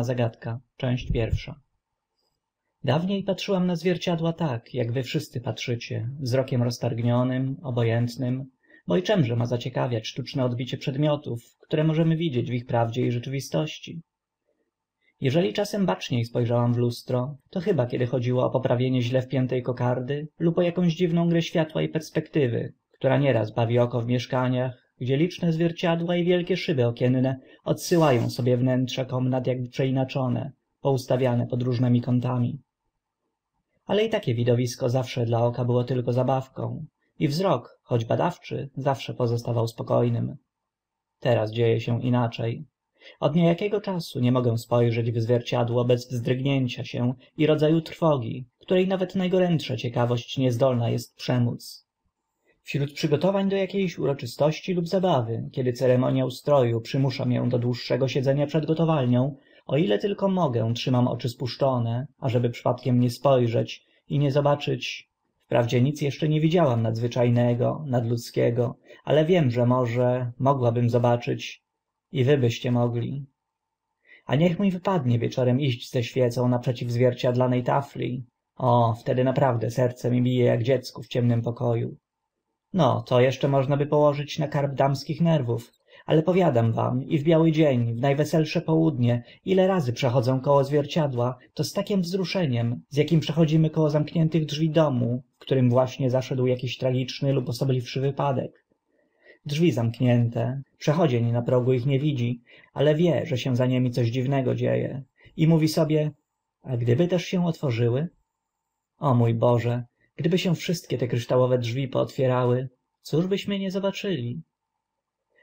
zagadka, pierwsza. dawniej patrzyłam na zwierciadła tak jak wy wszyscy patrzycie wzrokiem roztargnionym obojętnym bo no i czemże ma zaciekawiać sztuczne odbicie przedmiotów które możemy widzieć w ich prawdzie i rzeczywistości jeżeli czasem baczniej spojrzałam w lustro to chyba kiedy chodziło o poprawienie źle wpiętej kokardy lub o jakąś dziwną grę światła i perspektywy która nieraz bawi oko w mieszkaniach gdzie liczne zwierciadła i wielkie szyby okienne odsyłają sobie wnętrza komnat jakby przeinaczone poustawiane pod różnymi kątami ale i takie widowisko zawsze dla oka było tylko zabawką i wzrok choć badawczy zawsze pozostawał spokojnym teraz dzieje się inaczej od niejakiego czasu nie mogę spojrzeć w zwierciadło bez wzdrygnięcia się i rodzaju trwogi której nawet najgorętsza ciekawość niezdolna jest przemóc wśród przygotowań do jakiejś uroczystości lub zabawy kiedy ceremonia ustroju przymusza mię do dłuższego siedzenia przed gotowalnią o ile tylko mogę trzymam oczy spuszczone ażeby przypadkiem nie spojrzeć i nie zobaczyć wprawdzie nic jeszcze nie widziałam nadzwyczajnego nadludzkiego ale wiem że może mogłabym zobaczyć i wy byście mogli a niech mi wypadnie wieczorem iść ze świecą naprzeciw zwierciadlanej tafli o wtedy naprawdę serce mi bije ak dziecku w ciemnym poko no to eszcze by położyć na karb damskich nerwów ale powiadam wam i w biały dzień w na weselsze południe ile razy przechodzę koło zwierciadła to z takim wzruszeniem z akim przechodzimy koło zamkniętych drzwi domu w którym właśnie zaszedł akiś tragiczny lub osobliwszy wypadek drzwi zamknięte przechodzień na progu ich nie widzi ale wie że się za nimi coś dziwnego dzie e i mówi sobie a gdyby też się otworzyły o mó boże gdyby się wszystkie te kryształowe drzwi pootwierały byśmy nie zobaczyli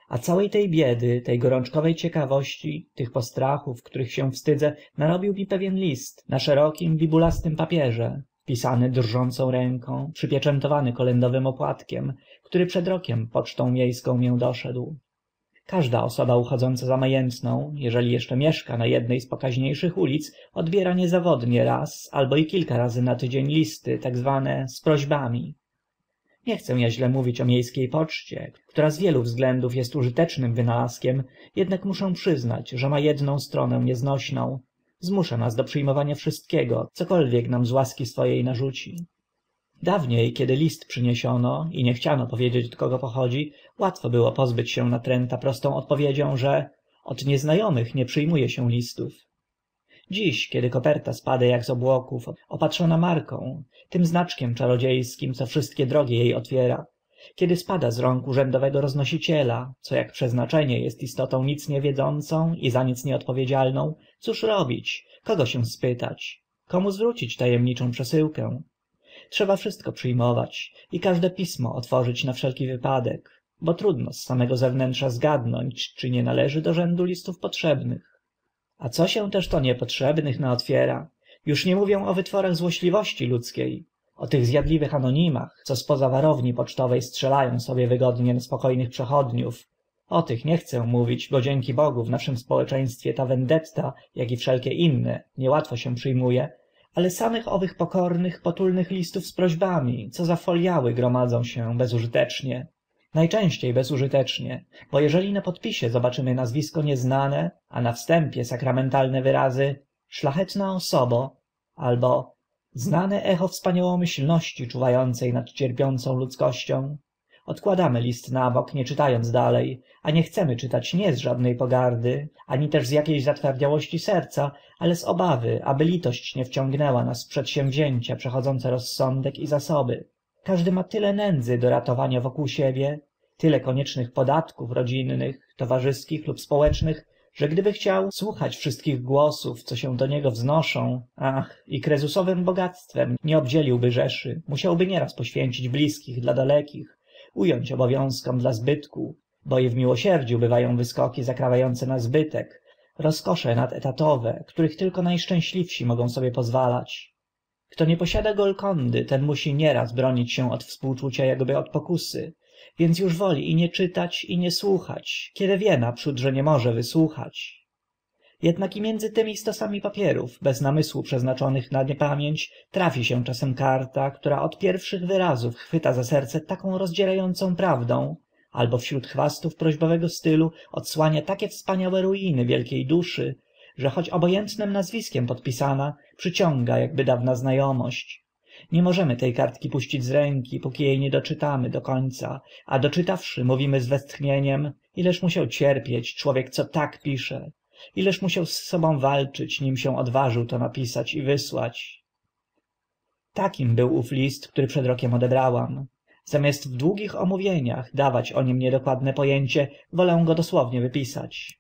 a całej tej biedy tej gorączkowej ciekawości tych postrachów których się wstydzę narobił mi pewien list na szerokim bibulastym papierze pisany drżącą ręką przypieczętowany kolędowym opłatkiem który przed rokiem pocztą miejską mię doszedł każda osoba uchodząca za majętną jeżeli jeszcze mieszka na jednej z pokaźniejszych ulic odbiera niezawodnie raz albo i kilka razy na tydzień listy tak zwane z prośbami nie chcę ja źle mówić o miejskiej poczcie która z wielu względów jest użytecznym wynalazkiem jednak muszę przyznać że ma jedną stronę nieznośną zmusza nas do przyjmowania wszystkiego cokolwiek nam z łaski swojej narzuci dawniej kiedy list przyniesiono i nie chciano powiedzieć od kogo pochodzi łatwo było pozbyć się natręta prostą odpowiedzią że od niezna omych nie przy mu e się listów dziś kiedy koperta spada ak z obłoków opatrzona marką tym znaczkiem czarodzie skim co wszystkie drogi e otwiera kiedy spada z rąk urzędowego roznosiciela co ak przeznaczenie est istotą nic nie wiedzącą i za nic nie odpowiedzialną cóż robić kogo się spytać komu zwrócić ta emniczą przesyłkę trzeba wszystko przy mować i każde pismo otworzyć na wszelki wypadek bo trudno z samego zewnętrza zgadnąć czy nie należy do rzędu listów potrzebnych a co się też to niepotrzebnych naotwiera już nie mówię o wytworach złośliwości ludzkie o tych zjadliwych anonimach co z poza warowni pocztowe strzelają sobie wygodnie na spokojnych przechodniów o tych nie chcę mówić bo dzięki bogu w naszym społeczeństwie ta vendetta ak i wszelkie inne niełatwo się przy mu e ale samych owych pokornych potulnych listów z prośbami co za foliały gromadzą się bezużytecznie najczęściej bezużytecznie bo jeżeli na podpisie zobaczymy nazwisko nieznane a na wstępie sakramentalne wyrazy szlachetna osobo albo znane echo wspaniałomyślności czuwa ące nad cierpiącą ludzkością odkładamy list na bok nie czyta ąc dale a nie chcemy czytać nie z żadne pogardy ani też z akie ś zatwardziałości serca ale z obawy aby litość nie wciągnęła nas w przedsięwzięcia przechodzące rozsądek i zasoby każdy ma tyle nędzy do ratowania wokół siebie tyle koniecznych podatków rodzinnych towarzyskich lub społecznych że gdyby chciał słuchać wszystkich głosów co się do niego wznoszą ach i Krezusowym bogactwem nie obdzieliłby rzeszy musiałby nieraz poświęcić bliskich dla dalekich ująć obowiązkom dla zbytku bo i w miłosierdziu bywają wyskoki zakrawające na zbytek rozkosze nadetatowe których tylko najszczęśliwsi mogą sobie pozwalać kto nie posiada golkondy ten musi nieraz bronić się od współczucia jakby od pokusy więc już woli i nie czytać i nie słuchać kiedy wie naprzód że nie może wysłuchać jednak i między tymi stosami papierów bez namysłu przeznaczonych na niepamięć trafi się czasem karta która od pierwszych wyrazów chwyta za serce taką rozdziera ącą prawdą albo wśród chwastów prośbowego stylu odsłania takie wspaniałe ruiny wielkie duszy że choć obo ętnym nazwiskiem podpisana przyciąga akby dawna zna omość nie możemy te kartki puścić z ręki póki e nie doczytamy do końca a doczytawszy mówimy z westchnieniem ileż musiał cierpieć człowiek co tak pisze ileż musiał z sobą walczyć nim się odważył to napisać i wysłać takim był ów list który przed rokiem odebrałam zamiast w długich omówieniach dawać o nim niedokładne po ęcie wolę go dosłownie wypisać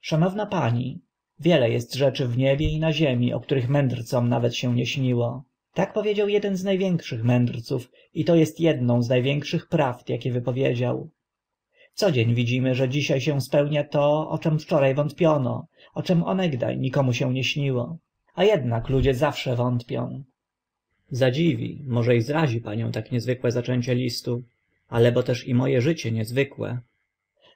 szanowna pani wiele jest rzeczy w niebie i na ziemi o których mędrcom nawet się nie śniło tak powiedział jeden z największych mędrców i to jest jedną z największych prawd jakie wypowiedział dzień widzimy że dzisiaj się spełnia to o czym wczoraj wątpiono o czym onegdaj nikomu się nie śniło a jednak ludzie zawsze wątpią zadziwi może i zrazi panią tak niezwykłe zaczęcie listu ale bo też i moje życie niezwykłe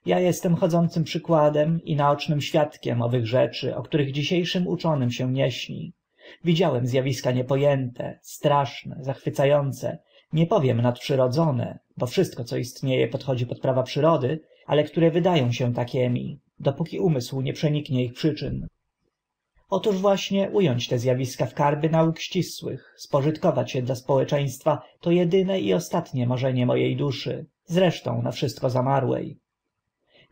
ja estem chodzącym przykładem i naocznym świadkiem owych rzeczy o których dzisie szym uczonym się nie śni widziałem z awiska niepo ęte straszne zachwyca ące nie powiem nadprzyrodzone bo wszystko co istnie e podchodzi pod prawa przyrody ale które wyda ą się takimi dopóki umysł nie przeniknie ich przyczyn otóż właśnie u ąć te z awiska w karby nauk ścisłych spożytkować e dla społeczeństwa to edyne i ostatnie marzenie mo e duszy zresztą na wszystko zamarłe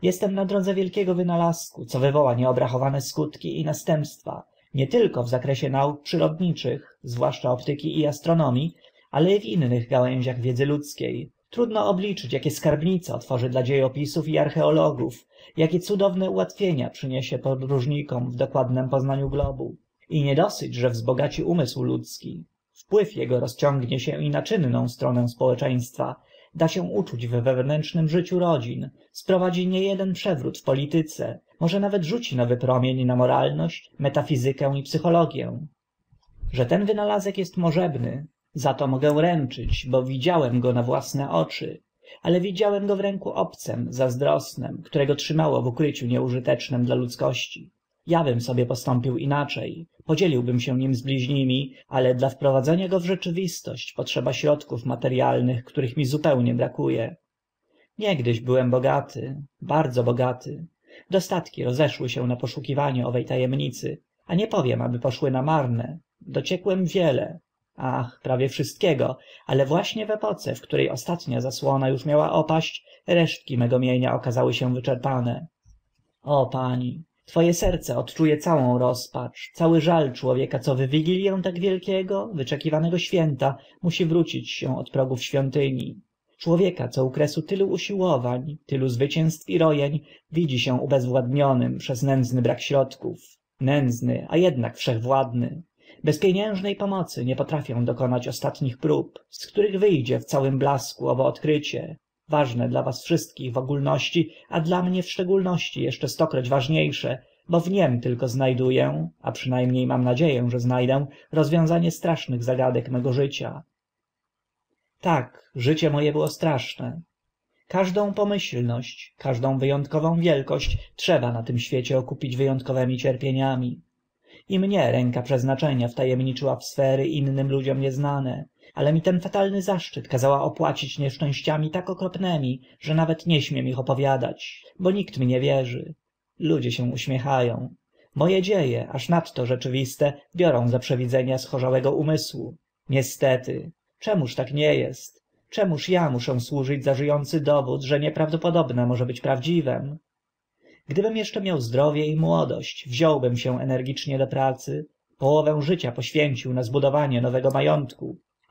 jestem na drodze wielkiego wynalazku co wywoła nieobrachowane skutki i następstwa nie tylko w zakresie nauk przyrodniczych zwłaszcza optyki i astronomii ale i w innych gałęziach wiedzy ludzkie trudno obliczyć akie skarbnice otworzy dla dzie opisów i archeologów akie cudowne ułatwienia przyniesie podróżnikom w dokładnym poznaniu globu i nie dosyć że wzbogaci umysł ludzki wpływ ego rozciągnie się i na czynną stronę społeczeństwa da się uczuć w wewnętrznym życiu rodzin sprowadzi nie eden przewrót w polityce może nawet rzuci nowy promień na moralność metafizykę i psychologię że ten wynalazek est możebny za to mogę ręczyć bo widziałem go na własne oczy ale widziałem go w ręku obcym zazdrosnym które go trzymało w ukryciu nieużytecznym dla ludzkości bym sobie postąpił inacze podzieliłbym się nim z bliźnimi ale dla wprowadzenia go w rzeczywistość potrzeba środków materialnych których mi zupełnie braku e niegdyś byłem bogaty bardzo bogaty dostatki rozeszły się na poszukiwanie owe ta emnicy a nie powiem aby poszły na marne dociekłem wiele ach prawie wszystkiego ale właśnie w epoce w które ostatnia zasłona uż miała opaść resztki mego mienia okazały się wyczerpane o pani twoje serce odczuje całą rozpacz cały żal człowieka co w wigilję tak wielkiego wyczekiwanego święta musi wrócić się od progów świątyni człowieka co u kresu tylu usiłowań tylu zwycięstw i rojeń widzi się ubezwładnionym przez nędzny brak środków nędzny a jednak wszechwładny bez pieniężnej pomocy nie potrafię dokonać ostatnich prób z których wyjdzie w całym blasku owo odkrycie ważne dla was wszystkich w ogólności a dla mnie w szczególności eszcze stokroć ważnie sze bo w nim tylko zna du ę a przyna mnie mam nadzie ę że zna dę rozwiązanie strasznych zagadek mego życia tak życie mo e było straszne każdą pomyślność każdą wy ątkową wielkość trzeba na tym świecie okupić wy ątkowymi cierpieniami i mnie ręka przeznaczenia wta emniczyła w sfery innym ludziom nieznane ale mi ten fatalny zaszczyt kazała opłacić nieszczęściami tak okropnymi że nawet nie śmiem ich opowiadać bo nikt mi nie wierzy ludzie się uśmiecha ą mo e dzie e aż nadto rzeczywiste biorą za przewidzenia schorzałego umysłu niestety czemuż tak nie est czemuż a muszę służyć za ży ący dowód że nieprawdopodobne może być prawdziwym gdybym eszcze miał zdrowie i młodość wziąłbym się energicznie do pracy połowę życia poświęcił na zbudowanie nowego ma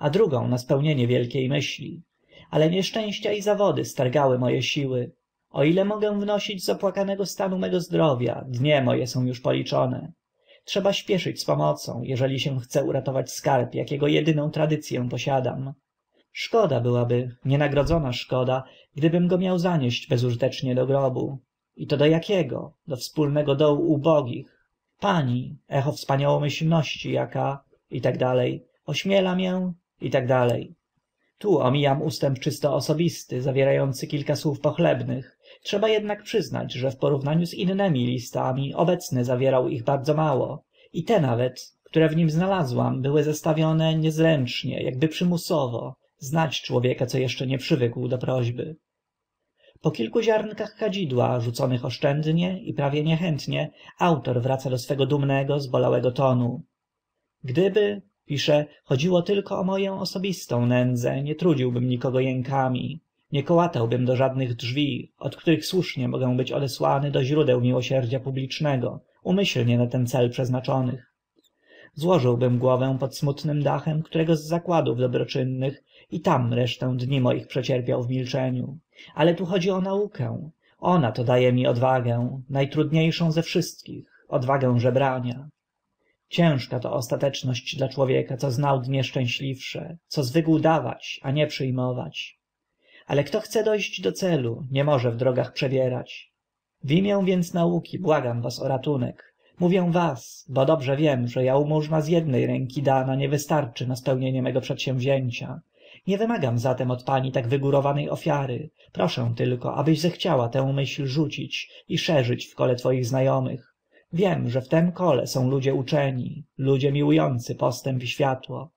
a drugą na spełnienie wielkie myśli ale nieszczęścia i zawody stargały mo e siły o ile mogę wnosić z opłakanego stanu mego zdrowia dnie mo e są uż policzone trzeba śpieszyć z pomocą eżeli się chce uratować skarb akiego edyną tradyc ę posiadam szkoda byłaby nienagrodzona szkoda gdybym go miał zanieść bezużytecznie do grobu i to do akiego do wspólnego dołu ubogich pani echo wspaniałomyślności aka i tak dalej. ośmiela mię i tak d tu omijam ustęp czysto osobisty zawierający kilka słów pochlebnych trzeba jednak przyznać że w porównaniu z innymi listami obecny zawierał ich bardzo mało i te nawet które w nim znalazłam były zestawione niezręcznie akby przymusowo znać człowieka co eszcze nie przywykł do prośby po kilku ziarnkach kadzidła rzuconych oszczędnie i prawie niechętnie autor wraca do swego dumnego zbolałego tonu gdyby pisze chodziło tylko o moją osobistą nędzę nie trudziłbym nikogo jękami nie kołatałbym do żadnych drzwi od których słusznie mogę być odesłany do źródeł miłosierdzia publicznego umyślnie na ten cel przeznaczonych złożyłbym głowę pod smutnym dachem którego z zakładów dobroczynnych i tam resztę dni moich przecierpiał w milczeniu ale tu chodzi o naukę ona to daje mi odwagę najtrudniejszą ze wszystkich odwagę żebrania ciężka to ostateczność dla człowieka co znał dnie szczęśliwsze co zwykł dawać a nie przyjmować ale kto chce dojść do celu nie może w drogach przewierać w imię więc nauki błagam was o ratunek mówię was bo dobrze wiem że jałmużna z jednej ręki dana nie wystarczy na spełnienie mego przedsięwzięcia nie wymagam zatem od pani tak wygórowanej ofiary proszę tylko abyś zechciała tę myśl rzucić i szerzyć w kole twoich znajomych wiem że w tym kole są ludzie uczeni ludzie miłujący postęp i światło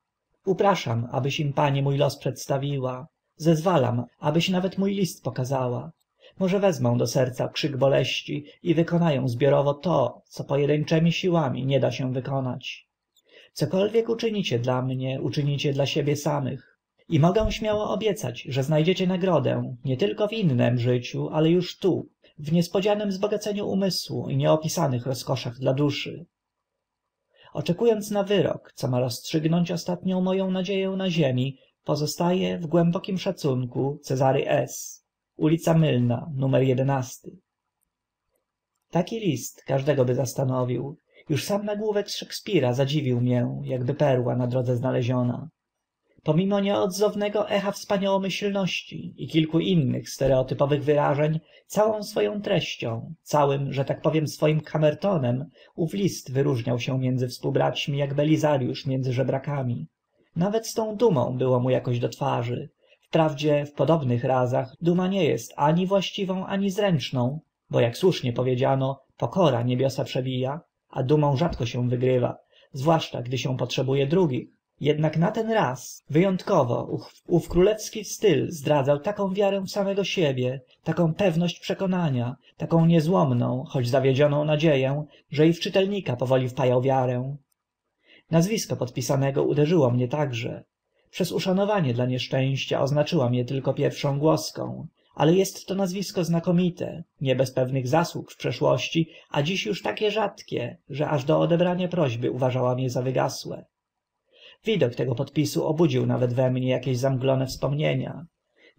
upraszam abyś im panie mój los przedstawiła zezwalam abyś nawet mój list pokazała może wezmą do serca krzyk boleści i wykonają zbiorowo to co pojedynczymi siłami nie da się wykonać cokolwiek uczynicie dla mnie uczynicie dla siebie samych i mogę śmiało obiecać że znajdziecie nagrodę nie tylko w innym życiu ale już tu w niespodzianym zbogaceniu umysłu i nieopisanych rozkoszach dla duszy oczekując na wyrok co ma rozstrzygnąć ostatnią moją nadzieję na ziemi pozostaje w głębokim szacunku cezary s ulica mylna nr taki list każdego by zastanowił już sam nagłówek szekspira zadziwił mię jakby perła na drodze znaleziona pomimo nieodzownego echa wspaniałomyślności i kilku innych stereotypowych wyrażeń całą swo ą treścią całym że tak powiem swoim kamertonem ów list wyróżniał się między współbraćmi ak belizariusz między żebrakami nawet z tą dumą było mu akoś do twarzy wprawdzie w podobnych razach duma nie est ani właściwą ani zręczną bo ak słusznie powiedziano pokora niebiosa przebija a dumą rzadko się wygrywa zwłaszcza gdy się potrzebu e drugich jednak na ten raz wyjątkowo ów królewski styl zdradzał taką wiarę w samego siebie taką pewność przekonania taką niezłomną choć zawiedzioną nadzieję że i w czytelnika powoli wpajał wiarę nazwisko podpisanego uderzyło mnie także przez uszanowanie dla nieszczęścia oznaczyłam je tylko pierwszą głoską ale jest to nazwisko znakomite nie bez pewnych zasług w przeszłości a dziś uż takie rzadkie że aż do odebrania prośby uważałam e za wygasłe widok tego podpisu obudził nawet we mnie jakieś zamglone wspomnienia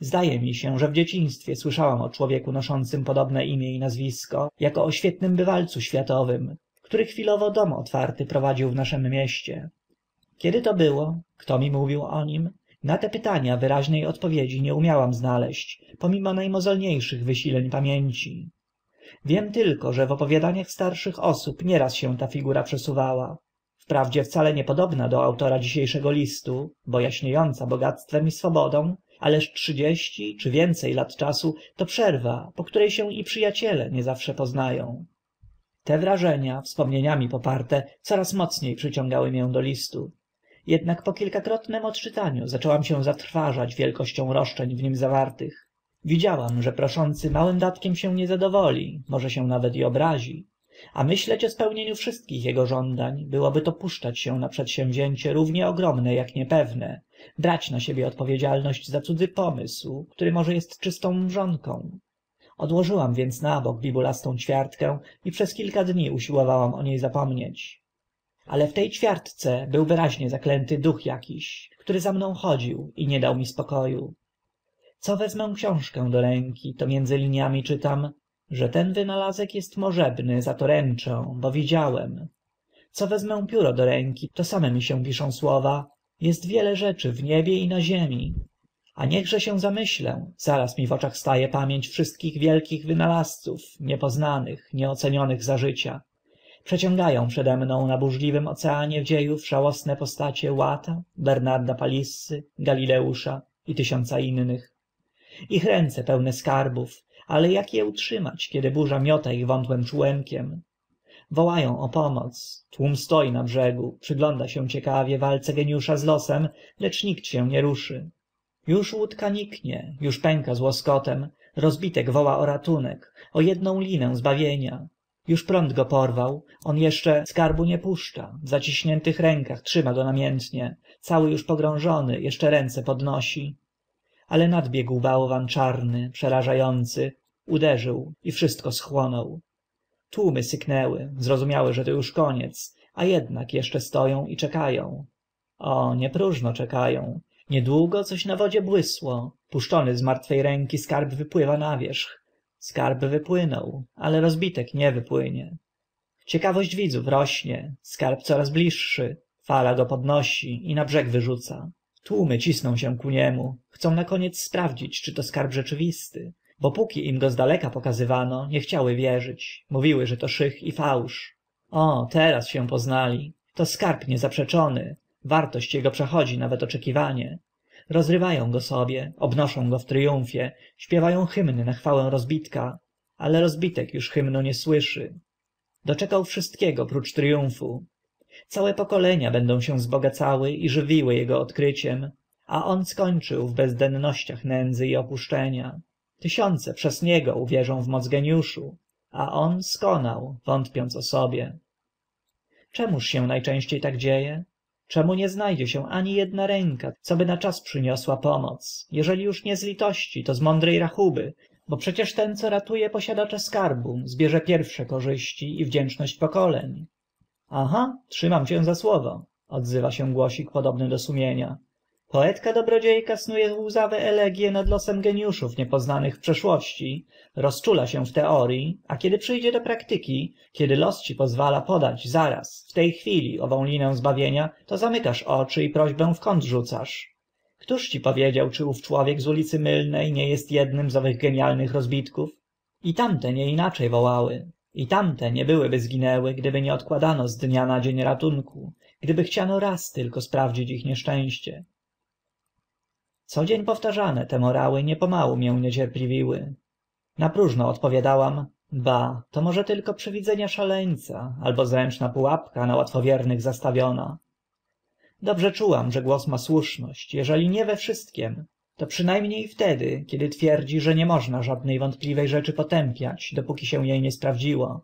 zdaje mi się że w dzieciństwie słyszałam o człowieku noszącym podobne imię i nazwisko jako o świetnym bywalcu światowym który chwilowo dom otwarty prowadził w naszem mieście kiedy to było kto mi mówił o nim na te pytania wyraźnej odpowiedzi nie umiałam znaleźć pomimo najmozolniejszych wysileń pamięci wiem tylko że w opowiadaniach starszych osób nieraz się ta figura przesuwała wprawdzie wcale niepodobna do autora dzisie szego listu bo jaśnie ąca bogactwem i swobodą ależ trzydzieści czy więce lat czasu to przerwa po które się i przy aciele nie zawsze pozna ą te wrażenia wspomnieniami poparte coraz mocnie przyciągały mię do listu jednak po kilkakrotnym odczytaniu zaczęłam się zatrważać wielkością roszczeń w nim zawartych widziałam że proszący małym datkiem się nie zadowoli może się nawet i obrazi a myśleć o spełnieniu wszystkich ego żądań byłoby to puszczać się na przedsięwzięcie równie ogromne ak niepewne brać na siebie odpowiedzialność za cudzy pomysł który może est czystą mrzonką odłożyłam więc na bok bibulastą ćwiartkę i przez kilka dni usiłowałam o nie zapomnieć ale w te ćwiartce był wyraźnie zaklęty duch akiś który za mną chodził i nie dał mi spoko u co wezmę książkę do ręki to między liniami czytam że ten wynalazek est możebny za to ręczę bo widziałem co wezmę pióro do ręki to same mi się piszą słowa jest wiele rzeczy w niebie i na ziemi a niechże się zamyślę zaraz mi w oczach sta e pamięć wszystkich wielkich wynalazców niepoznanych nieocenionych za życia przeciąga ą przede mną na burzliwym oceanie dzie ów żałosne postacie łata bernarda palissy galileusza i tysiąca innych ich ręce pełne skarbów ale ak e utrzymać kiedy burza miota ich wątłym czółenkiem woła ą o pomoc tłum stoi na brzegu przygląda się ciekawie walce geniusza z losem lecz nikt się nie ruszy już łódka niknie już pęka z łoskotem rozbitek woła o ratunek o edną linę zbawienia już prąd go porwał on eszcze skarbu nie puszcza w zaciśniętych rękach trzyma go namiętnie cały już pogrążony eszcze ręce podnosi ale nadbiegł bałwan czarny przeraża uderzył i wszystko schłonął tłumy syknęły zrozumiały że to już koniec a jednak jeszcze stoją i czekają o nie próżno czekają niedługo coś na wodzie błysło puszczony z martwej ręki skarb wypływa na wierzch skarb wypłynął ale rozbitek nie wypłynie ciekawość widzów rośnie skarb coraz bliższy fala go podnosi i na brzeg wyrzuca tłumy cisną się ku niemu chcą na koniec sprawdzić czy to skarb rzeczywisty bo póki im go z daleka pokazywano nie chciały wierzyć mówiły że to szych i fałsz o teraz się poznali to skarb niezaprzeczony wartość ego przechodzi nawet oczekiwanie rozrywa ą go sobie obnoszą go w tryumfie śpiewa ą hymny na chwałę rozbitka ale rozbitek uż hymnu nie słyszy doczekał wszystkiego prócz tryumfu całe pokolenia będą się wzbogacały i żywiły ego odkryciem a on skończył w bezdennościach nędzy i opuszczenia tysiące przez niego uwierzą w moc geniuszu a on skonał wątpiąc o sobie czemuż się na częście tak dzie e czemu nie zna dzie się ani edna ręka co by na czas przyniosła pomoc jeżeli już nie z litości to z mądre rachuby bo przecież ten co ratu e posiadacza skarbu zbierze pierwsze korzyści i wdzięczność pokoleń aha trzymam cię za słowo odzywa się głosik podobny do sumienia poetka dobrodziejka snuje łzawe elegie nad losem geniuszów niepoznanych w przeszłości rozczula się w teorii, a kiedy przyjdzie do praktyki kiedy los ci pozwala podać zaraz w tej chwili ową linę zbawienia to zamykasz oczy i prośbę w kąt rzucasz któż ci powiedział czy ów człowiek z ulicy mylnej nie jest jednym z owych genialnych rozbitków i tamte nie inaczej wołały i tamte nie byłyby zginęły gdyby nie odkładano z dnia na dzień ratunku gdyby chciano raz tylko sprawdzić ich nieszczęście dzień powtarzane te morały niepomału mię niecierpliwiły na próżno odpowiadałam ba to może tylko przywidzenia szaleńca albo zręczna pułapka na łatwowiernych zastawiona dobrze czułam że głos ma słuszność eżeli nie we wszystkim to przyna mnie wtedy kiedy twierdzi że nie można żadne wątpliwe rzeczy potępiać dopóki się e nie sprawdziło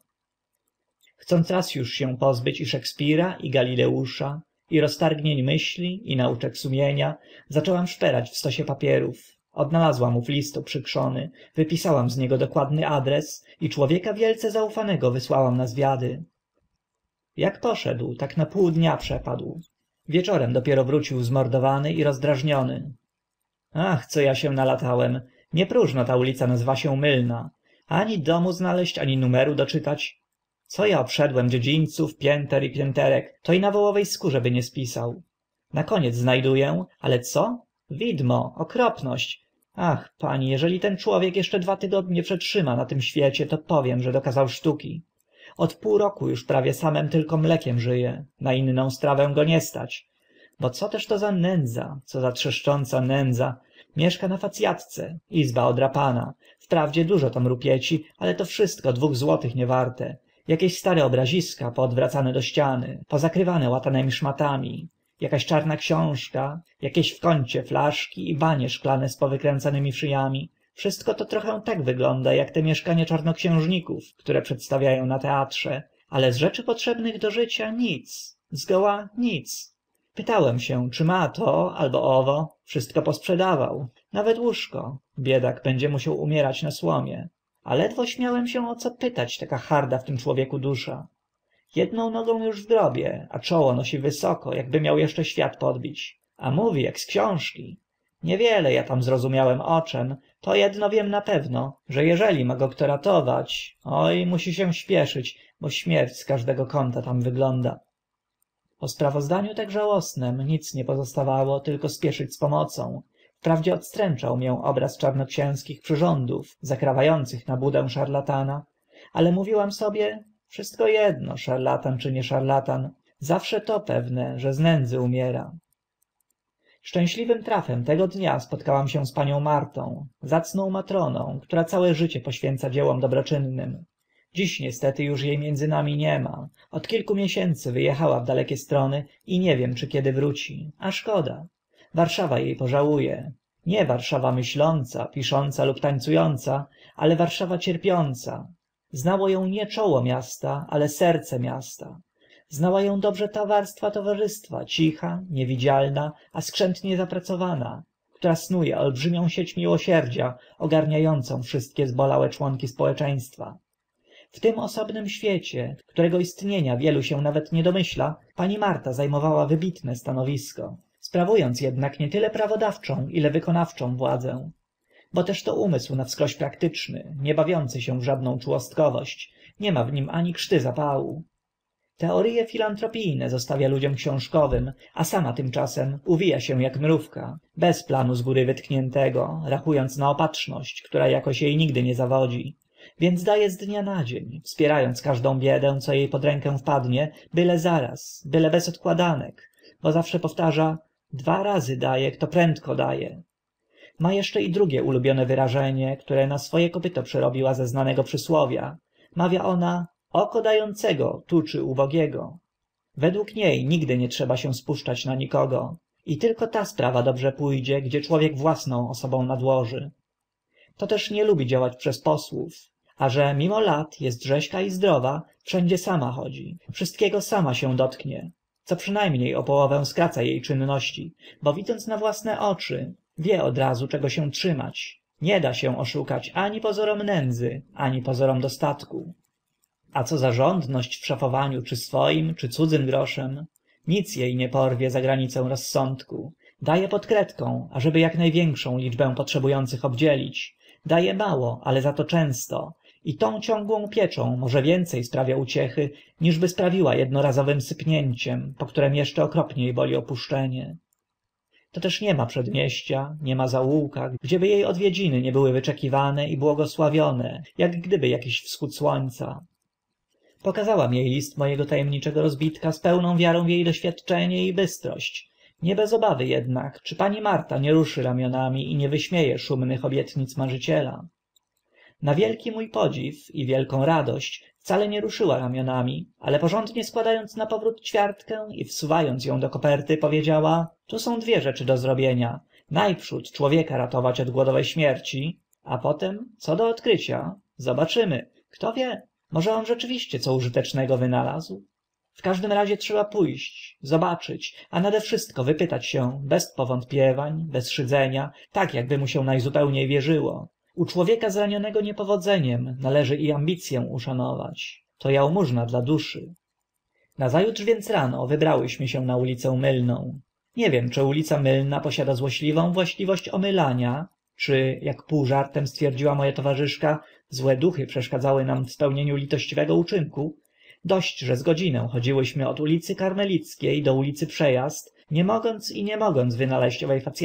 chcąc raz uż się pozbyć i szekspira i galileusza i roztargnień myśli i nauczek sumienia zaczęłam szperać w stosie papierów odnalazłam ów list uprzykrzony wypisałam z niego dokładny adres i człowieka wielce zaufanego wysłałam na zwiady jak poszedł tak na pół dnia przepadł wieczorem dopiero wrócił zmordowany i rozdrażniony ach co ja się nalatałem próżno ta ulica nazywa się mylna ani domu znaleźć ani numeru doczytać co a obszedłem dziedzińców pięter i pięterek to i na wołowe skórze by nie spisał na koniec zna du ę ale co widmo okropność ach pani eżeli ten człowiek eszcze dwa tygodnie przetrzyma na tym świecie to powiem że dokazał sztuki od pół roku uż prawie samym tylko mlekiem ży e na inną strawę go nie stać bo co też to za nędza co za trzeszcząca nędza mieszka na facjatce izba odrapana wprawdzie dużo tam rupieci ale to wszystko dwóch złotych nie warte jakieś stare obraziska poodwracane do ściany pozakrywane łatanymi szmatami akaś czarna książka jakieś w kącie flaszki i banie szklane z powykręcanymi szy ami wszystko to trochę tak wygląda ak te mieszkania czarnoksiężników które przedstawia ą na teatrze ale z rzeczy potrzebnych do życia nic zgoła nic pytałem się czy ma to albo owo wszystko posprzedawał nawet łóżko biedak będzie musiał umierać na słomie a ledwo śmiałem się o co pytać taka harda w tym człowieku dusza jedną nogą uż w grobie a czoło nosi wysoko akby miał eszcze świat podbić a mówi ak z książki niewiele a tam zrozumiałem o czym to edno wiem na pewno że jeżeli ma go kto ratować o musi się śpieszyć bo śmierć z każdego kąta tam wygląda po sprawozdaniu tak żałosnym nic nie pozostawało tylko spieszyć z pomocą wprawdzie odstręczał mię obraz czarnoksięskich przyrządów zakrawa ących na budę szarlatana ale mówiłam sobie wszystko edno szarlatan czy nie szarlatan zawsze to pewne że z nędzy umiera szczęśliwym trafem tego dnia spotkałam się z panią martą zacną matroną która całe życie poświęca dziełom dobroczynnym dziś niestety uż e między nami nie ma od kilku miesięcy wy echała w dalekie strony i nie wiem czy kiedy wróci a szkoda warszawa e pożału e nie warszawa myśląca pisząca lub tańcu ąca ale warszawa cierpiąca znało ą nie czoło miasta ale serce miasta znała ą dobrze ta warstwa towarzystwa cicha niewidzialna a skrzętnie zapracowana która snu e olbrzymią sieć miłosierdzia ogarnia ącą wszystkie zbolałe członki społeczeństwa w tym osobnym świecie którego istnienia wielu się nawet nie domyśla pani marta za mowała wybitne stanowisko sprawując jednak nie tyle prawodawczą ile wykonawczą władzę bo też to umysł na wskroś praktyczny nie bawiący się w żadną czułostkowość nie ma w nim ani krzty zapału Teorie filantropijne zostawia ludziom książkowym a sama tymczasem uwija się jak mrówka bez planu z góry wytkniętego rachując na opatrzność która jakoś jej nigdy nie zawodzi więc daje z dnia na dzień wspierając każdą biedę co jej pod rękę wpadnie byle zaraz byle bez odkładanek bo zawsze powtarza dwa razy daje kto prędko daje ma jeszcze i drugie ulubione wyrażenie które na swoje kopyto przerobiła ze znanego przysłowia mawia ona oko dającego tuczy ubogiego według niej nigdy nie trzeba się spuszczać na nikogo i tylko ta sprawa dobrze pójdzie gdzie człowiek własną osobą nadłoży to też nie lubi działać przez posłów a że mimo lat jest rześka i zdrowa wszędzie sama chodzi wszystkiego sama się dotknie co przynajmniej o połowę skraca e czynności bo widząc na własne oczy wie od razu czego się trzymać nie da się oszukać ani pozorom nędzy ani pozorom dostatku a co za żądność w szafowaniu czy swoim czy cudzym groszem nic e nie porwie za granicę rozsądku da e pod kredką ażeby ak na większą liczbę potrzebu ących obdzielić da e mało ale za to często i tą ciągłą pieczą może więce sprawia uciechy niżby sprawiła ednorazowym sypnięciem po którym eszcze okropnie boli opuszczenie toteż nie ma przedmieścia nie ma zaułka gdzieby e odwiedziny nie były wyczekiwane i błogosławione ak gdyby akiś wschód słońca pokazałam e list mojego ta emniczego rozbitka z pełną wiarą w e doświadczenie i bystrość nie bez obawy ednak czy pani marta nie ruszy ramionami i nie wyśmie e szumnych obietnic marzyciela na wielki mó podziw i wielką radość wcale nie ruszyła ramionami ale porządnie składa ąc powrót ćwiartkę i wsuwa ąc ą do koperty powiedziała tu są dwie rzeczy do zrobienia na przód człowieka ratować od głodowe śmierci a potem co do odkrycia zobaczymy kto wie może on rzeczywiście co użytecznego wynalazł w każdym razie trzeba pó ść zobaczyć a nade wszystko wypytać się bez powątpiewań bez szydzenia tak akby mu się na zupełnie wierzyło u człowieka zranionego niepowodzeniem należy i ambic ę uszanować to jałmużna dla duszy nazajutrz więc rano wybrałyśmy się na ulicę mylną nie wiem czy ulica mylna posiada złośliwą własność omylania czy ak pół żartem stwierdziła mo a towarzyszka złe duchy przeszkadzały nam w spełnieniu litościwego uczynku dość że z godzinę chodziłyśmy od ulicy karmelickie do ulicy prze azd nie mogąc i nie mogąc wynaleźć owe fac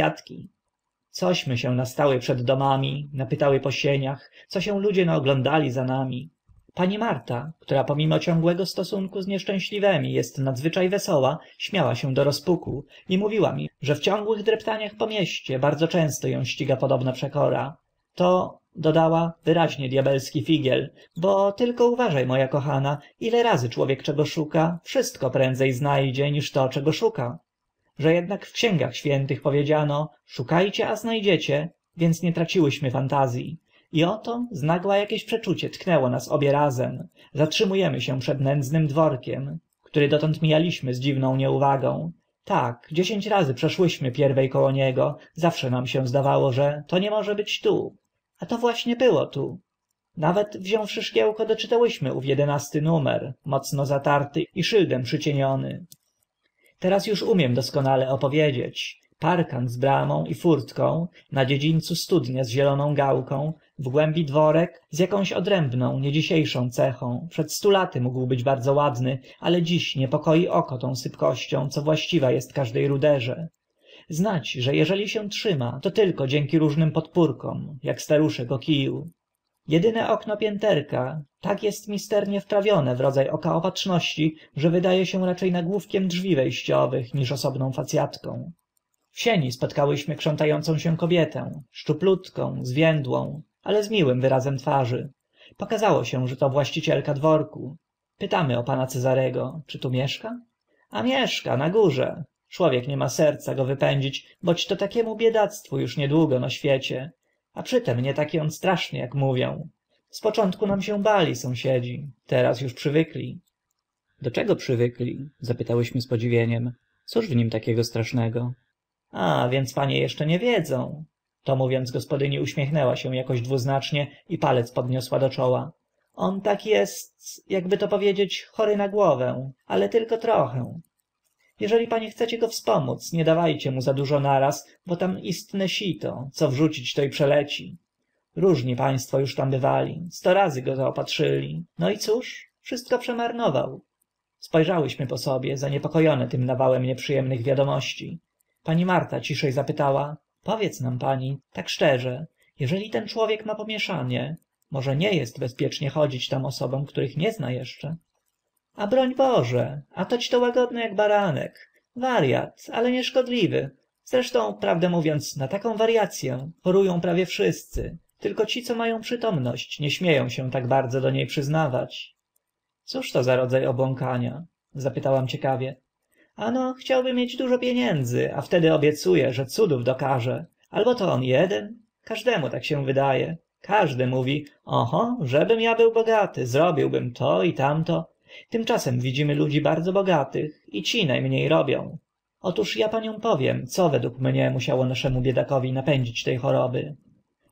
cośmy się nastały przed domami napytały po sieniach co się ludzie naoglądali za nami pani marta która pomimo ciągłego stosunku z nieszczęśliwymi est nadzwycza wesoła śmiała się do rozpuku i mówiła mi że w ciągłych dreptaniach po mieście bardzo często ą ściga podobna przekora to dodała wyraźnie diabelski figiel bo tylko uważa mo a kochana ile razy człowiek czego szuka wszystko prędze zna dzie niż to czego szuka że ednak w księgach świętych powiedziano szuka cie a zna dziecie więc nie traciłyśmy fantaz i oto z nagła akieś przeczucie tknęło nas obie razem zatrzymu emy się przed nędznym dworkiem który dotąd mijaliśmy z dziwną nieuwagą tak dziesięć razy przeszłyśmy pierwe koło niego zawsze nam się zdawało że to nie może być tu a to właśnie było tu nawet wziąwszy szkiełko doczytałyśmy ów jedenasty numer mocno zatarty i szyldem przycieniony teraz uż umiem doskonale opowiedzieć parkan z bramą i furtką na dziedzińcu studnia z zieloną gałką w głębi dworek z akąś odrębną niedzisiejszą szą cechą przed stu laty mógł być bardzo ładny ale dziś niepokoi oko tą sypkością co właściwa est każde ruderze znać że eżeli się trzyma to tylko dzięki różnym podpórkom ak staruszek o kiju jedyne okno pięterka tak est misternie wprawione w rodza oka opatrzności że wyda e się racze nagłówkiem drzwi we ściowych niż osobną fac atką w sieni spotkałyśmy krząta ącą się kobietę szczuplutką zwiędłą ale z miłym wyrazem twarzy pokazało się że to właścicielka dworku pytamy o pana cezarego czy tu mieszka a mieszka na górze człowiek nie ma serca go wypędzić boć to takiemu biedactwu uż niedługo na świecie a przy tym nie taki on straszny ak mówią z początku nam się bali sąsiedzi teraz uż przywykli do czego przywykli zapytałyśmy z podziwieniem cóż w nim takiego strasznego a więc panie eszcze nie wiedzą to mówiąc gospodyni uśmiechnęła się akoś dwuznacznie i palec podniosła do czoła on tak est akby to powiedzieć chory na głowę ale tylko trochę jeżeli panie chcecie go wspomóc nie dawajcie mu za dużo na raz bo tam istne sito co wrzucić to i przeleci różni państwo już tam bywali sto razy go zaopatrzyli no i cóż wszystko przemarnował spojrzałyśmy po sobie zaniepokojone tym nawałem nieprzyjemnych wiadomości pani marta cisze zapytała powiedz nam pani tak szczerze jeżeli ten człowiek ma pomieszanie może nie est bezpiecznie chodzić tam osobom których nie zna eszcze a broń boże a toć to łagodny jak baranek waryat ale nieszkodliwy zresztą prawdę mówiąc na taką waryacyę chorują prawie wszyscy tylko ci co mają przytomność nie śmieją się tak bardzo do niej przyznawać to za rodzaj obłąkania zapytałam ciekawie ano chciałby mieć dużo pieniędzy a wtedy obiecuje że cudów dokaże albo to on jeden każdemu tak się wydaje każdy mówi oho żebym ja był bogaty zrobiłbym to i tamto tymczasem widzimy ludzi bardzo bogatych i ci najmniej robią otóż ja paniom powiem co według mnie musiało naszemu biedakowi napędzić tej choroby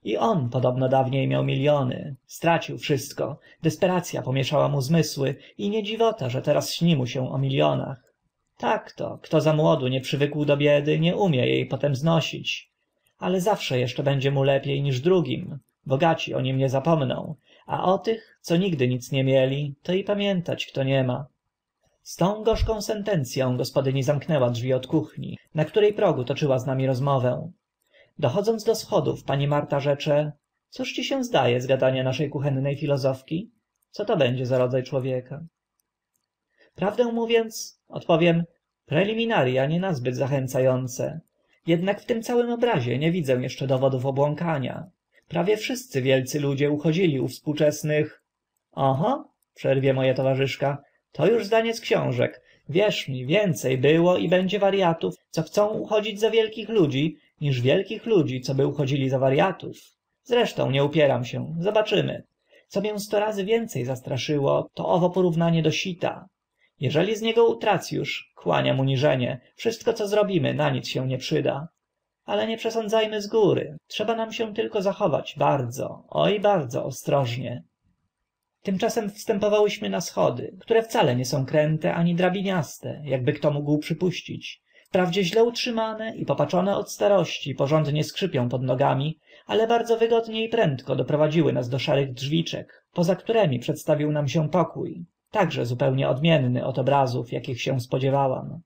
i on podobno dawniej miał miliony stracił wszystko desperacja pomieszała mu zmysły i nie dziwota że teraz śni mu się o milionach Tak to, kto za młodu nie przywykł do biedy nie umie jej potem znosić ale zawsze jeszcze będzie mu lepiej niż drugim bogaci o nim nie zapomną a o tych co nigdy nic nie mieli to i pamiętać kto nie ma z tą gorzką sentenc ą gospodyni zamknęła drzwi od kuchni na które progu toczyła z nami rozmowę dochodząc do schodów pani marta rzecze cóż ci się zda e z gadania nasze kuchenne filozofki co to będzie za rodza człowieka prawdę mówiąc odpowiem preliminaria nie nazbyt zachęca ące jednak w tym całym obrazie nie widzę eszcze dowodów obłąkania prawie wszyscy wielcy ludzie uchodzili u współczesnych oho przerwie mo a towarzyszka to uż zdanie z książek wierz mi więce było i będzie wariatów co chcą uchodzić za wielkich ludzi niż wielkich ludzi co by uchodzili za wariatów zresztą nie upieram się zobaczymy co mię sto razy więce zastraszyło to owo porównanie do sita jeżeli z niego utracjusz kłaniam uniżenie wszystko co zrobimy na nic się nie przyda ale nie przesądza my z góry trzeba nam się tylko zachować bardzo o bardzo ostrożnie tymczasem wstępowałyśmy na schody które wcale nie są kręte ani drabiniaste jakby kto mógł przypuścić wprawdzie źle utrzymane i popaczone od starości porządnie skrzypią pod nogami ale bardzo wygodnie i prędko doprowadziły nas do szarych drzwiczek poza któremi przedstawił nam się pokój także zupełnie odmienny od obrazów jakich się spodziewałam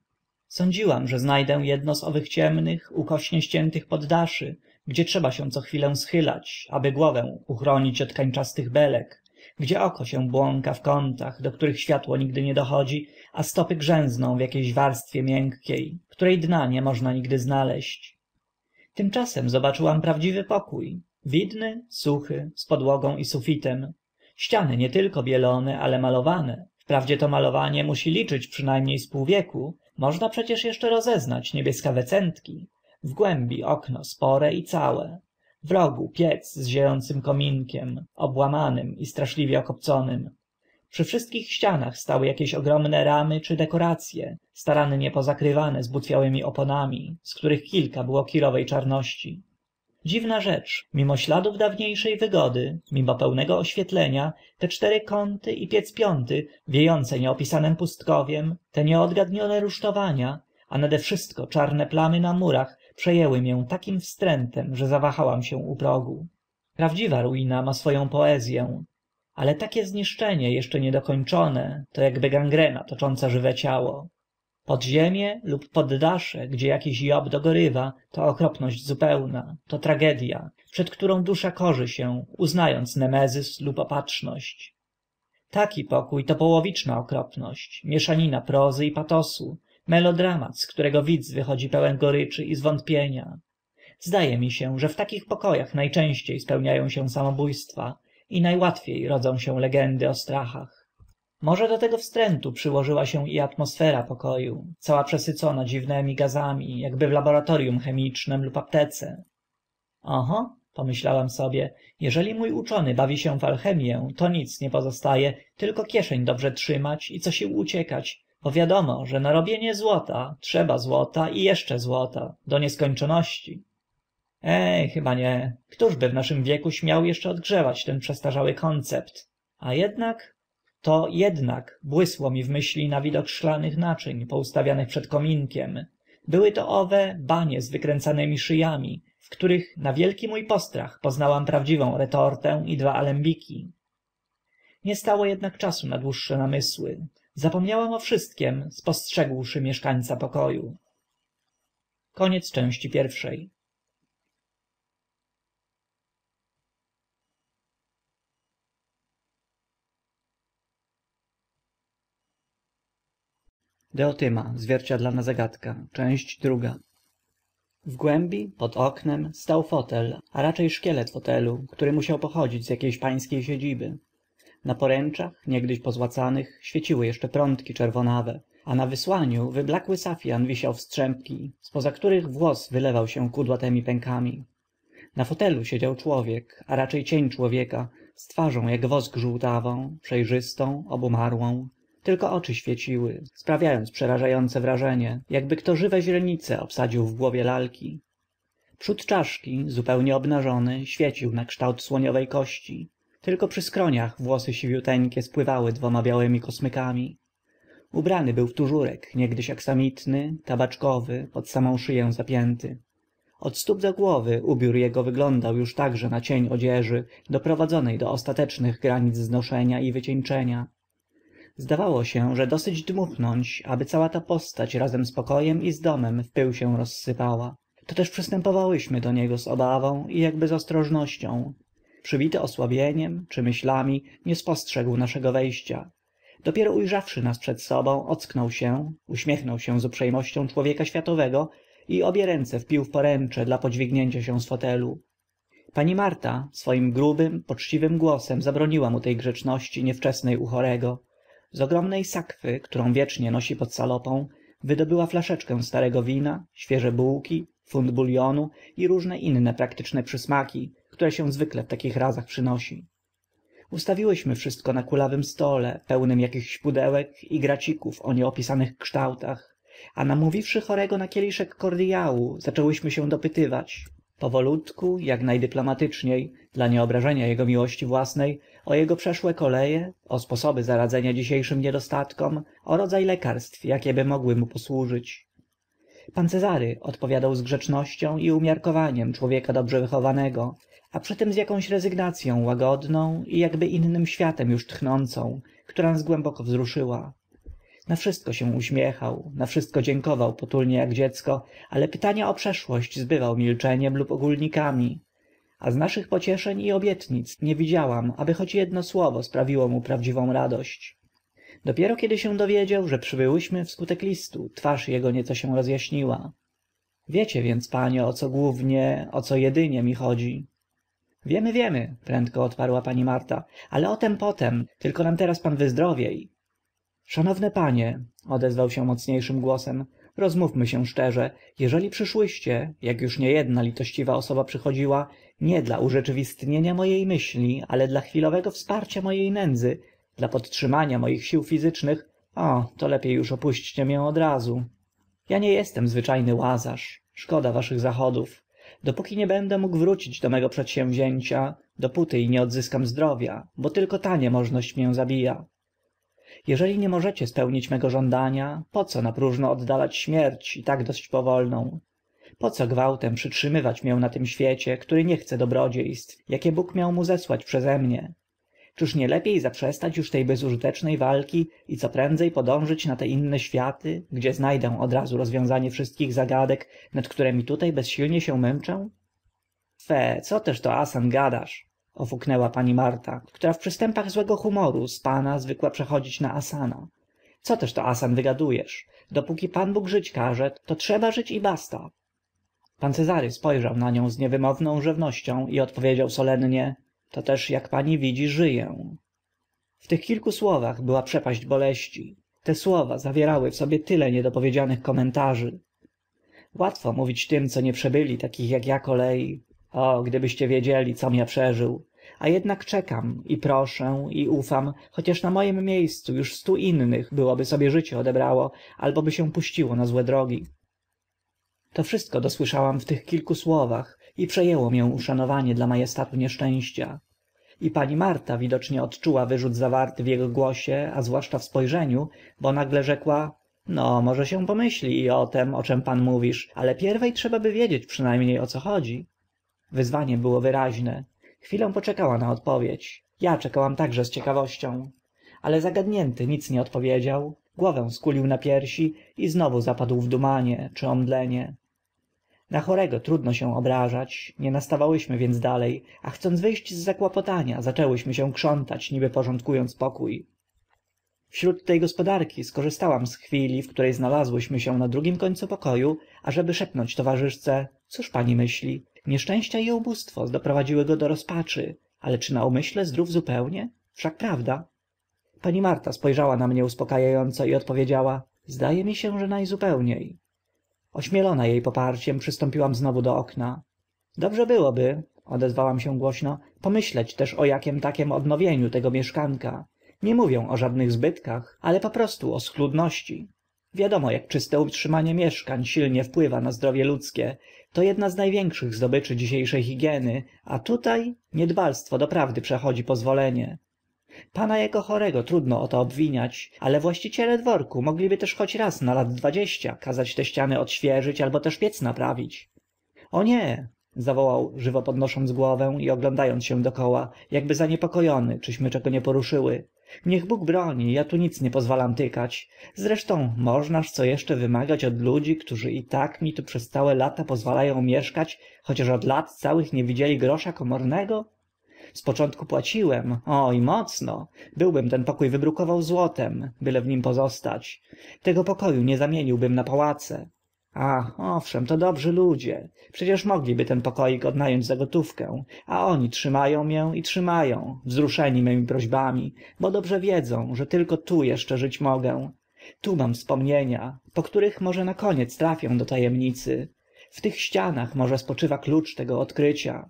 sądziłam że znajdę jedno z owych ciemnych ukośnie ściętych poddaszy gdzie trzeba się co chwilę schylać aby głowę uchronić od kańczastych belek gdzie oko się błąka w kątach do których światło nigdy nie dochodzi a stopy grzęzną w jakiejś warstwie miękkiej której dna nie można nigdy znaleźć tymczasem zobaczyłam prawdziwy pokój widny suchy z podłogą i sufitem ściany nie tylko bielone ale malowane wprawdzie to malowanie musi liczyć przynajmniej z pół wieku można przecież jeszcze rozeznać niebieskawe cętki w głębi okno spore i całe w rogu piec z ziejącym kominkiem obłamanym i straszliwie okopconym przy wszystkich ścianach stały jakieś ogromne ramy czy dekoracje starannie pozakrywane zbutwiałemi oponami z których kilka było kirowej czarności dziwna rzecz mimo śladów dawniejszej wygody mimo pełnego oświetlenia te cztery kąty i piec piąty wiejące nieopisanem pustkowiem te nieodgadnione rusztowania a wszystko czarne plamy na murach ęły mię takim wstrętem że zawahałam się u progu prawdziwa ruina ma swo ą poez ę ale takie zniszczenie eszcze niedokończone to akby gangrena tocząca żywe ciało podziemie lub poddasze gdzie akiś job dogorywa to okropność zupełna to tragedia, przed którą dusza korzy się uzna ąc nemezis lub opatrzność taki pokó to połowiczna okropność mieszanina prozy i patosu melodramat z którego widz wychodzi pełen goryczy i zwątpienia zdaje mi się że w takich pokojach najczęściej spełniają się samobójstwa i najłatwiej rodzą się legendy o strachach może do tego wstrętu przyłożyła się i atmosfera pokoju cała przesycona dziwnymi gazami jakby w laboratorium chemicznym lub aptece oho pomyślałam sobie jeżeli mój uczony bawi się w alchemię to nic nie pozostaje tylko kieszeń dobrze trzymać i co sił uciekać bo wiadomo że na robienie złota trzeba złota i jeszcze złota do nieskończoności e chyba nie któżby w naszym wieku śmiał jeszcze odgrzewać ten przestarzały koncept a jednak to jednak błysło mi w myśli na widok szklanych naczyń poustawianych przed kominkiem były to owe banie z wykręcanemi szyjami w których na wielki mó postrach poznałam prawdziwą retortę i dwa alembiki nie stało ednak czasu na dłuższe namysły zapomniałam o wszystkim spostrzegłszy mieszkańca poko deotyma zwierciadlana zagadka w głębi pod oknem stał fotel a racze szkielet fotelu który musiał pochodzić z akie ś pańskie siedziby na poręczach niegdyś pozłacanych świeciły jeszcze prądki czerwonawe a na wysłaniu wyblakły safian wisiał w strzępki z poza których włos wylewał się kudłatemi pękami na fotelu siedział człowiek a raczej cień człowieka z twarzą jak wosk żółtawą przejrzystą obumarłą tylko oczy świeciły sprawiając przerażające wrażenie jakby kto żywe źrenice obsadził w głowie lalki przód czaszki zupełnie obnażony świecił na kształt słoniowej kości tylko przy skroniach włosy siwiuteńkie spływały dwoma białymi kosmykami ubrany był w tużurek niegdyś aksamitny tabaczkowy pod samą szyję zapięty od stóp do głów ubiór jego wyglądał już także na cień odzieży doprowadzonej do ostatecznych granic znoszenia i wycieńczenia zdawało się że dosyć dmuchnąć aby cała ta postać razem z pokojem i z domem w pył się rozsypała toteż przystępowałyśmy do niego z obawą i jakby z ostrożnością przybity osłabieniem czy myślami nie spostrzegł naszego wejścia dopiero ujrzawszy nas przed sobą ocknął się uśmiechnął się z uprzejmością człowieka światowego i obie ręce wpił w poręcze dla podźwignięcia się z fotelu pani marta swoim grubym poczciwym głosem zabroniła mu tej grzeczności niewczesnej u chorego z ogromnej sakwy którą wiecznie nosi pod salopą wydobyła flaszeczkę starego wina świeże bułki funt bulionu i różne inne praktyczne przysmaki które się zwykle w takich razach przynosi ustawiłyśmy wszystko na kulawym stole pełnym jakichś pudełek i gracików o nieopisanych kształtach a namówiwszy chorego na kieliszek kordiału, zaczęłyśmy się dopytywać powolutku jak najdyplomatyczniej dla nie obrażenia jego miłości własnej o jego przeszłe koleje o sposoby zaradzenia dzisiejszym niedostatkom o rodzaj lekarstw by mogły mu posłużyć pan cezary odpowiadał z grzecznością i umiarkowaniem człowieka dobrze wychowanego a przytem z akąś rezygnac ą łagodną i akby innym światem uż tchnącą która nas głęboko wzruszyła na wszystko się uśmiechał na wszystko dziękował potulnie ak dziecko ale pytania o przeszłość zbywał milczeniem lub ogólnikami a z naszych pocieszeń i obietnic nie widziałam aby choć edno słowo sprawiło mu prawdziwą radość dopiero kiedy się dowiedział że przybyłyśmy wskutek listu twarz ego nieco się rozjaśniła. wiecie więc panie o co głównie o co edynie mi chodzi wiemy wiemy prędko odparła pani marta ale o tem potem tylko nam teraz pan wyzdrowiej szanowne panie odezwał się mocniejszym głosem rozmówmy się szczerze jeżeli przyszłyście jak już niejedna litościwa osoba przychodziła nie dla urzeczywistnienia mojej myśli ale dla chwilowego wsparcia mojej nędzy dla podtrzymania moich sił fizycznych o to lepiej już opuśćcie mię razu. ja nie jestem zwyczajny łazarz szkoda waszych zachodów dopóki nie będę mógł wrócić do mego przedsięwzięcia dopóty i nie odzyskam zdrowia bo tylko ta niemożność mię zabija jeżeli nie możecie spełnić mego żądania po na próżno oddalać śmierć i tak dość powolną Po co gwałtem przytrzymywać mię na tym świecie który nie chce dobrodziejstw jakie bóg miał mu zesłać przeze czyż nie lepiej zaprzestać już tej bezużytecznej walki i co prędzej podążyć na te inne światy gdzie znajdę razu rozwiązanie wszystkich zagadek nad którymi tutaj bezsilnie się męczę fe co też to asan gadasz ofuknęła pani marta która w przystępach złego humoru z pana zwykła przechodzić na asana co też to asan wygadujesz dopóki pan bóg żyć każe to trzeba żyć i basta pan cezary spojrzał na nią z niewymowną rzewnością i odpowiedział solennie to też jak pani widzi żyję w tych kilku słowach była przepaść boleści te słowa zawierały w sobie tyle niedopowiedzianych komentarzy łatwo mówić tym co nie przebyli takich jak ja kolei o gdybyście wiedzieli com ja przeżył a jednak czekam i proszę i ufam chociaż na mojem miejscu już stu innych byłoby sobie życie odebrało albo by się puściło na złe drogi to wszystko dosłyszałam w tych kilku słowach i przejęło mię uszanowanie dla majestatu nieszczęścia i pani marta widocznie odczuła wyrzut zawarty w jego głosie a zwłaszcza w spojrzeniu bo nagle rzekła no może się pomyśli i o tem o czym pan mówisz ale pierwej by wiedzieć przynajmniej o co chodzi wyzwanie było wyraźne chwilę poczekała na odpowiedź ja czekałam także z ciekawością ale zagadnięty nic nie odpowiedział głowę skulił na piersi i znowu zapadł w dumanie czy omdlenie na chorego trudno się obrażać nie nastawałyśmy więc dale a chcąc wy ść z zakłopotania zaczęłyśmy się krzątać niby porządku ąc pokó wśród te gospodarki skorzystałam z chwili w które znalazłyśmy się na drugim końcu poko u ażeby szepnąć towarzyszce cóż pani myśli nieszczęścia i ubóstwo doprowadziły go do rozpaczy ale czy na umyśle zdrów zupełnie wszak prawda pani marta spo rzała na mnie uspoka ąco i odpowiedziała zda e mi się że ośmielona jej poparciem przystąpiłam znowu do okna dobrze byłoby odezwałam się głośno pomyśleć też o akim takiem odnowieniu tego mieszkanka nie mówię o żadnych zbytkach ale po prostu o schludności wiadomo ak czyste utrzymanie mieszkań silnie wpływa na zdrowie ludzkie to edna z na większych zdobyczy dzisie sze higieny a tutaj niedbalstwo doprawdy przechodzi pozwolenie pana jako chorego trudno o to obwiniać ale właściciele dworku mogliby też choć raz na lat dwadzieścia kazać te ściany odświeżyć albo też piec naprawić o nie zawołał żywo podnosząc głowę i oglądając się dokoła jakby zaniepokojony czyśmy czego nie poruszyły niech bóg broni ja tu nic nie pozwalam tykać zresztą możnaż co jeszcze wymagać od ludzi którzy i tak mi tu przez całe lata pozwalają mieszkać chociaż od lat całych nie widzieli grosza komornego z początku płaciłem o i mocno byłbym ten pokó wybrukował złotem byle w nim pozostać tego poko u nie zamieniłbym na pałace ach owszem to dobrzy ludzie przecież mogliby ten pokoik odna ąć za gotówkę a oni trzyma ą mię i trzyma ą wzruszeni mymi prośbami bo dobrze wiedzą że tylko tu eszcze żyć mogę tu mam wspomnienia po których może na koniec trafię do ta emnicy w tych ścianach może spoczywa klucz tego odkrycia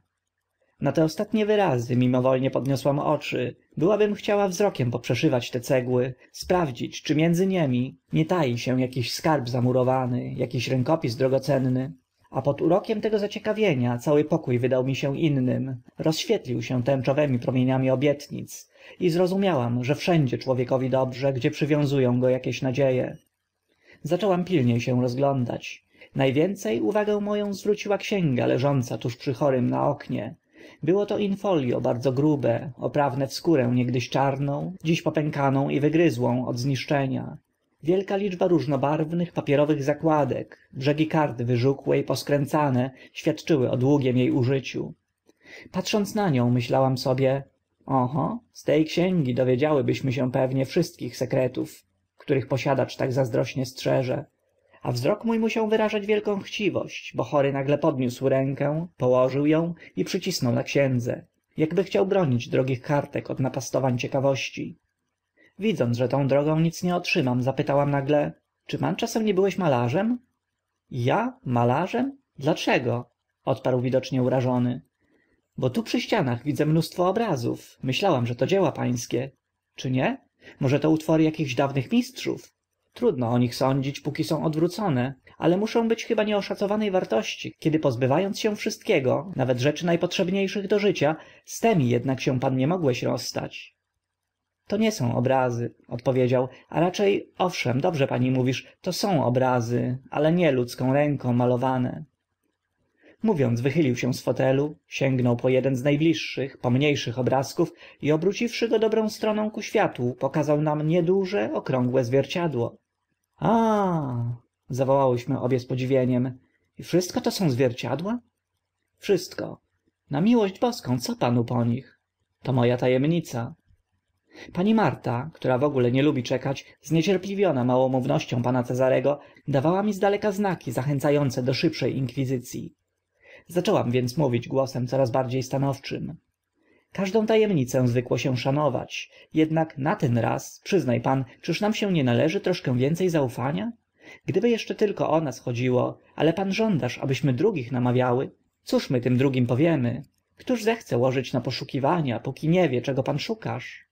na te ostatnie wyrazy mimowolnie podniosłam oczy byłabym chciała wzrokiem poprzeszywać te cegły sprawdzić czy między nimi nie tai się jakiś skarb zamurowany jakiś rękopis drogocenny a pod urokiem tego zaciekawienia cały pokój wydał mi się innym rozświetlił się tęczowymi promieniami obietnic i zrozumiałam że wszędzie człowiekowi dobrze gdzie przywiązują go jakieś nadzieje zaczęłam pilnie się rozglądać najwięcej uwagę moją zwróciła księga leżąca tuż przy chorym na oknie było to in folio bardzo grube oprawne w skórę niegdyś czarną dziś popękaną i wygryzłą od zniszczenia wielka liczba różnobarwnych papierowych zakładek brzegi kart wyżółkłe i poskręcane świadczyły o długiem jej użyciu patrząc na nią myślałam sobie oho z tej księgi dowiedziałybyśmy się pewnie wszystkich sekretów których posiadacz tak zazdrośnie strzeże a wzrok mó musiał wyrażać wielką chciwość bo chory nagle podniósł rękę położył ą i przycisnął na księdze akby chciał bronić drogich kartek od napastowań ciekawości widząc że tą drogą nic nie otrzymam zapytałam nagle czy pan czasem nie byłeś malarzem ja malarzem dlaczego odparł widocznie urażony bo tu przy ścianach widzę mnóstwo obrazów myślałam że to dzieła pańskie czy nie może to utwory jakichś dawnych mistrzów trudno o nich sądzić póki są odwrócone ale muszą być chyba nieoszacowanej wartości kiedy pozbywając się wszystkiego nawet rzeczy najpotrzebniejszych do życia z temi jednak się pan nie mogłeś rozstać to nie są obrazy odpowiedział a raczej owszem dobrze pani mówisz to są obrazy ale nie ludzką ręką malowane mówiąc wychylił się z fotelu sięgnął po jeden z najbliższych pomniejszych obrazków i obróciwszy go dobrą stroną ku światłu pokazał nam nieduże okrągłe zwierciadło zawołałyśmy obie z podziwieniem i wszystko to są zwierciadła wszystko na miłość boską co panu po nich to mo a ta emnica pani marta która w ogóle nie lubi czekać zniecierpliwiona małomównością pana cezarego dawała mi z daleka znaki zachęca ące do szybsze inkwizyc i zaczęłam więc mówić głosem coraz bardzie stanowczym każdą tajemnicę zwykło się szanować jednak na ten raz przyznaj pan czyż nam się nie należy troszkę więcej zaufania gdyby jeszcze tylko o nas chodziło ale pan żądasz abyśmy drugich namawiały cóż my tym drugim powiemy któż zechce łożyć na poszukiwania póki nie wie czego pan szukasz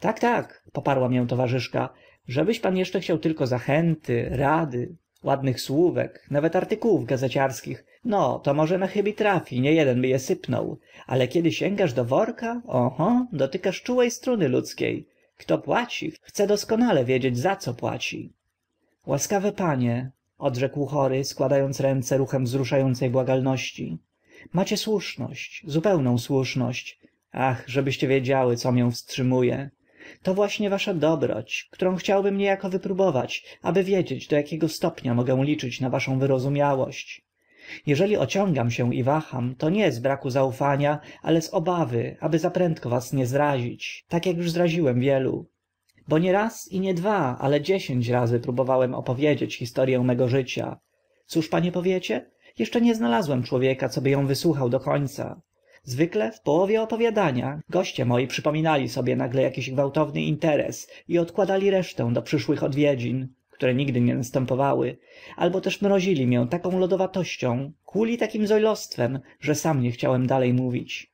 tak tak poparła mię towarzyszka żebyś pan jeszcze chciał tylko zachęty rady ładnych słówek nawet artykułów gazeciarskich no to może na chybi trafi nie jeden by je sypnął ale kiedy sięgasz do worka oho dotykasz czułej struny ludzkiej kto płaci chce doskonale wiedzieć za co płaci łaskawy panie odrzekł chory składając ręce ruchem wzruszającej błagalności macie słuszność zupełną słuszność ach żebyście wiedziały co mię wstrzymuje to właśnie wasza dobroć którą chciałbym niejako wypróbować aby wiedzieć do jakiego stopnia mogę liczyć na waszą wyrozumiałość jeżeli ociągam się i waham to nie z braku zaufania ale z obawy aby zaprędko was nie zrazić tak jak już zraziłem wielu bo nie raz i nie dwa ale dziesięć razy próbowałem opowiedzieć historię mego życia cóż panie powiecie jeszcze nie znalazłem człowieka coby ją wysłuchał do końca zwykle w połowie opowiadania goście moi przypominali sobie nagle jakiś gwałtowny interes i odkładali resztę do przyszłych odwiedzin które nigdy nie następowały albo też mrozili mię taką lodowatością kłuli takim zoilostwem że sam nie chciałem dalej mówić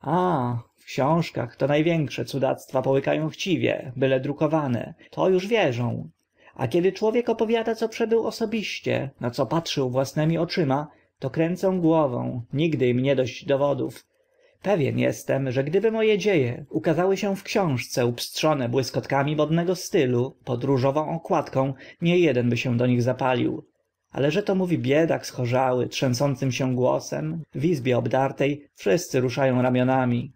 a w książkach to największe cudactwa połykają chciwie byle drukowane to już wierzą a kiedy człowiek opowiada co przebył osobiście na co patrzył własnemi oczyma to kręcą głową nigdy im nie dość dowodów pewien jestem że gdyby moje dzieje ukazały się w książce upstrzone błyskotkami modnego stylu pod różową okładką niejeden by się do nich zapalił ale że to mówi biedak schorzały trzęsącym się głosem w izbie obdartej wszyscy ruszają ramionami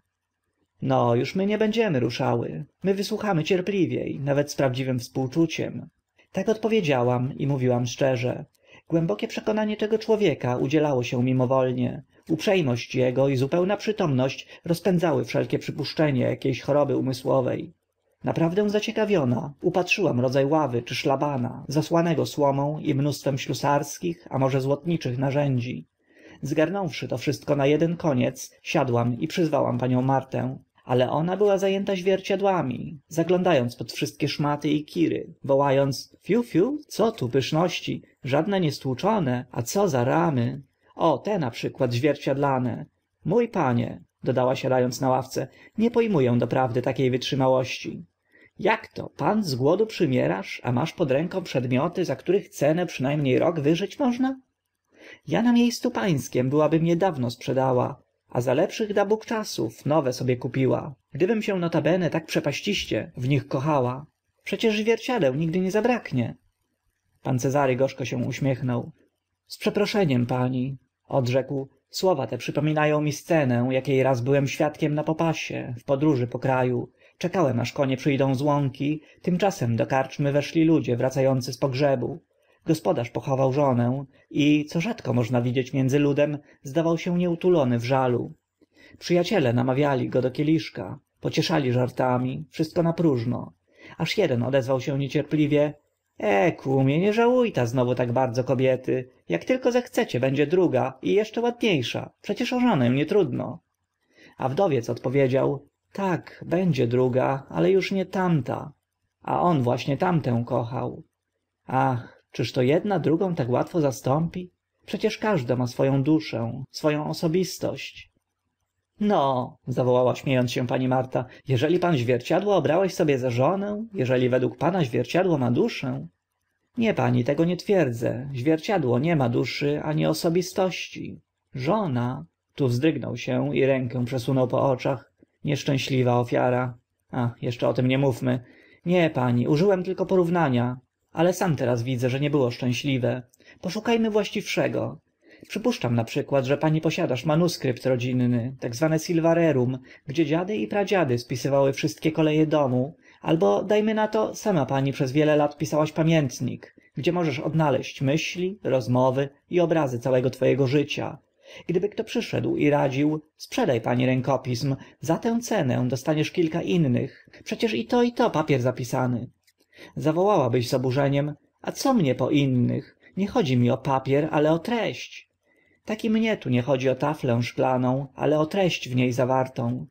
no już my nie będziemy ruszały my wysłuchamy cierpliwiej nawet z prawdziwym współczuciem tak odpowiedziałam i mówiłam szczerze głębokie przekonanie tego człowieka udzielało się mimowolnie uprzejmość jego i zupełna przytomność rozpędzały wszelkie przypuszczenie jakiejś choroby umysłowej naprawdę zaciekawiona upatrzyłam rodzaj ławy czy szlabana zasłanego słomą i mnóstwem ślusarskich a może złotniczych narzędzi zgarnąwszy to wszystko na eden koniec siadłam i przyzwałam panią martę ale ona była za ęta zwierciadłami zagląda ąc pod wszystkie szmaty i kiry woła ąc fiu fiu co tu pyszności żadne nie stłuczone a co za ramy o te na przykład zwierciadlane mó panie dodała siadając na ławce nie po mu ę doprawdy takie wytrzymałości jak to pan z głodu przymierasz a masz pod ręką przedmioty za których cenę przyna mnie rok wyżyć można ja na mie scu pańskim byłabym e dawno sprzedała a za lepszych da bóg czasów nowe sobie kupiła gdybym się notabene tak przepaściście w nich kochała przecież zwierciadeł nigdy nie zabraknie pan cezary gorzko się uśmiechnął z przeproszeniem pani odrzekł słowa te przypominają mi scenę jakiej raz byłem świadkiem na popasie w podróży po kraju czekałem aż konie przyjdą z łąki tymczasem do karczmy weszli ludzie wracający z pogrzebu gospodarz pochował żonę i co rzadko można widzieć między ludem zdawał się nieutulony w żalu przyjaciele namawiali go do kieliszka pocieszali żartami wszystko napróżno aż jeden odezwał się niecierpliwie kumie nie żału ta znowu tak bardzo kobiety jak tylko zechcecie będzie druga i jeszcze ładnie sza przecież o żonę nietrudno a wdowiec odpowiedział tak będzie druga ale już nie tamta a on właśnie tamtę kochał ach czyż to jedna drugą tak łatwo zastąpi przecież każda ma swoją duszę swoją osobistość no zawołała śmiejąc się pani marta jeżeli pan zwierciadło obrałeś sobie za żonę jeżeli według pana zwierciadło ma duszę nie pani tego nie twierdzę zwierciadło nie ma duszy ani osobistości żona tu wzdrygnął się i rękę przesunął po oczach nieszczęśliwa ofiara ach jeszcze o tym nie mówmy nie pani użyłem tylko porównania ale sam teraz widzę że nie było szczęśliwe poszukajmy właściwszego przypuszczam przykład, że pani posiadasz manuskrypt rodzinny tak zwane silvarerum gdzie dziady i pradziady spisywały wszystkie koleje domu albo dajmy na to sama pani przez wiele lat pisałaś pamiętnik gdzie możesz odnaleźć myśli rozmowy i obrazy całego twego życia gdyby kto przyszedł i radził sprzedaj pani rękopism za tę cenę dostaniesz kilka innych przecież i to i to papier zapisany zawołałabyś z oburzeniem a co mnie po innych nie chodzi mi o papier ale o treść i mnie tu nie chodzi o taflę szklaną ale o treść w niej zawartą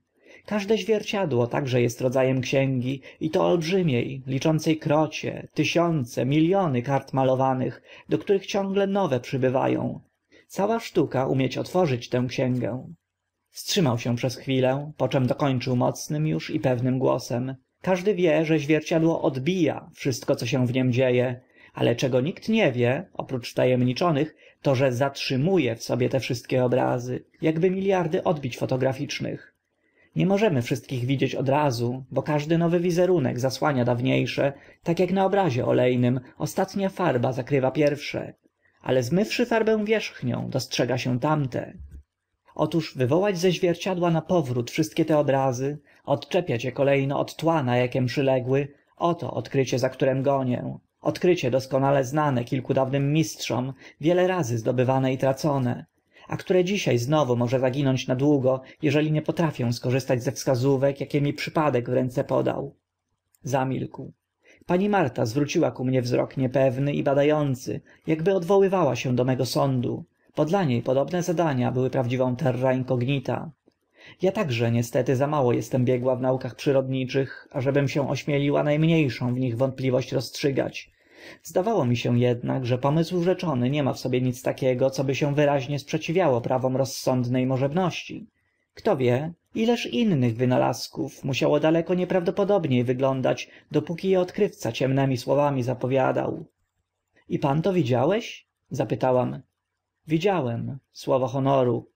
każde zwierciadło także est rodza em księgi i to olbrzymie liczące krocie tysiące miliony kart malowanych do których ciągle nowe przybywa ą cała sztuka umieć otworzyć tę księgę wstrzymał się przez chwilę po czym dokończył mocnym uż i pewnym głosem każdy wie że zwierciadło odbija wszystko co się w nim dzie ale czego nikt nie wie oprócz tajemniczonych, to że zatrzymuje w sobie te wszystkie obrazy jakby miliardy odbić fotograficznych nie możemy wszystkich widzieć od razu bo każdy nowy wizerunek zasłania dawniejsze tak jak na obrazie olejnym ostatnia farba zakrywa pierwsze ale zmywszy farbę wierzchnią dostrzega się tamte otóż wywołać ze zwierciadła na powrót wszystkie te obrazy odczepiać e kolejno od tła na akim przyległy oto odkrycie za którym gonię odkrycie doskonale znane kilku dawnym mistrzom wiele razy zdobywane i tracone a które dzisia znowu może zaginąć na długo jeżeli nie potrafię skorzystać ze wskazówek jakie mi przypadek w ręce podał zamilkł pani marta zwróciła ku mnie wzrok niepewny i bada ący akby odwoływała się do mego sądu bo dla nie podobne zadania były prawdziwą terra incognita ja także niestety za mało estem biegła w naukach przyrodniczych ażebym się ośmieliła na mnie szą w nich wątpliwość rozstrzygać zdawało mi się jednak że pomysł rzeczony nie ma w sobie nic takiego coby się wyraźnie sprzeciwiało prawom rozsądnej możebności kto wie ileż innych wynalazków musiało daleko nieprawdopodobnie wyglądać dopóki e odkrywca ciemnymi słowami zapowiadał i pan to widziałeś zapytałam widziałem słowo honoru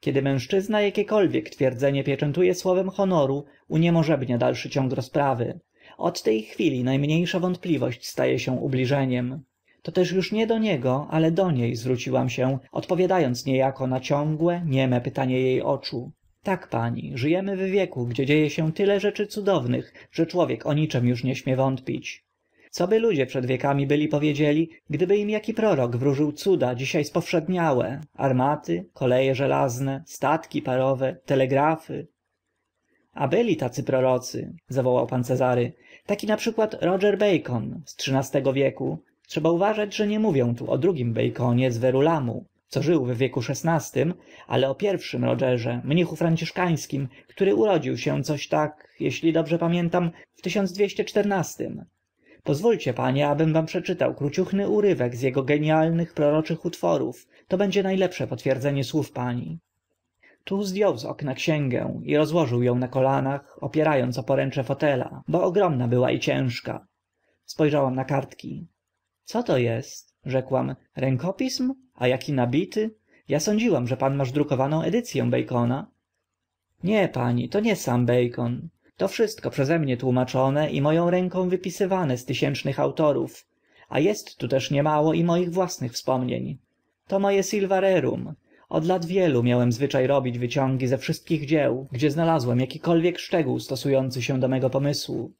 kiedy mężczyzna akiekolwiek twierdzenie pieczętu e słowem honoru uniemożebnia dalszy ciąg rozprawy od tej chwili najmniejsza wątpliwość staje się ubliżeniem to też już nie do niego ale do niej zwróciłam się odpowiadając niejako na ciągłe nieme pytanie jej oczu tak pani żyjemy w wieku gdzie dzieje się tyle rzeczy cudownych że człowiek o niczem już nie śmie wątpić coby ludzie przed wiekami byli powiedzieli gdyby im jaki prorok wróżył cuda dzisiaj spowszedniałe armaty koleje żelazne statki parowe telegrafy a byli tacy prorocy zawołał pan cezary taki na przykład roger bacon z xiii wieku trzeba uważać że nie mówię tu o drugim baconie z verulamu co żył w wieku szesnastym ale o pierwszym rogerze mnichu franciszkańskim który urodził się coś tak jeśli dobrze pamiętam w pozwólcie panie abym wam przeczytał króciuchny urywek z jego genialnych proroczych utworów to będzie najlepsze potwierdzenie słów pani tu zdjął z okna księgę i rozłożył ją na kolanach opierając o poręcze fotelu bo ogromna była i ciężka spojrzałam na kartki co to jest rzekłam rękopism a jaki nabity ja sądziłam że pan masz drukowaną edycyę bacona nie pani to nie sam bacon to wszystko przeze mnie tłumaczone i moją ręką wypisywane z tysięcznych autorów a jest tu też niemało i moich własnych wspomnień to moje od lat wielu miałem zwycza robić wyciągi ze wszystkich dzieł gdzie znalazłem akikolwiek szczegół stosu ący się do mego pomysłu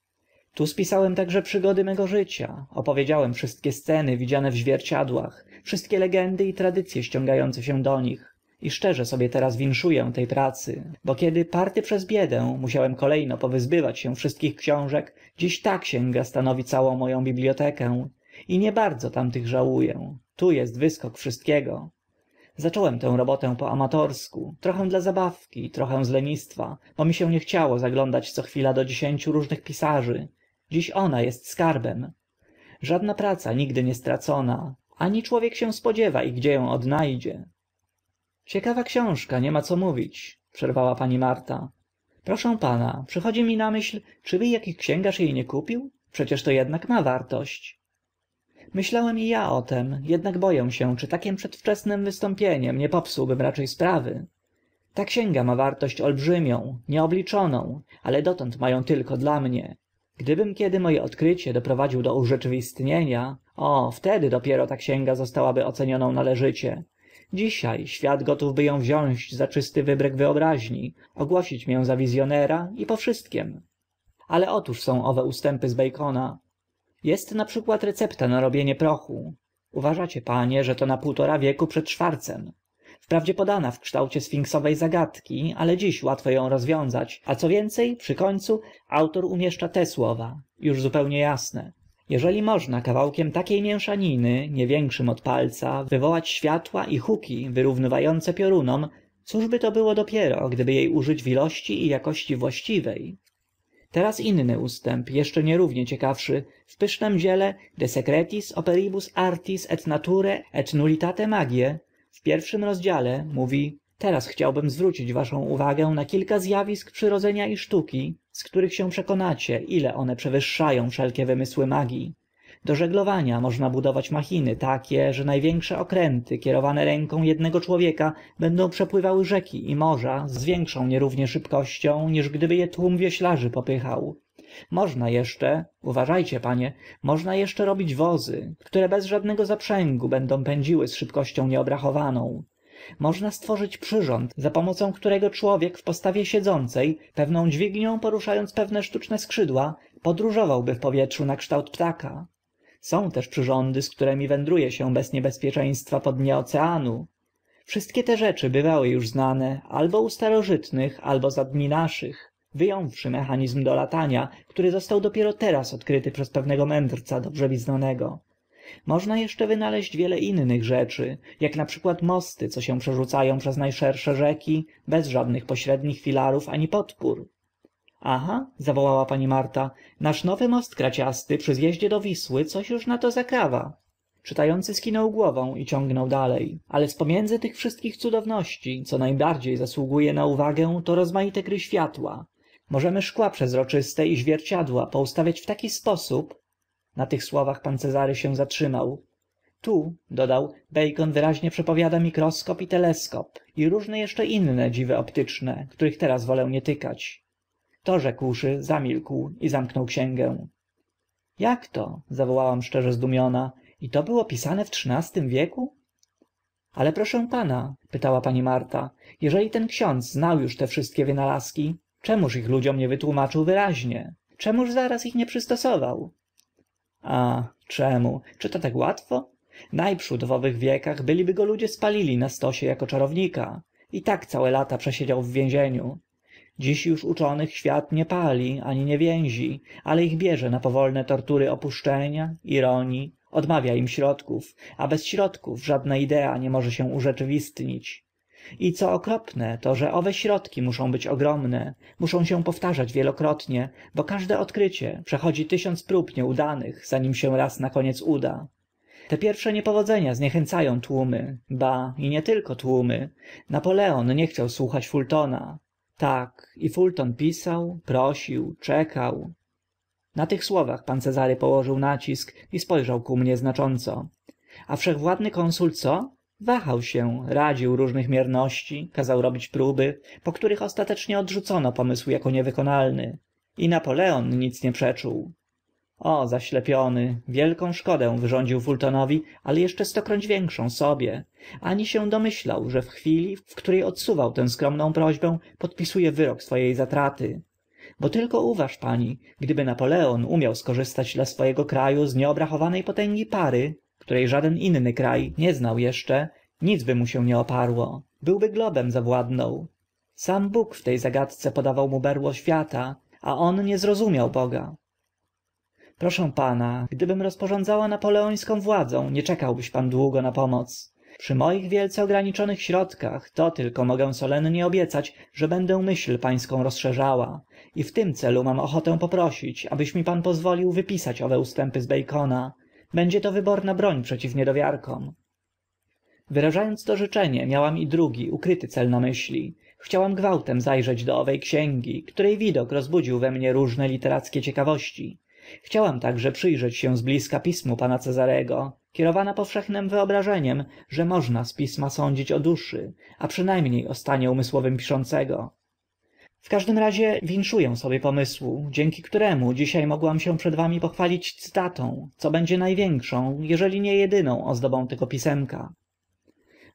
tu spisałem także przygody mego życia opowiedziałem wszystkie sceny widziane w zwierciadłach wszystkie legendy i tradyc e ściąga ące się do nich i szczerze sobie teraz winszu ę te pracy bo kiedy party przez biedę musiałem kolejno powyzbywać się wszystkich książek dziś ta księga stanowi całą mo ą bibliotekę i nie bardzo tamtych żału ę tu est wyskok wszystkiego zacząłem tę robotę po amatorsku trochę dla zabawki trochę z lenistwa bo mi się nie chciało zaglądać co chwila do dziesięciu różnych pisarzy dziś ona est skarbem żadna praca nigdy nie stracona ani człowiek się spodziewa i gdzie ą odna dzie ciekawa książka nie ma co mówić przerwała pani marta proszę pana przychodzi mi na myśl czyby aki księgarz e nie kupił przecież to ednak ma wartość myślałem i ja o tym, jednak boję się czy takim przedwczesnym wystąpieniem nie popsułbym racze sprawy ta księga ma wartość olbrzymią nieobliczoną ale dotąd ma ą tylko dla mnie gdybym kiedy mo e odkrycie doprowadził do urzeczywistnienia o wtedy dopiero ta księga zostałaby ocenioną należycie dzisia świat gotów by ą wziąć za czysty wybryk wyobraźni ogłosić mię za wiz onera i po wszystkim ale otóż są owe ustępy z bacona jest przykład recepta na robienie prochu uważacie panie że to na półtora wieku przed szwarcem wprawdzie podana w kształcie sfinksowej zagadki ale dziś łatwo ją rozwiązać a co więcej przy końcu autor umieszcza te słowa już zupełnie jasne jeżeli można kawałkiem takiej mięszaniny nie większym od palca wywołać światła i huki wyrównywające piorunom by to było dopiero gdyby jej użyć w ilości i jakości właściwej teraz inny ustęp jeszcze nierównie ciekawszy w pysznem dziele de secretis operibus artis et naturae et nullitate magiae w pierwszym rozdziale mówi teraz chciałbym zwrócić waszą uwagę na kilka zjawisk przyrodzenia i sztuki z których się przekonacie ile one przewyższają wszelkie wymysły magii do żeglowania można budować machiny takie że największe okręty kierowane ręką jednego człowieka będą przepływały rzeki i morza z większą nierównie szybkością niż gdyby je tłum wioślarzy popychał można jeszcze uważajcie panie można jeszcze robić wozy które bez żadnego zaprzęgu będą pędziły z szybkością nieobrachowaną można stworzyć przyrząd za pomocą którego człowiek w postawie siedzącej pewną dźwignią poruszając pewne sztuczne skrzydła podróżowałby w powietrzu na kształt ptaka są też przyrządy z którymi wędru e się bez niebezpieczeństwa po dnie oceanu wszystkie te rzeczy bywały uż znane albo u starożytnych albo za dni naszych wy ąwszy mechanizm do latania który został dopiero teraz odkryty przez pewnego mędrca dobrze mi znanego można eszcze wynaleźć wiele innych rzeczy ak na przykład mosty co się przerzuca ą przez na szersze rzeki bez żadnych pośrednich filarów ani podpór aha zawołała pani marta nasz nowy most kraciasty przy zjeździe do wisły coś już na to zakrawa czytający skinął głową i ciągnął dalej ale z pomiędzy tych wszystkich cudowności co najbardziej zasługuje na uwagę to rozmaite gry światła możemy szkła przezroczyste i zwierciadła poustawiać w taki sposób na tych słowach pan cezary się zatrzymał tu dodał bacon wyraźnie przepowiada mikroskop i teleskop i różne jeszcze inne dziwy optyczne których teraz wolę nie tykać to rzekłszy zamilkł i zamknął księgę to? zawołałam szczerze zdumiona i to było pisane w trzynastym wieku ale proszę pana pytała pani marta jeżeli ten ksiądz znał uż te wszystkie wynalazki czemuż ich ludziom nie wytłumaczył wyraźnie czemuż zaraz ich nie przystosował a czemu czy to tak łatwo na przód w owych wiekach byliby go ludzie spalili na stosie ako czarownika i tak całe lata przesiedział w więzieniu dziś już uczonych świat nie pali ani nie więzi ale ich bierze na powolne tortury opuszczenia ironii odmawia im środków a bez środków żadna idea nie może się urzeczywistnić i co okropne to że owe środki muszą być ogromne muszą się powtarzać wielokrotnie bo każde odkrycie przechodzi tysiąc prób nieudanych zanim się raz na koniec uda te pierwsze niepowodzenia zniechęcają tłumy ba i nie tylko tłumy napoleon nie chciał słuchać fultona tak i fulton pisał prosił czekał na tych słowach pan cezary położył nacisk i spojrzał ku mnie znacząco a wszechwładny konsul co wahał się radził różnych mierności kazał robić próby po których ostatecznie odrzucono pomysł jako niewykonalny i napoleon nic nie przeczuł o zaślepiony wielką szkodę wyrządził fultonowi ale jeszcze stokroć większą sobie ani się domyślał że w chwili w której odsuwał tę skromną prośbę podpisuje wyrok swojej zatraty bo tylko uważ pani gdyby napoleon umiał skorzystać dla swego kraju z nieobrachowanej potęgi pary której żaden inny kraj nie znał jeszcze nicby mu się nie oparło byłby globem zawładnął sam bóg w tej zagadce podawał mu berło świata a on nie zrozumiał boga proszę pana gdybym rozporządzała napoleońską władzą nie czekałbyś pan długo na pomoc przy moich wielce ograniczonych środkach to tylko mogę solennie obiecać że będę myśl pańską rozszerzała i w tym celu mam ochotę poprosić abyś mi pan pozwolił wypisać owe ustępy z bacona będzie to wyborna broń przeciw niedowiarkom wyrażając to życzenie miałam i drugi ukryty cel na myśli chciałam gwałtem zajrzeć do owej księgi której widok rozbudził we mnie różne literackie ciekawości chciałam także przy rzeć się z bliska pismu pana cezarego kierowana powszechnym wyobrażeniem że można z pisma sądzić o duszy a przyna mnie o stanie umysłowym piszącego w każdym razie winszu ę sobie pomysłu dzięki któremu dzisia mogłam się przed wami pochwalić cytatą co będzie na większą eżeli nie edyną ozdobą tego pisemka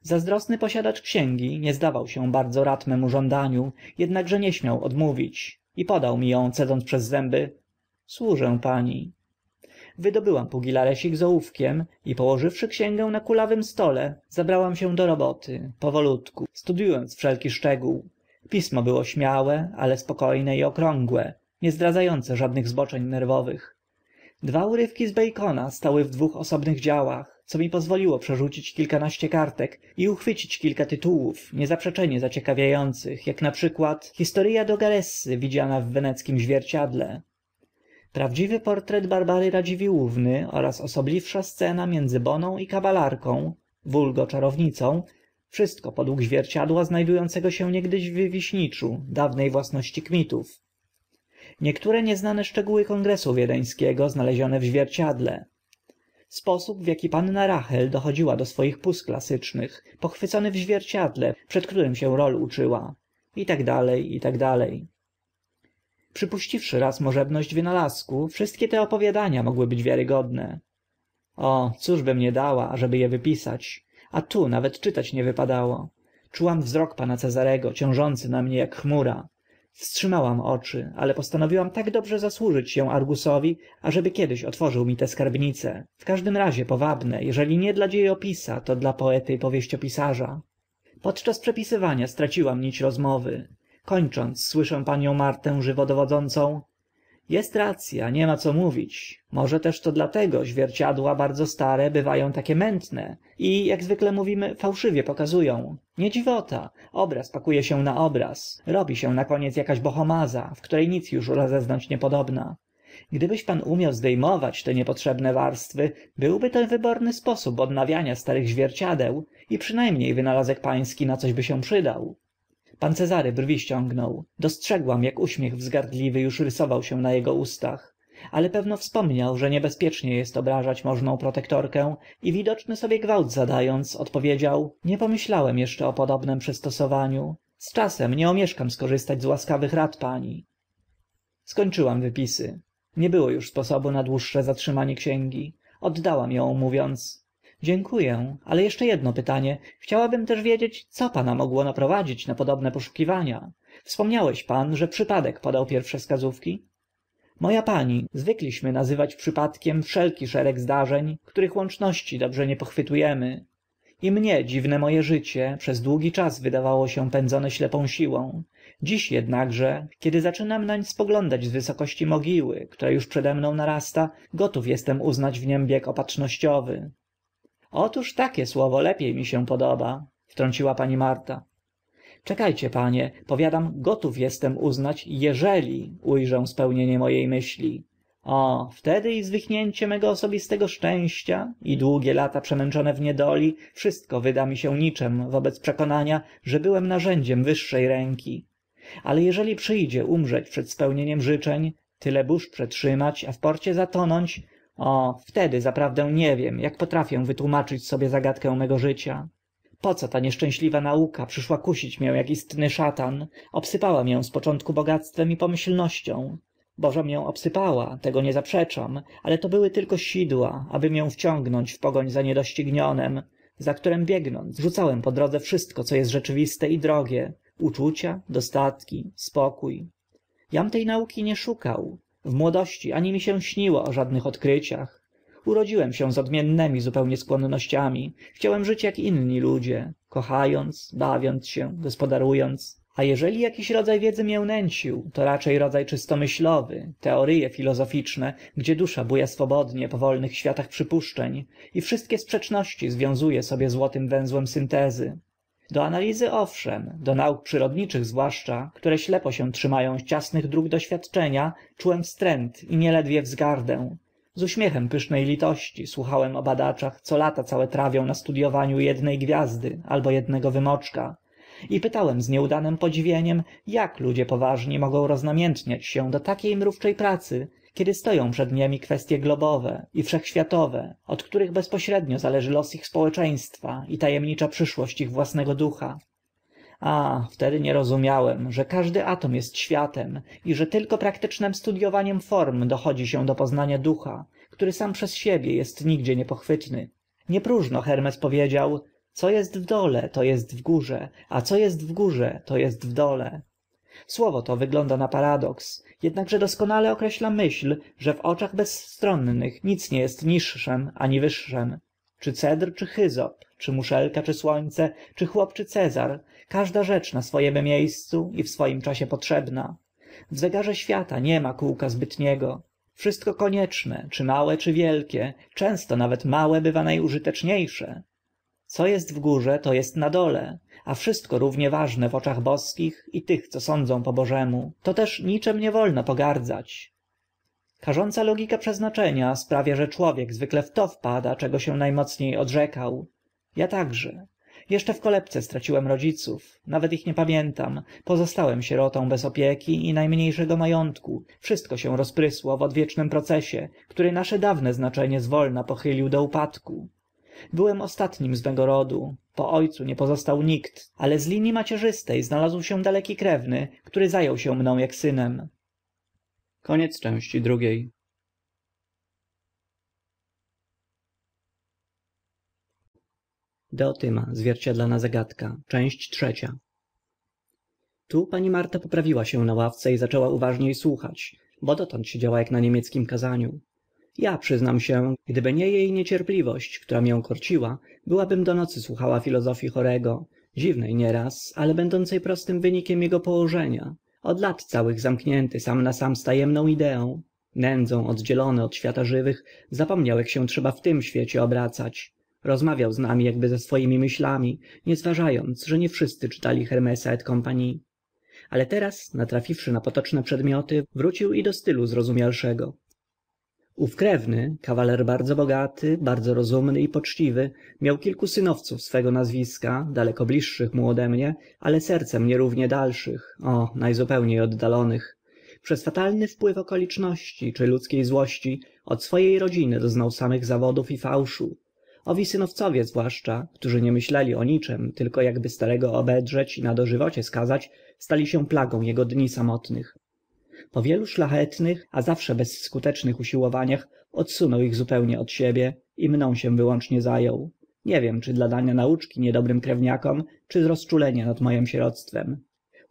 zazdrosny posiadacz księgi nie zdawał się bardzo rad memu żądaniu ednakże nie śmiał odmówić i podał mi ą cedząc przez zęby służę pani wydobyłam pugilaresik z ołówkiem i położywszy księgę na kulawym stole zabrałam się do roboty powolutku studiując wszelki szczegół pismo było śmiałe ale spoko ne i okrągłe nie zdradza ące żadnych zboczeń nerwowych dwa urywki z bacona stały w dwóch osobnych działach co mi pozwoliło przerzucić kilkanaście kartek i uchwycić kilka tytułów niezaprzeczenie zaciekawia ących ak na przykład historya dogaressy widziana w weneckim zwierciadle prawdziwy portret barbary radziwiłłówny oraz osobliwsza scena między boną i kabalarką, wulgo czarownicą wszystko podług zwierciadła znajdującego się niegdyś w wiśniczu dawnej własności kmitów niektóre nieznane szczegóły kongresu wiedeńskiego znalezione w zwierciadle sposób w jaki panna rachel dochodziła do swoich pus klasycznych pochwycony w zwierciadle przed którym się rol uczyła i tak dalej i tak dalej przypuściwszy raz możebność wynalazku wszystkie te opowiadania mogły być wiarogodne o bym nie dała ażeby e wypisać a tu nawet czytać nie wypadało czułam wzrok pana cezarego ciążący na mnie ak chmura wstrzymałam oczy ale postanowiłam tak dobrze zasłużyć się argusowi ażeby kiedyś otworzył mi te skarbnice w każdym razie powabne eżeli nie dla dzie opisa to dla poety i powieściopisarza podczas przepisywania straciłam nić rozmowy kończąc słyszę panią martę żywo dowodzącą jest racja ma co mówić może też to dlatego zwierciadła bardzo stare bywa ą takie mętne i ak zwykle mówimy fałszywie pokazu ą nie dziwota obraz paku e się na obraz robi się na koniec akaś bohomaza w które nic uż rozeznać niepodobna gdybyś pan umiał zde mować te niepotrzebne warstwy byłby to wyborny sposób odnawiania starych zwierciadeł i przyna mnie wynalazek pański na coś by się przydał pan cezary brwi ściągnął dostrzegłam ak uśmiech wzgardliwy uż rysował się na ego ustach ale pewno wspomniał że niebezpiecznie est obrażać możną protektorkę i widoczny sobie gwałt zada ąc odpowiedział nie pomyślałem eszcze o podobnym przystosowaniu z czasem nie omieszkam skorzystać z łaskawych rad pani skończyłam wypisy nie było uż sposobu na dłuższe zatrzymanie księgi oddałam ą mówiąc dziękuję ale eszcze edno pytanie chciałabym też wiedzieć co pana mogło naprowadzić na podobne poszukiwania wspomniałeś pan że przypadek podał pierwsze wskazówki mo a pani zwykliśmy nazywać przypadkiem wszelki szereg zdarzeń których łączności dobrze nie pochwytu emy i mnie dziwne mo e życie przez długi czas wydawało się pędzone ślepą siłą dziś ednakże kiedy zaczynam nań spoglądać z wysokości mogiły która uż przede mną narasta gotów estem uznać w nim bieg opatrznościowy otóż takie słowo lepie mi się podoba wtrąciła pani marta czeka cie panie powiadam gotów estem uznać u rzę spełnienie mo e myśli o wtedy i zwichnięcie mego osobistego szczęścia i długie lata przemęczone w niedoli wszystko wyda mi się niczym wobec przekonania że byłem narzędziem wyższe ręki ale eżeli przy dzie umrzeć przed spełnieniem życzeń tyle burz przetrzymać a w porcie zatonąć o wtedy zaprawdę nie wiem ak potrafię wytłumaczyć sobie zagadkę mego życia po co ta nieszczęśliwa nauka przyszła kusić mię ak istny szatan obsypała mię z początku bogactwem i pomyślnością bo że mię obsypała tego nie zaprzeczam ale to były tylko sidła aby mię wciągnąć w pogoń za niedoścignionym za którym biegnąc rzucałem po drodze wszystko co est rzeczywiste i drogie uczucia dostatki spokó jam te nauki nie szukał w młodości ani mi się śniło o żadnych odkryciach urodziłem się z odmiennymi zupełnie skłonnościami chciałem żyć ak inni ludzie kocha ąc bawiąc się gospodaru ąc a eżeli jakiś rodza wiedzy mię nęcił to racze rodza czysto myślowy teorie filozoficzne gdzie dusza bu a swobodnie po wolnych światach przypuszczeń i wszystkie sprzeczności związu e sobie złotym węzłem syntezy do analizy owszem do nauk przyrodniczych zwłaszcza które ślepo się trzyma ą ciasnych dróg doświadczenia czułem wstręt i nieledwie wzgardę z uśmiechem pyszne litości słuchałem o badaczach co lata całe trawią na studiowaniu edne gwiazdy albo ednego wymoczka i pytałem z nieudanym podziwieniem ak ludzie poważni mogą roznamiętniać się do takie mrówcze pracy kiedy stoją ą przed nimi kwestie globowe i wszechświatowe od których bezpośrednio zależy los ich społeczeństwa i ta emnicza przyszłość ich własnego ducha a wtedy nie rozumiałem że każdy atom est światem i że tylko praktycznym studiowaniem form dochodzi się do poznania ducha który sam przez siebie est nigdzie niepochwytny nie próżno hermes powiedział co est w dole to jest w górze a co jest w górze to jest w dole słowo to wygląda na paradoks jednakże doskonale określa myśl że w oczach bezstronnych nic nie jest niższem ani wyższem czy cedr czy hyzop czy muszelka czy słońce czy chłop czy cezar każda rzecz na swojem miejscu i w swoim czasie potrzebna w zegarze świata nie ma kółka zbytniego wszystko konieczne czy małe czy wielkie często nawet małe bywa najużyteczniejsze co jest w górze to jest na dole a wszystko równie ważne w oczach boskich i tych co sądzą po bożemu to też niczym nie wolno pogardzać karząca logika przeznaczenia sprawia że człowiek zwykle w to wpada czego się najmocniej odrzekał ja także jeszcze w kolebce straciłem rodziców nawet ich nie pamiętam pozostałem sierotą bez opieki i na mnie szego ma ątku wszystko się rozprysło w odwiecznym procesie który nasze dawne znaczenie zwolna pochylił do upadku byłem ostatnim z mego rodu po ojcu nie pozostał nikt ale z linii macierzystej znalazł się daleki krewny który zajął się mną jak synem teotyma zwierciadlana zagadka tu pani marta poprawiła się na ławce i zaczęła uważnie słuchać bo dotąd siedziała ak na niemieckim kazaniu ja przyznam się gdyby nie jej niecierpliwość która mię korciła byłabym do nocy słuchała filozofii chorego dziwnej nieraz ale będącej prostym wynikiem jego położenia od lat całych zamknięty sam na sam z tajemną ideą nędzą oddzielony od świata żywych zapomniał jak się trzeba w tym świecie obracać rozmawiał z nami jakby ze swoimi myślami nie zważając że nie wszyscy czytali hermesa et compagnie ale teraz natrafiwszy na potoczne przedmioty wrócił i do stylu zrozumialszego ów krewny kawaler bardzo bogaty bardzo rozumny i poczciwy miał kilku synowców swego nazwiska daleko bliższych mu mnie, ale sercem nierównie dalszych o najzupełniej oddalonych przez fatalny wpływ okoliczności czy ludzkiej złości od swojej rodziny doznał samych zawodów i fałszu owi synowcowie zwłaszcza którzy nie myśleli o niczem tylko jakby starego obedrzeć i na dożywocie skazać stali się plagą jego dni samotnych po wielu szlachetnych a zawsze bezskutecznych usiłowaniach odsunął ich zupełnie od siebie i mną się wyłącznie zajął nie wiem czy dla dania nauczki niedobrym krewniakom czy z rozczulenia nad mojem sieroctwem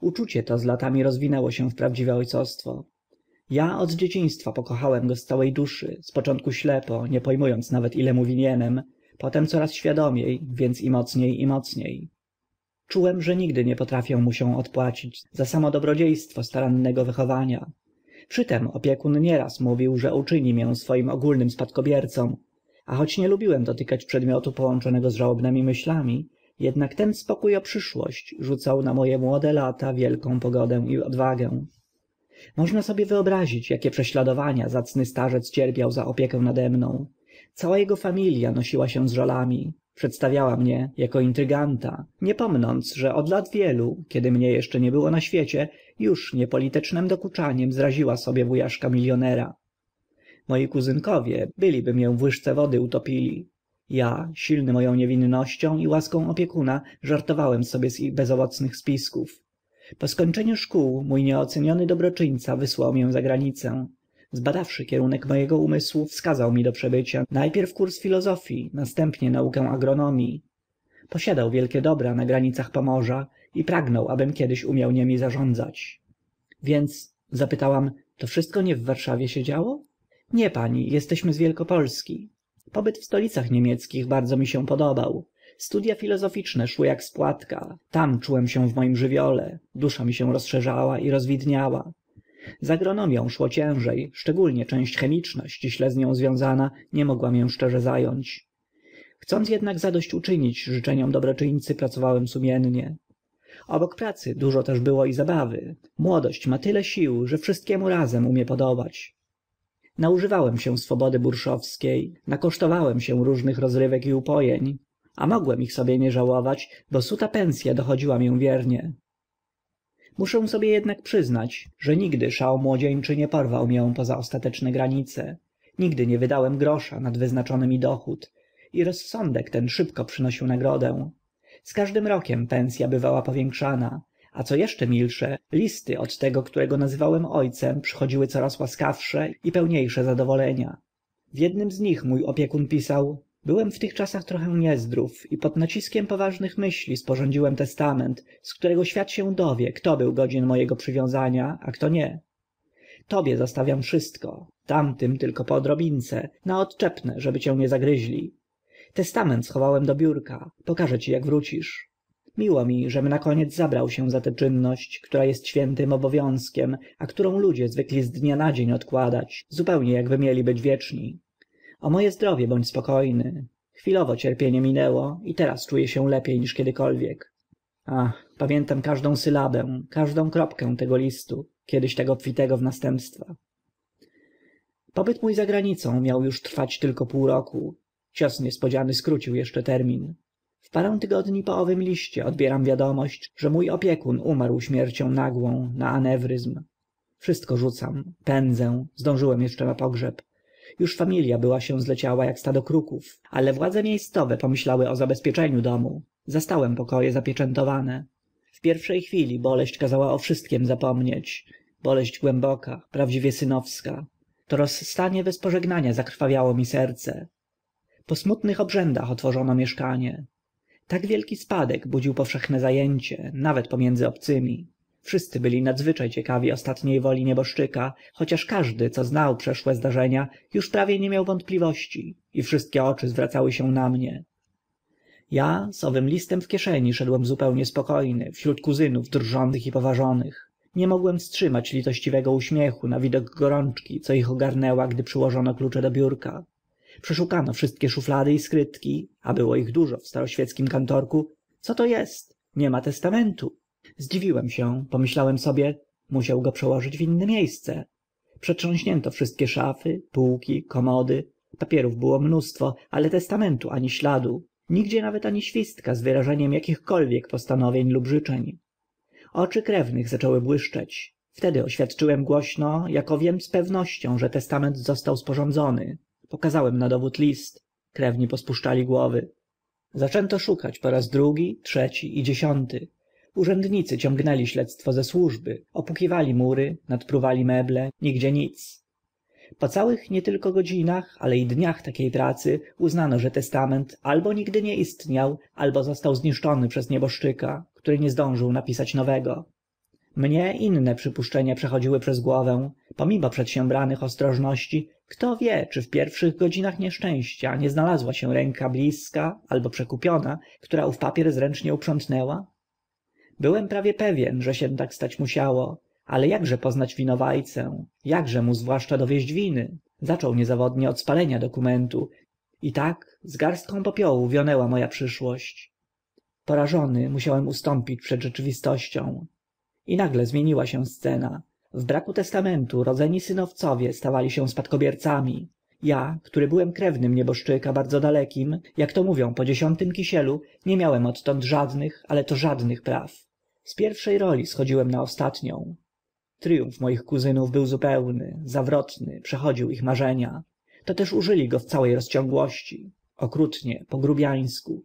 uczucie to z latami rozwinęło się w prawdziwe ojcostwo ja od dzieciństwa pokochałem go z całej duszy z początku ślepo nie pojmując nawet ile mu winienem potem coraz świadomiej więc i mocniej i mocniej czułem że nigdy nie potrafię mu się odpłacić za samo dobrodziejstwo starannego wychowania przytem opiekun nieraz mówił że uczyni mię swoim ogólnym spadkobiercą a choć nie lubiłem dotykać przedmiotu połączonego z żałobnymi myślami jednak ten spokój o przyszłość rzucał na moje młode lata wielką pogodę i odwagę można sobie wyobrazić jakie prześladowania zacny starzec cierpiał za opiekę nademną cała jego familia nosiła się z żalami przedstawiała mnie jako intryganta nie pomnąc że od lat wielu kiedy mnie jeszcze nie było na świecie już niepolitycznem dokuczaniem zraziła sobie wujaszka milionera. moi kuzynkowie byliby mię w łyżce wody utopili ja silny moją niewinnością i łaską opiekuna żartowałem sobie z ich bezowocnych spisków po skończeniu szkół mój nieoceniony dobroczyńca wysłał mię za granicę zbadawszy kierunek mojego umysłu wskazał mi do przebycia najpierw kurs filozofii następnie naukę agronomii posiadał wielkie dobra na granicach pomorza i pragnął abym kiedyś umiał niemi zarządzać więc zapytałam to wszystko nie w warszawie się działo nie pani jesteśmy z wielkopolski pobyt w stolicach niemieckich bardzo mi się podobał Studia filozoficzne szły jak z płatka tam czułem się w moim żywiole dusza mi się rozszerzała i rozwidniała agronomią szło ciężej szczególnie część chemiczna ściśle z nią związana nie mogła mię szczerze zająć chcąc jednak zadośćuczynić życzeniom dobroczyńcy pracowałem sumiennie obok pracy dużo też było i zabawy młodość ma tyle sił że wszystkiemu razem umie podobać naużywałem się swobody burszowskiej nakosztowałem się różnych rozrywek i upojeń a mogłem ich sobie nie żałować bo suta pensja dochodziła mię wiernie muszę sobie jednak przyznać że nigdy szał młodzieńczy nie porwał mię poza ostateczne granice nigdy nie wydałem grosza nad wyznaczony mi dochód i rozsądek ten szybko przynosił nagrodę z każdym rokiem pensja bywała powiększana a co jeszcze milsze listy od tego którego nazywałem ojcem przychodziły coraz łaskawsze i pełniejsze zadowolenia w jednym z nich mój opiekun pisał byłem w tych czasach trochę niezdrów i pod naciskiem poważnych myśli sporządziłem testament z którego świat się dowie kto był godzin mojego przywiązania a kto nie tobie zostawiam wszystko tamtym tylko po odrobince na odczepne żeby cię nie zagryźli testament schowałem do biurka pokażę ci jak wrócisz miło mi żem koniec zabrał się za tę czynność która jest świętym obowiązkiem a którą ludzie zwykli z dnia na dzień odkładać zupełnie jakby mieli być wieczni o moje zdrowie bądź spokojny chwilowo cierpienie minęło i teraz czuję się lepiej niż kiedykolwiek ach pamiętam każdą sylabę każdą kropkę tego listu kiedyś tak obfitego w następstwa pobyt mój za granicą miał już trwać tylko pół roku cios niespodziany skrócił jeszcze termin w parę tygodni po owym liście odbieram wiadomość że mój opiekun umarł śmiercią nagłą na anewryzm wszystko rzucam pędzę zdążyłem jeszcze na pogrzeb już familia była się zleciała jak stado kruków ale władze miejscowe pomyślały o zabezpieczeniu domu zastałem pokoje zapieczętowane w pierwszej chwili boleść kazała o wszystkim zapomnieć boleść głęboka prawdziwie synowska to rozstanie bez pożegnania zakrwawiało mi serce po smutnych obrzędach otworzono mieszkanie tak wielki spadek budził powszechne zajęcie nawet pomiędzy obcymi wszyscy byli nadzwycza ciekawi ostatnie woli nieboszczyka chociaż każdy co znał przeszłe zdarzenia uż prawie nie miał wątpliwości i wszystkie oczy zwracały się na mnie ja z owym listem w kieszeni szedłem zupełnie spoko ny wśród kuzynów drżących i poważnych nie mogłem wstrzymać litościwego uśmiechu na widok gorączki co ich ogarnęła gdy przyłożono klucze do biurka przeszukano wszystkie szuflady i skrytki a było ich dużo w staroświeckim kantorku co to jest ma testamentu zdziwiłem się pomyślałem sobie musiał go przełożyć w inne miejsce przetrząśnięto wszystkie szafy półki komody papierów było mnóstwo ale testamentu ani śladu nigdzie nawet ani świstka z wyrażeniem jakichkolwiek postanowień lub życzeń oczy krewnych zaczęły błyszczeć wtedy oświadczyłem głośno jako wiem z pewnością że testament został sporządzony pokazałem na dowód list krewni pospuszczali głowy zaczęto szukać po raz drugi trzeci i dziesiąty urzędnicy ciągnęli śledztwo ze służby opukiwali mury nadpruwali meble nigdzie nic po całych nietylko godzinach ale i dniach takiej pracy uznano że testament albo nigdy nie istniał albo został zniszczony przez nieboszczyka który nie zdążył napisać nowego mnie inne przypuszczenia przechodziły przez głowę pomimo przedsiębranych ostrożności kto wie czy w pierwszych godzinach nieszczęścia nie znalazła się ręka bliska, albo przekupiona która ów papier zręcznie uprzątnęła byłem prawie pewien że się tak stać musiało ale jakże poznać winowajcę jakże mu zwłaszcza dowieść winy zaczął niezawodnie od spalenia dokumentu i tak z garstką popiołu wionęła moja przyszłość porażony musiałem ustąpić przed rzeczywistością i nagle zmieniła się scena w braku testamentu rodzeni synowcowie stawali się spadkobiercami ja który byłem krewnym nieboszczyka bardzo dalekim jak to mówią po dziesiątym kisielu nie miałem odtąd żadnych ale to żadnych praw z pierwszej roli schodziłem na ostatnią tryumf moich kuzynów był zupełny zawrotny przechodził ich marzenia toteż użyli go w całej rozciągłości okrutnie po grubiańsku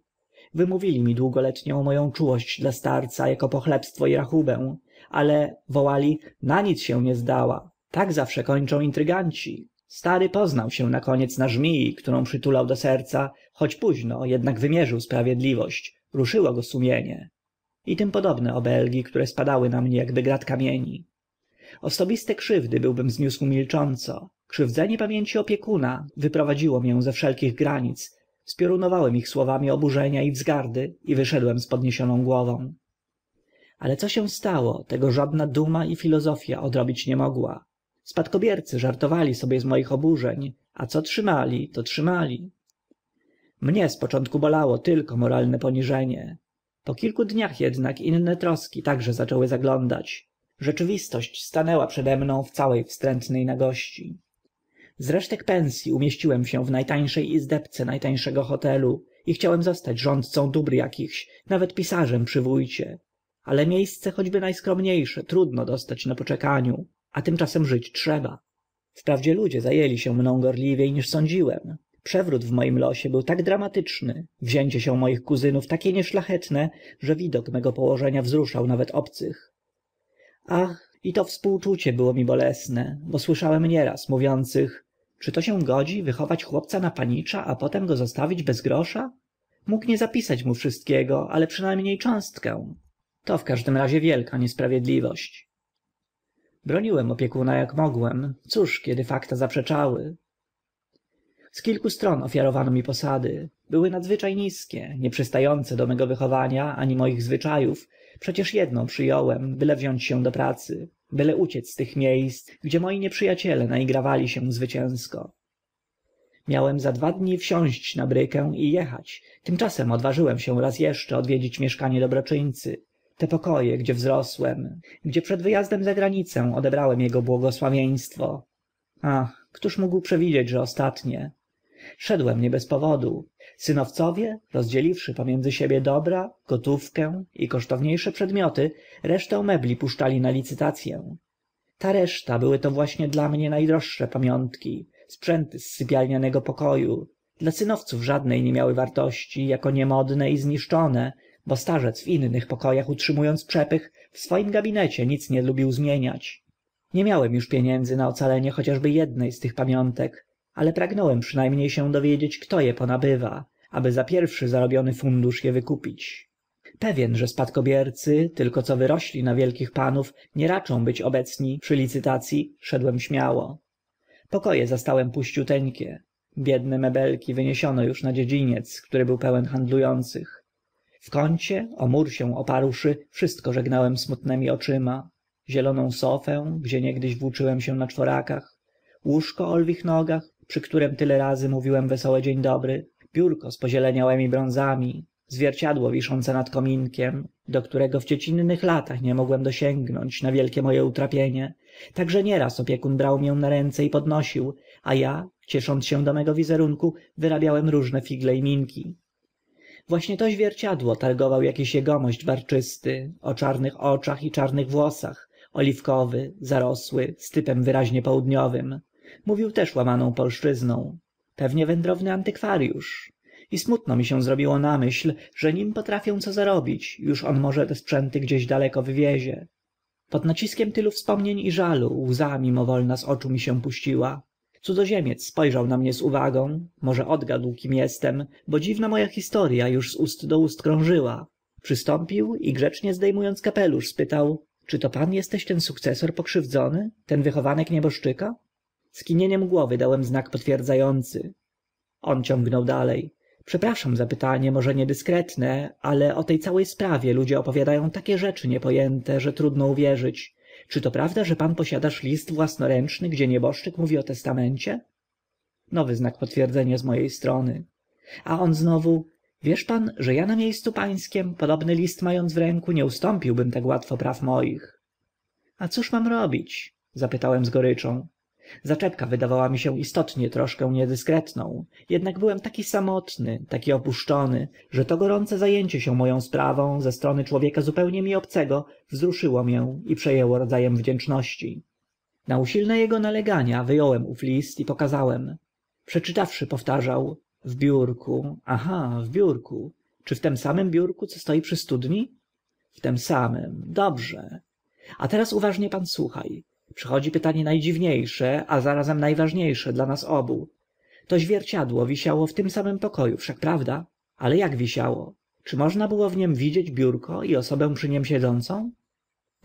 wymówili mi długoletnią moją czułość dla starca jako pochlebstwo i rachubę ale wołali na nic się nie zdała tak zawsze kończą intryganci stary poznał się na koniec na żmii którą przytulał do serca choć późno jednak wymierzył sprawiedliwość ruszyło go sumienie i tym podobne obelgi które spadały na mnie jakby grad kamieni osobiste krzywdy byłbym zniósł milcząco krzywdzenie pamięci opiekuna wyprowadziło mię ze wszelkich granic spiorunowałem ich słowami oburzenia i wzgardy i wyszedłem z podniesioną głową ale co się stało tego żadna duma i filozofia odrobić nie mogła spadkobiercy żartowali sobie z moich oburzeń a co trzymali to trzymali mnie z początku bolało tylko moralne poniżenie po kilku dniach jednak inne troski także zaczęły zaglądać rzeczywistość stanęła przede mną w całej wstrętnej nagości z resztek pensji umieściłem się w najtańszej izdebce najtańszego hotelu i chciałem zostać rządcą dóbr jakichś nawet pisarzem przy wójcie ale miejsce choćby najskromniejsze trudno dostać na poczekaniu a tymczasem żyć trzeba wprawdzie ludzie zajęli się mną gorliwiej niż sądziłem przewrót w moim losie był tak dramatyczny wzięcie się moich kuzynów takie nieszlachetne że widok mego położenia wzruszał nawet obcych ach i to współczucie było mi bolesne bo słyszałem nieraz mówiących czy to się godzi wychować chłopca na panicza a potem go zostawić bez grosza mógł nie zapisać mu wszystkiego ale przynajmniej cząstkę to w każdym razie wielka niesprawiedliwość broniłem opiekuna jak mogłem cóż kiedy fakta zaprzeczały z kilku stron ofiarowano mi posady były nadzwycza niskie nie przysta ące do mego wychowania ani moich zwycza ów przecież edną przy ąłem byle wziąć się do pracy byle uciec z tych mie sc gdzie moi nieprzy aciele naigrawali się zwycięsko miałem za dwa dni wsiąść na brykę i echać tymczasem odważyłem się raz eszcze odwiedzić mieszkanie dobroczyńcy te poko e gdzie wzrosłem gdzie przed wy azdem za granicę odebrałem ego błogosławieństwo ach któż mógł przewidzieć że ostatnie szedłem nie bez powodu synowcowie rozdzieliwszy pomiędzy siebie dobra gotówkę i kosztowniejsze przedmioty resztę mebli puszczali na licytację. ta reszta były to właśnie dla mnie najdroższe pamiątki sprzęty z sypialnianego pokoju dla synowców żadnej nie miały wartości jako niemodne i zniszczone bo starzec w innych pokojach utrzymując przepych w swoim gabinecie nic nie lubił zmieniać nie miałem już pieniędzy na ocalenie chociażby jednej z tych pamiątek ale pragnąłem przynajmniej się dowiedzieć kto je ponabywa aby za pierwszy zarobiony fundusz je wykupić pewien że spadkobiercy tylko co wyrośli na wielkich panów nie raczą być obecni przy licytacji, szedłem śmiało pokoje zastałem puściuteńkie biedne mebelki wyniesiono już na dziedziniec który był pełen handlujących w kącie o mur się oparłszy wszystko żegnałem smutnymi oczyma zieloną sofę gdzie niegdyś włóczyłem się na czworakach łóżko o lwich nogach przy którym tyle razy mówiłem wesołe dzień dobry biurko z pozieleniałemi brązami, zwierciadło wiszące nad kominkiem do którego w dziecinnych latach nie mogłem dosięgnąć na wielkie mo e utrapienie tak że nieraz opiekun brał mię na ręce i podnosił a a ciesząc się do mego wizerunku wyrabiałem różne figle i minki właśnie to zwierciadło targował akiś egomość barczysty o czarnych oczach i czarnych włosach oliwkowy zarosły z typem wyraźnie południowym mówił też łamaną polszczyzną pewnie wędrowny antykwariusz. i smutno mi się zrobiło na myśl że nim potrafię co zarobić już on może te sprzęty gdzieś daleko wywiezie pod naciskiem tylu wspomnień i żalu łza mimowolna z oczu mi się puściła cudzoziemiec spojrzał na mnie z uwagą może odgadł kim jestem bo dziwna moja historia już z ust do ust krążyła przystąpił i grzecznie zdejmując kapelusz spytał czy to pan jesteś ten sukcesor pokrzywdzony ten wychowanek nieboszczyka skinieniem głowy dałem znak potwierdzający on ciągnął dalej przepraszam za pytanie może niedyskretne ale o tej całej sprawie ludzie opowiadają takie rzeczy niepojęte że trudno uwierzyć czy to prawda że pan posiadasz list własnoręczny gdzie nieboszczyk mówi o testamencie nowy znak potwierdzenia z mojej strony a on znowu wiesz pan że ja na miejscu pańskim, podobny list mając w ręku nie ustąpiłbym tak łatwo praw moich a cóż mam robić zapytałem z goryczą zaczepka wydawała mi się istotnie troszkę niedyskretną jednak byłem taki samotny taki opuszczony że to gorące zajęcie się moją sprawą ze strony człowieka zupełnie mi obcego wzruszyło mię i przejęło rodzajem wdzięczności na usilne jego nalegania wyjąłem ów list i pokazałem przeczytawszy powtarzał w biurku aha w biurku czy w tym samym biurku co stoi przy studni w tym samym. dobrze a teraz uważnie pan słuchaj przychodzi pytanie najdziwniejsze a zarazem najważniejsze dla nas obu to zwierciadło wisiało w tym samym pokoju wszak prawda ale jak wisiało czy można było w nim widzieć biurko i osobę przy nim siedzącą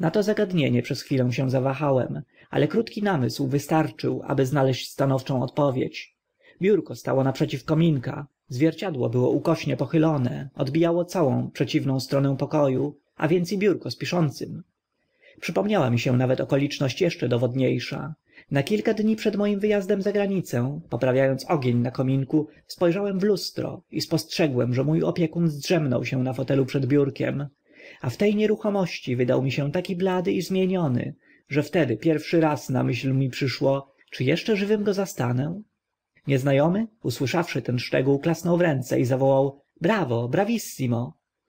na to zagadnienie przez chwilę się zawahałem ale krótki namysł wystarczył aby znaleźć stanowczą odpowiedź biurko stało naprzeciw kominka zwierciadło było ukośnie pochylone odbijało całą przeciwną stronę pokoju a więc i biurko z piszącym przypomniała mi się nawet okoliczność jeszcze dowodniejsza na kilka dni przed moim wyjazdem za granicę poprawiając ogień na kominku spojrzałem w lustro i spostrzegłem że mój opiekun zdrzemnął się na fotelu przed biurkiem a w tej nieruchomości wydał mi się taki blady i zmieniony że wtedy pierwszy raz na myśl mi przyszło czy jeszcze żywym go zastanę nieznajomy usłyszawszy ten szczegół klasnął w ręce i zawołał brawo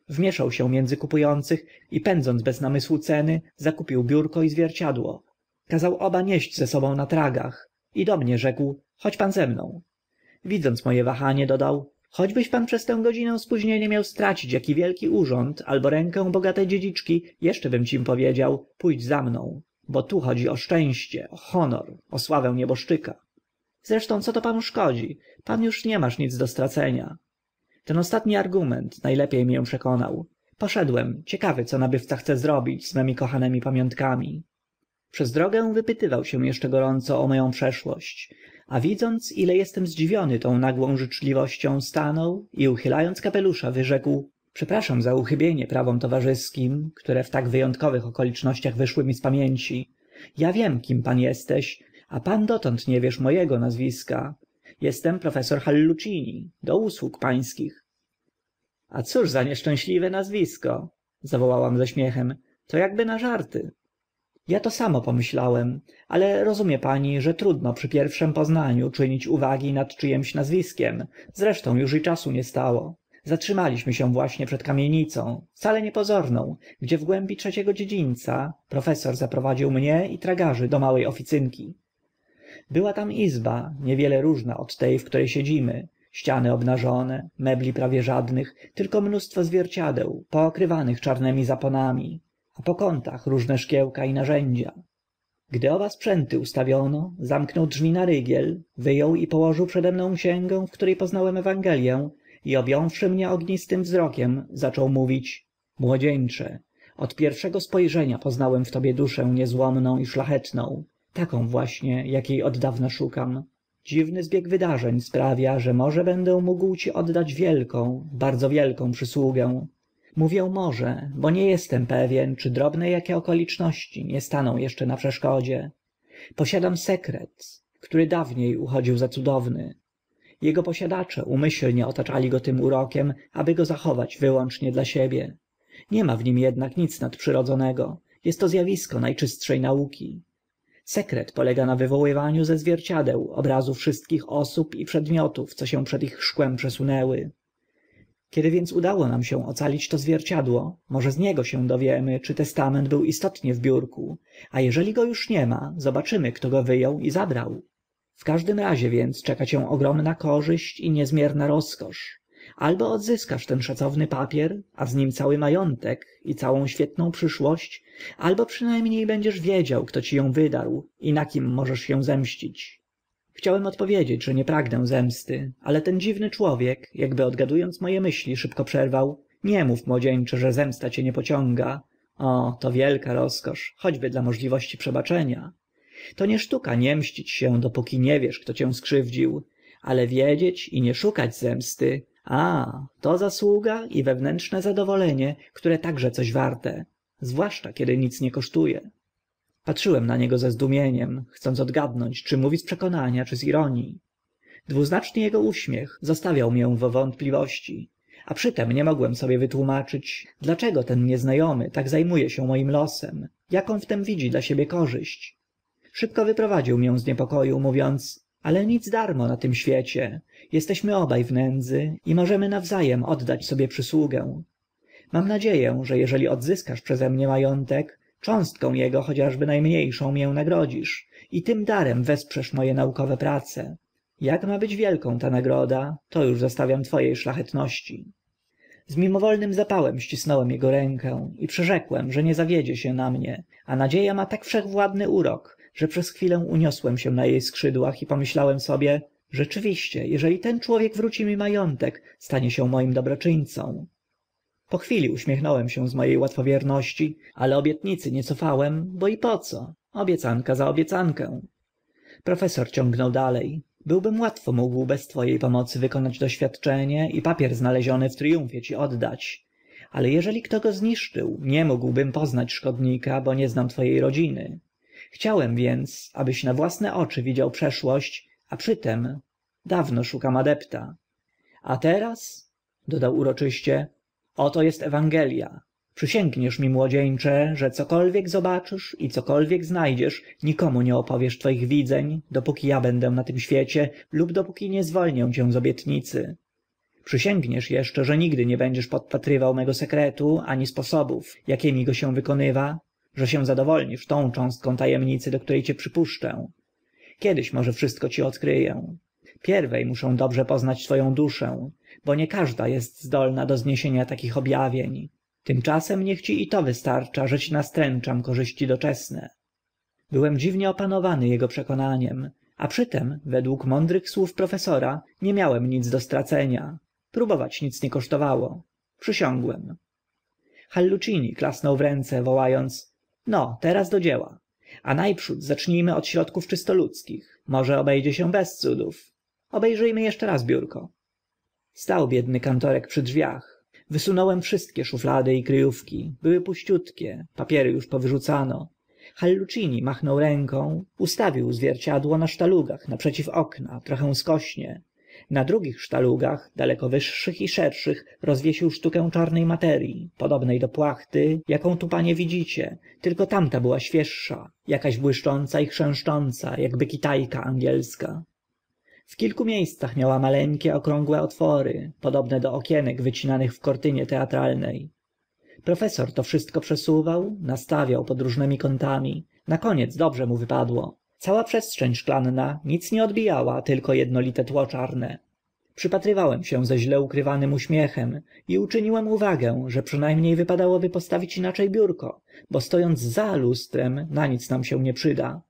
wmieszał się między kupujących i pędząc bez namysłu ceny zakupił biurko i zwierciadło kazał oba nieść ze sobą na tragach i do mnie rzekł chodź pan ze mną widząc moje wahanie dodał choćbyś pan przez tę godzinę spóźnienia miał stracić jaki wielki urząd albo rękę bogatej dziedziczki bym ci powiedział pójdź za mną bo tu chodzi o szczęście o honor o sławę nieboszczyka zresztą co to panu szkodzi pan już nie masz nic do stracenia ten ostatni argument najlepiej mię przekonał poszedłem ciekawy co nabywca chce zrobić z memi kochanymi pamiątkami przez drogę wypytywał się jeszcze gorąco o moją przeszłość a widząc ile jestem zdziwiony tą nagłą życzliwością stanął i uchylając kapelusza wyrzekł przepraszam za uchybienie prawom towarzyskim które w tak wyjątkowych okolicznościach wyszły mi z pamięci ja wiem kim pan jesteś a pan dotąd nie wiesz mojego nazwiska jestem profesor hallucini do usług pańskich a cóż za nieszczęśliwe nazwisko zawołałam ze śmiechem to akby na żarty ja to samo pomyślałem ale rozumie pani że trudno przy pierwszym poznaniu czynić uwagi nad czyimś nazwiskiem zresztą uż i czasu nie stało zatrzymaliśmy się właśnie przed kamienicą wcale niepozorną gdzie w głębi trzeciego dziedzińca profesor zaprowadził mnie i tragarzy do małe oficynki była tam izba niewiele różna od tej w której siedzimy ściany obnażone mebli prawie żadnych tylko mnóstwo zwierciadeł pookrywanych czarnymi zaponami a po kątach różne szkiełka i narzędzia gdy oba sprzęty ustawiono zamknął drzwi na rygiel wyjął i położył przede mną księgę w której poznałem Ewangelię, i objąwszy mnie ognistym wzrokiem zaczął mówić młodzieńcze od pierwszego spojrzenia poznałem w tobie duszę niezłomną i szlachetną taką właśnie jakiej oddawna szukam dziwny zbieg wydarzeń sprawia że może będę mógł ci oddać wielką bardzo wielką przysługę mówię może bo nie jestem pewien czy drobne jakie okoliczności nie staną jeszcze na przeszkodzie posiadam sekret który dawniej uchodził za cudowny jego posiadacze umyślnie otaczali go tym urokiem aby go zachować wyłącznie dla siebie Nie ma w nim jednak nic nadprzyrodzonego jest to zjawisko najczystszej nauki sekret polega na wywoływaniu ze zwierciadeł obrazu wszystkich osób i przedmiotów co się przed ich szkłem przesunęły kiedy więc udało nam się ocalić to zwierciadło może z niego się dowiemy czy testament był istotnie w biurku a eżeli go uż nie ma zobaczymy kto go wy ął i zabrał w każdym razie więc czeka cię ogromna korzyść i niezmierna rozkosz albo odzyskasz ten szacowny papier a z nim cały ma ątek i całą świetną przyszłość albo przynajmniej będziesz wiedział kto ci ją wydarł i na kim możesz się zemścić chciałem odpowiedzieć że nie pragnę zemsty ale ten dziwny człowiek jakby odgadując moje myśli szybko przerwał nie mów młodzieńcze że zemsta cię nie pociąga o to wielka rozkosz choćby dla możliwości przebaczenia to nie sztuka nie mścić się dopóki nie wiesz kto cię skrzywdził ale wiedzieć i nie szukać zemsty a to zasługa i wewnętrzne zadowolenie które także coś warte zwłaszcza kiedy nic nie kosztuje patrzyłem na niego ze zdumieniem chcąc odgadnąć czy mówi z przekonania czy z ironii dwuznaczny ego uśmiech zostawiał mię w wątpliwości a przy tym nie mogłem sobie wytłumaczyć dlaczego ten niezna omy tak za mu e się moim losem aką w tym widzi dla siebie korzyść szybko wyprowadził mię z niepoko u mówiąc ale nic darmo na tym świecie jesteśmy oba w nędzy i możemy nawza oddać sobie przysługę mam nadzieję że jeżeli odzyskasz przeze mnie majątek cząstką jego chociażby najmniejszą mię nagrodzisz i tym darem wesprzesz moje naukowe prace jak ma być wielką ta nagroda to już zostawiam twojej szlachetności z mimowolnym zapałem ścisnąłem jego rękę i przyrzekłem że nie zawiedzie się na mnie a nadzieja ma tak wszechwładny urok że przez chwilę uniosłem się na jej skrzydłach i pomyślałem sobie rzeczywiście jeżeli ten człowiek wróci mi majątek stanie się moim dobroczyńcą po chwili uśmiechnąłem się z mo e łatwowierności ale obietnicy nie cofałem bo i po co obiecanka za obiecankę profesor ciągnął dale byłbym łatwo mógł bez two e pomocy wykonać doświadczenie i papier znaleziony w tryumfie ci oddać ale eżeli kto go zniszczył nie mógłbym poznać szkodnika bo nie znam two e rodziny chciałem więc abyś na własne oczy widział przeszłość a przy tym dawno szukam adepta a teraz dodał uroczyście oto jest ewangelia. przysięgniesz mi młodzieńcze że cokolwiek zobaczysz i cokolwiek znajdziesz nikomu nie opowiesz twoich widzeń dopóki ja będę na tym świecie lub dopóki nie zwolnię cię z obietnicy przysięgniesz jeszcze że nigdy nie będziesz podpatrywał mego sekretu ani sposobów jakiemi go się wykonywa że się zadowolnisz tą cząstką tajemnicy do której cię przypuszczę kiedyś może wszystko ci odkryję pierwej muszę dobrze poznać twoją duszę bo nie każda jest zdolna do zniesienia takich awień tymczasem niech ci i to wystarcza że ci nastręczam korzyści doczesne byłem dziwnie opanowany jego przekonaniem a przy tym, według mądrych słów profesora nie miałem nic do stracenia próbować nic nie kosztowało przysiągłem hallucini klasnął w ręce wołając no teraz do dzieła a najprzód zacznijmy od środków czysto ludzkich może obejdzie się bez cudów my jeszcze raz biurko stał biedny kantorek przy drzwiach wysunąłem wszystkie szuflady i kry ówki były puściutkie papiery uż powyrzucano hallucini machnął ręką ustawił zwierciadło na sztalugach naprzeciw okna trochę skośnie na drugich sztalugach daleko wyższych i szerszych rozwiesił sztukę czarne materii, podobne do płachty aką tu panie widzicie tylko tamta była świeższa akaś błyszcząca i chrzęszcząca akby kita angielska w kilku miejscach miała maleńkie okrągłe otwory podobne do okienek wycinanych w kortynie teatralnej profesor to wszystko przesuwał nastawiał pod różnymi kątami na koniec dobrze mu wypadło cała przestrzeń szklanna nic nie odbijała tylko ednolite tło czarne przypatrywałem się ze źle ukrywanym uśmiechem i uczyniłem uwagę że przyna mnie wypadałoby postawić inacze biurko bo sto ąc za lustrem na nic nam się nie przyda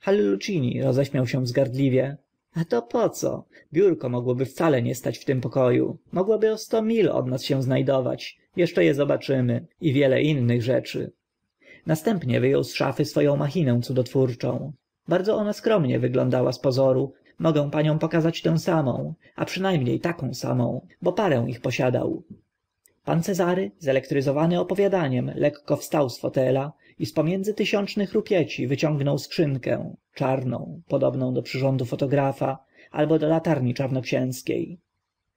hallucini roześmiał się wzgardliwie a to co? biurko mogłoby wcale nie stać w tym poko u mogłoby o sto mil od nas się zna dować eszcze e zobaczymy i wiele innych rzeczy następnie wy ął z szafy swo ą machinę cudotwórczą bardzo ona skromnie wyglądała z pozoru mogę paniom pokazać tę samą a przyna mnie taką samą bo parę ich posiadał pan cezary zelektryzowany opowiadaniem lekko wstał z fotelu i z pomiędzy tysiącznych rupieci wyciągnął skrzynkę czarną podobną do przyrządu fotografa albo do latarni czarnoksięskiej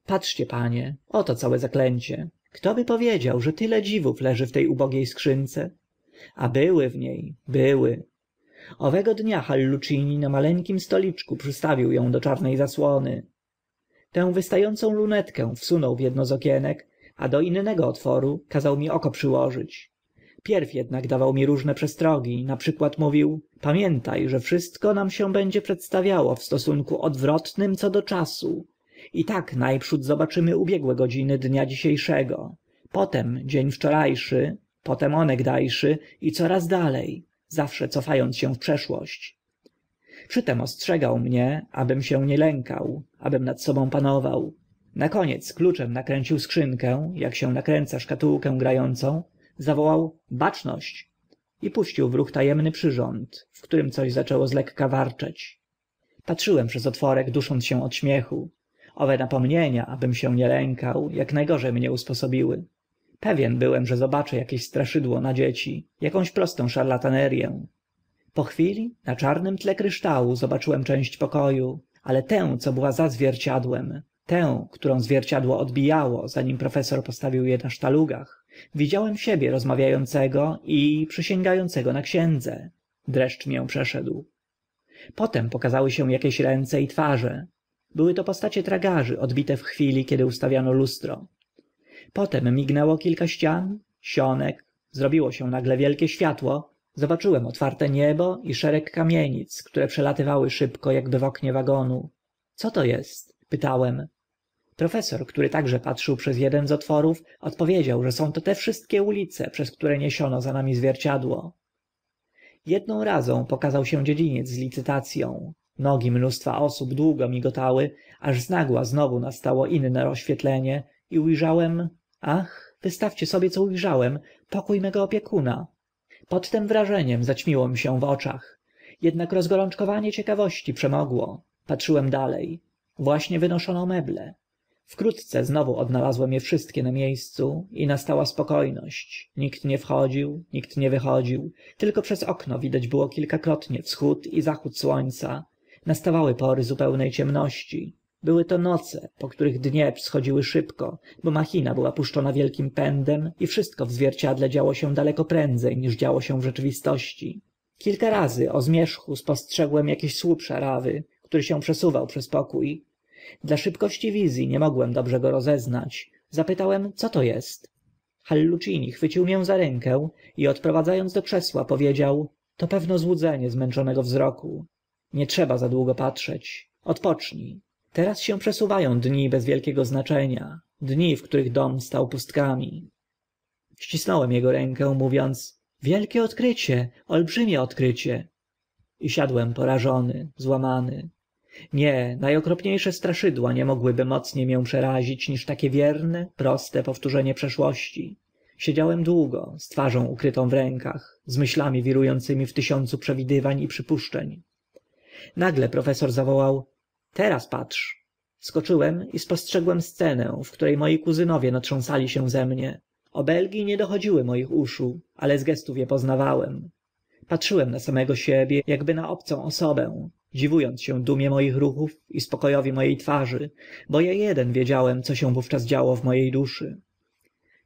patrzcie panie oto całe zaklęcie ktoby powiedział że tyle dziwów leży w tej ubogiej skrzynce a były w nie były owego dnia hallucini na maleńkim stoliczku przystawił ą do czarne zasłony tę wysta ącą lunetkę wsunął w edno z okienek a do innego otworu kazał mi oko przyłożyć pierw ednak dawał mi różne przestrogi na przykład mówił pamięta że wszystko nam się będzie przedstawiało w stosunku odwrotnym co do czasu i tak na przód zobaczymy ubiegłe godziny dnia dzisie szego potem dzień wczora szy potem onegda szy i coraz dale zawsze cofa ąc się w przeszłość przy tym ostrzegał mnie abym się nie lękał abym nad sobą panował na koniec kluczem nakręcił skrzynkę ak się nakręca szkatułkę gra zawołał baczność i puścił w ruch tajemny przyrząd w którym coś zaczęło lekka warczeć patrzyłem przez otworek dusząc się od śmiechu owe napomnienia abym się nie lękał jak najgorzej mnie usposobiły pewien byłem że zobaczę jakieś straszydło na dzieci jakąś prostą szarlatanerię. po chwili na czarnym tle kryształu zobaczyłem część pokoju ale tę co była za zwierciadłem tę którą zwierciadło odbijało zanim profesor postawił e na sztalugach widziałem siebie rozmawiającego i przysięgającego na księdze dreszcz mię przeszedł potem pokazały się jakieś ręce i twarze były to postacie tragarzy odbite w chwili kiedy ustawiano lustro potem mignęło kilka ścian sionek zrobiło się nagle wielkie światło zobaczyłem otwarte niebo i szereg kamienic które przelatywały szybko jakby w oknie wagonu co to jest pytałem profesor który także patrzył przez eden z otworów odpowiedział że są to te wszystkie ulice przez które niesiono za nami zwierciadło jedną razą pokazał się dziedziniec z licytac ą nogi mnóstwa osób długo migotały aż znagła znowu nastało inne oświetlenie i ujrzałem ach wystawcie sobie co ujrzałem pokó mego opiekuna pod tym wrażeniem zaćmiło mi się w oczach jednak rozgorączkowanie ciekawości przemogło patrzyłem dale właśnie wynoszono meble wkrótce znowu odnalazłem je wszystkie na miejscu i nastała spokojność nikt nie wchodził nikt nie wychodził tylko przez okno widać było kilkakrotnie wschód i zachód słońca nastawały pory zupełnej ciemności były to noce po których dnie schodziły szybko bo machina była puszczona wielkim pędem i wszystko w zwierciedle działo się daleko prędzej niż działo się w rzeczywistości kilka razy o zmierzchu spostrzegłem akiś słup szarawy który się przesuwał przez pokó dla szybkości wizji nie mogłem dobrze go rozeznać zapytałem co to jest hallucini chwycił mię za rękę i odprowadza ąc do krzesła powiedział to pewno złudzenie zmęczonego wzroku nie trzeba za długo patrzeć odpocznij teraz się przesuwa ą dni bez wielkiego znaczenia dni w których dom stał pustkami ścisnąłem ego rękę mówiąc wielkie odkrycie olbrzymie odkrycie i siadłem porażony złamany nie najokropniejsze straszydła nie mogłyby mocniej mię przerazić niż takie wierne proste powtórzenie przeszłości siedziałem długo z twarzą ukrytą w rękach z myślami wirującymi w tysiącu przewidywań i przypuszczeń nagle profesor zawołał teraz patrz skoczyłem i spostrzegłem scenę w której moi kuzynowie natrząsali się ze mnie obelgi nie dochodziły moich uszu ale z gestów je poznawałem patrzyłem na samego siebie jakby na obcą osobę dziwując ąc się dumie moich ruchów i spoko owi mo e twarzy bo a eden wiedziałem co się wówczas działo w mo e duszy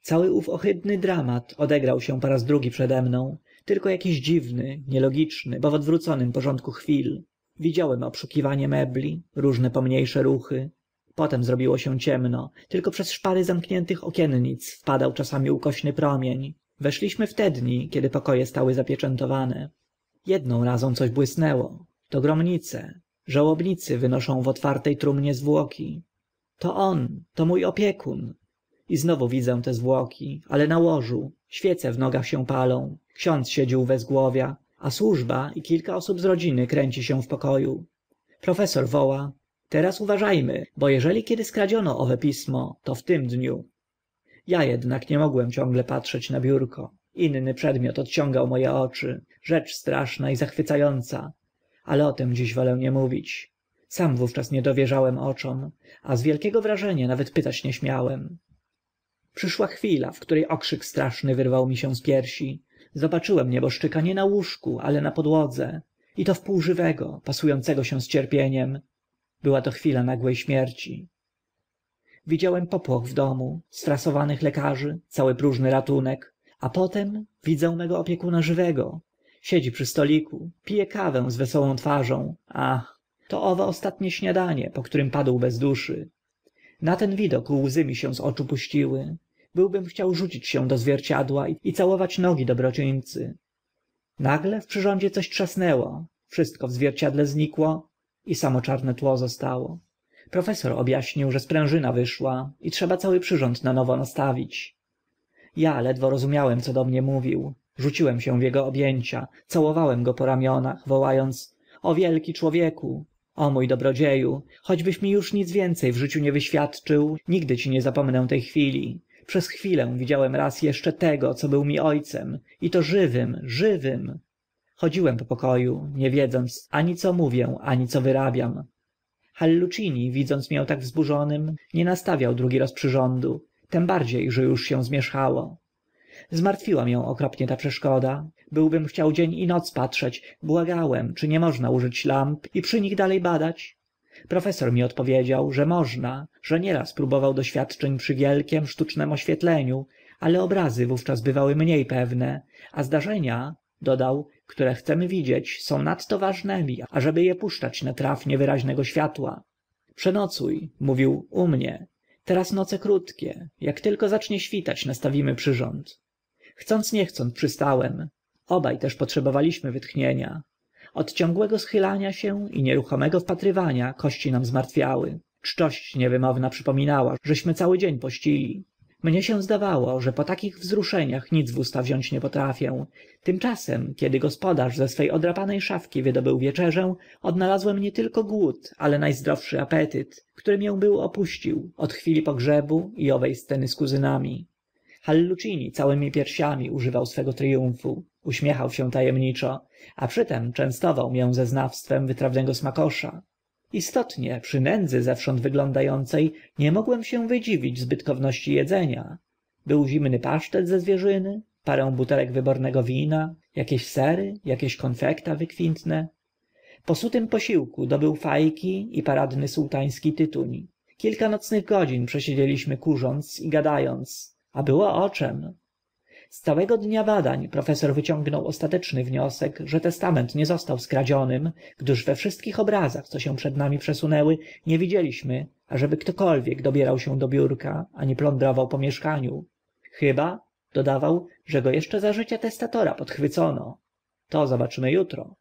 cały ów ohydny dramat odegrał się po raz drugi przede mną tylko akiś dziwny nielogiczny bo w odwróconym porządku chwil widziałem obszukiwanie mebli różne pomnie sze ruchy potem zrobiło się ciemno tylko przez szpary zamkniętych okiennic wpadał czasami ukośny promień weszliśmy w te dni kiedy poko e stały zapieczętowane jedną razą coś błysnęło to gromnice żałobnicy wynoszą w otwartej trumnie zwłoki to on to mój opiekun i znowu widzę te zwłoki ale na łożu świece w nogach się palą ksiądz siedzi u wezgłowia a służba i kilka osób z rodziny kręci się w pokoju profesor woła teraz uważajmy bo jeżeli kiedy skradziono owe pismo to w tym dniu ja jednak nie mogłem ciągle patrzeć na biurko inny przedmiot odciągał moje oczy rzecz straszna i zachwycająca ale o tym dziś wolę nie mówić sam wówczas nie dowierzałem oczom a z wielkiego wrażenia nawet pytać nie śmiałem przyszła chwila w której okrzyk straszny wyrwał mi się z piersi zobaczyłem nieboszczyka nie na łóżku ale na podłodze i to wpół żywego pasującego się z cierpieniem była to chwila nagłej śmierci widziałem popłoch w domu strasowanych lekarzy cały próżny ratunek a potem widzę mego opiekuna żywego siedzi przy stoliku pije kawę z wesołą twarzą ach to owo ostatnie śniadanie po którym padł bez duszy na ten widok łzy mi się z oczu puściły byłbym chciał rzucić się do zwierciadła i całować nogi dobroczyńcy nagle w przyrządzie coś trzasnęło wszystko w zwierciedle znikło i samo czarne tło zostało profesor ob aśnił że sprężyna wyszła i trzeba cały przyrząd na nowo nastawić ja ledwo rozumiałem co do mnie mówił rzuciłem się w jego objęcia całowałem go po ramionach wołając o wielki człowieku o mój dobrodzieju choćbyś mi już nic więcej w życiu nie wyświadczył nigdy ci nie zapomnę tej chwili przez chwilę widziałem raz jeszcze tego co był mi ojcem i to żywym żywym chodziłem po pokoju nie wiedząc ani co mówię ani co wyrabiam hallucini widząc mię tak wzburzonym nie nastawiał drugi raz przyrządu tem bardziej że już się zmieszkało zmartwiła mię okropnie ta przeszkoda byłbym chciał dzień i noc patrzeć błagałem czy nie można użyć lamp i przy nich dalej badać profesor mi odpowiedział że można że nieraz próbował doświadczeń przy wielkiem sztucznem oświetleniu ale obrazy wówczas bywały mniej pewne a zdarzenia dodał które chcemy widzieć są nadto ważnemi ażeby je puszczać na traf niewyraźnego światła przenocuj mówił u mnie teraz noce krótkie jak tylko zacznie świtać nastawimy przyrząd chcąc nie chcąc przystałem obaj też potrzebowaliśmy wytchnienia od ciągłego schylania się i nieruchomego wpatrywania kości nam zmartwiały czczość niewymowna przypominała żeśmy cały dzień pościli mnie się zdawało że po takich wzruszeniach nic w usta wziąć nie potrafię tymczasem kiedy gospodarz ze swej odrapanej szafki wydobył wieczerzę odnalazłem nie tylko głód ale najzdrowszy apetyt który mię był opuścił od chwili pogrzebu i owej sceny z kuzynami hallucini całemi piersiami używał swego tryumfu uśmiechał się ta emniczo a przy tym częstował mię ze znawstwem wytrawnego smakosza istotnie przy nędzy zewsząd wygląda ące nie mogłem się wydziwić zbytkowności edzenia był zimny pasztet ze zwierzyny parę butelek wybornego wina akieś sery jakieś konfekta wykwintne po sutym posiłku dobył fa ki i paradny sułtański tytuń kilka nocnych godzin przesiedzieliśmy kurząc i gada a było o czem z całego dnia badań profesor wyciągnął ostateczny wniosek że testament nie został skradzionym gdyż we wszystkich obrazach co się przed nami przesunęły nie widzieliśmy ażeby ktokolwiek dobierał się do biurka ani plądrował po mieszkaniu chyba dodawał że go jeszcze za życia testatora podchwycono to zobaczymy jutro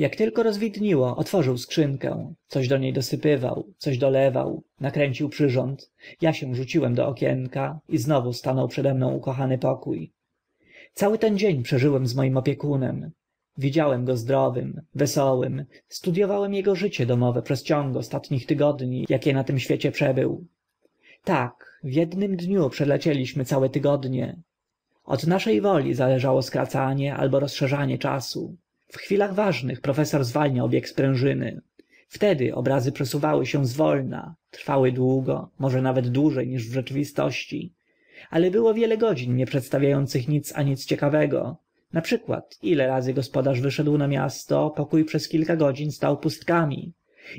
jak tylko rozwidniło otworzył skrzynkę coś do nie dosypywał coś dolewał nakręcił przyrząd ja się rzuciłem do okienka i znowu stanął przede mną ukochany pokó cały ten dzień przeżyłem z moim opiekunem widziałem go zdrowym wesołym studiowałem ego życie domowe przez ciąg ostatnich tygodni akie na tym świecie przebył tak w ednym dniu przelecieliśmy całe tygodnie od nasze woli zależało skracanie albo rozszerzanie czasu w chwilach ważnych profesor zwalniał bieg sprężyny wtedy obrazy przesuwały się zwolna trwały długo może nawet dłużej niż w rzeczywistości ale było wiele godzin nie przedstawiających nic a nic ciekawego Na przykład ile razy gospodarz wyszedł na miasto pokój przez kilka godzin stał pustkami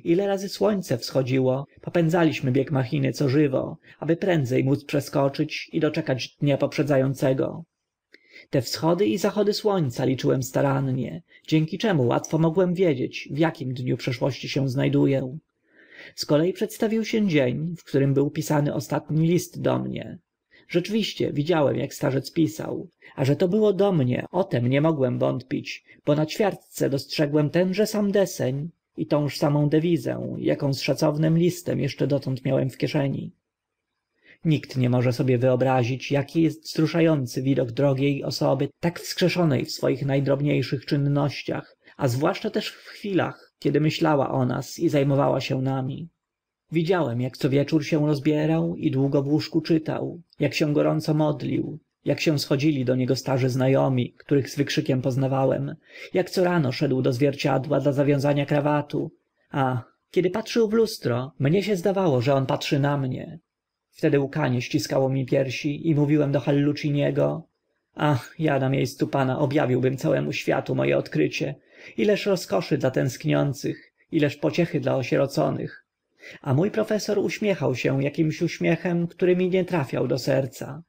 ile razy słońce wschodziło popędzaliśmy bieg machiny co żywo aby prędzej móc przeskoczyć i doczekać dnia poprzedzającego te wschody i zachody słońca liczyłem starannie dzięki czemu łatwo mogłem wiedzieć w jakim dniu przeszłości się znajdu ę z kolei przedstawił się dzień w którym był pisany ostatni list do mnie rzeczywiście widziałem ak starzec pisał a że to było do mnie o tym nie mogłem wątpić bo na ćwiartce dostrzegłem tenże sam deseń i tąż samą dewizę jaką z szacownym listem eszcze dotąd miałem w kieszeni nikt nie może sobie wyobrazić jaki jest wzruszający widok drogiej osoby tak wskrzeszonej w swoich najdrobniejszych czynnościach a zwłaszcza też w chwilach kiedy myślała o nas i zajmowała się nami widziałem jak co wieczór się rozbierał i długo w łóżku czytał jak się gorąco modlił jak się schodzili do niego starzy znajomi których z wykrzykiem poznawałem jak co rano szedł do zwierciadła dla zawiązania krawatu a kiedy patrzył w lustro mnie się zdawało że on patrzy na mnie wtedy łkanie ściskało mi piersi i mówiłem do halluciniego ach ja na miejscu pana objawiłbym całemu światu moje odkrycie ileż rozkoszy dla tęskniących ileż pociechy dla osieroconych a mój profesor uśmiechał się jakimś uśmiechem który mi nie trafiał do serca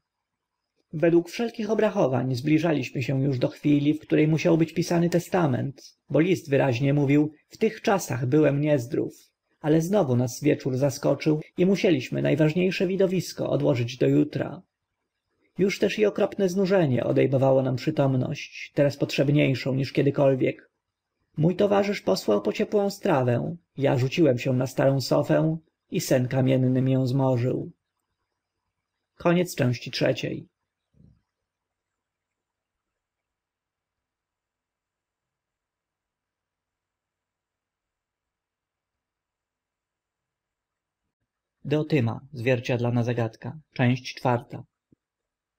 według wszelkich obrachowań zbliżaliśmy się już do chwili w której musiał być pisany testament bo list wyraźnie mówił w tych czasach byłem niezdrów ale znowu nas wieczór zaskoczył i musieliśmy najważniejsze widowisko odłożyć do jutra już też i okropne znużenie odejmowało nam przytomność teraz potrzebniejszą niż kiedykolwiek mój towarzysz posłał po ciepłą strawę ja rzuciłem się na starą sofę i sen kamienny mię zmorzył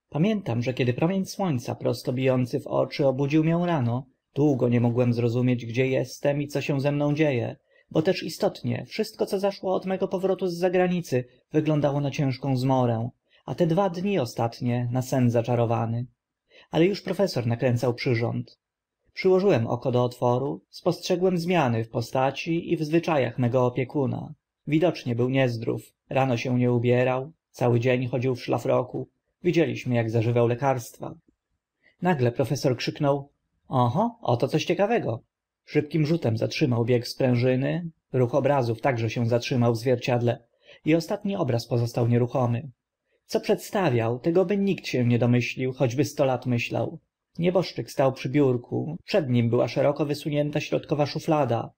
pamiętam że kiedy promień słońca prosto bijący w oczy obudził mię rano długo nie mogłem zrozumieć gdzie jestem i co się ze mną dzieje bo też istotnie wszystko co zaszło od mego powrotu z zagranicy wyglądało na ciężką zmorę a te dwa dni ostatnie na sen zaczarowany ale już profesor nakręcał przyrząd przyłożyłem oko do otworu spostrzegłem zmiany w postaci i w zwyczajach mego opiekuna widocznie był niezdrów rano się nie ubierał cały dzień chodził w szlafroku widzieliśmy ak zażywał lekarstwa nagle profesor krzyknął oho oto coś ciekawego szybkim rzutem zatrzymał bieg sprężyny ruch obrazów także się zatrzymał w zwierciedle i ostatni obraz pozostał nieruchomy co przedstawiał tego by nikt się nie domyślił choćby sto lat myślał nieboszczyk stał przy biurku przed nim była szeroko wysunięta środkowa szuflada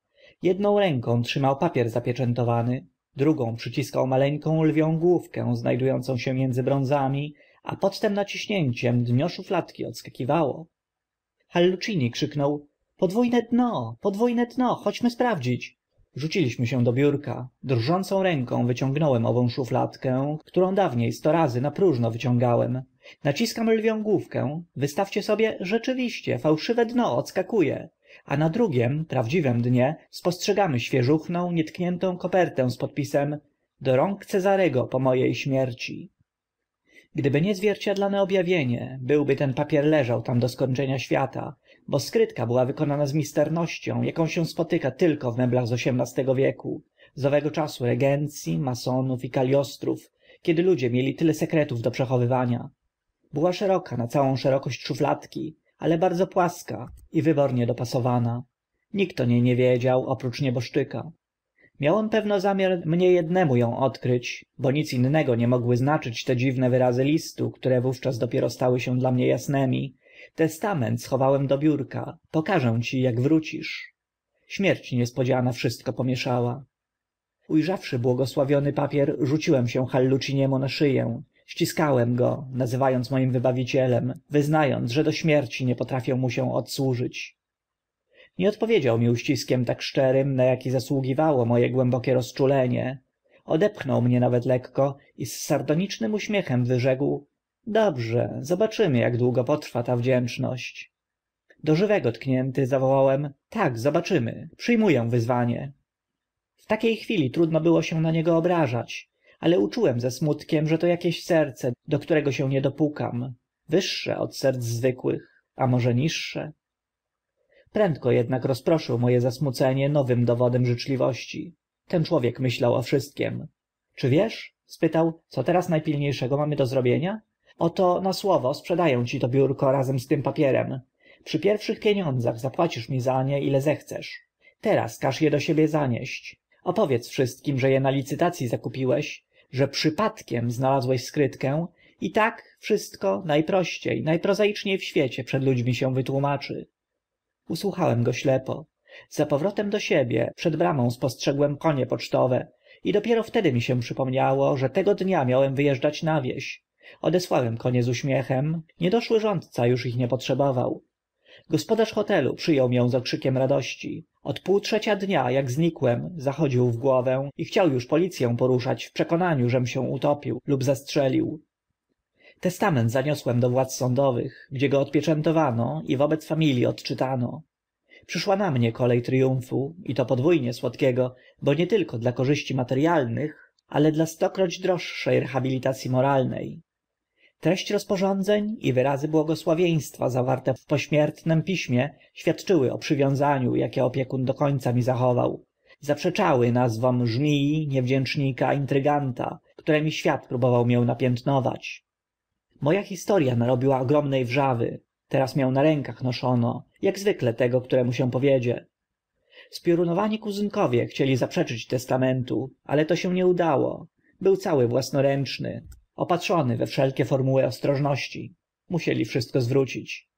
jedną ręką trzymał papier zapieczętowany drugą przyciskał maleńką lwią główkę znajdującą ącą się między brązami a pod tym naciśnięciem dno szufladki odskakiwało hallucini krzyknął podwó ne dno podwó ne dno chodźmy sprawdzić rzuciliśmy się do biurka drżącą ręką wyciągnąłem ową szufladkę którą dawnie sto razy na próżno wyciągałem naciskam lwią główkę wystawcie sobie rzeczywiście fałszywe dno odskaku a na drugiem prawdziwym dnie spostrzegamy świeżuchną nietkniętą kopertę z podpisem do rąk cezarego po mojej śmierci gdyby nie zwierciadlane ob awienie byłby ten papier leżał tam do skończenia świata bo skrytka była wykonana z misternością aką się spotyka tylko w meblach z xviii wieku z owego czasu regenc i masonów i kaliostrów kiedy ludzie mieli tyle sekretów do przechowywania była szeroka na całą szerokość szufladki ale bardzo płaska i wybornie dopasowana nikt o nie nie wiedział oprócz nieboszczyka miałem pewno zamiar mnie ednemu ą odkryć bo nic innego nie mogły znaczyć te dziwne wyrazy listu które wówczas dopiero stały się dla mnie asnymi testament schowałem do biurka pokażę ci jak wrócisz śmierć niespodziana wszystko pomieszała u rzawszy błogosławiony papier rzuciłem się halluciniemu na szy ściskałem go nazywając moim wybawicielem wyzna ąc że do śmierci nie potrafię mu się odsłużyć nie odpowiedział mi uściskiem tak szczerym na aki zasługiwało mo e głębokie rozczulenie odepchnął mnie nawet lekko i z sardonicznym uśmiechem wyrzekł dobrze zobaczymy ak długo potrwa ta wdzięczność do żywego tknięty zawołałem tak zobaczymy przy mu ę wyzwanie w takie chwili trudno było się na niego obrażać ale uczułem ze smutkiem że to akieś serce do którego się nie dopukam wyższe od serc zwykłych a może niższe prędko ednak rozproszył mo e zasmucenie nowym dowodem życzliwości ten człowiek myślał o wszystkim czy wiesz spytał co teraz na pilnie szego mamy do zrobienia oto na słowo sprzeda ę ci to biurko razem z tym papierem przy pierwszych pieniądzach zapłacisz mi za nie ile zechcesz teraz każ e do siebie zanieść opowiedz wszystkim że e na licytac i zakupiłeś że przypadkiem znalazłeś skrytkę i tak wszystko najprościej najprozaiczniej w świecie przed ludźmi się wytłumaczy. usłuchałem go ślepo za powrotem do siebie przed bramą spostrzegłem konie pocztowe i dopiero wtedy mi się przypomniało że tego dnia miałem wyjeżdżać na wieś odesłałem konie z uśmiechem niedoszły rządca już ich nie potrzebował gospodarz hotelu przyjął mię z okrzykiem radości od półtrzecia dnia ak znikłem zachodził w głowę i chciał uż polic ę poruszać w przekonaniu żem się utopił lub zastrzelił testament zaniosłem do władz sądowych gdzie go odpieczętowano i wobec familii odczytano przyszła na mnie kole tryumfu i to podwó nie słodkiego bo nie tylko dla korzyści materialnych ale dla stokroć droższe rehabilitac i moralne treść rozporządzeń i wyrazy błogosławieństwa zawarte w pośmiertnym piśmie świadczyły o przywiązaniu jakie opiekun do końca mi zachował zaprzeczały nazwom żmii niewdzięcznika intryganta którymi świat próbował mię napiętnować moja historia narobiła ogromne wrzawy teraz mię na rękach noszono ak zwykle tego któremu się powiedzie spiorunowani kuzynkowie chcieli zaprzeczyć testamentu ale to się nie udało był cały własnoręczny opatrzony we wszelkie formuły ostrożności musieli wszystko zwrócić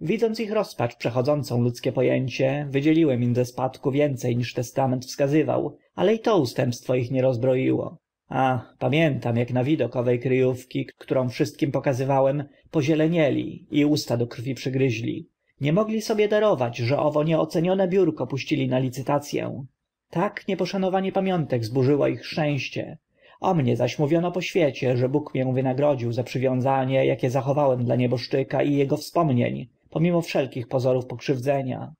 widząc ich rozpacz przechodzącą ludzkie pojęcie wydzieliłem im ze spadku więcej niż testament wskazywał ale i to ustępstwo ich nie rozbroiło ach pamiętam jak na widok owej kryjówki którą wszystkim pokazywałem pozielenieli i usta do krwi przygryźli nie mogli sobie darować że owo nieocenione biurko puścili na licytację. tak nieposzanowanie pamiątek zburzyło ich szczęście o mnie zaś mówiono po świecie że bóg mię wynagrodził za przywiązanie jakie zachowałem dla nieboszczyka i jego wspomnień pomimo wszelkich pozorów pokrzywdzenia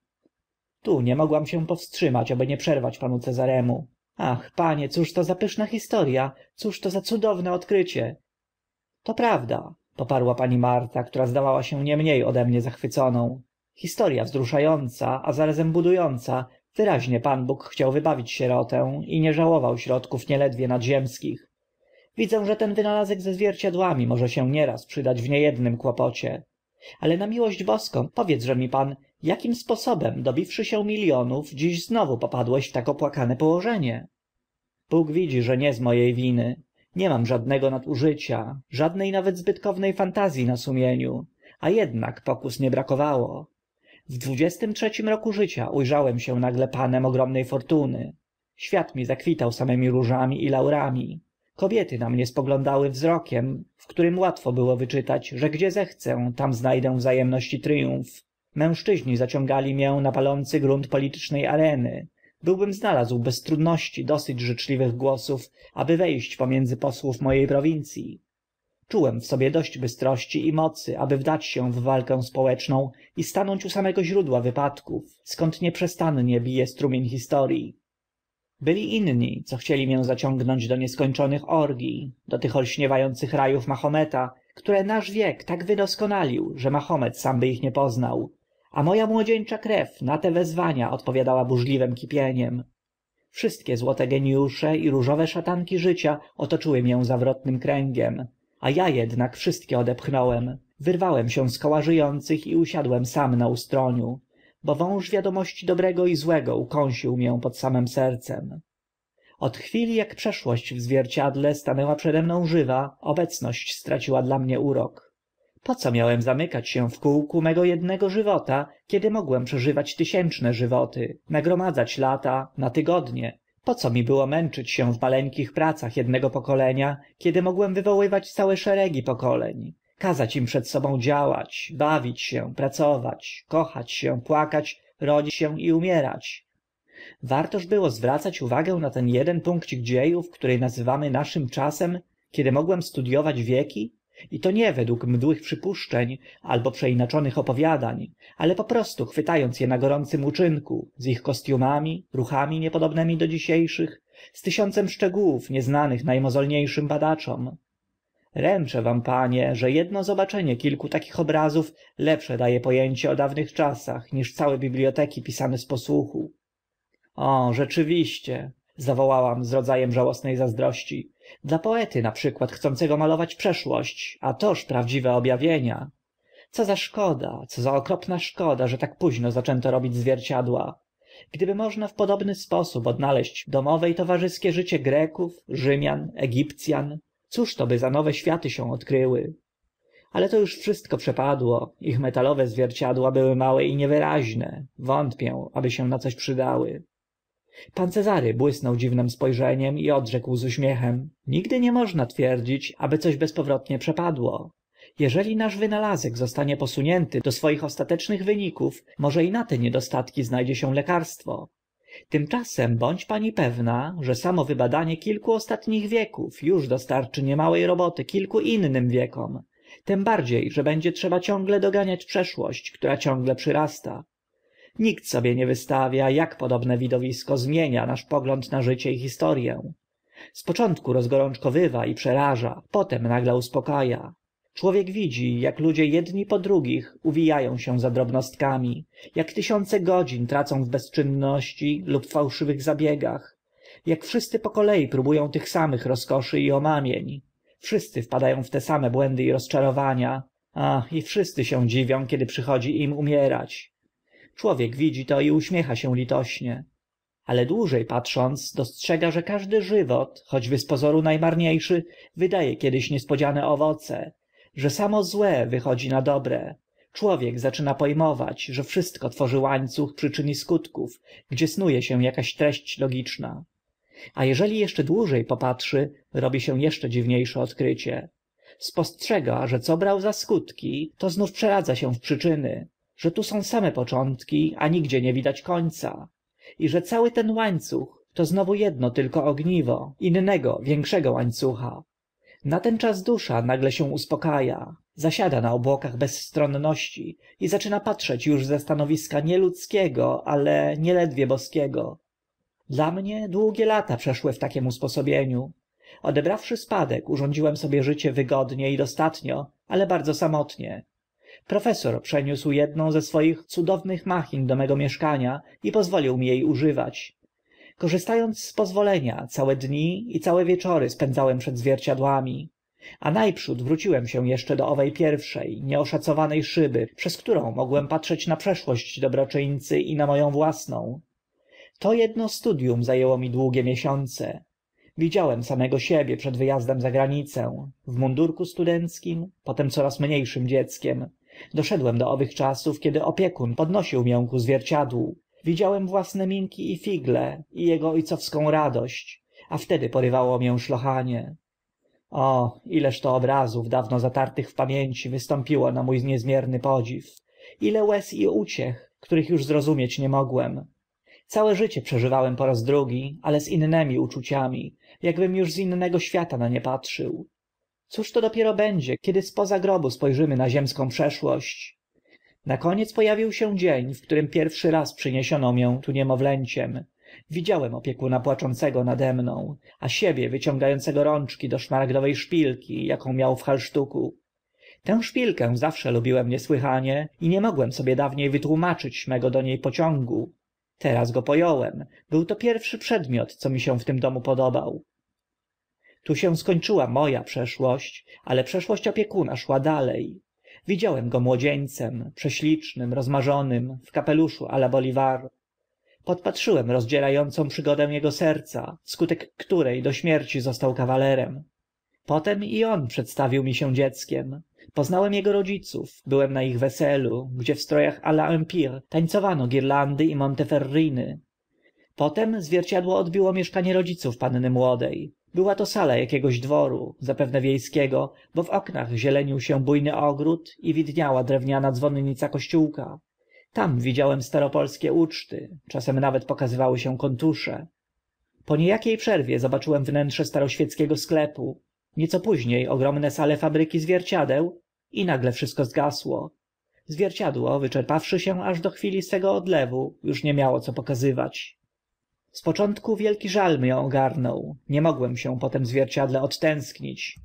tu nie mogłam się powstrzymać aby nie przerwać panu cezaremu ach panie cóż to za pyszna historia, cóż to za cudowne odkrycie to prawda poparła pani marta która zdawała się nie mnie ode mnie zachwyconą Historia wzrusza ąca a zarazem budu wyraźnie pan bóg chciał wybawić sierotę i nie żałował środków nieledwie nadziemskich widzę że ten wynalazek ze zwierciadłami może się nieraz przydać w niejednym kłopocie ale na miłość boską powiedz-że mi pan jakim sposobem dobiwszy się milionów dziś znowu popadłeś w tak opłakane położenie bóg widzi że nie z mojej winy nie mam żadnego nadużycia żadnej nawet zbytkownej fantazji na sumieniu a jednak pokus nie brakowało w dwudziestym trzecim roku życia ujrzałem się nagle panem ogromne fortuny świat mi zakwitał samymi różami i laurami kobiety na mnie spoglądały wzrokiem w którym łatwo było wyczytać że gdzie zechcę tam znajdę wzajemność i tryumf mężczyźni zaciągali mię na palący grunt politycznej areny byłbym znalazł bez trudności dosyć życzliwych głosów aby wejść pomiędzy posłów mojej prowincji czułem w sobie dość bystrości i mocy aby wdać się w walkę społeczną i stanąć u samego źródła wypadków skąd nieprzestannie bije strumień historii byli inni co chcieli mię zaciągnąć do nieskończonych orgii do tych olśniewających rajów mahometa które nasz wiek tak wydoskonalił że mahomet sam by ich nie poznał a moja młodzieńcza krew na te wezwania odpowiadała burzliwym kipieniem wszystkie złote geniusze i różowe szatanki życia otoczyły mię zawrotnym kręgiem a ja jednak wszystkie odepchnąłem wyrwałem się z koła żyjących i usiadłem sam na ustroniu bo wąż wiadomości dobrego i złego ukąsił mię pod samym sercem od chwili jak przeszłość w zwierciedle stanęła przede mną żywa obecność straciła dla mnie urok po co miałem zamykać się w kółku mego ednego żywota kiedy mogłem przeżywać tysięczne żywoty nagromadzać lata na tygodnie po co mi było męczyć się w maleńkich pracach ednego pokolenia kiedy mogłem wywoływać całe szeregi pokoleń kazać im przed sobą działać bawić się pracować kochać się płakać rodzić się i umierać wartoż było zwracać uwagę na ten eden punkcik dzie ów który nazywamy naszym czasem kiedy mogłem studiować wieki i to nie według mdłych przypuszczeń albo przeinaczonych opowiadań ale po prostu chwyta ąc e na gorącym uczynku z ich kostiumami ruchami niepodobnymi do dzisie szych z tysiącem szczegółów nieznanych na mozolnie szym badaczom ręczę wam panie że edno zobaczenie kilku takich obrazów lepsze da e po ęcie o dawnych czasach niż całe biblioteki pisane z posłuchu o rzeczywiście zawołałam z rodza em żałosne zazdrości dla poety na przykład chcącego malować przeszłość a toż prawdziwe ob awienia co za szkoda co za okropna szkoda że tak późno zaczęto robić zwierciadła gdyby można w podobny sposób odnaleźć domowe i towarzyskie życie greków rzymian egipc an cóż to by za nowe światy się odkryły ale to uż wszystko przepadło ich metalowe zwierciadła były małe i niewyraźne wątpię aby się na coś przydały pan cezary błysnął dziwnym spo rzeniem i odrzekł z uśmiechem nigdy nie można twierdzić aby coś bezpowrotnie przepadło jeżeli nasz wynalazek zostanie posunięty do swoich ostatecznych wyników może i na te niedostatki zna dzie się lekarstwo tymczasem bądź pani pewna że samo wybadanie kilku ostatnich wieków uż dostarczy niemałe roboty kilku innym wiekom tym bardzie że będzie trzeba ciągle doganiać przeszłość która ciągle przyrasta nikt sobie nie wystawia ak podobne widowisko zmienia nasz pogląd na życie i historię z początku rozgorączkowywa i przeraża potem nagle uspoka a człowiek widzi ak ludzie edni po drugich uwija ą się za drobnostkami ak tysiące godzin tracą w bezczynności lub fałszywych zabiegach ak wszyscy po kolei próbu ą tych samych rozkoszy i omamień wszyscy wpada ą w te same błędy i rozczarowania ach i wszyscy się dziwią kiedy przychodzi im umierać człowiek widzi to i uśmiecha się litośnie ale dłuże patrząc dostrzega że każdy żywot choćby z pozoru na marnie szy wyda e kiedyś niespodziane owoce że samo złe wychodzi na dobre człowiek zaczyna po mować że wszystko tworzy łańcuch przyczyn i skutków gdzie snu e się akaś treść logiczna a eżeli eszcze dłuże popatrzy robi się eszcze dziwnie sze odkrycie spostrzega że co brał za skutki to znów przeradza się w przyczyny że tu są same początki a nigdzie nie widać końca i że cały ten łańcuch to znowu edno tylko ogniwo innego większego łańcucha na ten czas dusza nagle się uspoka a zasiada na obłokach bezstronności i zaczyna patrzeć uż ze stanowiska nie ludzkiego ale nieledwie boskiego dla mnie długie lata przeszły w takim usposobieniu odebrawszy spadek urządziłem sobie życie wygodnie i dostatnio ale bardzo samotnie profesor przeniósł edną ze swoich cudownych machin do mego mieszkania i pozwolił mi e używać korzysta ąc z pozwolenia całe dni i całe wieczory spędzałem przed zwierciadłami a na przód wróciłem się eszcze do owe pierwsze nieoszacowane szyby przez którą mogłem patrzeć na przeszłość dobroczyńcy i na mo ą własną to edno studium za ęło mi długie miesiące widziałem samego siebie przed wy azdem za granicę w mundurku studenckim potem coraz mnie szym dzieckiem doszedłem do owych czasów kiedy opiekun podnosił mię ku zwierciadłu widziałem własne minki i figle i ego o cowską radość a wtedy porywało mię szlochanie o ileż to obrazów dawno zatartych w pamięci wystąpiło na mó niezmierny podziw ile łez i uciech których uż zrozumieć nie mogłem całe życie przeżywałem po raz drugi ale z innymi uczuciami akbym uż z innego świata na nie patrzył cóż to dopiero będzie kiedy spoza grobu spo rzymy na ziemską przeszłość na koniec po awił się dzień w którym pierwszy raz przyniesiono mię tu niemowlęciem widziałem opiekuna płaczącego nade mną a siebie wyciąga ącego rączki do szmaragdowe szpilki aką miał w halsztuku tę szpilkę zawsze lubiłem niesłychanie i nie mogłem sobie dawnie wytłumaczyć mego do nie pociągu teraz go po ąłem był to pierwszy przedmiot co mi się w tym domu podobał tu się skończyła mo a przeszłość ale przeszłość opiekuna szła dale widziałem go młodzieńcem prześlicznym rozmarzonym w kapeluszu la bolivar podpatrzyłem rozdziera ącą przygodę ego serca wskutek które do śmierci został kawalerem potem i on przedstawił mi się dzieckiem poznałem ego rodziców byłem na ich weselu gdzie w stro ach la empire tańcowano girlandy i monteferriny potem zwierciadło odbiło mieszkanie rodziców panny młode była to sala jakiegoś dworu zapewne wiejskiego bo w oknach zielenił się bujny ogród i widniała drewniana dzwonnica kościółka tam widziałem staropolskie uczty czasem nawet pokazywały się kontusze po niejakiej przerwie zobaczyłem wnętrze staroświeckiego sklepu nieco później ogromne sale fabryki zwierciadeł i nagle wszystko zgasło zwierciadło wyczerpawszy się aż do chwili swego odlewu uż nie miało co pokazywać z początku wielki żal mię ogarnął nie mogłem się po tym zwierciedle odtęsknić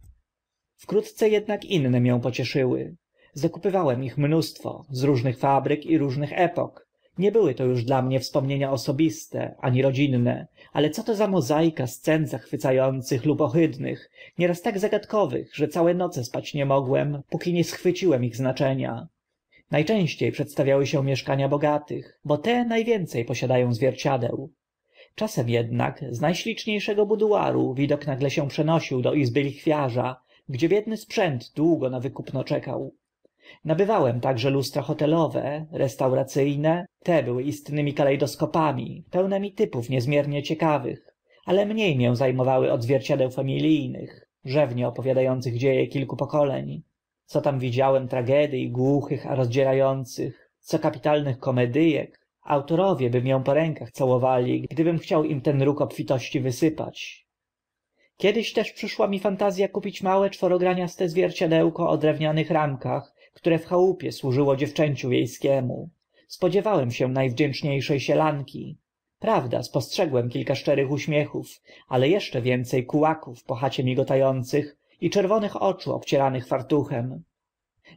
wkrótce ednak inne mię pocieszyły zakupywałem ich mnóstwo z różnych fabryk i różnych epok nie były to uż dla mnie wspomnienia osobiste ani rodzinne ale co to za mozaika scen zachwyca ących lub ohydnych nieraz tak zagadkowych że całe noce spać nie mogłem póki nie schwyciłem ich znaczenia na częście przedstawiały się mieszkania bogatych bo te na więce posiada ą zwierciadeł czasem jednak z najśliczniejszego buduaru widok nagle się przenosił do izby lichwiarza gdzie biedny sprzęt długo na wykupno czekał nabywałem także lustra hotelowe restauracyjne te były istnymi kalejdoskopami pełnymi typów niezmiernie ciekawych ale mnie mię za mowały odzwierciadeł familijnych rzewnie opowiada ących dzie e kilku pokoleń co tam widziałem tragedii głuchych a rozdziera ących co kapitalnych komedy autorowie by mię po rękach całowali gdybym chciał im ten róg obfitości wysypać kiedyś też przyszła mi fantaz a kupić małe czworograniaste zwierciadełko o drewnianych ramkach które w chałupie służyło dziewczęciu skiemu spodziewałem się na wdzięcznie sze sielanki prawda spostrzegłem kilka szczerych uśmiechów ale eszcze więce kułaków po chacie migota ących i czerwonych oczu obcieranych fartuchem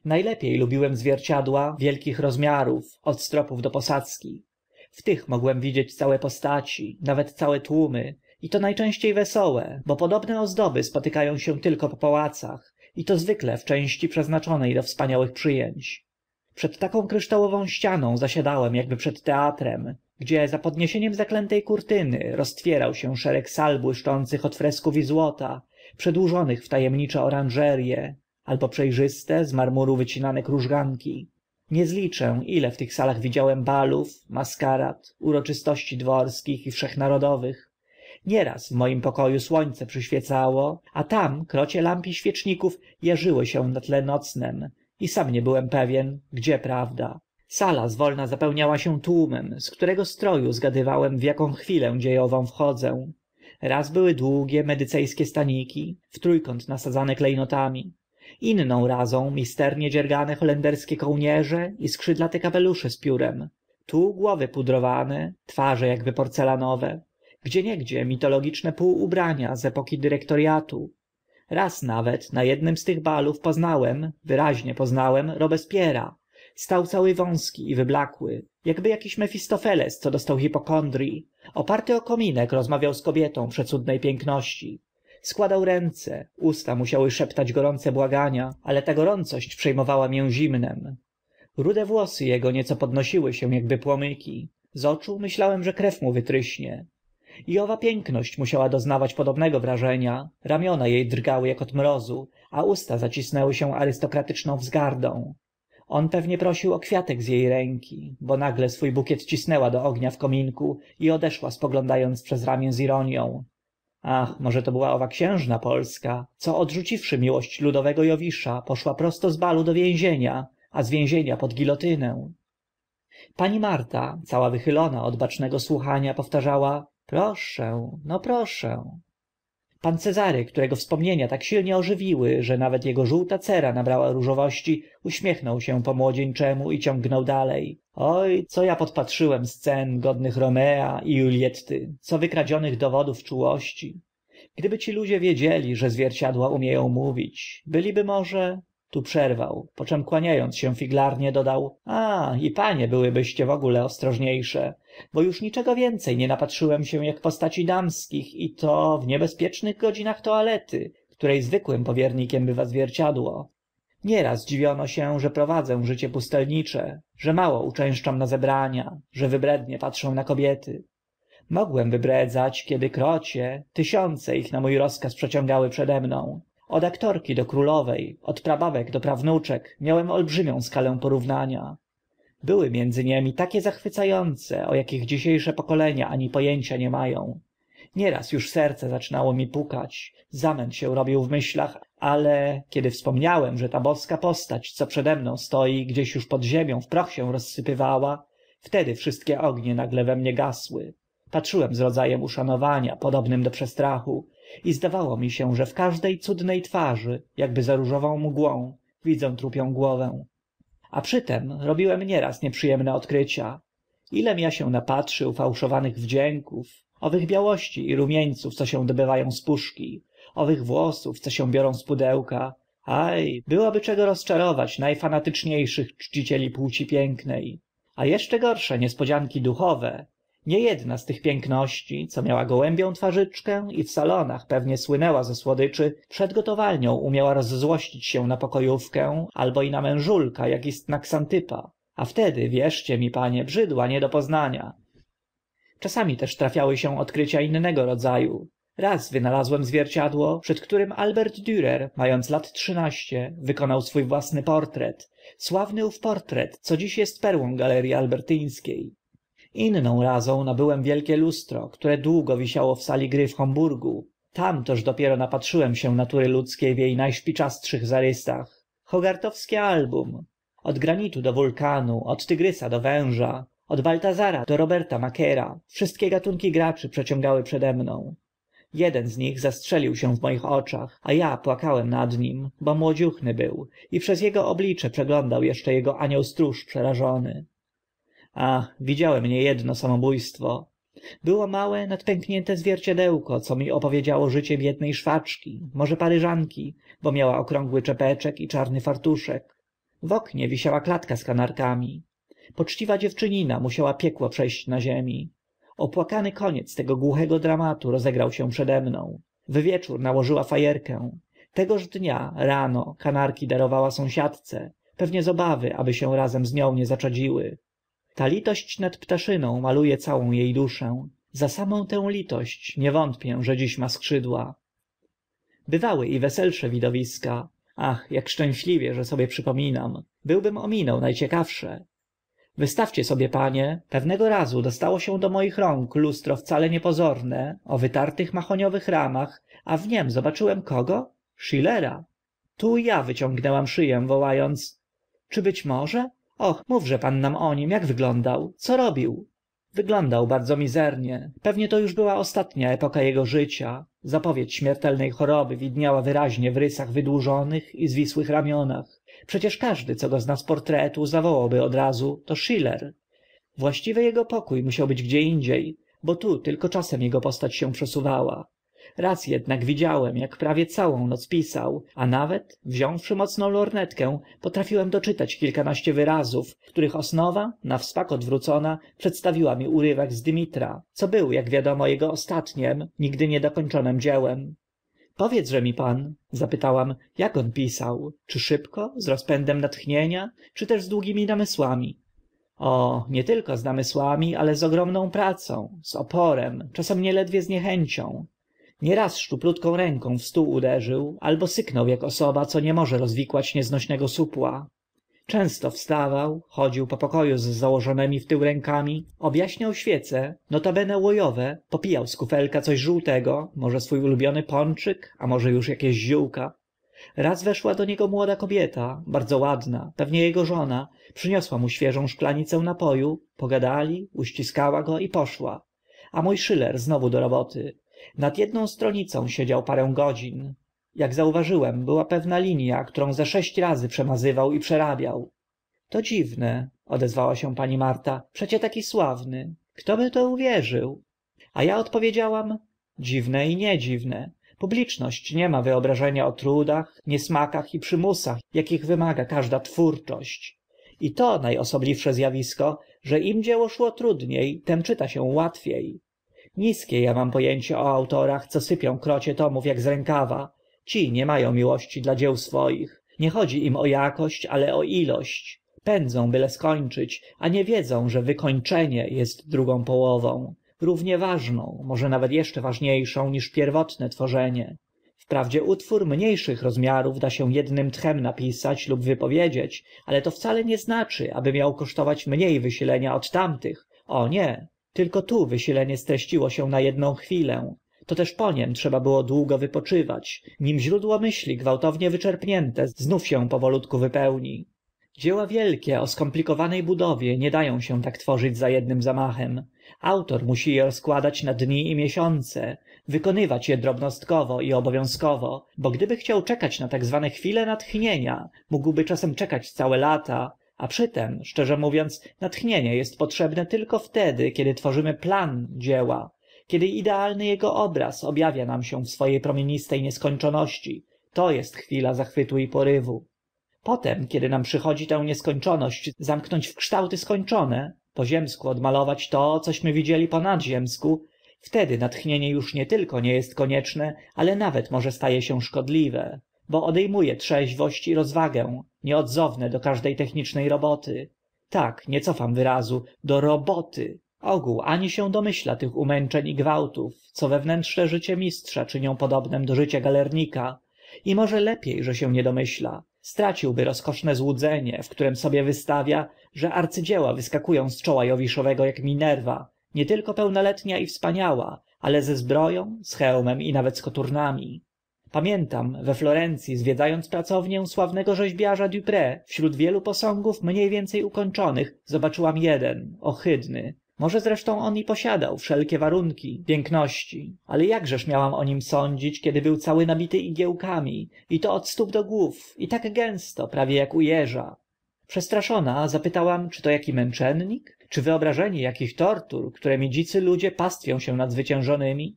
najlepie lubiłem zwierciadła wielkich rozmiarów od stropów do posadzki w tych mogłem widzieć całe postaci nawet całe tłumy i to na częście wesołe bo podobne ozdoby spotyka ą się tylko po pałacach i to zwykle w części przeznaczone do wspaniałych przy ęć przed taką kryształową ścianą zasiadałem akby przed teatrem gdzie za podniesieniem zaklęte kurtyny roztwierał się szereg sal błyszczących od fresków i złota przedłużonych w ta emnicze oranżerie albo przejrzyste z marmuru wycinane krużganki nie zliczę ile w tych salach widziałem balów maskarad uroczystości dworskich i wszechnarodowych nieraz w moim pokoju słońce przyświecało a tam krocie lamp i świeczników jarzyły się na tle nocnem i sam nie byłem pewien gdzie prawda sala zwolna zapełniała się tłumem z którego stroju zgadywałem w jaką chwilę dziejową wchodzę raz były długie medycejskie staniki w trójkąt nasadzane klejnotami inną razą misternie dziergane holenderskie kołnierze i skrzydlate kapelusze z piórem tu głowy pudrowane twarze akby porcelanowe gdzieniegdzie mitologiczne półubrania z epoki dyrektorjatu raz nawet na ednym z tych balów poznałem wyraźnie poznałem robespiera stał cały wąski i wyblakły akby akiś mefistofeles co dostał hipokondrii, oparty o kominek rozmawiał z kobietą przecudne piękności składał ręce usta musiały szeptać gorące błagania ale ta gorącość przejmowała mię zimnem rude włosy jego nieco podnosiły się jakby płomyki z oczu myślałem że krew mu wytryśnie i owa piękność musiała doznawać podobnego wrażenia ramiona jej drgały jak od mrozu a usta zacisnęły się arystokratyczną wzgardą on pewnie prosił o kwiatek z jej ręki bo nagle swój bukiet cisnęła do ognia w kominku i odeszła spoglądając przez ramię z ach może to była owa księżna polska co odrzuciwszy miłość ludowego jowisza poszła prosto z balu do więzienia a z więzienia pod gilotynę pani marta cała wychylona od bacznego słuchania powtarzała proszę no proszę pan cezary którego wspomnienia tak silnie ożywiły że nawet ego żółta cera nabrała różowości uśmiechnął się po młodzieńczemu i ciągnął dale o co a podpatrzyłem scen godnych romea i Juliety, co wykradzionych dowodów czułości gdyby ci ludzie wiedzieli że zwierciadła umie ą mówić byliby może tu przerwał poczem kłaniając się figlarnie dodał a i panie byłybyście w ogóle ostrożniejsze bo już niczego więcej nie napatrzyłem się jak postaci damskich i to w niebezpiecznych godzinach toalety której zwykłym powiernikiem bywa zwierciadło nieraz dziwiono się że prowadzę życie pustelnicze że mało uczęszczam na zebrania że wybrednie patrzę na kobiety mogłem wybredzać kiedy krocie tysiące ich na mój rozkaz przeciągały przede od aktorki do królowej od prababek do prawnuczek miałem olbrzymią skalę porównania były między nimi takie zachwyca ące o których dzisie sze pokolenia ani po ęcia nie ma ą nieraz uż serce zaczynało mi pukać zamęt się robił w myślach ale kiedy wspomniałem że ta boska postać co przede mną stoi gdzieś uż pod ziemią w proch się rozsypywała wtedy wszystkie ognie nagle we mnie gasły patrzyłem z rodza em uszanowania podobnym do przestrachu i zdawało mi się że w każdej cudnej twarzy akby za różową mgłą widzę trupią głowę a przy tym robiłem nieraz nieprzy emne odkrycia ilem a się napatrzył fałszowanych wdzięków owych białości i rumieńców co się dobywa ą z puszki owych włosów co się biorą z pudełka a byłoby czego rozczarować na fanatycznie szych czcicieli płci piękne a eszcze gorsze niespodzianki duchowe nie edna z tych piękności co miała gołębią twarzyczkę i w salonach pewnie słynęła ze słodyczy przed gotowalnią umiała rozzłościć się na poko ówkę albo i na mężulka ak istna ksantypa a wtedy wierzcie mi panie brzydła nie do poznania czasami też trafiały się odkrycia innego rodza u raz wynalazłem zwierciadło przed którym albert Dürer, ma ąc lat trzynaście wykonał swó własny portret sławny ów portret co dziś est perłą galerii albertyńskie inną razą nabyłem wielkie lustro które długo wisiało w sali gry w homburgu tam toż dopiero napatrzyłem się natury ludzkie w e na śpiczastszych zarysach hogartowskie album od granitu do wulkanu od tygrysa do węża od baltazara do roberta makera wszystkie gatunki graczy przeciągały przede mną jeden z nich zastrzelił się w moich oczach a ja płakałem nad nim bo młodziuchny był i przez ego oblicze przeglądał eszcze ego anioł stróż przerażony ach widziałem niejedno samobójstwo było małe nadpęknięte zwierciadełko co mi opowiedziało życie biedne szwaczki może paryżanki bo miała okrągły czepeczek i czarny fartuszek w oknie wisiała klatka z kanarkami poczciwa dziewczynina musiała piekło prze ść na ziemi opłakany koniec tego głuchego dramatu rozegrał się przede mną w wieczór nałożyła fa erkę tegoż dnia rano kanarki darowała sąsiadce pewnie z obawy aby się razem z nią nie zaczadziły ta litość nad ptaszyną maluje całą jej duszę za samą tę litość nie wątpię że dziś ma skrzydła bywały i weselsze widowiska ach jak szczęśliwie że sobie przypominam byłbym ominął najciekawsze wystawcie sobie panie pewnego razu dostało się do moich rąk lustro wcale niepozorne o wytartych mahoniowych ramach a w niem zobaczyłem kogo schillera tu ja wyciągnęłam szyję wołając czy być może och mówże pan nam o nim jak wyglądał co robił wyglądał bardzo mizernie pewnie to uż była ostatnia epoka ego życia zapowiedź śmiertelne choroby widniała wyraźnie w rysach wydłużonych i zwisłych ramionach przecież każdy co go zna z portretu zawołałby od razu to schiller właściwy ego pokó musiał być gdzie indzie bo tu tylko czasem ego postać się przesuwała raz ednak widziałem ak prawie całą noc pisał a nawet wziąwszy mocną lornetkę potrafiłem doczytać kilkanaście wyrazów których osnowa na wspak odwrócona przedstawiła mi urywek z dymitra co był ak wiadomo ego ostatnim nigdy nie dokończonym dziełem powiedzże mi pan zapytałam ak on pisał czy szybko z rozpędem natchnienia czy też z długimi namysłami o nie tylko z namysłami ale z ogromną pracą z oporem czasem nieledwie z niechęcią nieraz szczuplutką ręką w stół uderzył albo syknął ak osoba co nie może rozwikłać nieznośnego supła często wstawał chodził po poko u z założonymi w tył rękami ob aśniał świece notabene ło owe popijał z kufelka coś żółtego może swó ulubiony ponczyk a może uż akieś ziółka raz weszła do niego młoda kobieta bardzo ładna pewnie ego żona przyniosła mu świeżą szklanicę napo u pogadali uściskała go i poszła a mó schiller znowu do roboty nad edną stronicą siedział parę godzin ak zauważyłem była pewna linia którą ze sześć razy przemazywał i przerabiał to dziwne odezwała się pani marta przecie taki sławny kto by to uwierzył a a odpowiedziałam dziwne i niedziwne publiczność nie ma wyobrażenia o trudach niesmakach i przymusach akich wymaga każda twórczość i to na osobliwsze z awisko że im dzieło szło trudnie tym czyta się łatwiej niskie a mam po ęcie o autorach co sypią krocie tomów ak z rękawa ci nie ma ą miłości dla dzieł swoich nie chodzi im o akość ale o ilość pędzą byle skończyć a nie wiedzą że wykończenie est drugą połową równie ważną może nawet eszcze ważnie szą niż pierwotne tworzenie wprawdzie utwór mnie szych rozmiarów da się ednym tchem napisać lub wypowiedzieć ale to wcale nie znaczy aby miał kosztować mnie wysilenia od tamtych o nie tylko tu wysilenie streściło się na edną chwilę to też po nim trzeba było długo wypoczywać nim źródło myśli gwałtownie wyczerpnięte znów się powolutku wypełni dzieła wielkie o skomplikowane budowie nie da ą się tak tworzyć za ednym zamachem autor musi e rozkładać na dni i miesiące wykonywać e drobnostkowo i obowiązkowo bo gdyby chciał czekać na tak zwane chwile natchnienia mógłby czasem czekać całe lata a przy tym szczerze mówiąc natchnienie est potrzebne tylko wtedy kiedy tworzymy plan dzieła kiedy idealny ego obraz ob awia nam się w swo e promieniste nieskończoności to est chwila zachwytu i porywu potem kiedy nam przychodzi tę nieskończoność zamknąć w kształty skończone po ziemsku odmalować to cośmy widzieli po nadziemsku wtedy natchnienie uż nie tylko nie est konieczne ale nawet może sta e się szkodliwe bo ode mu e trzeźwość i rozwagę nieodzowne do każde techniczne roboty tak nie cofam wyrazu do roboty ogół ani się domyśla tych umęczeń i gwałtów co wewnętrzne życie mistrza czynią podobnym do życia galernika i może lepie że się nie domyśla straciłby rozkoszne złudzenie w którym sobie wystawia że arcydzieła wyskaku ą z czoła jowiszowego ak minerva nie tylko pełnoletnia i wspaniała ale ze zbro ą z hełmem i nawet z koturnami pamiętam we florencji zwiedzając pracownię sławnego rzeźbiarza dupr wśród wielu posągów mniej więcej ukończonych zobaczyłam jeden ohydny może zresztą on i posiadał wszelkie warunki piękności ale jakżeż miałam o nim sądzić kiedy był cały nabity igiełkami i to od stóp do głów i tak gęsto prawie jak u jeża przestraszona zapytałam czy to aki męczennik czy wyobrażenie akich tortur którymi dzicy ludzie pastwią się nad zwyciężonymi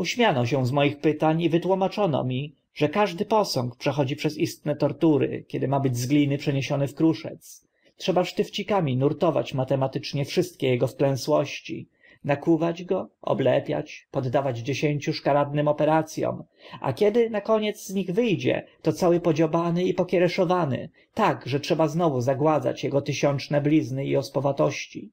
uśmiano się z moich pytań i wytłumaczono mi że każdy posąg przechodzi przez istne tortury kiedy ma być z gliny przeniesiony w kruszec trzeba sztyfcikami nurtować matematycznie wszystkie jego wklęsłości nakłuwać go oblepiać poddawać dziesięciu szkaradnym operacjom a kiedy na koniec z nich wyjdzie to cały podziobany i pokiereszowany tak że trzeba znowu zagładzać jego tysiączne blizny i ospowatości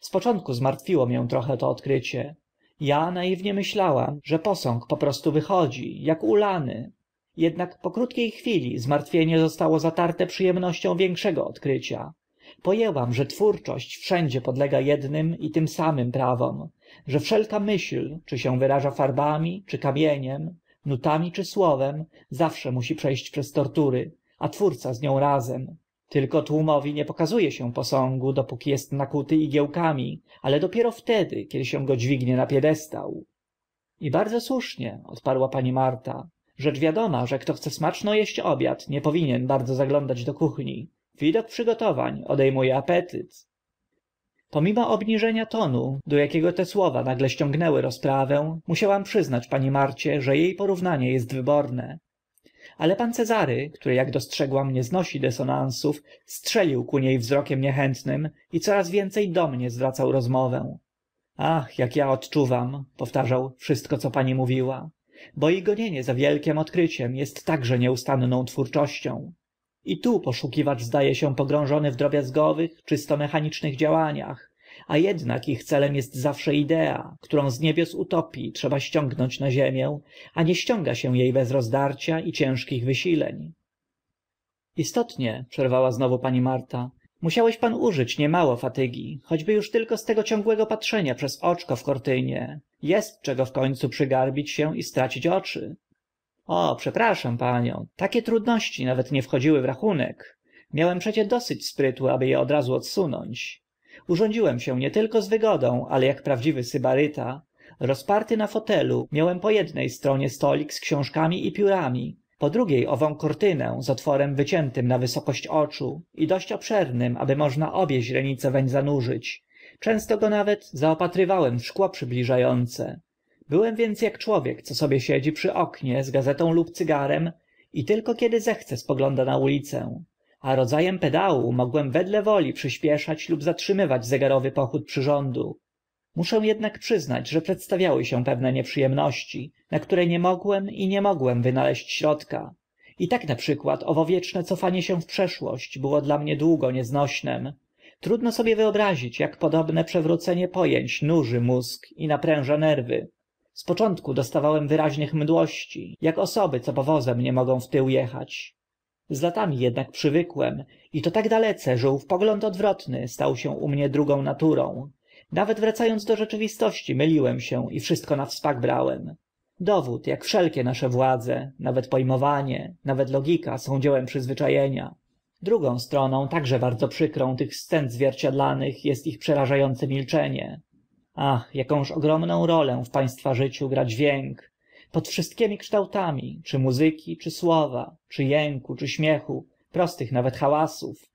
z początku zmartwiło mię trochę to odkrycie ja naiwnie myślałam że posąg po prostu wychodzi jak ulany jednak po krótkie chwili zmartwienie zostało zatarte przy emnością większego odkrycia po ęłam że twórczość wszędzie podlega ednym i tym samym prawom że wszelka myśl czy się wyraża farbami czy kamieniem nutami czy słowem zawsze musi prze ść przez tortury a twórca z nią razem tylko tłumowi nie pokazuje się posągu dopóki jest nakłuty igiełkami ale dopiero wtedy kiedy się go dźwignie na piedestał i bardzo słusznie odparła pani marta rzecz wiadoma że kto chce smaczno jeść obiad nie powinien bardzo zaglądać do kuchni widok przygotowań ode mu e apetyt pomimo obniżenia tonu do akiego te słowa nagle ściągnęły rozprawę musiałam przyznać pani marcie że e porównanie est wyborne ale pan cezary który ak dostrzegłam nie znosi dysonansów strzelił ku nie wzrokiem niechętnym i coraz więce do mnie zwracał rozmowę ach ak a odczuwam powtarzał wszystko co pani mówiła bo i gonienie za wielkim odkryciem est także nieustanną twórczością i tu poszukiwacz zda e się pogrążony w drobiazgowych czysto mechanicznych działaniach a ednak ich celem est zawsze idea którą z niebios utopii trzeba ściągnąć na ziemię a nie ściąga się e bez rozdarcia i ciężkich wysileń istotnie przerwała znowu pani marta musiałeś pan użyć niemało fatygi choćby uż tylko z tego ciągłego patrzenia przez oczko w kortynie est czego w końcu przygarbić się i stracić oczy o przepraszam panią takie trudności nawet nie wchodziły w rachunek miałem przecie dosyć sprytu aby e od razu odsunąć urządziłem się nie tylko z wygodą ale jak prawdziwy sybaryta rozparty na fotelu miałem po edne stronie stolik z książkami i piórami po drugie ową kortynę z otworem wyciętym na wysokość oczu i dość obszernym aby można obie źrenice weń zanurzyć często go nawet zaopatrywałem w szkło przybliża ące byłem więc ak człowiek co sobie siedzi przy oknie z gazetą lub cygarem i tylko kiedy zechce spogląda na ulicę a rodza em pedału mogłem wedle woli przyśpieszać lub zatrzymywać zegarowy pochód przyrządu muszę ednak przyznać że przedstawiały się pewne nieprzy emności na które nie mogłem i nie mogłem wynaleźć środka i tak na przykład owo wieczne cofanie się w przeszłość było dla mnie długo nieznośnym trudno sobie wyobrazić ak podobne przewrócenie po ęć nuży mózg i napręża nerwy z początku dostawałem wyraźnych mdłości ak osoby co powozem nie mogą w tył echać z latami ednak przywykłem i to tak dalece że ów pogląd odwrotny stał się u mnie drugą naturą nawet wraca ąc do rzeczywistości myliłem się i wszystko na wspak brałem dowód ak wszelkie nasze władze nawet po mowanie nawet logika są dziełem przyzwycza enia drugą stroną także bardzo przykrą tych scen zwierciadlanych est ich przeraża ące milczenie ach akąż ogromną rolę w państwa życiu gra dźwięk pod wszystkimi kształtami czy muzyki czy słowa czy jęku czy śmiechu prostych nawet hałasów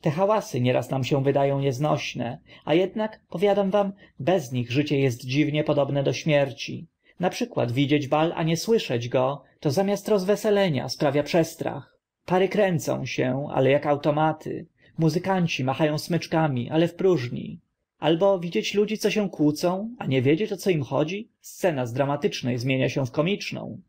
te hałasy nieraz nam się wyda ą nieznośne a ednak powiadam wam bez nich życie est dziwnie podobne do śmierci na przykład widzieć bal a nie słyszeć go to zamiast rozweselenia sprawia przestrach pary kręcą się ale ak automaty muzykanci macha ą smyczkami ale w próżni albo widzieć ludzi co się kłócą a nie wiedzieć o co im chodzi scena z dramatycznej zmienia się w komiczną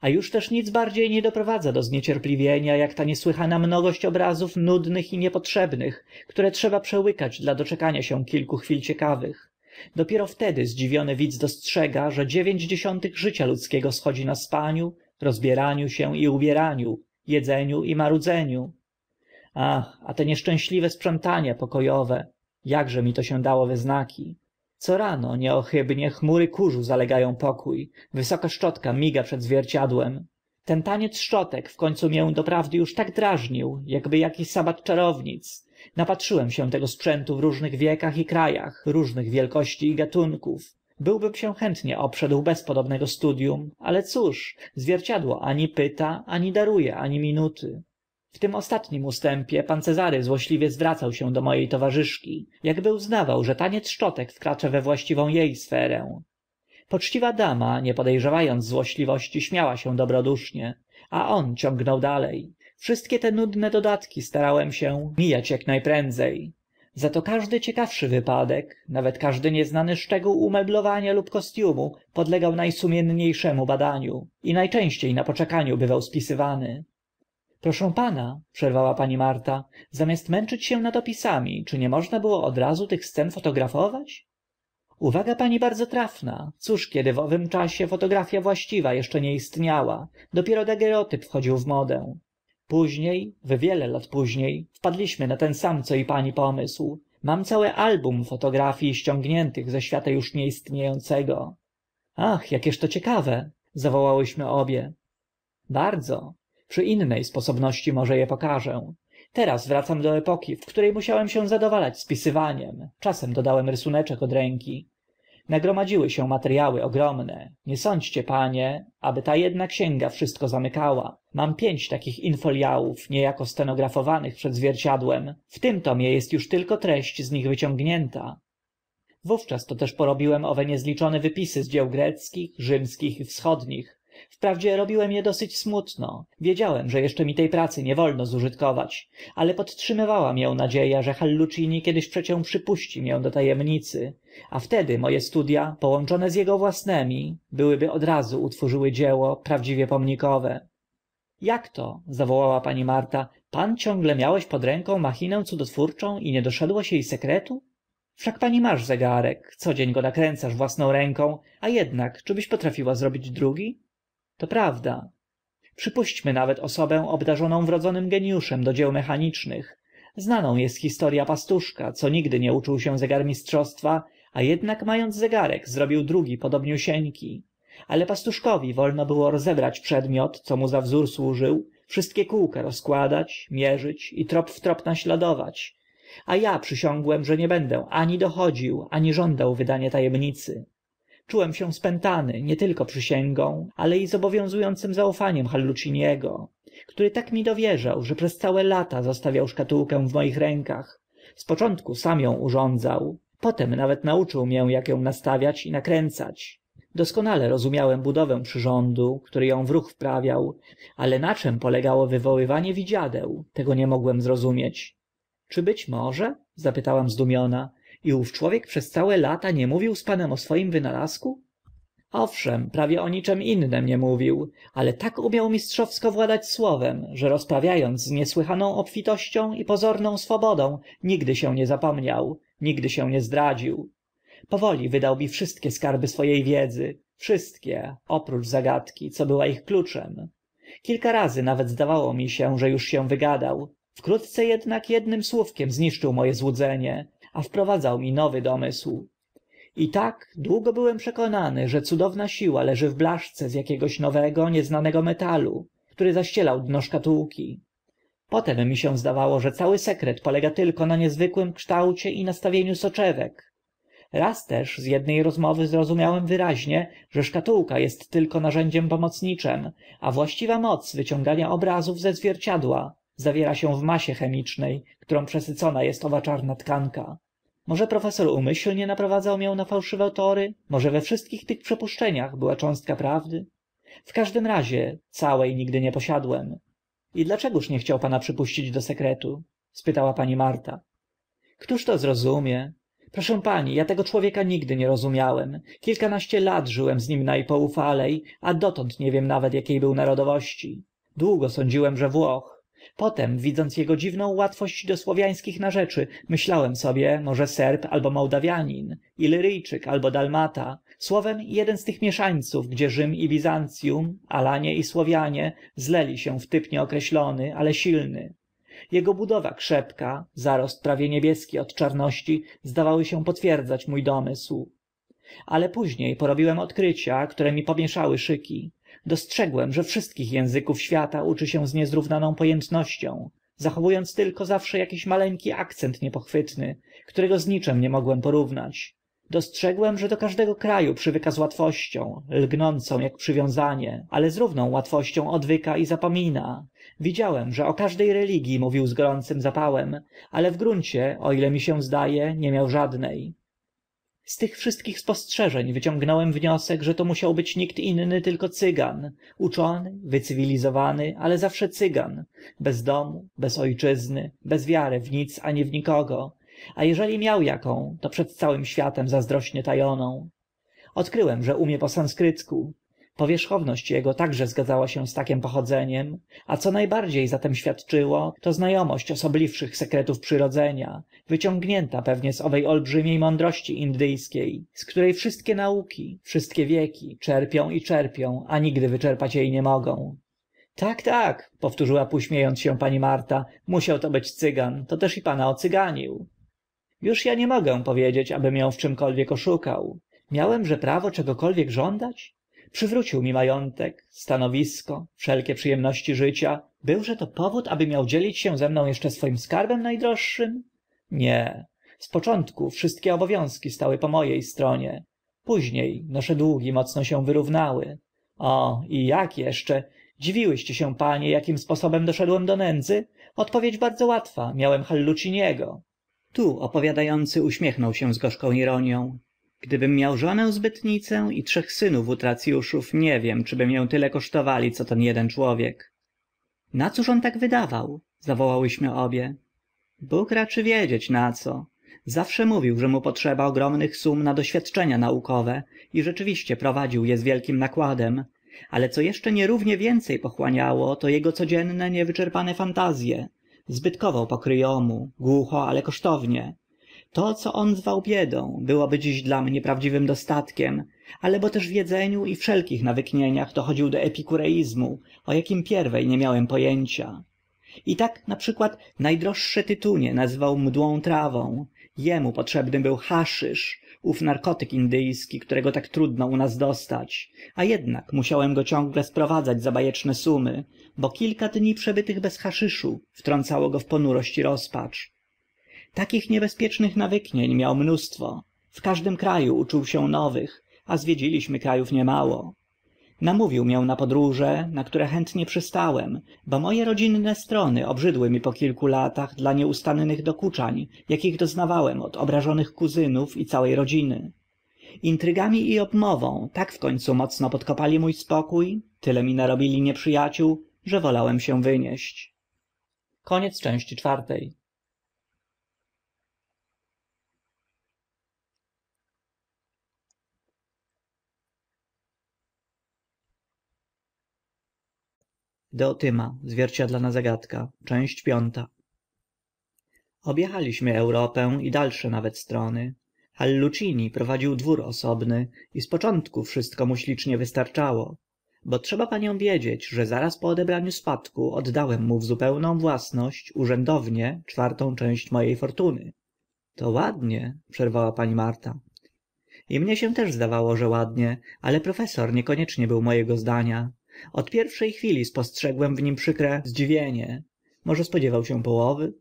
a już też nic bardziej nie doprowadza do zniecierpliwienia jak ta niesłychana mnogość obrazów nudnych i niepotrzebnych które trzeba przełykać dla doczekania się kilku chwil ciekawych dopiero wtedy zdziwiony widz dostrzega że dziewięć dziesiątych życia ludzkiego schodzi na spaniu rozbieraniu się i ubieraniu jedzeniu i marudzeniu ach a te nieszczęśliwe sprzątania pokojowe jakże mi to się dało we znaki co rano nieochybnie chmury kurzu zalega ą pokó wysoka szczotka miga przed zwierciadłem ten taniec szczotek w końcu mię doprawdy uż tak drażnił akby aki sabat czarownic napatrzyłem się tego sprzętu w różnych wiekach i kra ach różnych wielkości i gatunków byłbym się chętnie obszedł bez podobnego studium ale cóż zwierciadło ani pyta ani daru e ani minuty w tym ostatnim ustępie pan cezary złośliwie zwracał się do mo e towarzyszki akby uznawał że taniec szczotek wkracza we właściwą e sferę poczciwa dama nie pode rzywa ąc złośliwości śmiała się dobrodusznie a on ciągnął dale wszystkie te nudne dodatki starałem się mijać ak na prędze za to każdy ciekawszy wypadek nawet każdy nieznany szczegół umeblowania lub kostiumu podlegał na sumiennie badaniu i na częście na poczekaniu bywał spisywany proszę pana przerwała pani marta zamiast męczyć się nad opisami czy nie można było od razu tych scen fotografować uwaga pani bardzo trafna cóż kiedy w owym czasie fotografia właściwa eszcze nie istniała dopiero dagerotyp wchodził w modę późnie w wiele lat późnie wpadliśmy na ten sam co i pani pomysł mam całe album fotografii ściągniętych ze świata uż nie istnie ącego ach akież to ciekawe zawołałyśmy obie bardzo przy inne sposobności może e pokażę teraz wracam do epoki w które musiałem się zadowalać spisywaniem czasem dodałem rysuneczek od ręki nagromadziły się materiały ogromne nie sądźcie panie aby ta edna księga wszystko zamykała mam pięć takich infoliałów, nie ako stenografowanych przed zwierciadłem w tym tomie est uż tylko treść z nich wyciągnięta wówczas to też porobiłem owe niezliczone wypisy z dzieł greckich rzymskich i wschodnich wprawdzie robiłem e dosyć smutno wiedziałem że eszcze mi te pracy nie wolno zużytkować ale podtrzymywała mię nadzie a że hallucini kiedyś przecię przypuści mię do ta emnicy a wtedy mo e studia połączone z ego własnymi byłyby od razu utworzyły dzieło prawdziwie pomnikowe jak to zawołała pani marta pan ciągle miałeś pod ręką machinę cudotwórczą i nie doszedłeś e sekretu wszak pani masz zegarek co dzień go nakręcasz własną ręką a ednak czybyś potrafiła zrobić drugi to prawda przypuśćmy nawet osobę obdarzoną wrodzonym geniuszem do dzieł mechanicznych znaną est historia pastuszka co nigdy nie uczył się zegarmistrzostwa a ednak ma ąc zegarek zrobił drugi podobniusieńki ale pastuszkowi wolno było rozebrać przedmiot co mu za wzór służył wszystkie kółka rozkładać mierzyć i trop w trop naśladować a a przysiągłem że nie będę ani dochodził ani żądał wydania ta czułem się spętany nie tylko przysięgą ale i zobowiązu ącym zaufaniem halluciniego który tak mi dowierzał że przez całe lata zostawiał szkatułkę w moich rękach z początku sam ą urządzał potem nawet nauczył mię ak ą nastawiać i nakręcać doskonale rozumiałem budowę przyrządu który ą w ruch wprawiał ale na czym polegało wywoływanie widziadeł tego nie mogłem zrozumieć czy być może zapytałam zdumiona i ów człowiek przez całe lata nie mówił z panem o swoim wynalazku owszem prawie o niczym innym nie mówił ale tak umiał mistrzowsko władać słowem że rozprawia ąc z niesłychaną obfitością i pozorną swobodą nigdy się nie zapomniał nigdy się nie zdradził powoli wydał mi wszystkie skarby swo e wiedzy wszystkie oprócz zagadki co była ich kluczem kilka razy nawet zdawało mi się że uż się wygadał wkrótce jednak ednym słówkiem zniszczył mo e złudzenie a wprowadzał mi nowy domysł i tak długo byłem przekonany że cudowna siła leży w blaszce z akiegoś nowego nieznanego metalu który zaścielał dno szkatułki potem mi się zdawało że cały sekret polega tylko na niezwykłym kształcie i nastawieniu soczewek raz też z edne rozmowy zrozumiałem wyraźnie że szkatułka est tylko narzędziem pomocniczym a właściwa moc wyciągania obrazów ze zwierciadła zawiera się w masie chemicznej którą przesycona jest owa czarna tkanka może profesor umyślnie naprowadzał mię na fałszywe tory może we wszystkich tych przypuszczeniach była cząstka prawdy w każdym razie całe nigdy nie posiadłem i dlaczegoż nie chciał pana przypuścić do sekretu spytała pani marta któż to zrozumie proszę pani a tego człowieka nigdy nie rozumiałem kilkanaście lat żyłem z nim na poufale a dotąd nie wiem nawet akie był narodowości długo sądziłem że włoch potem widząc jego dziwną łatwość do słowiańskich narzeczy myślałem sobie może serb albo mołdawianin iliryjczyk albo dalmata słowem jeden z tych mieszańców gdzie rzym i bizancjum alanie i słowianie zleli się w typ nieokreślony ale silny jego budowa krzepka zarost prawie niebieski od czarności zdawały się potwierdzać mój domysł ale później porobiłem odkrycia które mi pomieszały szyki dostrzegłem że wszystkich języków świata uczy się z niezrównaną po ętnością zachowu ąc tylko zawsze akiś maleńki akcent niepochwytny którego z niczym nie mogłem porównać dostrzegłem że do każdego kra u przywyka z łatwością lgnącą ak przywiązanie ale z równą łatwością odwyka i zapomina widziałem że o każde religii mówił z gorącym zapałem ale w gruncie o ile mi się zda e nie miał żadne z tych wszystkich spostrzeżeń wyciągnąłem wniosek że to musiał być nikt inny tylko cygan uczony wycywilizowany ale zawsze cygan bez domu bez ojczyzny bez wiary w nic ani w nikogo a jeżeli miał jaką to przed całym światem zazdrośnie tajoną odkryłem że umie po sanskrycku powierzchowność jego także zgadzała się z takim pochodzeniem a co najbardziej za świadczyło to znajomość osobliwszych sekretów przyrodzenia wyciągnięta pewnie z owej olbrzymiej mądrości indyjskiej z której wszystkie nauki wszystkie wieki czerpią i czerpią a nigdy wyczerpać jej nie mogą tak tak powtórzyła puśmiejąc się pani marta musiał to być cygan to też i pana ocyganił już ja nie mogę powiedzieć abym ją w czymkolwiek oszukał miałemże prawo czegokolwiek żądać przywrócił mi ma ątek stanowisko wszelkie przy emności życia byłże to powód aby miał dzielić się ze mną jeszcze swoim skarbem na droższym nie z początku wszystkie obowiązki stały po mo e stronie późnie nasze długi mocno się wyrównały o i ak eszcze dziwiłyście się panie akim sposobem doszedłem do nędzy odpowiedź bardzo łatwa miałem halluciniego tu opowiada ący uśmiechnął się z gorzką ironią gdybym miał żonę zbytnicę i trzech synów utracyuszów nie wiem czyby mię tyle kosztowali co ten jeden człowiek Na cóż on tak wydawał zawołałyśmy obie bóg raczy wiedzieć na co. zawsze mówił że mu potrzeba ogromnych sum na doświadczenia naukowe i rzeczywiście prowadził je z wielkim nakładem ale co jeszcze nierównie więcej pochłaniało to jego codzienne niewyczerpane fantazje. zbytkował pokryjomu głucho ale kosztownie to co on zwał biedą byłoby dziś dla mnie prawdziwym dostatkiem ale bo też w jedzeniu i wszelkich nawyknieniach dochodził do epikureizmu o jakim pierwej nie miałem pojęcia i tak na przykład, najdroższe tytunie nazywał mdłą trawą jemu potrzebny był haszysz ów narkotyk indyjski którego tak trudno u nas dostać a jednak musiałem go ciągle sprowadzać za bajeczne sumy bo kilka dni przebytych bez haszyszu wtrącało go w ponurość i rozpacz takich niebezpiecznych nawyknień miał mnóstwo w każdym kraju uczył się nowych a zwiedziliśmy krajów niemało namówił mię na podróże na które chętnie przystałem bo moje rodzinne strony obrzydły mi po kilku latach dla nieustannych dokuczań jakich doznawałem od obrażonych kuzynów i całej rodziny intrygami i obmową tak w końcu mocno podkopali mój spokój tyle mi narobili nieprzyjaciół że wolałem się wynieść zagadka, część piąta. objechaliśmy europę i dalsze nawet strony hallucini prowadził dwór osobny i z początku wszystko mu ślicznie wystarczało bo trzeba paniom wiedzieć że zaraz po odebraniu spadku oddałem mu w zupełną własność urzędownie czwartą część mojej fortuny to ładnie przerwała pani marta i mnie się też zdawało że ładnie ale profesor niekoniecznie był mojego zdania od pierwsze chwili spostrzegłem w nim przykre zdziwienie może spodziewał się połowy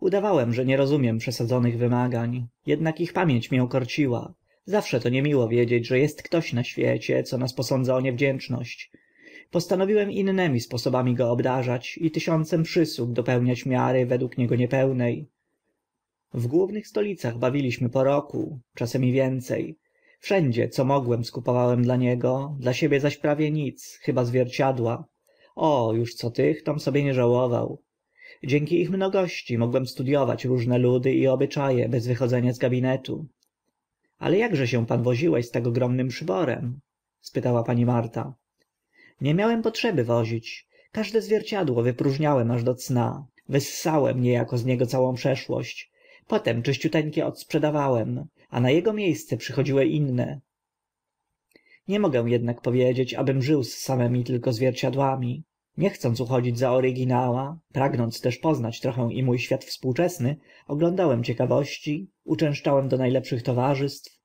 udawałem że nie rozumiem przesadzonych wymagań jednak ich pamięć mię korciła zawsze to niemiło wiedzieć że jest ktoś na świecie co nas posądza o niewdzięczność postanowiłem innymi sposobami go obdarzać i tysiącem przysług dopełniać miary według niego niepełnej w głównych stolicach bawiliśmy po roku czasem i więcej wszędzie co mogłem skupowałem dla niego dla siebie zaś prawie nic chyba zwierciadła o uż co tych tom sobie nie żałował dzięki ich mnogości mogłem studiować różne ludy i obycza e bez wychodzenia z gabinetu ale akże się pan woziłeś z tak ogromnym przyborem spytała pani marta nie miałem potrzeby wozić każde zwierciadło wypróżniałem aż do cna wyssałem nie ako z niego całą przeszłość potem czyściuteńkie odsprzedawałem a na ego mie sce przychodziły inne nie mogę ednak powiedzieć abym żył z samymi tylko zwierciadłami nie chcąc uchodzić za oryginała pragnąc też poznać trochę i mó świat współczesny oglądałem ciekawości uczęszczałem do na lepszych towarzystw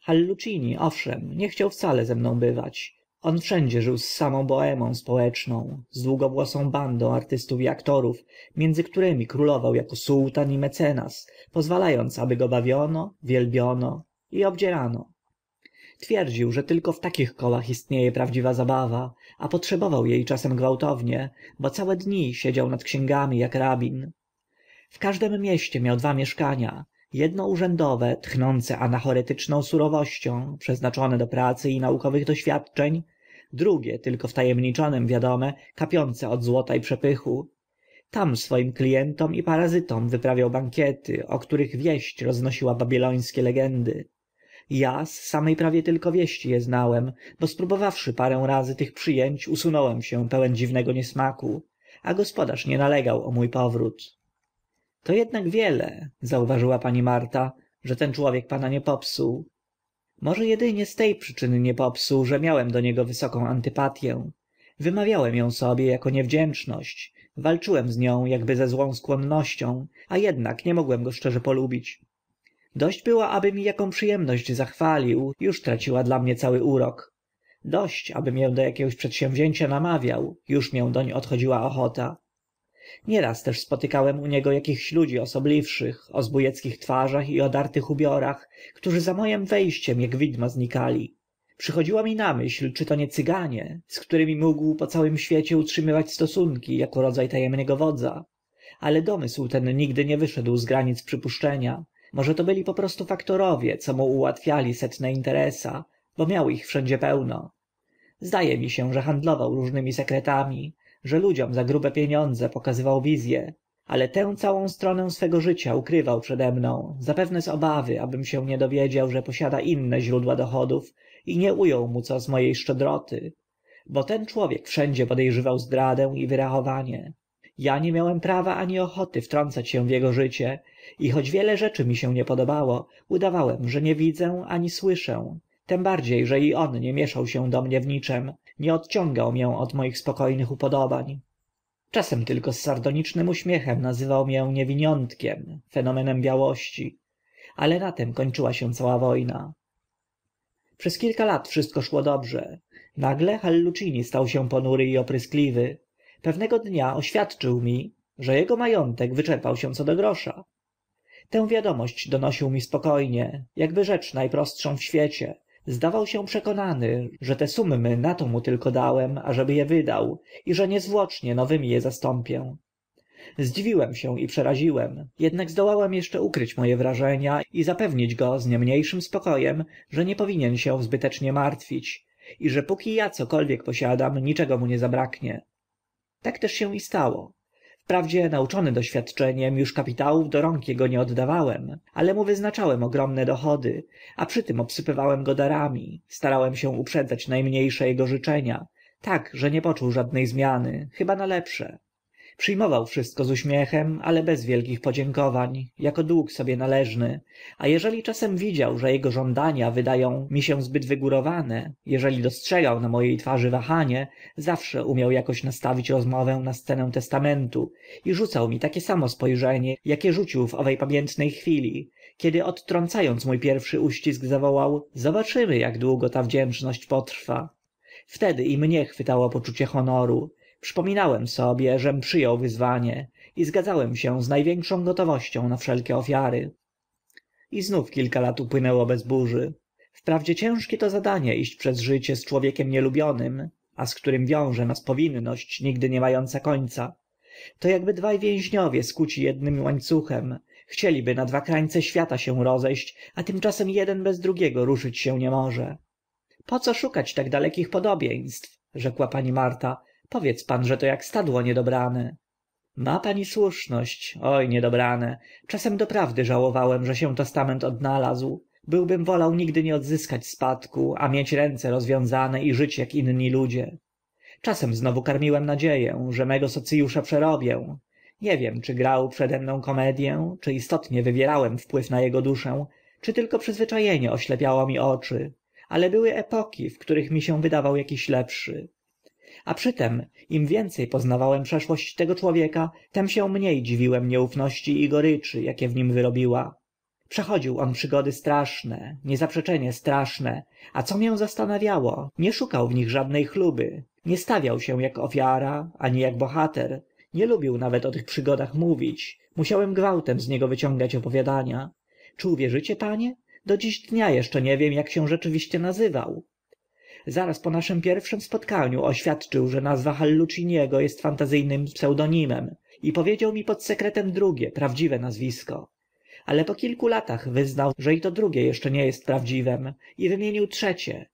hallucini owszem nie chciał wcale ze mną bywać on wszędzie żył z samą boemą społeczną z długowłosą bandą artystów i aktorów między którymi królował jako sułtan i mecenas pozwalając aby go bawiono wielbiono i obdzierano twierdził że tylko w takich kołach istnieje prawdziwa zabawa a potrzebował jej czasem gwałtownie bo całe dni siedział nad księgami jak rabin w każdym mieście miał dwa mieszkania jedno urzędowe tchnące anachoretyczną surowością przeznaczone do pracy i naukowych doświadczeń drugie tylko wtajemniczonym wiadome kapiące od złota i przepychu tam swoim klientom i parazytom wyprawiał bankiety o których wieść roznosiła babilońskie legendy ja z samej prawie tylko wieści je znałem bo spróbowawszy parę razy tych przyjęć usunąłem się pełen dziwnego niesmaku a gospodarz nie nalegał o mój powrót to ednak wiele zauważyła pani marta że ten człowiek pana nie popsuł może edynie z te przyczyny nie popsuł że miałem do niego wysoką antypatię wymawiałem ą sobie ako niewdzięczność walczyłem z nią akby ze złą skłonnością a ednak nie mogłem go szczerze polubić dość było aby mi aką przy emność zachwalił uż traciła dla mnie cały urok dość aby mię do jakiegoś przedsięwzięcia namawiał uż mię doń odchodziła ochota nieraz też spotykałem u niego akichś ludzi osobliwszych o eckich twarzach i odartych ubiorach którzy za moim we ściem ak widma znikali przychodziło mi na myśl czy to nie cyganie z którymi mógł po całym świecie utrzymywać stosunki ako rodza ta emnego wodza ale domysł ten nigdy nie wyszedł z granic przypuszczenia może to byli po prostu faktorowie co mu ułatwiali setne interesa bo miał ich wszędzie pełno zda e mi się że handlował różnymi sekretami że ludziom za grube pieniądze pokazywał wiz e ale tę całą stronę swego życia ukrywał przede mną zapewne z obawy abym się nie dowiedział że posiada inne źródła dochodów i nie ujął mu co z mo e szczodroty bo ten człowiek wszędzie pode rzywał zdradę i wyrachowanie ja nie miałem prawa ani ochoty wtrącać się w ego życie i choć wiele rzeczy mi się nie podobało udawałem że nie widzę ani słyszę tym bardzie że i on nie mieszał się do mnie w niczym nie odciągał mię od moich spokojnych upodobań czasem tylko z sardonicznym uśmiechem nazywał mię niewiniątkiem fenomenem białości ale na tym kończyła się cała wojna przez kilka lat wszystko szło dobrze nagle hallucini stał się ponury i opryskliwy pewnego dnia oświadczył mi że jego majątek wyczerpał się co do grosza tę wiadomość donosił mi spokojnie akby rzecz na prostszą w świecie zdawał się przekonany że te sumy na to mu tylko dałem ażeby je wydał i że niezwłocznie nowymi je zastąpię zdziwiłem się i przeraziłem jednak zdołałem jeszcze ukryć moje wrażenia i zapewnić go z nie spoko spokojem że nie powinien się zbytecznie martwić i że póki ja cokolwiek posiadam niczego mu nie zabraknie tak też się i stało wprawdzie nauczony doświadczeniem uż kapitałów do rąk ego nie oddawałem ale mu wyznaczałem ogromne dochody a przy tym obsypywałem go darami starałem się uprzedzać na mnie sze ego życzenia tak że nie poczuł żadne zmiany chyba na lepsze przyjmował wszystko z uśmiechem ale bez wielkich podziękowań jako dług sobie należny a jeżeli czasem widział że jego żądania wydają mi się zbyt wygórowane jeżeli dostrzegał na mojej twarzy wahanie zawsze umiał jakoś nastawić rozmowę na scenę testamentu i rzucał mi takie samo spojrzenie jakie rzucił w owej pamiętnej chwili kiedy odtrącając mój pierwszy uścisk zawołał zobaczymy jak długo ta wdzięczność potrwa wtedy i mnie chwytało poczucie honoru przypominałem sobie żem przyjął wyzwanie i zgadzałem się z największą gotowością na wszelkie ofiary i znów kilka lat upłynęło bez burzy wprawdzie ciężkie to zadanie iść przez życie z człowiekiem nielubionym a z którym wiąże nas powinność nigdy nie mająca końca to jakby dwaj więźniowie skuci jednym łańcuchem chcieliby na dwa krańce świata się rozejść a tymczasem jeden bez drugiego ruszyć się nie może Po co szukać tak dalekich podobieństw rzekła pani marta powiedz pan że to jak stadło niedobrane ma pani słuszność oj niedobrane czasem doprawdy żałowałem że się testament odnalazł byłbym wolał nigdy nie odzyskać spadku a mieć ręce rozwiązane i żyć jak inni ludzie czasem znowu karmiłem nadzieję że mego socjusza przerobię nie wiem czy grał przede mną komedię czy istotnie wywierałem wpływ na jego duszę czy tylko przyzwyczajenie oślepiało mi oczy ale były epoki w których mi się wydawał jakiś lepszy a przy tym im więce poznawałem przeszłość tego człowieka tym się mnie dziwiłem nieufności i goryczy akie w nim wyrobiła przechodził on przygody straszne niezaprzeczenie straszne a co mię zastanawiało nie szukał w nich żadne chluby nie stawiał się ak ofiara ani ak bohater nie lubił nawet o tych przygodach mówić musiałem gwałtem z niego wyciągać opowiadania czy uwierzycie panie do dziś dnia eszcze nie wiem ak się rzeczywiście nazywał zaraz po naszym pierwszym spotkaniu oświadczył że nazwa halluciniego jest fantazyjnym pseudonimem i powiedział mi pod sekretem drugie prawdziwe nazwisko ale po kilku latach wyznał że i to drugie jeszcze nie jest prawdziwem i wymienił trzecie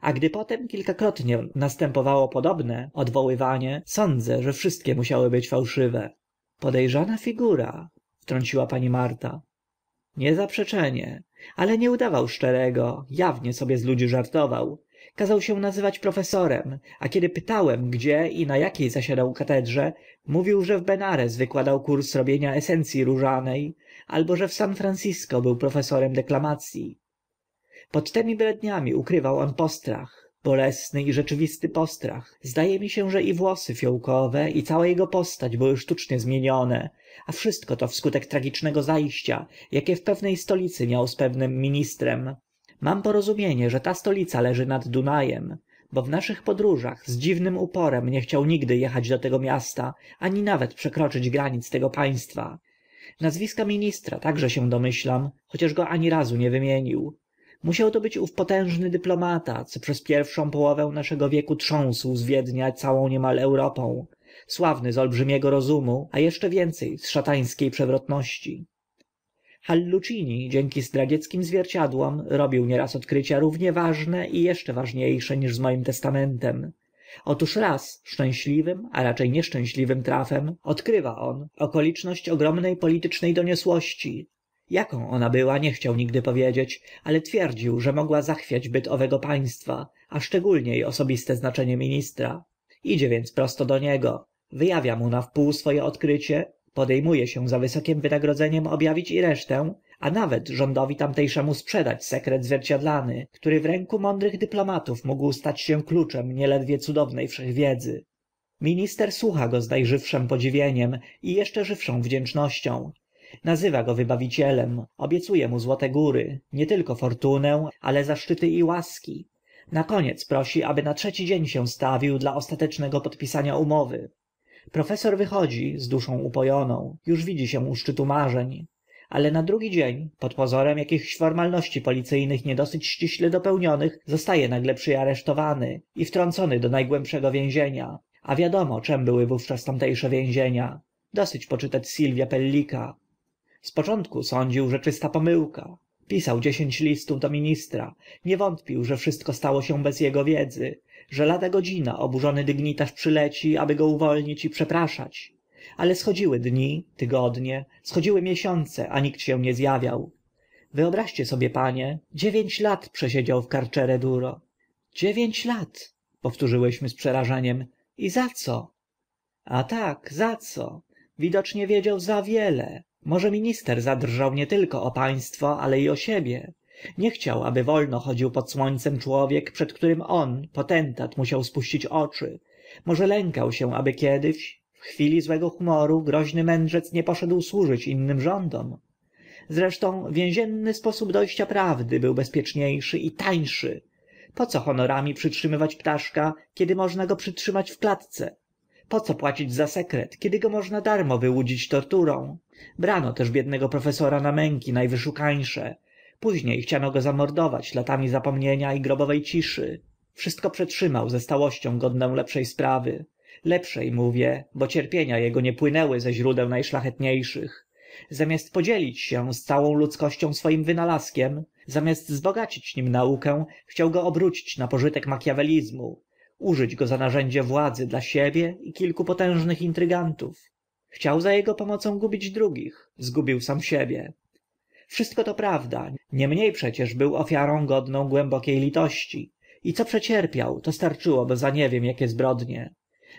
a gdy potem kilkakrotnie następowało podobne odwoływanie sądzę że wszystkie musiały być fałszywe podejrzana figura wtrąciła pani marta niezaprzeczenie ale nie udawał szczerego awnie sobie z ludzi żartował kazał się nazywać profesorem a kiedy pytałem gdzie i na akie zasiadał katedrze mówił że w benares wykładał kurs robienia esenc i różane albo że w san francisco był profesorem deklamac i pod tymi bredniami ukrywał on postrach bolesny i rzeczywisty postrach zda e mi się że i włosy fiołkowe i cała jego postać były sztucznie zmienione a wszystko to wskutek tragicznego zajścia, jakie akie w pewne stolicy miał z pewnym ministrem mam porozumienie że ta stolica leży nad dunajem bo w naszych podróżach z dziwnym uporem nie chciał nigdy jechać do tego miasta ani nawet przekroczyć granic tego państwa nazwiska ministra także się domyślam chociaż go ani razu nie wymienił musiał to być ów potężny dyplomata co przez pierwszą połowę naszego wieku trząsł z wiednia całą niemal europą sławny z olbrzymiego rozumu a jeszcze więcej z szatańskiej przewrotności hallucini dzięki zdradzieckim zwierciadłom robił nieraz odkrycia równie ważne i eszcze ważnie sze niż z moim testamentem otóż raz szczęśliwym a racze nieszczęśliwym trafem odkrywa on okoliczność ogromne polityczne doniosłości aką ona była nie chciał nigdy powiedzieć ale twierdził że mogła zachwiać byt owego państwa a szczególnie osobiste znaczenie ministra idzie więc prosto do niego wy awia mu na wpół swo e odkrycie mu e się za wysokim wynagrodzeniem ob awić i resztę a nawet rządowi tamte szemu sprzedać sekret zwierciadlany który w ręku mądrych dyplomatów mógł stać się kluczem nieledwie cudowne wszechwiedzy minister słucha go z na żywszym podziwieniem i eszcze żywszą wdzięcznością nazywa go wybawicielem obiecu e mu złote góry nie tylko fortunę ale zaszczyty i łaski na koniec prosi aby na trzeci dzień się stawił dla ostatecznego podpisania umowy profesor wychodzi z duszą upojoną już widzi się u szczytu marzeń ale na drugi dzień pod pozorem jakichś formalności policyjnych niedosyć ściśle dopełnionych zostaje nagle przyaresztowany i wtrącony do najgłębszego więzienia a wiadomo czem były wówczas tamtejsze więzienia dosyć poczytać silvia pellica z początku sądził że czysta pomyłka pisał dziesięć listów do ministra nie wątpił że wszystko stało się bez jego wiedzy że lada godzina oburzony dygnitarz przyleci aby go uwolnić i przepraszać ale schodziły dni tygodnie schodziły miesiące a nikt się nie zjawiał wyobraźcie sobie panie dziewięć lat przesiedział w carcere duro dziewięć lat powtórzyłyśmy z przerażeniem i za co? a tak za co? widocznie wiedział za wiele może minister zadrżał nie tylko o państwo ale i o siebie nie chciał aby wolno chodził pod słońcem człowiek przed którym on potentat musiał spuścić oczy może lękał się aby kiedyś w chwili złego humoru groźny mędrzec nie poszedł służyć innym rządom zresztą więzienny sposób dojścia prawdy był bezpieczniejszy i tańszy co honorami przytrzymywać ptaszka kiedy można go przytrzymać w klatce Po co płacić za sekret kiedy go można darmo wyłudzić torturą brano też biednego profesora na męki Później chciano go zamordować latami zapomnienia i grobowe ciszy wszystko przetrzymał ze stałością godną lepsze sprawy lepsze mówię bo cierpienia ego nie płynęły ze źródeł na szlachetnie szych zamiast podzielić się z całą ludzkością swoim wynalazkiem zamiast zbogacić nim naukę chciał go obrócić na pożytek makiawelizmu użyć go za narzędzie władzy dla siebie i kilku potężnych intrygantów chciał za ego pomocą gubić drugich zgubił sam siebie wszystko to prawda niemniej przecież był ofiarą godną głębokie litości i co przecierpiał to starczyłoby za nie wiem akie zbrodnie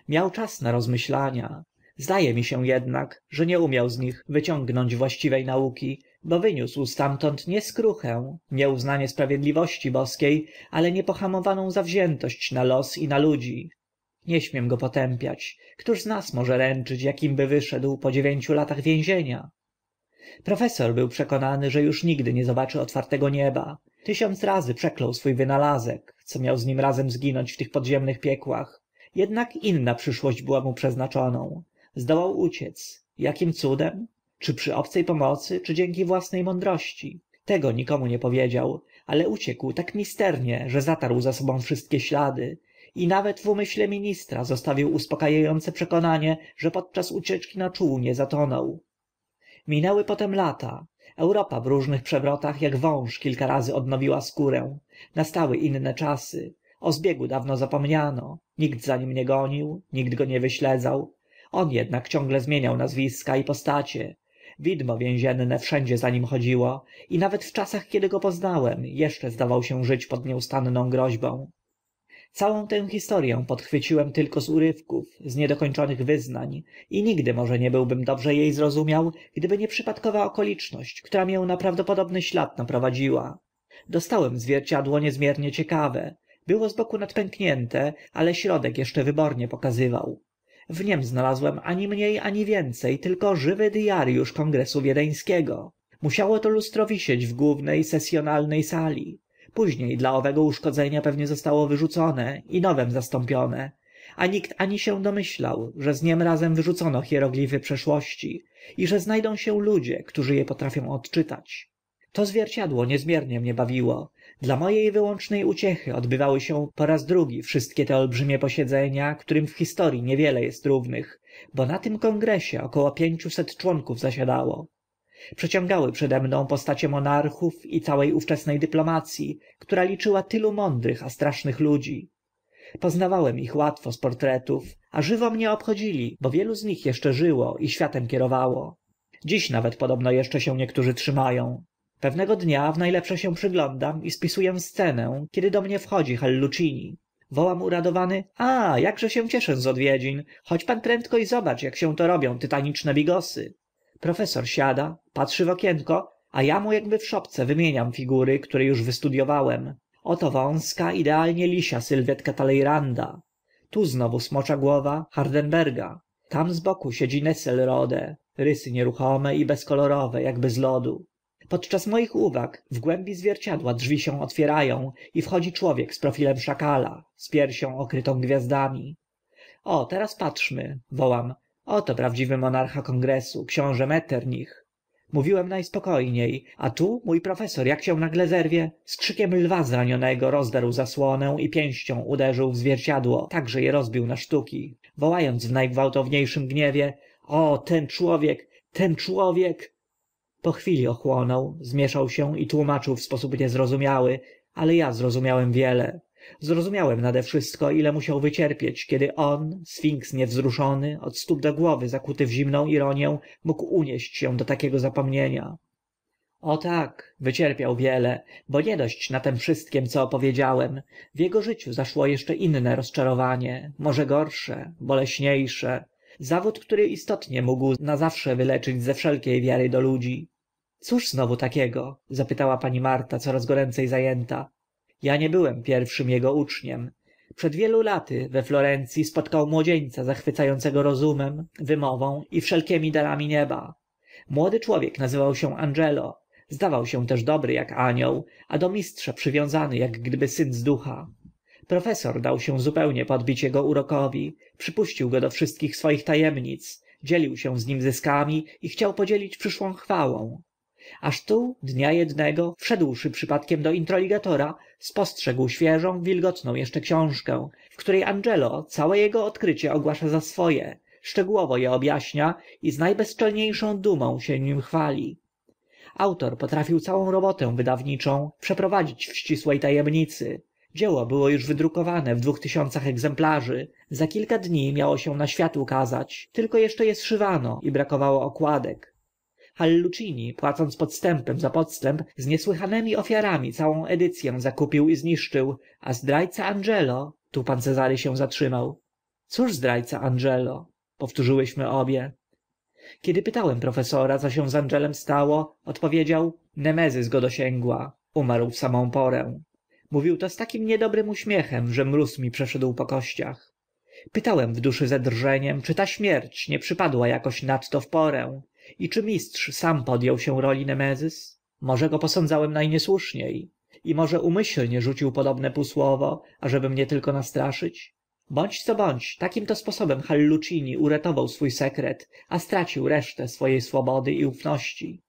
miał czas na rozmyślania zda e mi się ednak że nie umiał z nich wyciągnąć właściwe nauki bo wyniósł stamtąd nie skruchę nie uznanie sprawiedliwości boskiej, ale niepohamowaną zawziętość na los i na ludzi nie śmiem go potępiać któż z nas może ręczyć akim by wyszedł po dziewięciu latach więzienia profesor był przekonany że uż nigdy nie zobaczy otwartego nieba tysiąc razy przeklął swó wynalazek co miał z nim razem zginąć w tych podziemnych piekłach jednak inna przyszłość była mu przeznaczoną zdołał uciec jakim cudem czy przy obce pomocy czy dzięki własne mądrości tego nikomu nie powiedział ale uciekł tak misternie że zatarł za sobą wszystkie ślady i nawet w umyśle ministra zostawił uspoka a ące przekonanie że podczas ucieczki na czółnie zatonął minęły potem lata europa w różnych przewrotach ak wąż kilka razy odnowiła skórę nastały inne czasy o zbiegu dawno zapomniano nikt za nim nie gonił nikt go nie wyśledzał on ednak ciągle zmieniał nazwiska i postacie widmo więzienne wszędzie za nim chodziło i nawet w czasach kiedy go poznałem eszcze zdawał się żyć pod nieustanną groźbą całą tę historię podchwyciłem tylko z urywków z niedokończonych wyznań i nigdy może nie byłbym dobrze e zrozumiał gdyby nie przypadkowa okoliczność która mię na prawdopodobny ślad naprowadziła dostałem zwierciadło niezmiernie ciekawe było z boku nadpęknięte ale środek eszcze wybornie pokazywał w nim znalazłem ani mnie ani więce tylko żywy diariusz kongresu wiedeńskiego musiało to lustro wisieć w główne sesjonalnej sali późnie dla owego uszkodzenia pewnie zostało wyrzucone i nowem zastąpione a nikt ani się domyślał że z niem razem wyrzucono hieroglify przeszłości i że znajdą się ludzie którzy je potrafią odczytać to zwierciadło niezmiernie mnie bawiło dla mo e wyłączne uciechy odbywały się po raz drugi wszystkie te olbrzymie posiedzenia którym w historii niewiele est równych bo na tym kongresie około pięciuset członków zasiadało przeciągały przede mną postacie monarchów i całe ówczesne dyplomac i która liczyła tylu mądrych a strasznych ludzi poznawałem ich łatwo z portretów a żywo mnie obchodzili bo wielu z nich eszcze żyło i światem kierowało dziś nawet podobno eszcze się niektórzy trzyma ą pewnego dnia w na lepsze się przyglądam i spisu ę scenę kiedy do mnie wchodzi hallucini wołam uradowany a akże się cieszę z odwiedzin chodź pan prędko i zobacz ak się to robią tytaniczne bigosy profesor siada patrzy w okienko a a mu akby w szopce wymieniam figury które uż wystudiowałem oto wąska idealnie lisia sylwetka taleyranda tu znowu smocza głowa hardenberga tam z boku siedzi nesselrode rysy nieruchome i bezkolorowe akby z lodu podczas moich uwag w głębi zwierciadła drzwi się otwiera ą i wchodzi człowiek z profilem szakala z piersią okrytą gwiazdami o teraz patrzmy wołam oto prawdziwy monarcha kongresu książę metternich mówiłem najspokojniej a tu mój profesor jak się nagle zerwie z krzykiem lwa zranionego rozdarł zasłonę i pięścią uderzył w zwierciadło tak że je rozbił na sztuki wołając w najgwałtowniejszym gniewie o ten człowiek ten człowiek po chwili ochłonął zmieszał się i tłumaczył w sposób niezrozumiały ale ja zrozumiałem wiele zrozumiałem nadewszystko ile musiał wycierpieć kiedy on sfinks niewzruszony od stóp do głowy zakuty w zimną ironię, mógł unieść się do takiego zapomnienia o tak wycierpiał wiele bo nie dość na tem wszystkiem co opowiedziałem w jego życiu zaszło jeszcze inne rozczarowanie może gorsze boleśniejsze zawód który istotnie mógł zawsze wyleczyć ze wszelkiej wiary do ludzi cóż znowu takiego zapytała pani marta coraz goręcej zajęta ja nie byłem pierwszym ego uczniem przed wielu laty we florenc i spotkał młodzieńca zachwyca ącego rozumem wymową i wszelkimi darami nieba młody człowiek nazywał się angelo zdawał się też dobry ak anioł a do mistrza przywiązany ak gdyby syn z ducha profesor dał się zupełnie podbić ego urokowi przypuścił go do wszystkich swoich ta emnic dzielił się z nim zyskami i chciał podzielić przyszłą chwałą aż tu dnia ednego wszedłszy przypadkiem do spostrzegł świeżą wilgotną jeszcze książkę w której angelo całe jego odkrycie ogłasza za swoje szczegółowo je objaśnia i z najbezczelniejszą dumą się nim chwali autor potrafił całą robotę wydawniczą przeprowadzić w ścisłej tajemnicy dzieło było już wydrukowane w dwóch tysiącach egzemplarzy za kilka dni miało się na świat ukazać tylko jeszcze je szywano i brakowało okładek hallucini płacąc podstępem za podstęp z niesłychanemi ofiarami całą edycyę zakupił i zniszczył a zdrajca angelo tu pan cezary się zatrzymał cóż zdrajca angelo powtórzyłyśmy obie kiedy pytałem profesora co się z angelem stało odpowiedział nemezis go dosięgła umarł w samą porę mówił to z takim niedobrym uśmiechem że mróz mi przeszedł po kościach pytałem w duszy ze drżeniem czy ta śmierć nie przypadła jakoś nadto w porę i czy mistrz sam podjął się roli nemezis może go posądzałem najniesłuszniej i może umyślnie rzucił podobne półsłowo ażeby mnie tylko nastraszyć bądź co bądź takim to sposobem hallucini uratował swój sekret a stracił resztę swojej swobody i ufności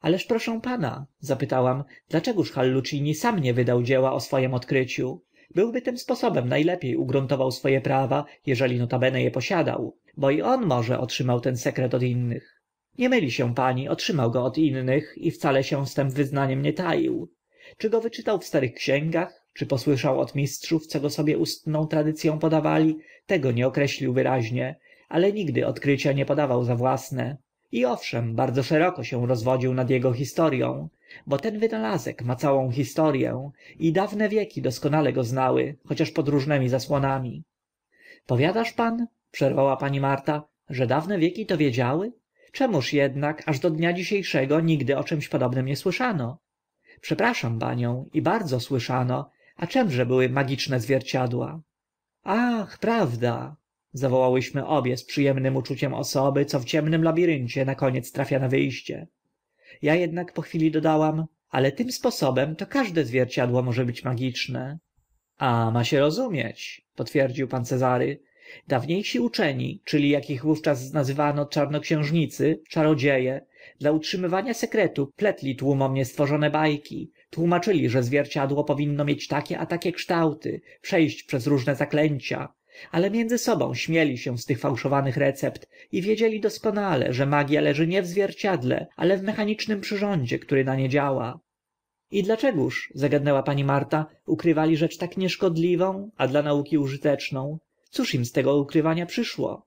ależ proszę pana zapytałam dlaczegóż hallucini sam nie wydał dzieła o swoim odkryciu byłby tym sposobem najlepiej ugruntował swoje prawa jeżeli notabene je posiadał bo i on może otrzymał ten sekret od innych nie myli się pani otrzymał go od innych i wcale się z tym wyznaniem nie taił czy go wyczytał w starych księgach czy posłyszał od mistrzów co go sobie ustną tradycją podawali tego nie określił wyraźnie ale nigdy odkrycia nie podawał za własne i owszem bardzo szeroko się rozwodził nad jego historią, bo ten wynalazek ma całą historię i dawne wieki doskonale go znały chociaż pod różnymi zasłonami powiadasz pan przerwała pani marta że dawne wieki to wiedziały czemuż jednak aż do dnia dzisiejszego nigdy o czymś podobnym nie słyszano przepraszam panią i bardzo słyszano a czymże były magiczne zwierciadła ach prawda zawołałyśmy obie z przy emnym uczuciem osoby co w ciemnym labiryncie na koniec trafia na wy ście ja ednak po chwili dodałam ale tym sposobem to każde zwierciadło może być magiczne a ma się rozumieć potwierdził pan cezary dawniejsi uczeni czyli jak ich wówczas nazywano czarnoksiężnicy czarodzieje dla utrzymywania sekretu pletli tłumom niestworzone bajki tłumaczyli że zwierciadło powinno mieć takie a takie kształty przejść przez różne zaklęcia ale między sobą śmieli się z tych fałszowanych recept i wiedzieli doskonale że magia leży nie w zwierciedle ale w mechanicznym przyrządzie który na nie działa i dlaczegóż zagadnęła pani marta ukrywali rzecz tak nieszkodliwą a dla nauki użyteczną cóż im z tego ukrywania przyszło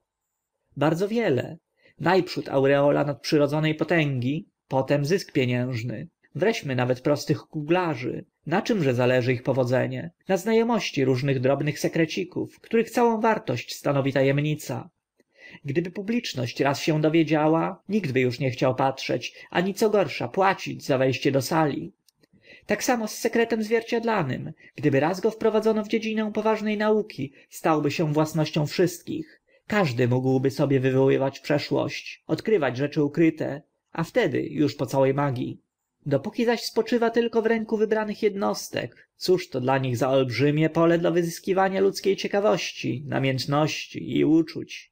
bardzo wiele na przód aureola nadprzyrodzone potęgi potem zysk pieniężny Wreśmy nawet prostych kuglarzy na czymże zależy ich powodzenie na zna omości różnych drobnych sekrecików których całą wartość stanowi ta emnica gdyby publiczność raz się dowiedziała by uż nie chciał patrzeć ani co gorsza płacić za we ście do sali tak samo z sekretem zwierciadlanym gdyby raz go wprowadzono w dziedzinę poważne nauki stałby się własnością wszystkich każdy mógłby sobie wywoływać przeszłość odkrywać rzeczy ukryte a wtedy już po całej magii dopóki zaś spoczywa tylko w ręku wybranych jednostek cóż to dla nich za olbrzymie pole do wyzyskiwania ludzkiej ciekawości namiętności i uczuć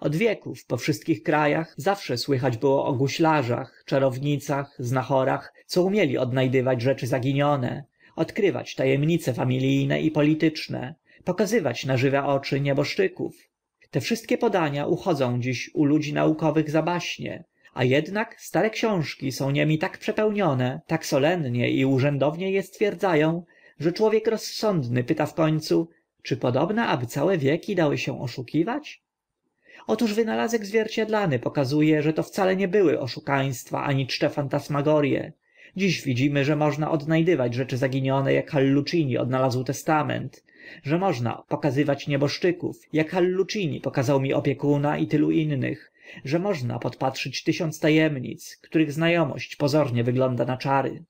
od wieków po wszystkich krajach zawsze słychać było o guślarzach czarownicach znachorach co umieli odnajdywać rzeczy zaginione odkrywać tajemnice familijne i polityczne pokazywać na żywe oczy nieboszczyków te wszystkie podania uchodzą dziś u ludzi naukowych za baśnie a jednak stare książki są niemi tak przepełnione tak solennie i urzędownie je stwierdzają że człowiek rozsądny pyta w końcu, czy podobna aby całe wieki dały się oszukiwać otóż wynalazek zwierciadlany pokazuje że to wcale nie były oszukaństwa ani czcze fantasmagorie dziś widzimy że można odnajdywać rzeczy zaginione jak hallucini odnalazł testament że można pokazywać nieboszczyków jak hallucini pokazał mi opiekuna i tylu innych że można podpatrzyć tysiąc tajemnic których znajomość pozornie wygląda na czary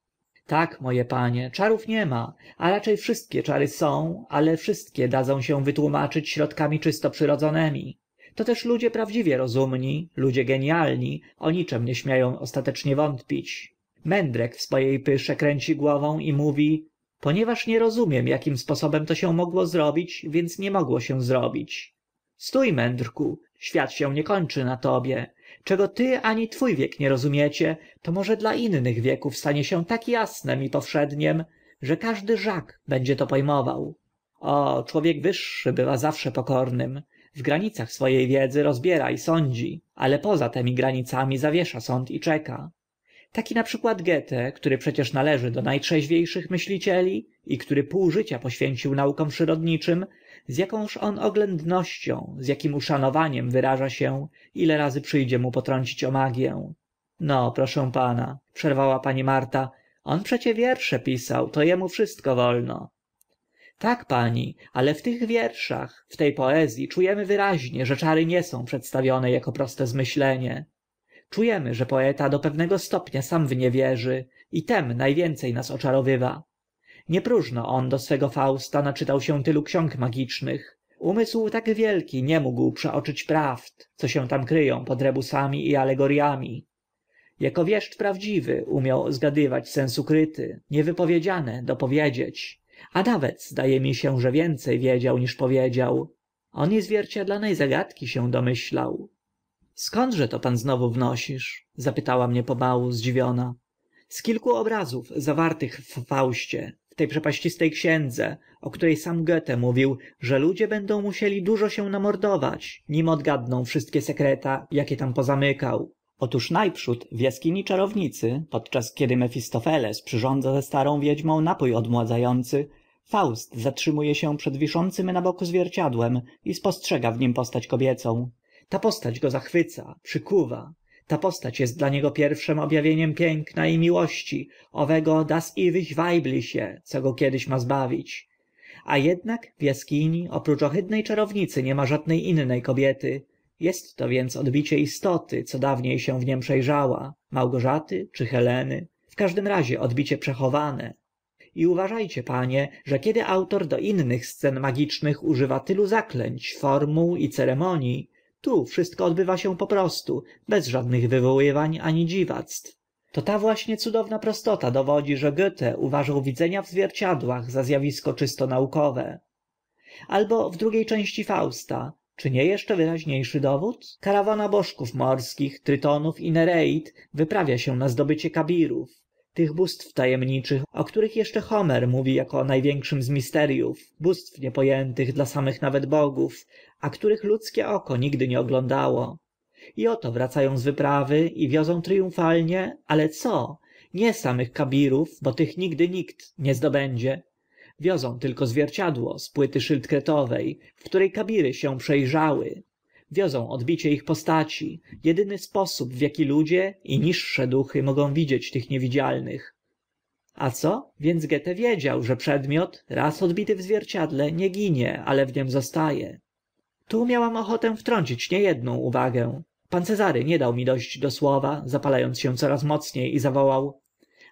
tak moje panie czarów nie ma, a raczej wszystkie czary są ale wszystkie dadzą się wytłumaczyć środkami czysto przyrodzonemi to też ludzie prawdziwie rozumni ludzie genialni o niczem nie śmieją ostatecznie wątpić mędrek w swojej pysze kręci głową i mówi ponieważ nie rozumiem jakim sposobem to się mogło zrobić więc nie mogło się zrobić stój mędrku świat się nie kończy na tobie czego ty ani twój wiek nie rozumiecie to może dla innych wieków stanie się tak jasnem i powszedniem że każdy żak będzie to pojmował o człowiek wyższy bywa zawsze pokornym w granicach swojej wiedzy rozbiera i sądzi ale poza temi granicami zawiesza sąd i czeka taki na przykład goethe który przecież należy do najtrzeźwiejszych myślicieli i który pół życia poświęcił naukom przyrodniczym z jakąż on oględnością z jakim uszanowaniem wyraża się ile razy przyjdzie mu potrącić o magię no proszę pana przerwała pani marta on przecie wiersze pisał to emu wszystko wolno tak pani ale w tych wierszach w te poezji czu emy wyraźnie że czary nie są przedstawione ako proste zmyślenie Czujemy, że poeta do pewnego stopnia sam w nie wierzy i tym na więce nas oczarowywa nie próżno on do swego fausta naczytał się tylu ksiąg magicznych umysł tak wielki nie mógł przeoczyć prawd co się tam kry ą pod rebusami i alegoriami jako wieszcz prawdziwy umiał zgadywać sens ukryty niewypowiedziane dopowiedzieć a nawet zda e mi się że więce wiedział niż powiedział on i zwierciadlane zagadki się domyślał skądże to pan znowu wnosisz zapytała mnie pomału zdziwiona z kilku obrazów zawartych w fauście w te przepaściste księdze o które sam goethe mówił że ludzie będą musieli dużo się namordować nim odgadną wszystkie sekreta akie tam pozamykał otóż na przód w askini czarownicy podczas kiedy mefistofeles przyrządza ze starą wiedźmą napó odmładza ący faust zatrzymu e się przed wiszącym na boku zwierciadłem i spostrzega w nim postać kobiecą ta postać go zachwyca przykuwa ta postać est dla niego pierwszym ob awieniem piękna i miłości owego das ewig weibliche co go kiedyś ma zbawić a ednak w jaskini oprócz ohydne czarownicy nie ma żadne inne kobiety est to więc odbicie istoty co dawnie się w nim prze rzała małgorzaty czy heleny w każdym razie odbicie przechowane i uważa cie panie że kiedy autor do innych scen magicznych używa tylu zaklęć formuł i ceremonii tu wszystko odbywa się po prostu, bez żadnych wywoływań ani dziwactw to ta właśnie cudowna prostota dowodzi że goethe uważał widzenia w zwierciadłach za zjawisko czysto naukowe albo w drugiej części fausta czy nie jeszcze wyraźniejszy dowód karawana bożków morskich trytonów i nereid wyprawia się na zdobycie kabirów tych bóstw ta emniczych o których eszcze homer mówi ako o na większym z misteriów bóstw niepo ętych dla samych nawet bogów a których ludzkie oko nigdy nie oglądało i oto wraca ą z wyprawy i wiozą tryumfalnie ale co nie samych kabirów bo tych nigdy nikt nie zdobędzie wiozą tylko zwierciadło z płyty szyld kretowe w które kabiry się prze wiozą odbicie ich postaci edyny sposób w aki ludzie i niższe duchy mogą widzieć tych niewidzialnych a co więc goethe wiedział że przedmiot raz odbity w zwierciedle nie ginie ale w nim zosta e tu miałam ochotę wtrącić nie edną uwagę pan cezary nie dał mi do ść do słowa zapala ąc się coraz mocnie i zawołał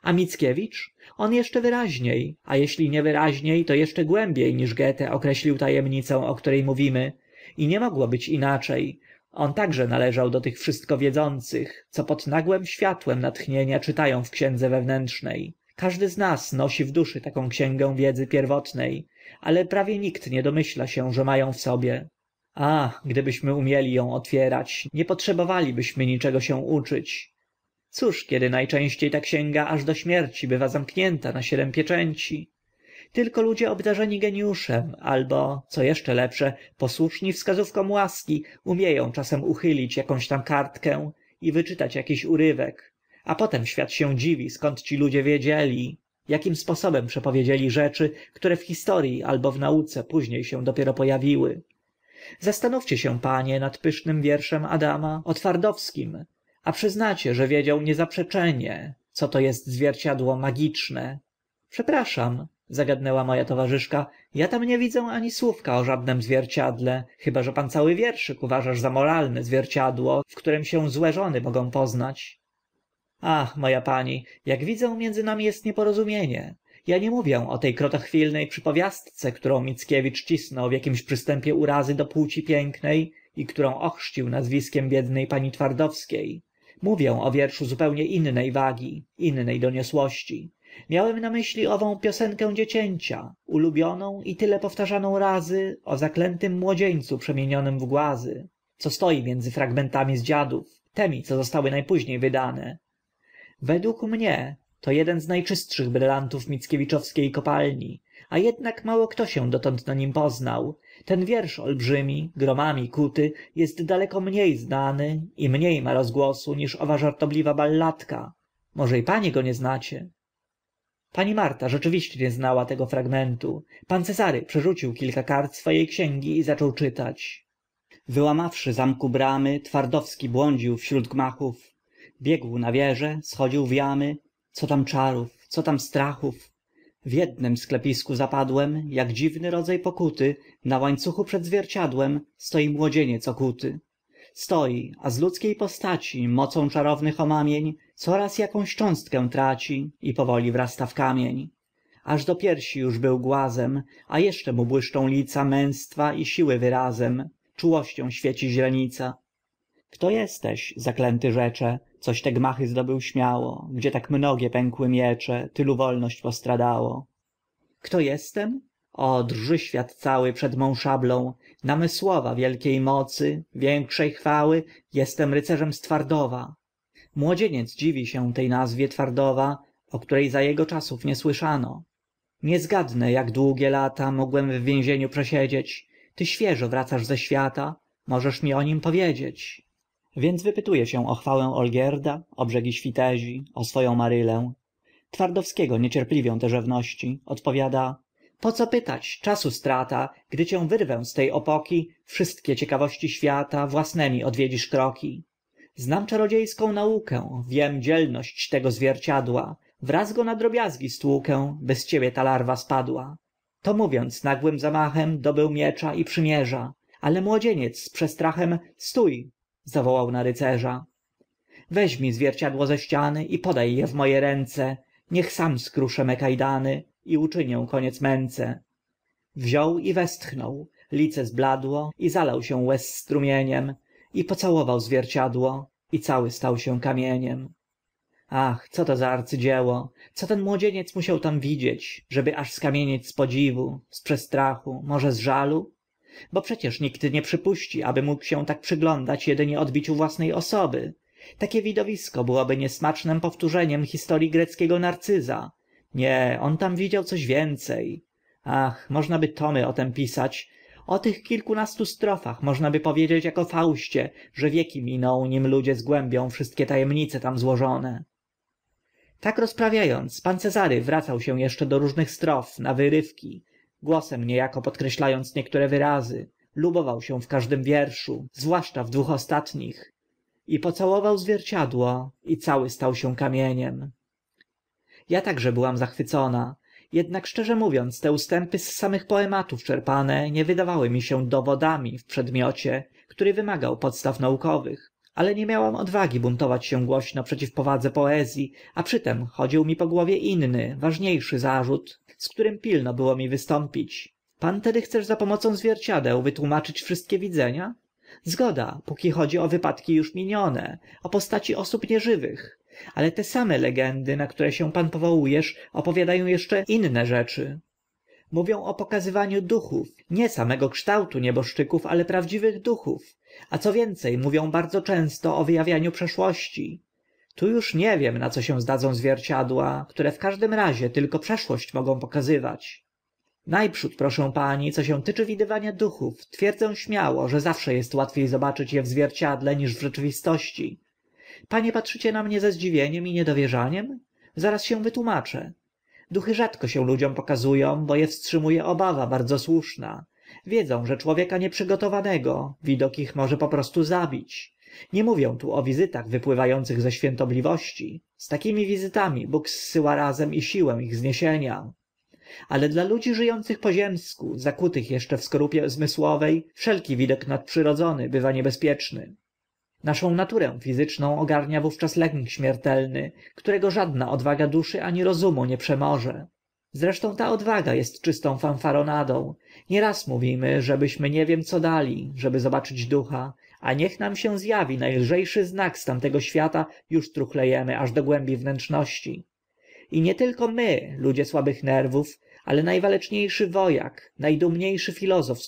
a mickiewicz on eszcze wyraźnie a jeśli nie wyraźnie to eszcze głębie niż goethe określił ta emnicę o które mówimy i nie mogło być inaczej on także należał do tych wszystkowiedzących co pod nagłym światłem natchnienia czytają w księdze wewnętrznej każdy z nas nosi w duszy taką księgę wiedzy pierwotnej ale prawie nikt nie domyśla się że mają w sobie A gdybyśmy umieli ją otwierać nie potrzebowalibyśmy niczego się uczyć cóż kiedy najczęściej ta księga aż do śmierci bywa zamknięta na siedem pieczęci tylko ludzie obdarzeni geniuszem albo co jeszcze lepsze posłuszni wskazówkom łaski umieją czasem uchylić jakąś tam kartkę i wyczytać jakiś urywek a potem świat się dziwi skąd ci ludzie wiedzieli jakim sposobem przepowiedzieli rzeczy które w historii albo w nauce później się dopiero pojawiły zastanówcie się panie nad pysznym wierszem adama o twardowskim a przyznacie że wiedział niezaprzeczenie co to jest zwierciadło magiczne przepraszam zagadnęła moja towarzyszka ja tam nie widzę ani słówka o żadnym zwierciedle chyba że pan cały wierszyk uważasz za moralne zwierciadło w którym się złe żony mogą poznać ach mo a pani ak widzę między nami est nieporozumienie ja nie mówię o te krotochwilne przypowiastce którą mickiewicz cisnął w akimś przystępie urazy do płci piękne i którą ochrzcił nazwiskiem biedne pani twardowskie mówię o wierszu zupełnie inne wagi inne doniosłości miałem na myśli ową piosenkę dziecięcia ulubioną i tyle powtarzaną razy o zaklętym młodzieńcu przemienionym w głazy co stoi między fragmentami z dziadów temi co zostały najpóźniej wydane według mnie to jeden z najczystszych brylantów mickiewiczowskiej kopalni a jednak mało kto się dotąd na nim poznał ten wiersz olbrzymi gromami kuty jest daleko mniej znany i mniej ma rozgłosu niż owa żartobliwa balladka może i panie go nie znacie pani marta rzeczywiście nie znała tego fragmentu pan cezary przerzucił kilka kart swo e księgi i zaczął czytać wyłamawszy zamku bramy twardowski błądził wśród gmachów biegł na wieże schodził w jamy co tam czarów co tam strachów w jednym sklepisku zapadłem jak dziwny rodza pokuty na łańcuchu przed zwierciadłem stoi młodzieniec okuty stoi a z ludzkie postaci mocą czarownych omamień coraz jakąś cząstkę traci i powoli wrasta w kamień aż do piersi już był głazem a jeszcze mu błyszczą lica męstwa i siły wyrazem czułością świeci źrenica kto jesteś zaklęty rzecze coś te gmachy zdobył śmiało gdzie tak mnogie pękły miecze tylu wolność postradało kto jestem o drży świat cały przed mą szablą namysłowa wielkiej mocy większej chwały jestem rycerzem młodzieniec dziwi się tej nazwie twardowa o której za jego czasów nie słyszano nie zgadnę jak długie lata mogłem w więzieniu przesiedzieć ty świeżo wracasz ze świata możesz mi o nim powiedzieć więc wypytuje się o chwałę olgierda o brzegi świtezi o swoją marylę twardowskiego niecierpliwią te rzewności odpowiada poco pytać czasu strata gdy cię wyrwę z tej opoki wszystkie ciekawości świata własnemi odwiedzisz kroki znam czarodzie ską naukę wiem dzielność tego zwierciadła wraz go na drobiazgi stłukę by z ciebie ta larwa spadła to mówiąc nagłym zamachem dobył miecza i przymierza ale młodzieniec z przestrachem stój zawołał na rycerza weź mi zwierciadło ze ściany i podaj je w moje ręce niech sam skruszę me kajdany i uczynię koniec męce wziął i westchnął lice zbladło i zalał się łez strumieniem i pocałował zwierciadło i cały stał się kamieniem ach co to za arcydzieło co ten młodzieniec musiał tam widzieć żeby aż skamienieć z podziwu z przestrachu może z żalu bo przecież nikt nie przypuści aby mógł się tak przyglądać jedynie odbiciu własnej osoby takie widowisko byłoby niesmacznym powtórzeniem historii greckiego narcyza nie on tam widział coś więcej ach można by tomy o tem pisać o tych kilkunastu strofach by powiedzieć jako o fauście że wieki miną nim ludzie zgłębią wszystkie tajemnice tam złożone tak rozprawiając pan cezary wracał się jeszcze do różnych strof na wyrywki głosem niejako podkreślając niektóre wyrazy lubował się w każdym wierszu zwłaszcza w dwóch ostatnich i pocałował zwierciadło i cały stał się kamieniem ja także byłam zachwycona jednak szczerze mówiąc te ustępy z samych poematów czerpane nie wydawały mi się dowodami w przedmiocie który wymagał podstaw naukowych ale nie miałam odwagi buntować się głośno przeciw powadze poez i a przy tym chodził mi po głowie inny ważnie szy zarzut z którym pilno było mi wystąpić pan tedy chcesz za pomocą zwierciadeł wytłumaczyć wszystkie widzenia zgoda póki chodzi o wypadki uż minione o postaci osób nieżywych ale te same legendy na które się pan powołu esz opowiada ą eszcze inne rzeczy mówią o pokazywaniu duchów nie samego kształtu nieboszczyków ale prawdziwych duchów a co więce mówią bardzo często o wy awianiu przeszłości tu uż nie wiem na co się zdadzą zwierciadła które w każdym razie tylko przeszłość mogą pokazywać na przód proszę pani co się tyczy widywania duchów twierdzę śmiało że zawsze est łatwie zobaczyć e w zwierciedle niż w rzeczywistości panie patrzycie na mnie ze zdziwieniem i niedowierzaniem zaraz się wytłumaczę duchy rzadko się ludziom pokazują bo je wstrzymuje obawa bardzo słuszna wiedzą że człowieka nieprzygotowanego widok ich może po prostu zabić nie mówię tu o wizytach wypływających ze świętobliwości z takimi wizytami bóg zsyła razem i siłę ich zniesienia ale dla ludzi żyjących po ziemsku zakutych jeszcze w skorupie zmysłowej wszelki widok nadprzyrodzony bywa niebezpieczny naszą naturę fizyczną ogarnia wówczas lęk śmiertelny którego żadna odwaga duszy ani rozumu nie przemoże zresztą ta odwaga jest czystą fanfaronadą nieraz mówimy żebyśmy nie wiem co dali żeby zobaczyć ducha a niech nam się zjawi najlżejszy znak z tamtego świata już truchlejemy aż do głębi wnętrzności i nie tylko my ludzie słabych nerwów ale najwaleczniejszy wojak najdumniejszy filozof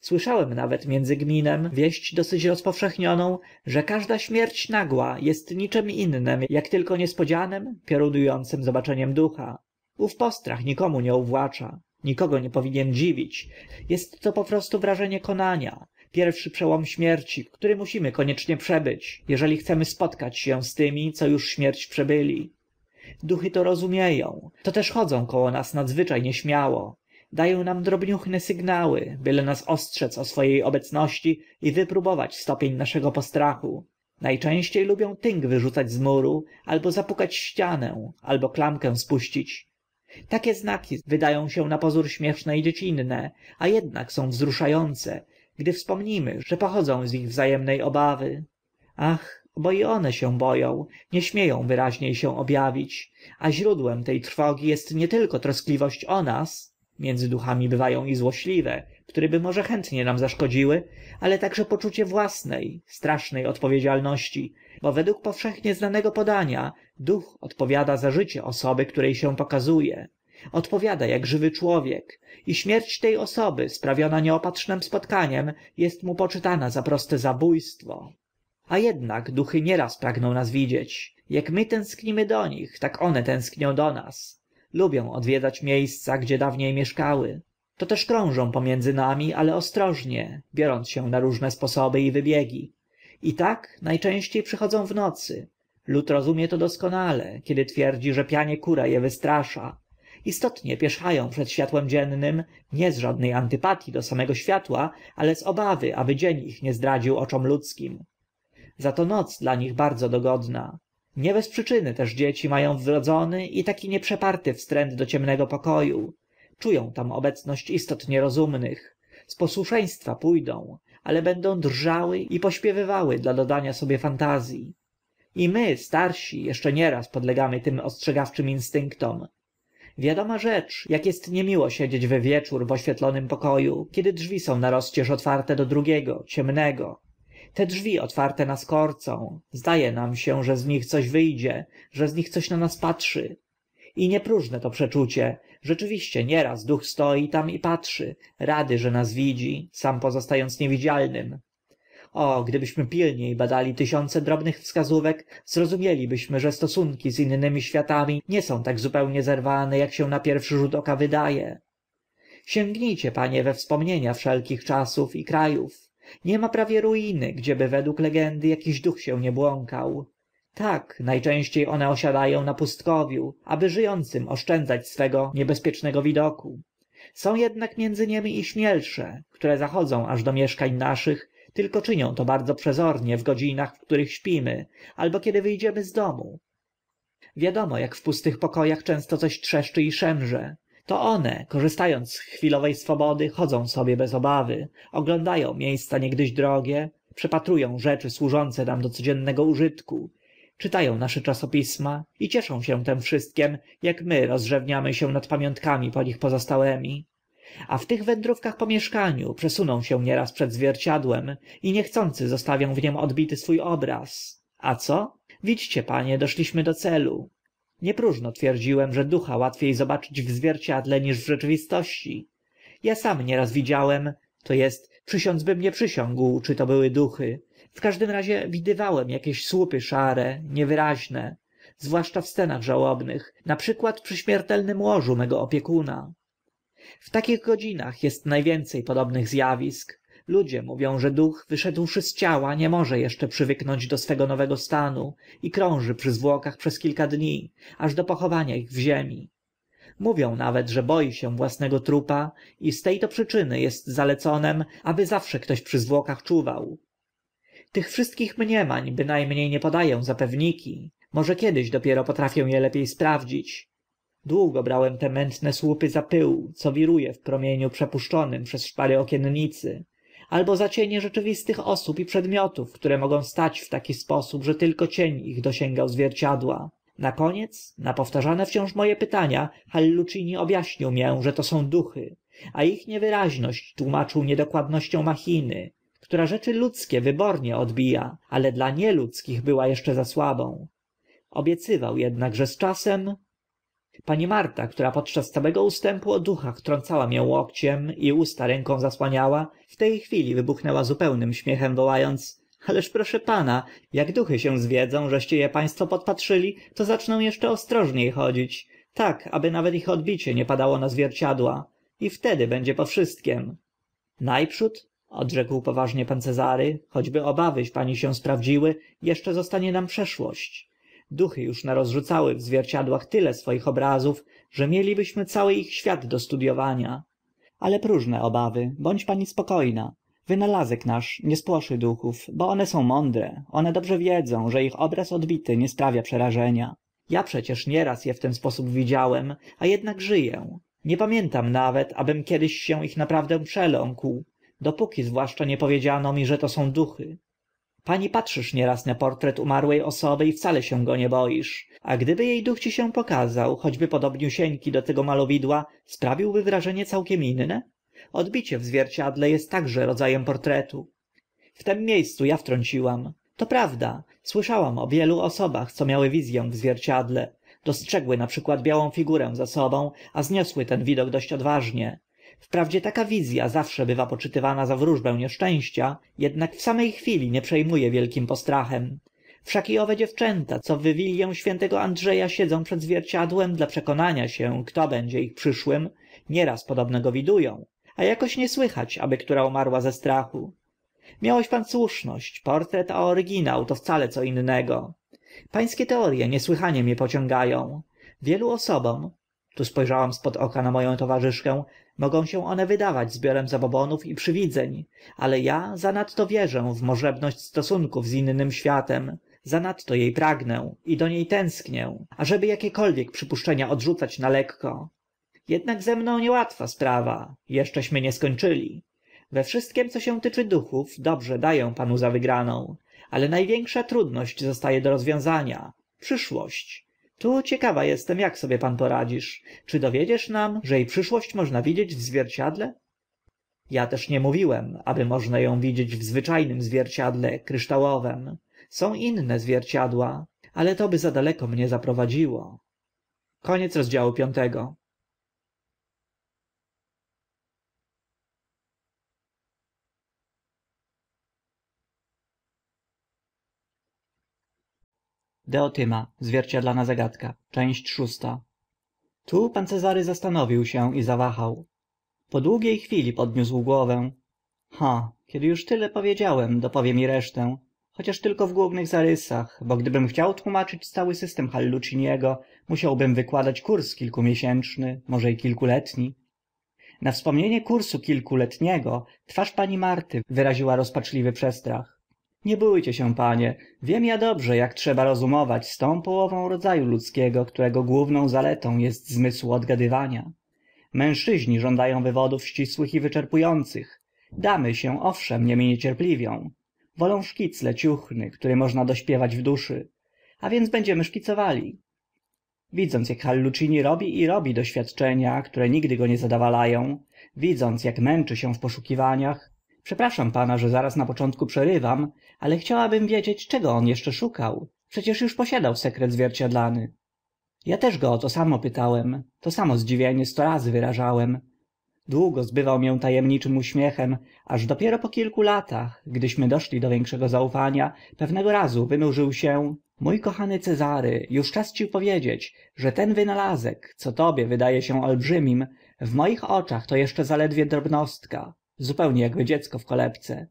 słyszałem nawet między gminem wieść dosyć rozpowszechnioną że każda śmierć nagła jest niczem innem jak tylko niespodzianem piorunującem zobaczeniem ducha ów postrach nikomu nie uwłacza nikogo nie powinien dziwić jest to po prostu wrażenie konania pierwszy przełom śmierci który musimy koniecznie przebyć jeżeli chcemy spotkać się z tymi co już śmierć przebyli duchy to rozumieją toteż chodzą koło nas nadzwyczaj nieśmiało dają nam drobniuchne sygnały byle nas ostrzec o swojej obecności i wypróbować stopień naszego postrachu najczęściej lubią tynk wyrzucać z muru albo zapukać ścianę albo klamkę spuścić takie znaki wydają się na pozór śmieszne i dziecinne a jednak są wzruszające gdy wspomnimy że pochodzą z ich wzajemnej obawy ach bo i one się boją nie śmieją wyraźniej się objawić a źródłem tej trwogi jest tylko troskliwość o nas między duchami bywają i złośliwe by może chętnie nam zaszkodziły ale także poczucie własnej strasznej odpowiedzialności bo według powszechnie znanego podania duch odpowiada za życie osoby której się pokazuje odpowiada jak żywy człowiek i śmierć tej osoby sprawiona nieopatrznym spotkaniem jest mu poczytana za proste zabójstwo a jednak duchy nieraz pragną nas widzieć jak my tęsknimy do nich tak one tęsknią do nas lubią odwiedzać miejsca gdzie dawniej mieszkały to też krążą pomiędzy nami ale ostrożnie biorąc się na różne sposoby i wybiegi i tak najczęściej przychodzą w nocy lud rozumie to doskonale kiedy twierdzi że pianie kura je wystrasza istotnie pierzchają przed światłem dziennym nie z żadnej antypatii do samego światła ale z obawy aby dzień ich nie zdradził oczom ludzkim Za to noc dla nich bardzo dogodna nie bez przyczyny też dzieci ma ą wrodzony i taki nieprzeparty wstręt do ciemnego poko u czu ą tam obecność istot nierozumnych z posłuszeństwa pó dą ale będą drżały i pośpiewywały dla dodania sobie fantaz i i my starsi eszcze nieraz podlegamy tym ostrzegawczym instynktom wiadoma rzecz ak est niemiło siedzieć w wieczór w oświetlonym poko u kiedy drzwi są na narozcież otwarte do drugiego ciemnego te drzwi otwarte nas korcą zdaje nam się że z nich coś wyjdzie że z nich coś na nas patrzy i niepróżne to przeczucie rzeczywiście nieraz duch stoi tam i patrzy rady że nas widzi sam pozostając niewidzialnym o gdybyśmy pilniej badali tysiące drobnych wskazówek zrozumielibyśmy że stosunki z innymi światami nie są tak zupełnie zerwane jak się na pierwszy rzut oka wydaje sięgnijcie panie we wspomnienia wszelkich czasów i krajów nie ma prawie ruiny gdzieby według legendy akiś duch się nie błąkał tak na częście one osiada ą na pustkowiu aby ży ącym oszczędzać swego niebezpiecznego widoku są ednak między nimi i śmielsze które zachodzą aż do mieszkań naszych tylko czynią to bardzo przezornie w godzinach w których śpimy albo kiedy wy dziemy z domu wiadomo ak w pustych poko ach często coś trzeszczy i szemrze to one korzysta ąc z chwilowe swobody chodzą sobie bez obawy ogląda ą mie sca niegdyś drogie przepatru ą rzeczy służące nam do codziennego użytku czyta ą nasze czasopisma i cieszą się tym wszystkim ak my rozrzewniamy się nad pamiątkami po nich pozostałymi a w tych wędrówkach po mieszkaniu przesuną się nieraz przed zwierciadłem i niechcący zostawią w nim odbity swó obraz a co widzicie panie doszliśmy do celu próżno twierdziłem że ducha łatwie zobaczyć w zwierciedle niż w rzeczywistości ja sam nieraz widziałem to est przysiącbym nie przysiągł czy to były duchy w każdym razie widywałem akieś słupy szare niewyraźne zwłaszcza w scenach żałobnych na przykład przy śmiertelnym łożu mego opiekuna w takich godzinach est na więce podobnych z ludzie mówią że duch wyszedłszy z ciała nie może jeszcze przywyknąć do swego nowego stanu i krąży przy zwłokach przez kilka dni aż do pochowania ich w ziemi mówią nawet że boi się własnego trupa i z tej to przyczyny jest zaleconem aby zawsze ktoś przy zwłokach czuwał tych wszystkich mniemań bynajmniej nie podaję za pewniki może kiedyś dopiero potrafię je lepiej sprawdzić długo brałem te mętne słupy za pył co wiruje w promieniu przepuszczonym przez szpary okiennicy albo za cienie rzeczywistych osób i przedmiotów które mogą stać w taki sposób że tylko cień ich dosięgał zwierciadła na koniec na powtarzane wciąż mo e pytania hallucini ob aśnił mię że to są duchy a ich niewyraźność tłumaczył niedokładnością machiny która rzeczy ludzkie wybornie odbija ale dla nieludzkich była eszcze za słabą obiecywał ednak że z czasem pani marta która podczas całego ustępu o duchach trącała mię łokciem i usta ręką zasłaniała w te chwili wybuchnęła zupełnym śmiechem woła ąc ależ proszę pana ak duchy się zwiedzą żeście e państwo podpatrzyli to zaczną eszcze ostrożnie chodzić tak aby nawet ich odbicie nie padało na zwierciadła i wtedy będzie po wszystkim na przód odrzekł poważnie pan cezary choćby obawy pani się sprawdziły eszcze zostanie nam przeszłość duchy uż narozrzucały w zwierciadłach tyle swoich obrazów że mielibyśmy cały ich świat do studiowania ale próżne obawy bądź pani spoko na wynalazek nasz nie spłoszy duchów bo one są mądre one dobrze wiedzą że ich obraz odbity nie sprawia przerażenia ja przecież nieraz e w ten sposób widziałem a ednak ży ę nie pamiętam nawet abym kiedy się ich naprawdę przeląkł dopóki zwłaszcza nie powiedziano mi że to są duchy pani patrzysz nieraz na portret umarłe osoby i wcale się go nie boisz. a gdyby e duch ci się pokazał choćby podobniusieńki do tego malowidła sprawiłby wrażenie całkiem inne odbicie w zwierciedle est także rodza em portretu w tym mie scu a wtrąciłam to prawda słyszałam o wielu osobach co miały wiz ę w zwierciedle dostrzegły na przykład białą figurę za sobą a zniosły ten widok dość odważnie wprawdzie taka wiz a zawsze bywa poczytywana za wróżbę nieszczęścia ednak w same chwili nie prze mu e wielkim postrachem wszak i owe dziewczęta co w wilię świętego andrze a siedzą przed zwierciadłem dla przekonania się kto będzie ich przyszłym nieraz podobno go widu ą a akoś nie słychać aby która umarła ze strachu miałeś pan słuszność portret a oryginał to wcale co innego pańskie teorie niesłychanie mię pociąga ą wielu osobom tu spo rzałam spod oka na mo ą towarzyszkę mogą się one wydawać zbiorem zabobonów i przywidzeń ale ja zanadto wierzę w możebność stosunków z innym światem zanadto jej pragnę i do niej tęsknię ażeby jakiekolwiek przypuszczenia odrzucać lekko. jednak ze mną niełatwa sprawa jeszcześmy nie skończyli we wszystkim, co się tyczy duchów dobrze daję panu za wygraną ale największa trudność zostaje do rozwiązania przyszłość tu ciekawa estem ak sobie pan poradzisz czy dowiedziesz nam że i przyszłość można widzieć w zwierciedle ja też nie mówiłem aby można ą widzieć w zwycza nym zwierciedle kryształowym są inne zwierciadła ale to by za daleko mnie zaprowadziło zwierciadlana zagadka tu pan cezary zastanowił się i zawahał po długie chwili podniósł głowę ha kiedy uż tyle powiedziałem dopowiem i resztę chociaż tylko w głównych zarysach bo gdybym chciał tłumaczyć cały system halluciniego musiałbym wykładać kurs kilkumiesięczny może i kilkuletni na wspomnienie kursu kilkuletniego twarz pani marty wyraziła rozpaczliwy przestrach nie bójcie się panie wiem ja dobrze jak trzeba rozumować z tą połową rodzaju ludzkiego którego główną zaletą jest zmysł odgadywania mężczyźni żądają wywodów ścisłych i wyczerpujących damy się owszem niemi niecierpliwią wolą szkic leciuchny który można dośpiewać w duszy a więc będziemy szkicowali widząc jak hallucini robi i robi doświadczenia które nigdy go nie zadowalają widząc jak męczy się w poszukiwaniach przepraszam pana że zaraz na początku przerywam ale chciałabym wiedzieć czego on jeszcze szukał przecież już posiadał sekret zwierciadlany ja też go o to samo pytałem to samo zdziwienie sto razy wyrażałem długo zbywał mię ta emniczym uśmiechem aż dopiero po kilku latach gdyśmy doszli do większego zaufania pewnego razu wynurzył się mó kochany cezary uż czas ci powiedzieć że ten wynalazek co tobie wyda e się olbrzymim w moich oczach to eszcze zaledwie drobnostka zupełnie akby dziecko w kolebce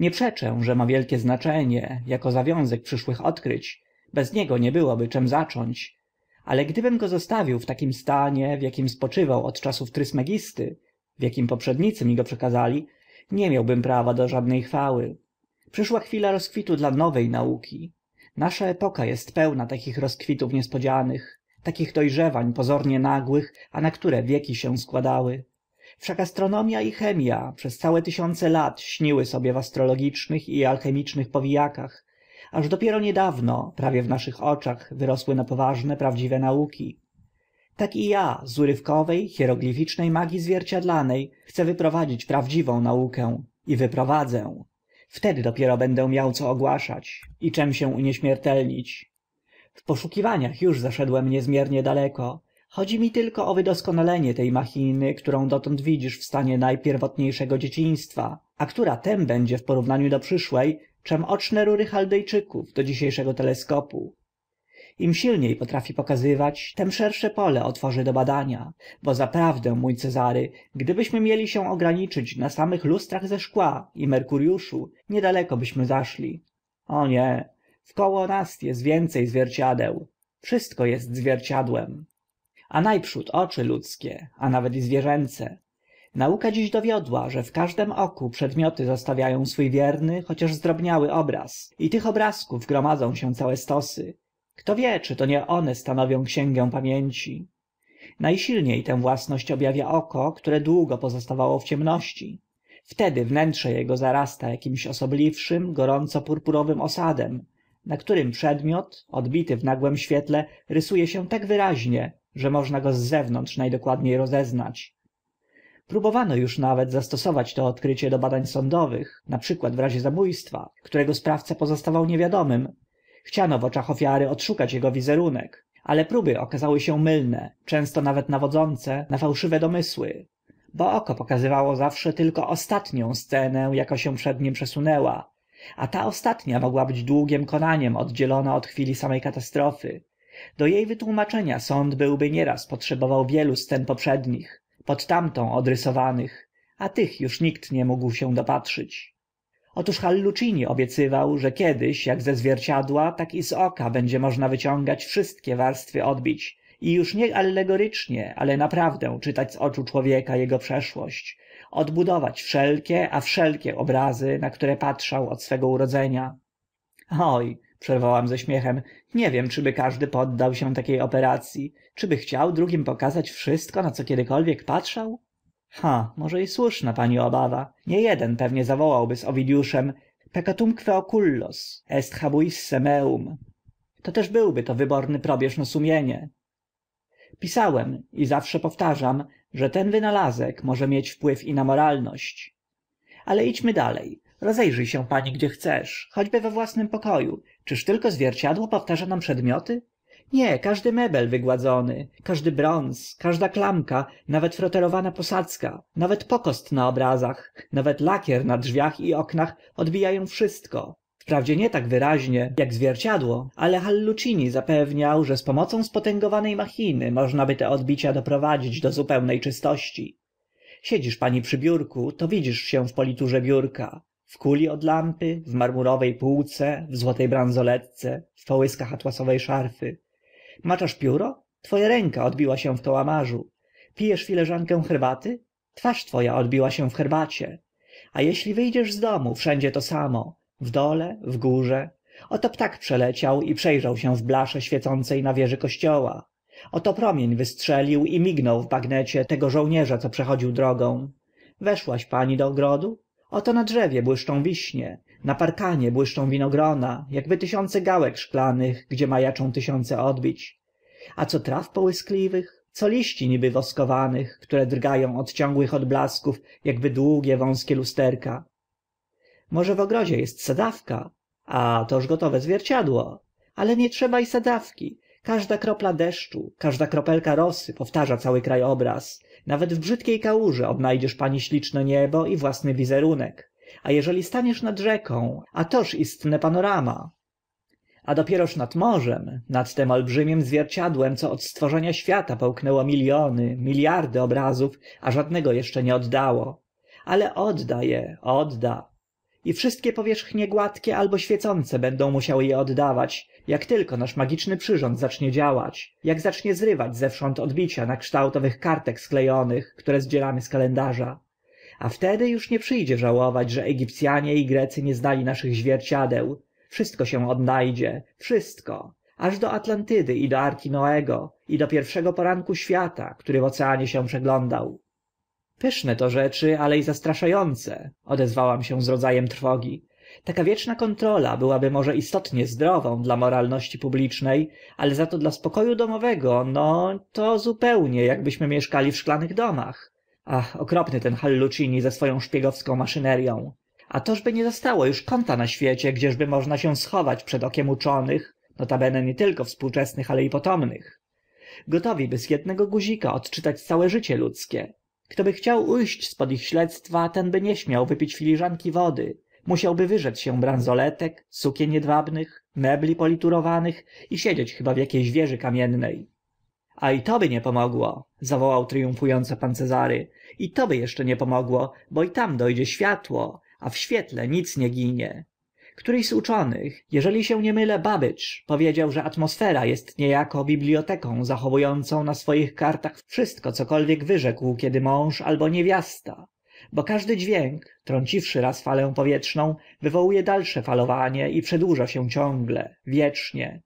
nie przeczę że ma wielkie znaczenie ako zawiązek przyszłych odkryć bez niego nie byłoby czym zacząć ale gdybym go zostawił w takim stanie w akim spoczywał od czasów Trysmegisty, w akim poprzednicy mi go przekazali nie miałbym prawa do żadne chwały przyszła chwila rozkwitu dla nowe nauki nasza epoka est pełna takich rozkwitów niespodzianych takich do rzewań pozornie nagłych a na które wieki się składały wszak astronomia i chemia przez całe tysiące lat śniły sobie w astrologicznych i alchemicznych powijakach aż dopiero niedawno prawie w naszych oczach wyrosły na poważne prawdziwe nauki tak i ja z urywkowej hieroglificznej magii zwierciadlanej chcę wyprowadzić prawdziwą naukę i wyprowadzę wtedy dopiero będę miał co ogłaszać i czem się unieśmiertelnić w poszukiwaniach już zaszedłem niezmiernie daleko chodzi mi tylko o wydoskonalenie tej machiny którą dotąd widzisz w stanie najpierwotniejszego dzieciństwa a która tem będzie w porównaniu do przyszłej czem oczne rury chaldejczyków do dzisiejszego teleskopu im silniej potrafi pokazywać tym szersze pole otworzy do badania bo zaprawdę mój cezary gdybyśmy mieli się ograniczyć na samych lustrach ze szkła i merkuryuszu byśmy zaszli o nie wkoło nas jest więcej zwierciadeł wszystko jest zwierciadłem a najprzód oczy ludzkie a nawet i zwierzęce nauka dziś dowiodła że w każdym oku przedmioty zostawiają swój wierny chociaż zdrobniały obraz i tych obrazków gromadzą się całe stosy kto wie czy to nie one stanowią księgę pamięci najsilniej tę własność objawia oko które długo pozostawało w ciemności wtedy wnętrze jego zarasta jakimś osobliwszym gorąco purpurowym osadem na którym przedmiot odbity w nagłym świetle rysuje się tak wyraźnie że można go z zewnątrz najdokładniej rozeznać próbowano już nawet zastosować to odkrycie do badań sądowych przykład w razie zabójstwa którego sprawca pozostawał niewiadomym chciano w oczach ofiary odszukać jego wizerunek ale próby okazały się mylne często nawet nawodzące na fałszywe domysły bo oko pokazywało zawsze tylko ostatnią scenę jaka się przed nim przesunęła a ta ostatnia mogła być długiem konaniem oddzielona od chwili samej katastrofy do e wytłumaczenia sąd byłby nieraz potrzebował wielu scen poprzednich pod tamtą odrysowanych a tych uż nikt nie mógł się dopatrzyć otóż hallucini obiecywał że kiedyś ak ze zwierciadła tak i z oka będzie można wyciągać wszystkie warstwy odbić i uż nie alegorycznie ale naprawdę czytać z oczu człowieka ego przeszłość odbudować wszelkie a wszelkie obrazy na które patrzał od swego urodzenia przerwałam ze śmiechem nie wiem czyby każdy poddał się takiej operacji czyby chciał drugim pokazać wszystko na co kiedykolwiek patrzał ha może i słuszna pani obawa niejeden pewnie zawołałby z owidiuszem peccatumque oculos est habuisse meum toteż byłby to wyborny probierz na sumienie pisałem i zawsze powtarzam że ten wynalazek może mieć wpływ i na moralność ale idźmy dale rozejrzyj się pani gdzie chcesz choćby we własnym pokoju czyż tylko zwierciadło powtarza nam przedmioty nie każdy mebel wygładzony każdy brąz każda klamka nawet froterowana posadzka nawet pokost na obrazach nawet lakier na drzwiach i oknach odbija ą wszystko wprawdzie nie tak wyraźnie ak zwierciadło ale hallucini zapewniał że z pomocą spotęgowane machiny można by te odbicia doprowadzić do zupełne czystości siedzisz pani przy biurku to widzisz się w politurze biurka w kuli od lampy w marmurowej półce w złotej bransoletce w połyskach atłasowej szarfy maczasz pióro twoja ręka odbiła się w kałamarzu pijesz filiżankę herbaty twarz twoja odbiła się w herbacie a jeśli wyjdziesz z domu wszędzie to samo w dole w górze oto ptak przeleciał i przejrzał się w blasze świecącej na wieży kościoła oto promień wystrzelił i mignął w bagnecie tego żołnierza co przechodził drogą weszłaś pani do ogrodu oto na drzewie błyszczą wiśnie na parkanie błyszczą winogrona akby tysiące gałek szklanych gdzie ma aczą tysiące odbić a co traw połyskliwych co liści niby woskowanych które drga ą od ciągłych odblasków akby długie wąskie lusterka może w ogrodzie est sadzawka a toż gotowe zwierciadło ale nie trzeba i sadzawki każda kropla deszczu każda kropelka rosy powtarza cały kra nawet w brzydkie kałuży odnajdziesz dziesz pani śliczne niebo i własny wizerunek a jeżeli staniesz nad rzeką a toż istne panorama a dopieroż nad morzem nad tym olbrzymim zwierciadłem co od stworzenia świata połknęło miliony miliardy obrazów a żadnego eszcze nie oddało ale odda i wszystkie powierzchnie gładkie albo świecące będą musiały e oddawać ak tylko nasz magiczny przyrząd zacznie działać ak zacznie zrywać zewsząd odbicia na kształt owych kartek skle onych które zdzieramy z kalendarza a wtedy uż nie przy dzie żałować że egipc anie i grecy nie znali naszych zwierciadeł wszystko się odna dzie wszystko aż do atlantydy i do arki noego i do pierwszego poranku świata który w oceanie się przeglądał pyszne to rzeczy ale i zastrasza ące odezwałam się z rodza em trwogi taka wieczna kontrola byłaby może istotnie zdrową dla moralności publiczne ale za to dla spoko u domowego no to zupełnie akbyśmy mieszkali w szklanych domach ach okropny ten hallucini ze swo ą szpiegowską maszynerią a tożby nie zostało uż kąta na świecie gdzieżby można się schować przed okiem uczonych notabene nie tylko współczesnych ale i potomnych by z ednego guzika odczytać całe życie ludzkie ktoby chciał ujść z pod ich śledztwa ten by nie śmiał wypić filiżanki wody musiałby wyrzec się branzoletek sukien jedwabnych mebli politurowanych i siedzieć chyba w jakiejś wieży kamiennej a i to by nie pomogło zawołał tryumfująco pan cezary i to by jeszcze nie pomogło bo i tam dojdzie światło a w świetle nic nie ginie któryś z uczonych eżeli się nie mylę babbage powiedział że atmosfera est nie ako biblioteką zachowu ącą na swoich kartach wszystko cokolwiek wyrzekł kiedy mąż albo niewiasta bo każdy dźwięk trąciwszy raz falę powietrzną wywołu e dalsze falowanie i przedłuża się ciągle wiecznie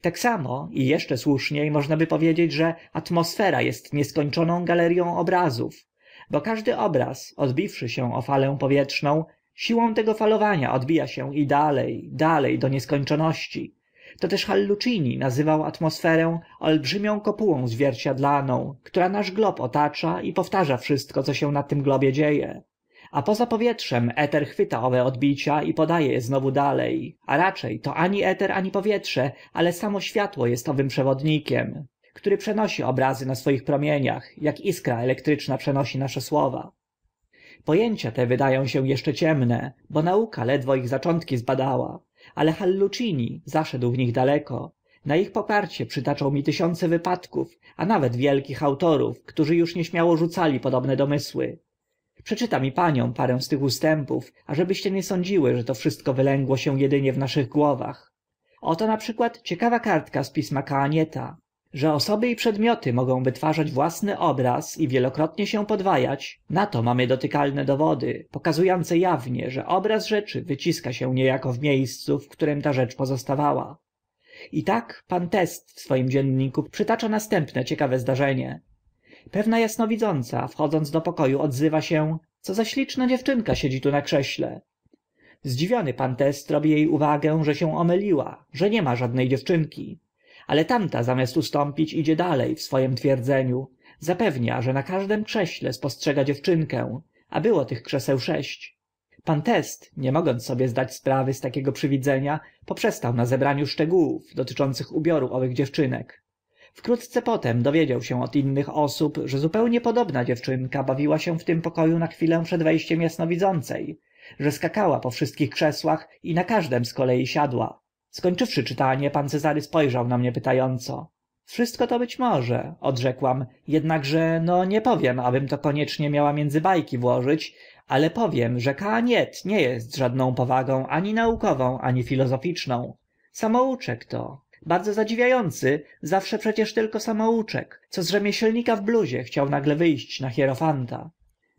tak samo i eszcze słusznie można by powiedzieć że atmosfera est nieskończoną galerią obrazów bo każdy obraz odbiwszy się o falę powietrzną siłą tego falowania odbija się i dale dale do nieskończoności to też hallucini nazywał atmosferę olbrzymią kopułą zwierciadlaną która nasz glob otacza i powtarza wszystko co się na tym globie dzie e a poza powietrzem eter chwyta owe odbicia i poda e znów dale a racze to ani eter ani powietrze ale samo światło est owym przewodnikiem który przenosi obrazy na swoich promieniach ak iskra elektryczna przenosi nasze słowa ęcia te wyda ą się eszcze ciemne bo nauka ledwo ich zaczątki zbadała ale hallucini zaszedł w nich daleko na ich poparcie przytaczał mi tysiące wypadków a nawet wielkich autorów którzy uż nieśmiało rzucali podobne domysły przeczytam i paniom parę z tych ustępów ażebyście nie sądziły że to wszystko wylęgło się edynie w naszych głowach oto na przykład ciekawa kartka z pisma że osoby i przedmioty mogą wytwarzać własny obraz i wielokrotnie się podwajać na to mamy dotykalne dowody pokazujące jawnie że obraz rzeczy wyciska się niejako w miejscu w którym ta rzecz pozostawała i tak pan teste w swoim dzienniku przytacza następne ciekawe zdarzenie pewna jasnowidząca wchodząc do pokoju odzywa się co za śliczna dziewczynka siedzi tu na krześle zdziwiony pan teste robi jej uwagę że się omyliła że nie ma żadnej dziewczynki ale tamta zamiast ustąpić idzie dale w swoim twierdzeniu zapewnia że na każdym krześle spostrzega dziewczynkę a było tych krzeseł sześć pan teste nie mogąc sobie zdać sprawy z takiego przywidzenia poprzestał na zebraniu szczegółów dotyczących ubioru owych dziewczynek wkrótce potem dowiedział się od innych osób że zupełnie podobna dziewczynka bawiła się w tym poko u na chwilę przed we ściem że skakała po wszystkich krzesłach i na każdym z kolei siadła skończywszy czytanie pan cezary spo rzał na mnie pyta ąco wszystko to być może odrzekłam ednakże no nie powiem abym to koniecznie miała między ba ki włożyć ale powiem że kaganiet nie est żadną powagą ani naukową ani filozoficzną samouczek to bardzo zadziwia ący zawsze przecież tylko samouczek co z rzemieślnika w bluzie chciał nagle wy ść na hierofanta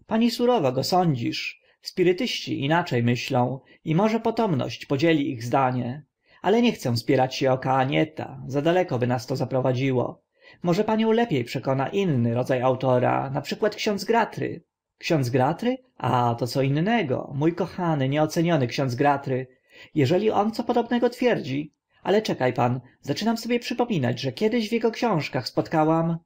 pani surowo go sądzisz spirytyści inacze myślą i może potomność podzieli ich zdanie ale nie chcę spierać się o cahagneta daleko by nas to zaprowadziło może panią lepie przekona inny rodza autora na przykład ksiądz gratry ksiądz gratry a to co innego mó kochany nieoceniony ksiądz gratry jeżeli on co podobnego twierdzi ale czeka pan zaczynam sobie przypominać że kiedyś w ego książkach spotkałam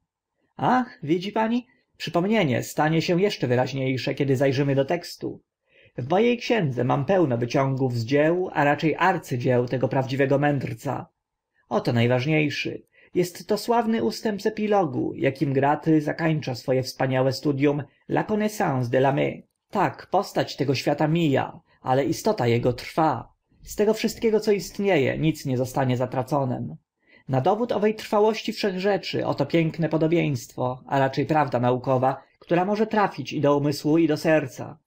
ach widzi pani przypomnienie stanie się eszcze wyraźnie sze kiedy za do tekstu w mojej księdze mam pełno wyciągów z dzieł a raczej arcydzieł tego prawdziwego mędrca oto najważniejszy jest to sławny ustęp z epilogu jakim gratry zakańcza swoje wspaniałe studium la connaissance de l'me tak postać tego świata mija ale istota jego trwa z tego wszystkiego co istnie e nic nie zostanie zatraconym na dowód owe trwałości wszechrzeczy oto piękne podobieństwo a racze prawda naukowa która może trafić i do umysłu i do serca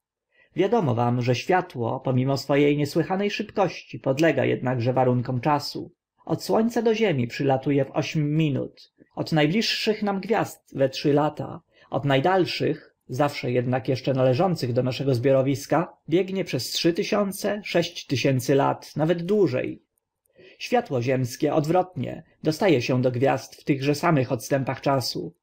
wiadomo wam że światło pomimo swojej niesłychanej szybkości podlega jednakże warunkom czasu od słońca do ziemi przylatuje w ośm minut od najbliższych nam gwiazd we trzy lata od najdalszych zawsze jednak jeszcze należących do naszego zbiorowiska biegnie przez trzy tysiące sześć tysięcy lat nawet dłużej światło ziemskie odwrotnie dostaje się do gwiazd w tychże samych odstępach czasu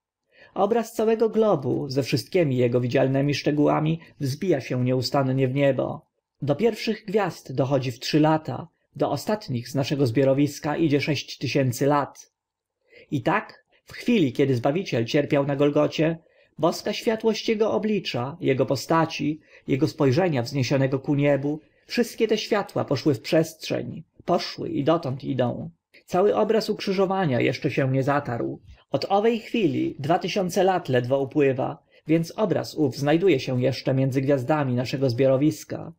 obraz całego globu ze wszystkimi ego widzialnymi szczegółami wzbija się nieustannie w niebo do pierwszych gwiazd dochodzi w trzy lata do ostatnich z naszego zbiorowiska idzie sześć tysięcy lat i tak w chwili kiedy zbawiciel cierpiał na golgocie boska światłość jego oblicza jego postaci jego spo rzenia wzniesionego ku niebu wszystkie te światła poszły w przestrzeń poszły i dotąd idą cały obraz ukrzyżowania eszcze się nie zatarł od owej chwili dwa tysiące lat ledwo upływa więc obraz ów znajduje się jeszcze między gwiazdami naszego zbiorowiska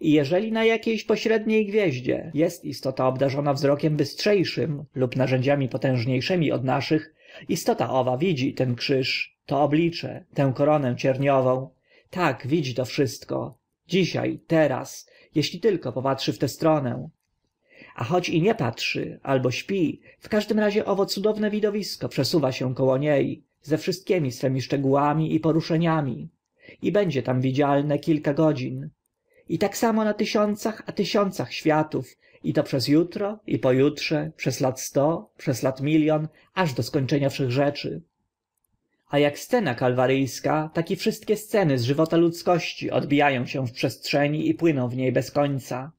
i jeżeli na jakiejś pośredniej gwieździe jest istota obdarzona wzrokiem bystrzejszym lub narzędziami potężniejszymi od naszych istota owa widzi ten krzyż to oblicze tę koronę cierniową tak widzi to wszystko dzisiaj teraz jeśli tylko popatrzy w tę stronę a choć i nie patrzy albo śpi w każdym razie owo cudowne widowisko przesuwa się koło niej ze wszystkimi swymi szczegółami i poruszeniami i będzie tam widzialne kilka godzin i tak samo na tysiącach a tysiącach światów i to przez jutro i pojutrze przez lat sto przez lat milion aż do skończenia wszechrzeczy a jak scena kalwaryjska tak i wszystkie sceny z żywota ludzkości odbijają się w przestrzeni i płyną w niej bez końca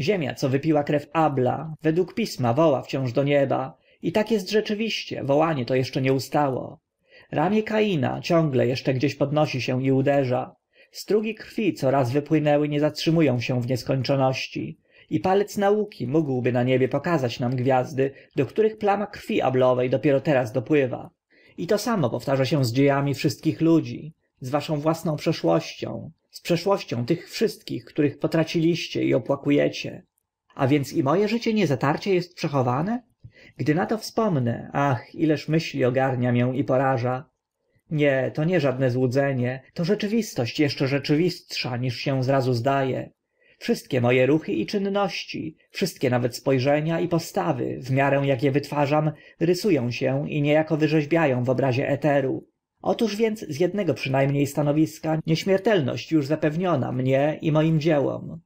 ziemia co wypiła krew abla według pisma woła wciąż do nieba i tak jest rzeczywiście wołanie to jeszcze nie ustało ramię kaina ciągle jeszcze gdzieś podnosi się i uderza strugi krwi co raz wypłynęły nie zatrzymują się w nieskończoności i palec nauki mógłby na niebie pokazać nam gwiazdy do których plama krwi ablowej dopiero teraz dopływa i to samo powtarza się z dziejami wszystkich ludzi z waszą własną przeszłością z przeszłością tych wszystkich których potraciliście i opłakujecie a więc i moje życie niezatarcie jest przechowane gdy na to wspomnę ach ileż myśli ogarnia mię i poraża nie to nie żadne złudzenie to rzeczywistość jeszcze rzeczywistsza niż się zrazu zdaje wszystkie moje ruchy i czynności wszystkie nawet spojrzenia i postawy w miarę jak je wytwarzam rysują się i niejako wyrzeźbiają w obrazie eteru otóż więc z ednego przyna mnie stanowiska nieśmiertelność uż zapewniona mnie i moim dziełom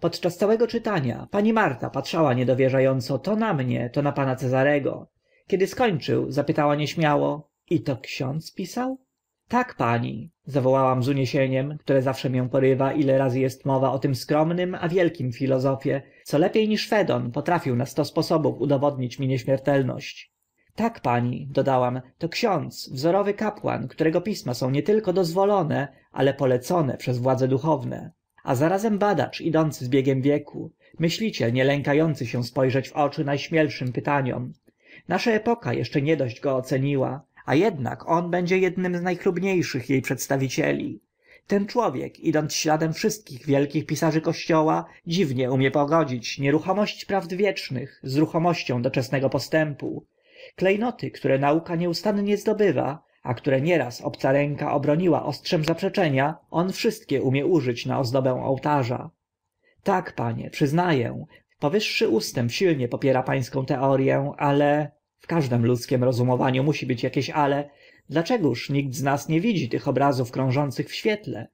podczas całego czytania pani marta patrzała niedowierza ąco to na mnie to na pana cezarego kiedy skończył zapytała nieśmiało i to ksiądz pisał tak pani zawołałam z uniesieniem które zawsze mię porywa ile razy est mowa o tym skromnym a wielkim filozofie co lepie niż fedon potrafił na sto sposobów udowodnić mi nieśmiertelność tak pani dodałam to ksiądz wzorowy kapłan którego pisma są nie tylko dozwolone ale polecone przez władze duchowne a zarazem badacz idący z biegiem wieku myśliciel nie lękający się spojrzeć w oczy najśmielszym pytaniom nasza epoka jeszcze niedość go oceniła a jednak on będzie jednym z najchlubniejszych jej przedstawicieli ten człowiek idąc śladem wszystkich wielkich pisarzy kościoła dziwnie umie pogodzić nieruchomość prawd wiecznych z ruchomością doczesnego postępu noty które nauka nieustannie zdobywa a które nieraz obca ręka obroniła ostrzem zaprzeczenia on wszystkie umie użyć na ozdobę ołtarza tak panie przyzna ę powyższy ustęp silnie popiera pańską teorię, ale w każdym ludzkim rozumowaniu musi być akieś ale dlaczegóż nikt z nas nie widzi tych obrazów krążących w świetle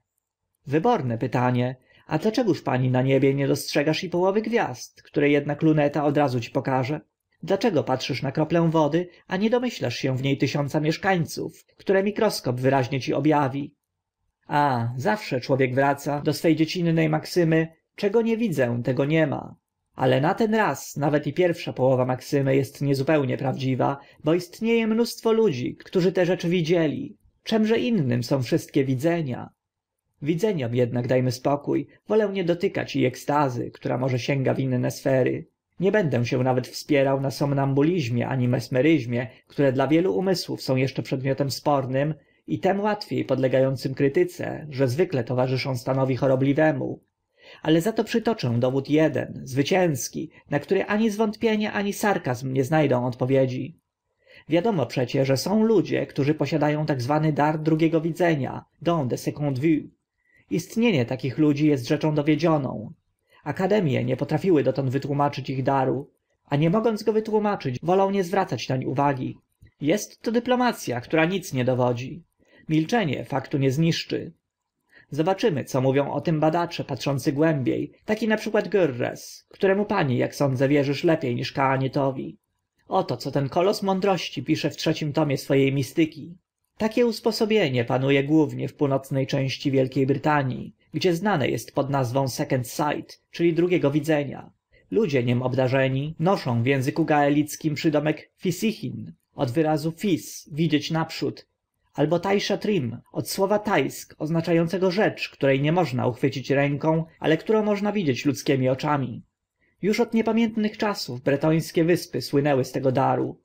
wyborne pytanie a dlaczegóż pani na niebie nie dostrzegasz i połowy gwiazd które ednak luneta od razu ci pokaże dlaczego patrzysz na kroplę wody a nie domyślasz się w niej tysiąca mieszkańców które mikroskop wyraźnie ci ob awi a zawsze człowiek wraca do swej dziecinne maksymy czego nie widzę tego nie ma ale na ten raz nawet i pierwsza połowa maksymy est niezupełnie prawdziwa bo istnie e mnóstwo ludzi którzy te rzeczy widzieli czymże innym są wszystkie widzenia widzeniom ednak da my spokó wolę nie dotykać i ekstazy która może sięga w inne sfery nie będę się nawet wspierał na somnambulizmie ani mesmeryzmie które dla wielu umysłów są jeszcze przedmiotem spornym i tym łatwie podlega ącym krytyce że zwykle towarzyszą stanowi chorobliwemu ale za to przytoczę dowód eden zwycięski na który ani zwątpienie ani sarkazm nie zna dą odpowiedzi wiadomo przecie że są ludzie którzy posiada ą tak zwany dar drugiego widzenia don de seconde vue istnienie takich ludzi est rzeczą dowiedzioną akademie nie potrafiły dotąd wytłumaczyć ich daru a nie mogąc go wytłumaczyć wolą nie zwracać nań uwagi jest to dyplomac a która nic nie dowodzi milczenie faktu nie zniszczy zobaczymy co mówią o tym badacze patrzący głębie taki na przykład görres któremu pani ak sądzę wierzysz lepie niż kaanitowi oto co ten kolos mądrości pisze w trzecim tomie swo e mistyki takie usposobienie panu e głównie w północne części wielkie brytanii gdzie znane est pod nazwą second sight czyli drugiego widzenia ludzie nim obdarzeni noszą w języku gaelickim przydomek fisichin od wyrazu fis widzieć naprzód albo taishatrim od słowa taisk oznacza ącego rzecz które nie można uchwycić ręką ale którą można widzieć ludzkimi oczami już od niepamiętnych czasów bretońskie wyspy słynęły z tego daru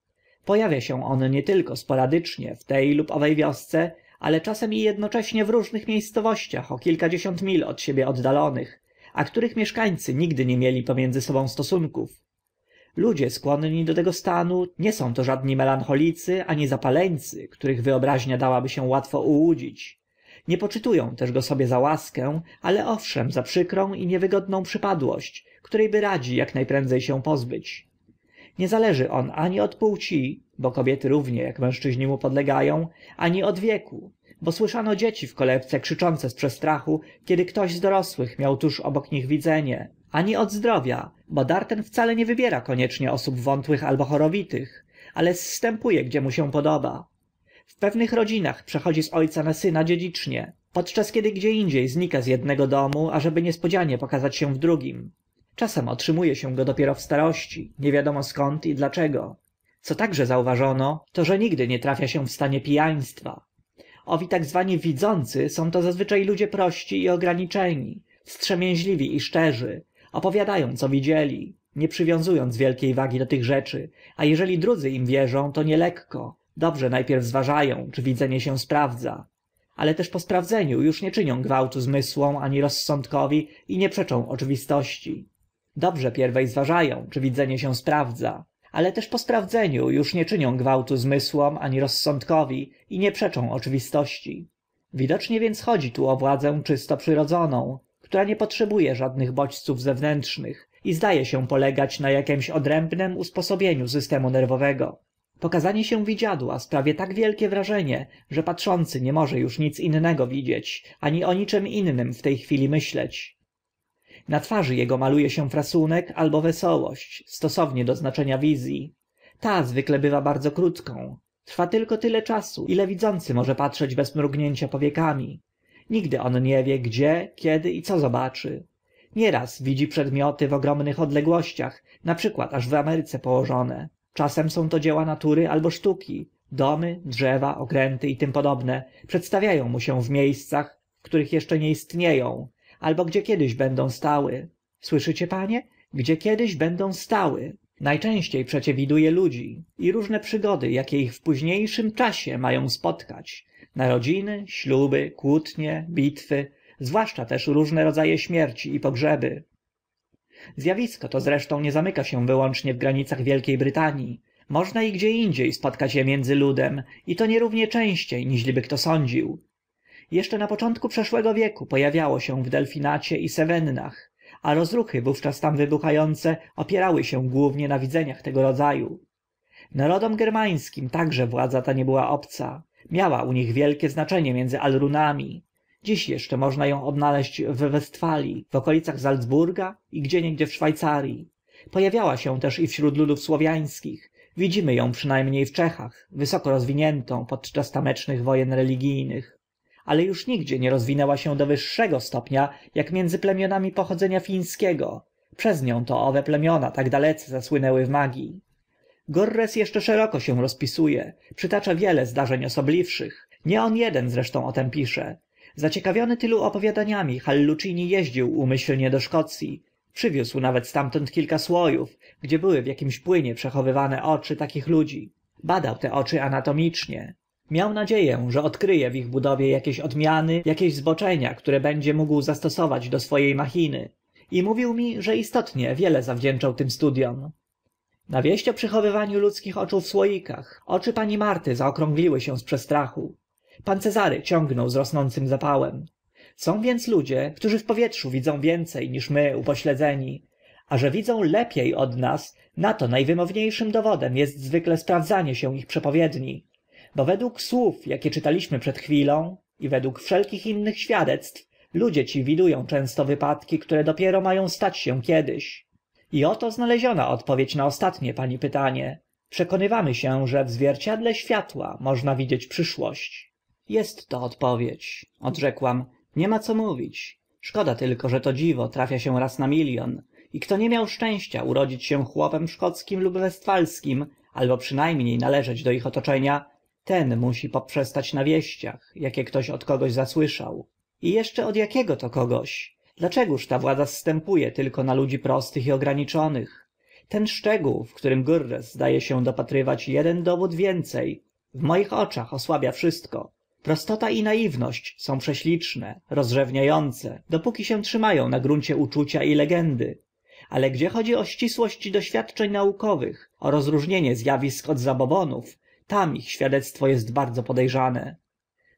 po awia się on nie tylko sporadycznie w te lub owe wiosce ale czasem i jednocześnie w różnych miejscowościach o kilkadziesiąt mil od siebie oddalonych a których mieszkańcy nigdy nie mieli pomiędzy sobą stosunków ludzie skłonni do tego stanu nie są to żadni melancholicy ani zapaleńcy których wyobraźnia dałaby się łatwo ułudzić nie poczytują też go sobie za łaskę ale owszem za przykrą i niewygodną przypadłość by radzi jak najprędzej się pozbyć nie zależy on ani od płci bo kobiety równie jak mężczyźni mu podlegają ani od wieku bo słyszano dzieci w kolebce krzyczące z przestrachu kiedy ktoś z dorosłych miał tuż obok nich widzenie ani od zdrowia bo dar ten wcale nie wybiera koniecznie osób wątłych albo chorowitych ale zstępu e gdzie mu się podoba w pewnych rodzinach przechodzi z o ca na syna dziedzicznie podczas kiedy gdzie indzie znika z ednego domu ażeby niespodzianie pokazać się w drugim czasem otrzymu e się go dopiero w starości nie wiadomo skąd i dlaczego co także zauważono to że nigdy nie trafia się w stanie pijaństwa owi tak zwani widzący są to zazwycza ludzie prości i ograniczeni wstrzemięźliwi i szczerzy opowiada ą co widzieli nie przywiązu ąc wielkie wagi do tych rzeczy a jeżeli drudzy im wierzą to nielekko dobrze na pierw zważa ą czy widzenie się sprawdza ale też po sprawdzeniu uż nie czynią gwałtu zmysłom ani rozsądkowi i nie przeczą oczywistości dobrze pierwe zważa ą czy widzenie się sprawdza ale też po sprawdzeniu uż nie czynią gwałtu zmysłom ani rozsądkowi i nie przeczą oczywistości widocznie więc chodzi tu o władzę czysto przyrodzoną która nie potrzebu e żadnych bodźców zewnętrznych i zda e się polegać na akimś odrębnym usposobieniu systemu nerwowego pokazanie się widziadła sprawia tak wielkie wrażenie że patrzący nie może uż nic innego widzieć ani o niczym innym w tej chwili myśleć na twarzy ego malu e się frasunek albo wesołość stosownie do znaczenia wiz i ta zwykle bywa bardzo krótką trwa tylko tyle czasu ile widzący może patrzeć bez mrugnięcia powiekami nigdy on nie wie gdzie kiedy i co zobaczy nieraz widzi przedmioty w ogromnych odległościach na przykład aż w ameryce położone czasem są to dzieła natury albo sztuki domy drzewa okręty i tym podobne. przedstawia mu się w mie scach w których eszcze nie istnie albo gdzie kiedyś będą stały słyszycie panie gdzie kiedyś będą stały najczęściej przecie widuje ludzi i różne przygody jakie ich w późniejszym czasie mają spotkać narodziny śluby kłótnie bitwy zwłaszcza też różne rodzaje śmierci i pogrzeby zjawisko to zresztą nie zamyka się wyłącznie w granicach wielkiej brytanii można i indziej spotkać je między ludem i to nierównie częściej niźliby kto sądził jeszcze na początku przeszłego wieku pojawiało się w delfinacie i sewennach a rozruchy wówczas tam wybuchające opierały się głównie na widzeniach tego rodzaju narodom germańskim także władza ta nie była obca miała u nich wielkie znaczenie między alrunami dziś jeszcze można ją odnaleźć w westfalii w okolicach salzburga i gdzieniegdzie w Szwajcarii. pojawiała się też i wśród ludów słowiańskich widzimy ją przynajmniej w czechach wysoko rozwiniętą podczas tamecznych wojen religijnych ale uż nigdzie nie rozwinęła się do wyższego stopnia ak między plemionami pochodzenia fińskiego przez nią to owe plemiona tak dalece zasłynęły w magii gorres eszcze szeroko się rozpisu e przytacza wiele zdarzeń osobliwszych nie on eden zresztą o tym pisze zaciekawiony tylu opowiadaniami hallucini jeździł umyślnie do szkoc i przywiózł nawet stamtąd kilka sło ów gdzie były w akimś płynie przechowywane oczy takich ludzi badał te oczy anatomicznie miał nadzieję że odkryje w ich budowie jakieś odmiany jakieś zboczenia które będzie mógł zastosować do swojej machiny i mówił mi że istotnie wiele zawdzięczał tym studiom. na wieść o przechowywaniu ludzkich oczu w słoikach oczy pani marty zaokrągliły się z przestrachu pan cezary ciągnął z rosnącym zapałem są więc ludzie którzy w powietrzu widzą więce niż my upośledzeni a że widzą lepie od nas na to na wymownie szym dowodem est zwykle sprawdzanie się ich przepowiedni bo według słów jakie czytaliśmy przed chwilą i według wszelkich innych świadectw ludzie ci widują często wypadki które dopiero mają stać się kiedyś i oto znaleziona odpowiedź na ostatnie pani pytanie przekonywamy się że w zwierciedle światła można widzieć przyszłość jest to odpowiedź odrzekłam nie ma co mówić szkoda tylko że to dziwo trafia się raz na milion i kto nie miał szczęścia urodzić się chłopem szkockim lub westfalskim albo przyna mnie należeć do ich otoczenia ten musi poprzestać na wieściach akie ktoś od kogoś zasłyszał i jeszcze od akiego to kogoś dlaczegóż ta władza zstępu e tylko na ludzi prostych i ograniczonych ten szczegół w którym durres zda e się dopatrywać eden dowód więce w moich oczach osłabia wszystko prostota i naiwność są prześliczne rozrzewnia ące dopóki się trzyma ą na gruncie uczucia i legendy ale gdzie chodzi o ścisłość doświadczeń naukowych o rozróżnienie z awisk od zabobonów tam ich świadectwo est bardzo pode rzane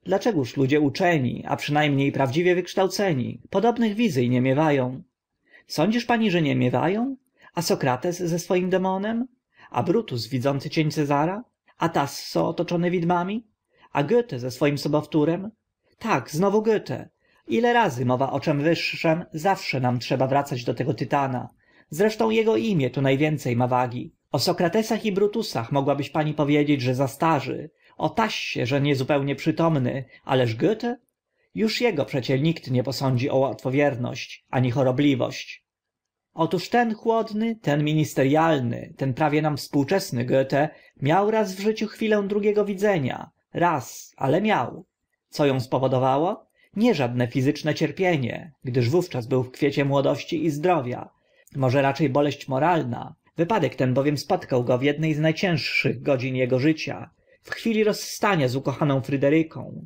dlaczegóż ludzie uczeni a przyna mnie prawdziwie wykształceni podobnych wiz i nie miewa ą sądzisz pani że nie miewa ą a sokrates ze swoim demonem a brutus widzący cień cezara a tasso otoczony widmami a goethe ze swoim sobowtórem tak znowu goethe ile razy mowa o czym wyższym zawsze nam trzeba wracać do tego tytana zresztą ego imię tu na więce ma wagi o sokratesach i brutusach mogłabyś pani powiedzieć że za starzy o tassie że niezupełnie przytomny ależ goethe już jego przecie nikt nie posądzi o łatwowierność ani chorobliwość otóż ten chłodny ten ministerialny, ten prawie nam współczesny goethe miał raz w życiu chwilę drugiego widzenia raz ale miał co ą spowodowało nie żadne fizyczne cierpienie gdyż wówczas był w kwiecie młodości i zdrowia może racze boleść moralna wypadek ten bowiem spotkał go w edne z na cięższych godzin ego życia w chwili rozstania z ukochaną fryderyką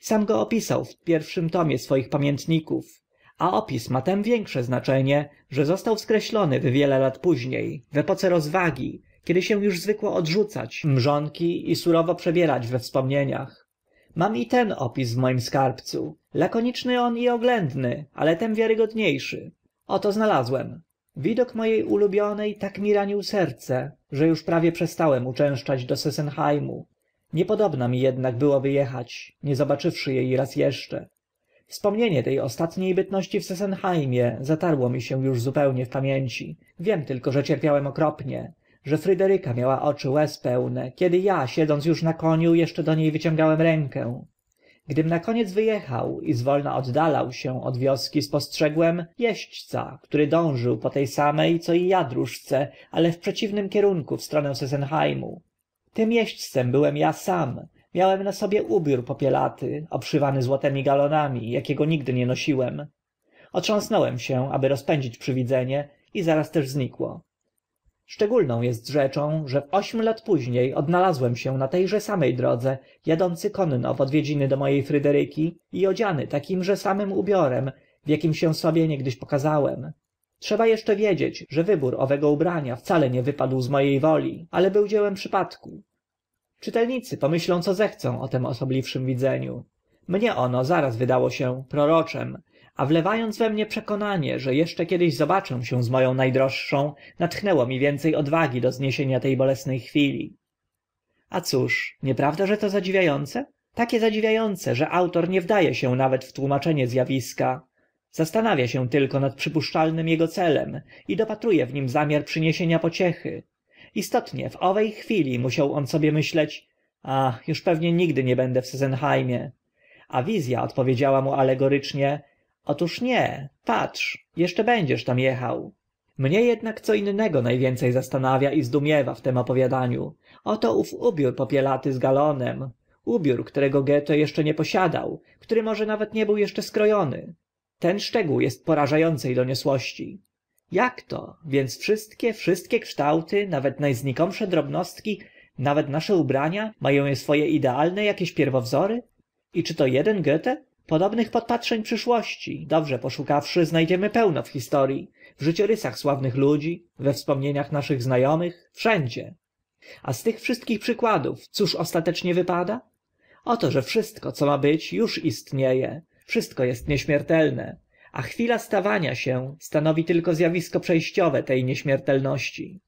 sam go opisał w pierwszym tomie swoich pamiętników a opis ma tym większe znaczenie że został skreślony wiele lat późnie w epoce rozwagi kiedy się uż zwykło odrzucać mrzonki i surowo przebierać we wspomnieniach mam i ten opis w moim skarbcu lakoniczny on i oględny ale tym wiarogodnie szy oto znalazłem widok mojej ulubionej tak mi ranił serce że już prawie przestałem uczęszczać do sesenheimu niepodobna mi jednak było wyjechać nie zobaczywszy jej raz jeszcze wspomnienie tej ostatniej bytności w sesenheimie zatarło mi się już zupełnie w pamięci wiem tylko że cierpiałem okropnie że fryderyka miała oczy łez pełne kiedy ja siedząc już na koniu jeszcze do niej wyciągałem rękę gdym na koniec wyjechał i zwolna oddalał się od wioski spostrzegłem jeźdźca który dążył po tej samej co i ja dróżce ale w przeciwnym kierunku w stronę sesenheimu tym jeźdźcem byłem ja sam miałem na sobie ubiór popielaty obszywany złotymi galonami jakiego nigdy nie nosiłem otrząsnąłem się aby rozpędzić przywidzenie i zaraz też znikło szczególną jest rzeczą że w ośm lat później odnalazłem się na tejże samej drodze jadący konno w odwiedziny do mojej fryderyki i odziany takimże samym ubiorem w jakim się sobie niegdyś pokazałem trzeba jeszcze wiedzieć że wybór owego ubrania wcale nie wypadł z mojej woli ale był dziełem przypadku czytelnicy pomyślą co zechcą o tym osobliwszym widzeniu mnie ono zaraz wydało się proroczem a wlewając ąc we mnie przekonanie że eszcze kiedyś zobaczę się z mo ą na droższą natchnęło mi więce odwagi do zniesienia te bolesne chwili a cóż nieprawda że to zadziwia ące takie zadziwia ące że autor nie wda e się nawet w tłumaczenie z awiska zastanawia się tylko nad przypuszczalnym ego celem i dopatru e w nim zamiar przyniesienia pociechy istotnie w owe chwili musiał on sobie myśleć ach uż pewnie nigdy nie będę w sesenheimie a wiz a odpowiedziała mu alegorycznie otóż nie patrz jeszcze będziesz tam jechał mnie jednak co innego na więce zastanawia i zdumiewa w tym opowiadaniu oto ów ubiór popielaty z galonem ubiór którego goethe eszcze nie posiadał który może nawet nie był eszcze skro ony ten szczegół est poraża ące doniosłości jak to więc wszystkie wszystkie kształty nawet na znikomsze drobnostki nawet nasze ubrania ma ą swo e idealne akieś pierwowzory i czy to eden podobnych podpatrzeń przyszłości dobrze poszukawszy znajdziemy pełno w historii, w życiorysach sławnych ludzi we wspomnieniach naszych znajomych wszędzie a z tych wszystkich przykładów cóż ostatecznie wypada oto że wszystko co ma być już istnieje wszystko jest nieśmiertelne a chwila stawania się stanowi tylko zjawisko przejściowe tej nieśmiertelności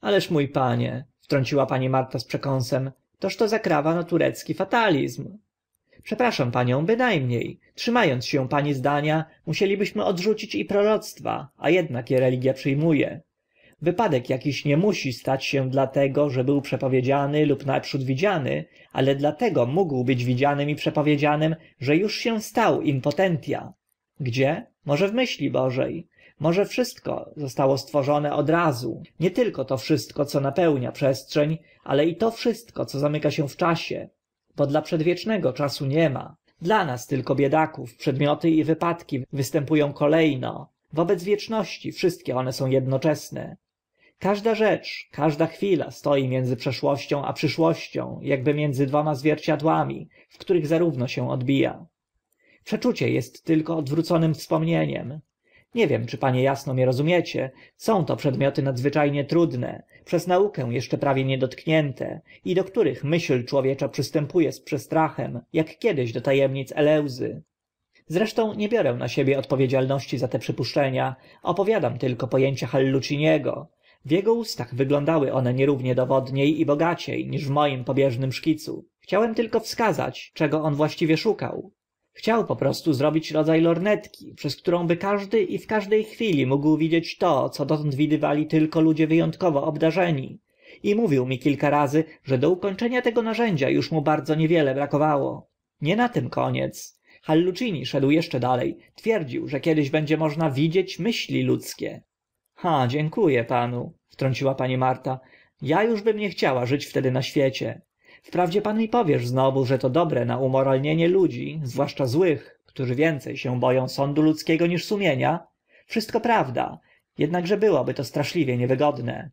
ależ mój panie wtrąciła pani marta z przekąsem toż to zakrawa na turecki fatalizm przepraszam panią byna mnie trzyma ąc się pani zdania musielibyśmy odrzucić i proroctwa a ednak e religia przy mu e wypadek akiś nie musi stać się dlatego że był przepowiedziany lub naprzód widziany ale dlatego mógł być widzianym i przepowiedzianym że uż się stał in potentia gdzie może w myśli boże może wszystko zostało stworzone od razu nie tylko to wszystko co napełnia przestrzeń ale i to wszystko co zamyka się w czasie bo dla przedwiecznego czasu nie ma dla nas tylko biedaków przedmioty i wypadki występu ą kolejno wobec wieczności wszystkie one są ednoczesne każda rzecz każda chwila stoi między przeszłością a przyszłością akby między dwoma zwierciadłami w których zarówno się odbija przeczucie est tylko odwróconym wspomnieniem nie wiem czy panie asno mi rozumiecie są to przedmioty nadzwycza nie trudne przez naukę eszcze prawie niedotknięte i do których myśl człowiecza przystępu e z przestrachem ak kiedyś do ta emnic eleuzy zresztą nie biorę na siebie odpowiedzialności za te przypuszczenia opowiadam tylko po ęcia halluciniego w ego ustach wyglądały one nierównie dowodnie i bogacie niż w moim pobieżnym szkicu chciałem tylko wskazać czego on właściwie szukał chciał po prostu zrobić rodza lornetki przez którą by każdy i w każde chwili mógł widzieć to co dotąd widywali tylko ludzie wy ątkowo obdarzeni i mówił mi kilka razy że do ukończenia tego narzędzia uż mu bardzo niewiele brakowało nie na tym koniec hallucini szedł eszcze dale twierdził że kiedyś będzie można widzieć myśli ludzkie ha dziękuję panu wtrąciła pani marta ja bym nie chciała żyć wtedy na świecie wprawdzie pan mi powiesz znowu że to dobre na umoralnienie ludzi zwłaszcza złych którzy więce się bo ą sądu ludzkiego niż sumienia wszystko prawda ednakże byłoby to straszliwie niewygodne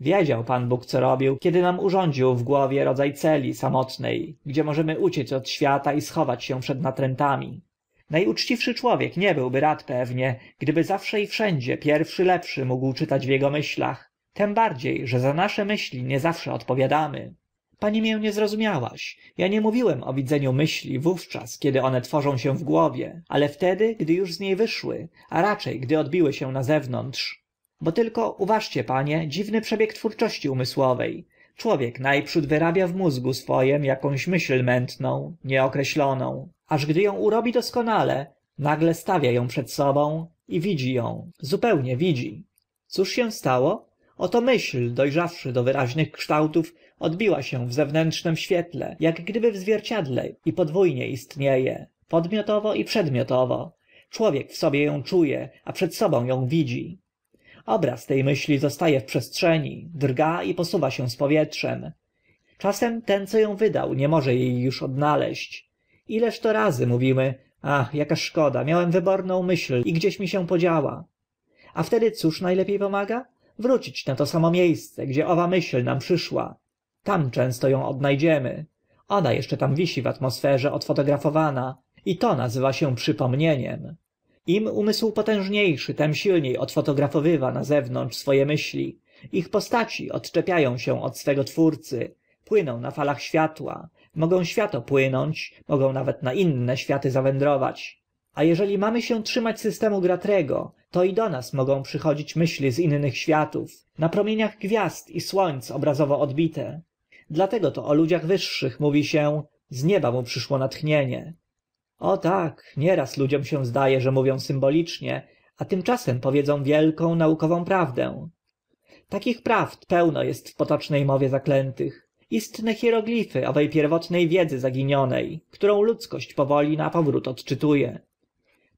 wiedział pan bóg co robił kiedy nam urządził w głowie rodza celi samotne gdzie możemy uciec od świata i schować się przed natrętami na uczciwszy człowiek nie byłby rad pewnie gdyby zawsze i wszędzie pierwszy lepszy mógł czytać w ego myślach tym bardzie że za nasze myśli nie zawsze odpowiadamy pani mię nie zrozumiałaś ja nie mówiłem o widzeniu myśli wówczas kiedy one tworzą się w głowie ale wtedy gdy uż z nie wyszły a racze gdy odbiły się na zewnątrz. bo tylko uważcie panie dziwny przebieg twórczości umysłowe człowiek na przód wyrabia w mózgu swoim akąś myśl mętną nieokreśloną aż gdy ą urobi doskonale nagle stawia ą przed sobą i widzi ą zupełnie widzi cóż się stało oto myśl do rzawszy do wyraźnych kształtów odbiła się w zewnętrznym świetle jak gdyby w zwierciedle i podwó nie istnie e podmiotowo i przedmiotowo człowiek w sobie ą czu e a przed sobą ą widzi obraz te myśli zosta e w przestrzeni drga i posuwa się z powietrzem czasem ten co ą wydał nie może e już odnaleźć ileż to razy mówimy ach aka szkoda miałem wyborną myśl i gdzieś mi się podziała a wtedy cóż na lepie pomaga wrócić na to samo mie sce gdzie owa myśl nam przyszła tam często ą odna dziemy ona eszcze tam wisi w atmosferze odfotografowana i to nazywa się przypomnieniem im umysł potężnie szy tym silnie odfotografowywa na zewnątrz swo e myśli ich postaci odczepia ą się od swego twórcy płyną na falach światła mogą świato płynąć mogą nawet na inne światy zawędrować a jeżeli mamy się trzymać systemu gratrego to i do nas mogą przychodzić myśli z innych światów na promieniach gwiazd i słońc obrazowo odbite dlatego to o ludziach wyższych mówi się z nieba mu przyszło natchnienie o tak nieraz ludziom się zda e że mówią symbolicznie a tymczasem powiedzą wielką naukową prawdę takich prawd pełno est w potoczne mowie zaklętych istne hierogli fy owe pierwotne wiedzy zaginionej, którą ludzkość powoli na powrót odczytu e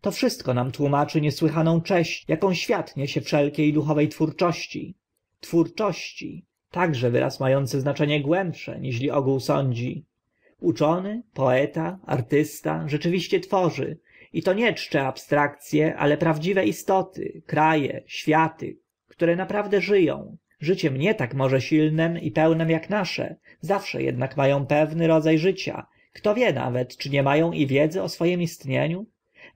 to wszystko nam tłumaczy niesłychaną cześć aką świat niesie wszelkie duchowe twórczości twórczości także wyraz ma ący znaczenie głębsze niżeli ogół sądzi uczony poeta artysta rzeczywiście tworzy i to nie czcze abstrakc e ale prawdziwe istoty kra e światy które naprawdę ży ą życiem nie tak może silnym i pełnym ak nasze zawsze ednak ma ą pewny rodza życia kto wie nawet czy nie ma ą i wiedzy o swoim istnieniu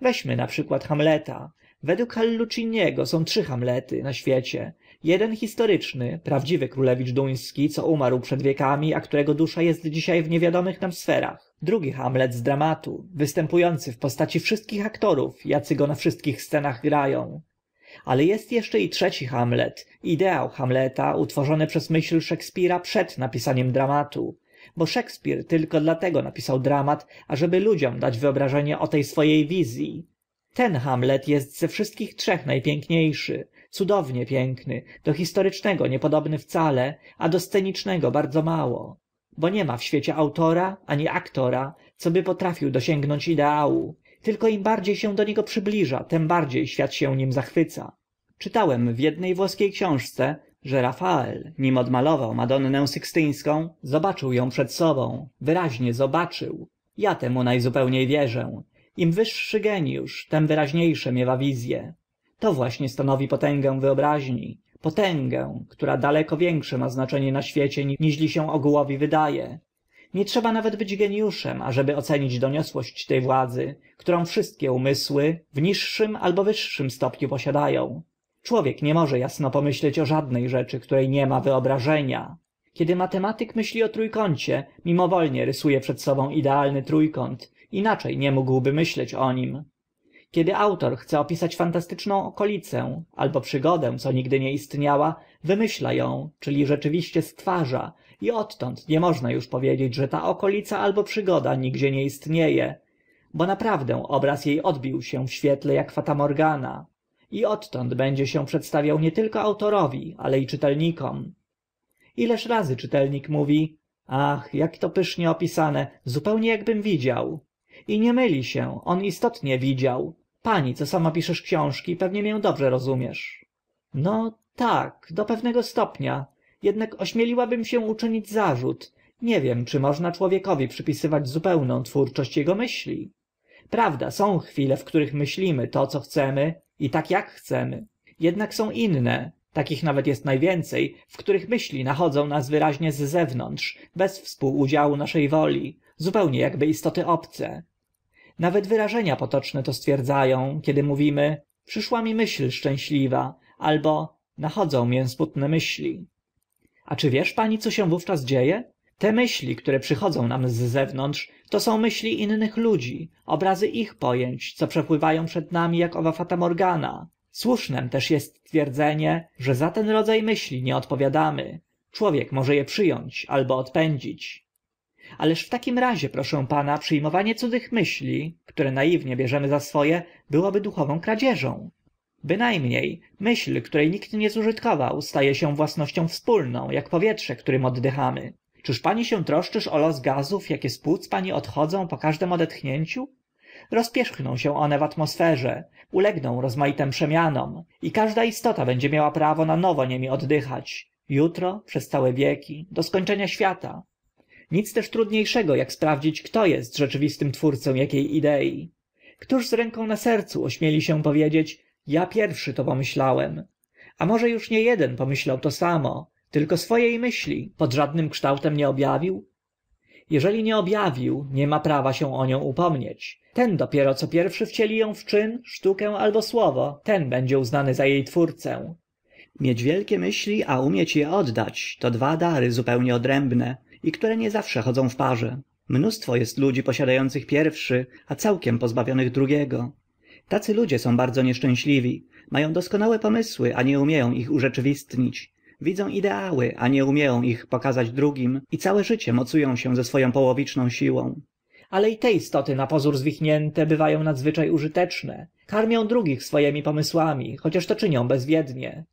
weźmy na przykład hamleta według halluciniego są trzy hamlety na świecie jeden historyczny prawdziwy królewicz duński co umarł przed wiekami a którego dusza est dzisia w niewiadomych nam sferach drugi hamlet z dramatu występu ący w postaci wszystkich aktorów acy go na wszystkich scenach gra ą ale est eszcze i trzeci hamlet ideał hamleta utworzony przez myśl szekspira przed napisaniem dramatu bo szekspir tylko dlatego napisał dramat ażeby ludziom dać wyobrażenie o te swo e wiz i ten hamlet est ze wszystkich trzech na cudownie piękny do historycznego niepodobny wcale a do scenicznego bardzo mało bo nie ma w świecie autora ani aktora coby potrafił dosięgnąć ideału tylko im bardzie się do niego przybliża tym bardzie świat się nim zachwyca czytałem w edne włoskiej książce że rafael nim odmalował madonnę sykstyńską zobaczył ą przed sobą wyraźnie zobaczył ja temu na zupełnie wierzę im wyższy geniusz tym wyraźnie sze miewa wiz to właśnie stanowi potęgę wyobraźni potęgę która daleko większe ma znaczenie na świecie niżeli się ogółowi wyda e nie trzeba nawet być geniuszem ażeby ocenić doniosłość te władzy którą wszystkie umysły w niższym albo wyższym stopniu posiada ą człowiek nie może asno pomyśleć o żadne rzeczy które nie ma wyobrażenia kiedy matematyk myśli o tró kącie mimowolnie rysu e przed sobą idealny tró kąt inacze nie mógłby myśleć o nim kiedy autor chce opisać fantastyczną okolicę albo przygodę co nigdy nie istniała wymyśla ą czyli rzeczywiście stwarza i odtąd nie można uż powiedzieć że ta okolica albo przygoda nigdzie nie istnie e bo naprawdę obraz e odbił się w świetle ak fatamorgana i odtąd będzie się przedstawiał nie tylko autorowi ale i czytelnikom ileż razy czytelnik mówi ach ak to pysznie opisane zupełnie akbym widział i nie myli się on istotnie widział pani co sama piszesz książki pewnie mię dobrze rozumiesz no tak do pewnego stopnia jednak ośmieliłabym się uczynić zarzut nie wiem czy można człowiekowi przypisywać zupełną twórczość ego myśli prawda są chwile w których myślimy to co chcemy i tak ak chcemy jednak są inne takich nawet est na więce w których myśli nachodzą nas wyraźnie z zewnątrz bez współudziału nasze woli zupełnie akby istoty obce nawet wyrażenia potoczne to stwierdza ą kiedy mówimy przyszła mi myśl szczęśliwa albo nachodzą mię smutne myśli a czy wiesz pani co się wówczas dzie e te myśli które przychodzą nam z zewnątrz to są myśli innych ludzi obrazy ich po ęć co przepływa ą przed nami ak owa fatamorgana słusznym też est twierdzenie że za ten rodza myśli nie odpowiadamy człowiek może e przy ąć albo odpędzić ależ w takim razie proszę pana przy mowanie cudzych myśli które naiwnie bierzemy za swo e byłoby duchową kradzieżą byna mnie myśl które nikt nie zużytkował sta e się własnością wspólną ak powietrze którym oddychamy czyż pani się troszczysz o los gazów akie z płuc pani odchodzą po każdym odetchnięciu rozpierzchną się one w atmosferze ulegną rozmaitym przemianom i każda istota będzie miała prawo na nowo nimi oddychać jutro przez całe wieki do skończenia świata nic też trudnie szego ak sprawdzić kto est rzeczywistym twórcą akie idei któż z ręką na sercu ośmieli się powiedzieć ja pierwszy to pomyślałem a może uż nie eden pomyślał to samo tylko swo e myśli pod żadnym kształtem nie ob awił jeżeli nie ob awił nie ma prawa się o nią upomnieć ten dopiero co pierwszy wcieli ą w czyn sztukę albo słowo ten będzie uznany za e twórcę mieć wielkie myśli a umieć e oddać to dwa dary zupełnie odrębne i które nie zawsze chodzą w parze mnóstwo jest ludzi posiadających pierwszy a całkiem pozbawionych drugiego tacy ludzie są bardzo nieszczęśliwi mają doskonałe pomysły a nie umieją ich urzeczywistnić widzą ideały a nie umieją ich pokazać drugim i całe życie mocują się ze swoją połowiczną siłą ale i te istoty na pozór zwichnięte bywają nadzwyczaj użyteczne karmią drugich swojemi pomysłami chociaż to czynią bezwiednie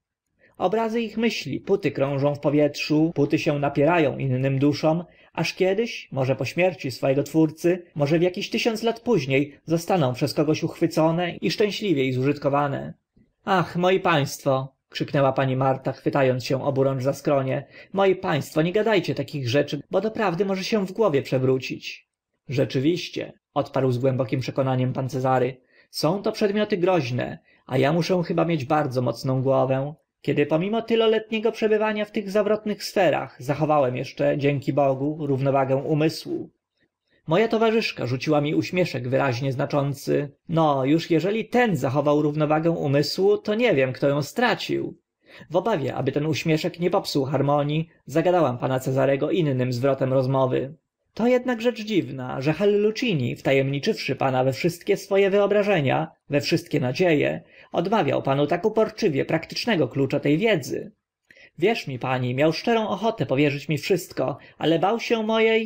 obrazy ich myśli póty krążą w powietrzu póty się napierają innym duszom aż kiedyś może po śmierci swego twórcy może w jakiś tysiąc lat późnie zostaną przez kogoś uchwycone i szczęśliwie zużytkowane ach moi państwo krzyknęła pani marta chwyta ąc się oburącz za skronie moi państwo nie gada cie takich rzeczy bo doprawdy może się w głowie przewrócić rzeczywiście odparł z głębokim przekonaniem pan cezary są to przedmioty groźne a a muszę chyba mieć bardzo mocną głowę kiedy pomimo tyloletniego przebywania w tych zawrotnych sferach zachowałem eszcze dzięki bogu równowagę umysłu mo a towarzyszka rzuciła mi uśmieszek wyraźnie znaczący no uż eżeli ten zachował równowagę umysłu to nie wiem kto ą stracił w obawie aby ten uśmieszek nie popsuł harmonii zagadałam pana cezarego innym zwrotem rozmowy to ednak rzecz dziwna że hallucini wta emniczywszy pana we wszystkie swo e wyobrażenia we wszystkie nadzie odmawiał panu tak uporczywie praktycznego klucza te wiedzy wierz mi pani miał szczerą ochotę powierzyć mi wszystko ale bał się mo e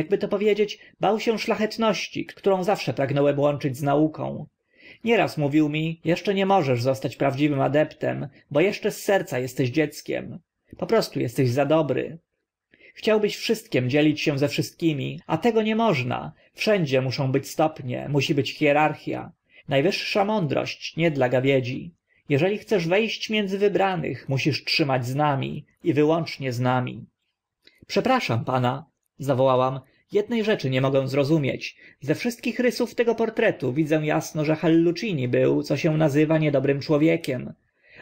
akby to powiedzieć bał się szlachetności którą zawsze pragnąłem łączyć z nauką nieraz mówił mi jeszcze nie możesz zostać prawdziwym adeptem bo eszcze z serca jesteś dzieckiem po prostu jesteś za dobry chciałbyś wszystkim dzielić się ze wszystkimi a tego nie można wszędzie muszą być stopnie musi być hierarchia najwyższa mądrość nie dla gawiedzi jeżeli chcesz wejść między wybranych musisz trzymać z nami i wyłącznie z nami przepraszam pana zawołałam jednej rzeczy nie mogę zrozumieć ze wszystkich rysów tego portretu widzę jasno że hallucini był co się nazywa niedobrym człowiekiem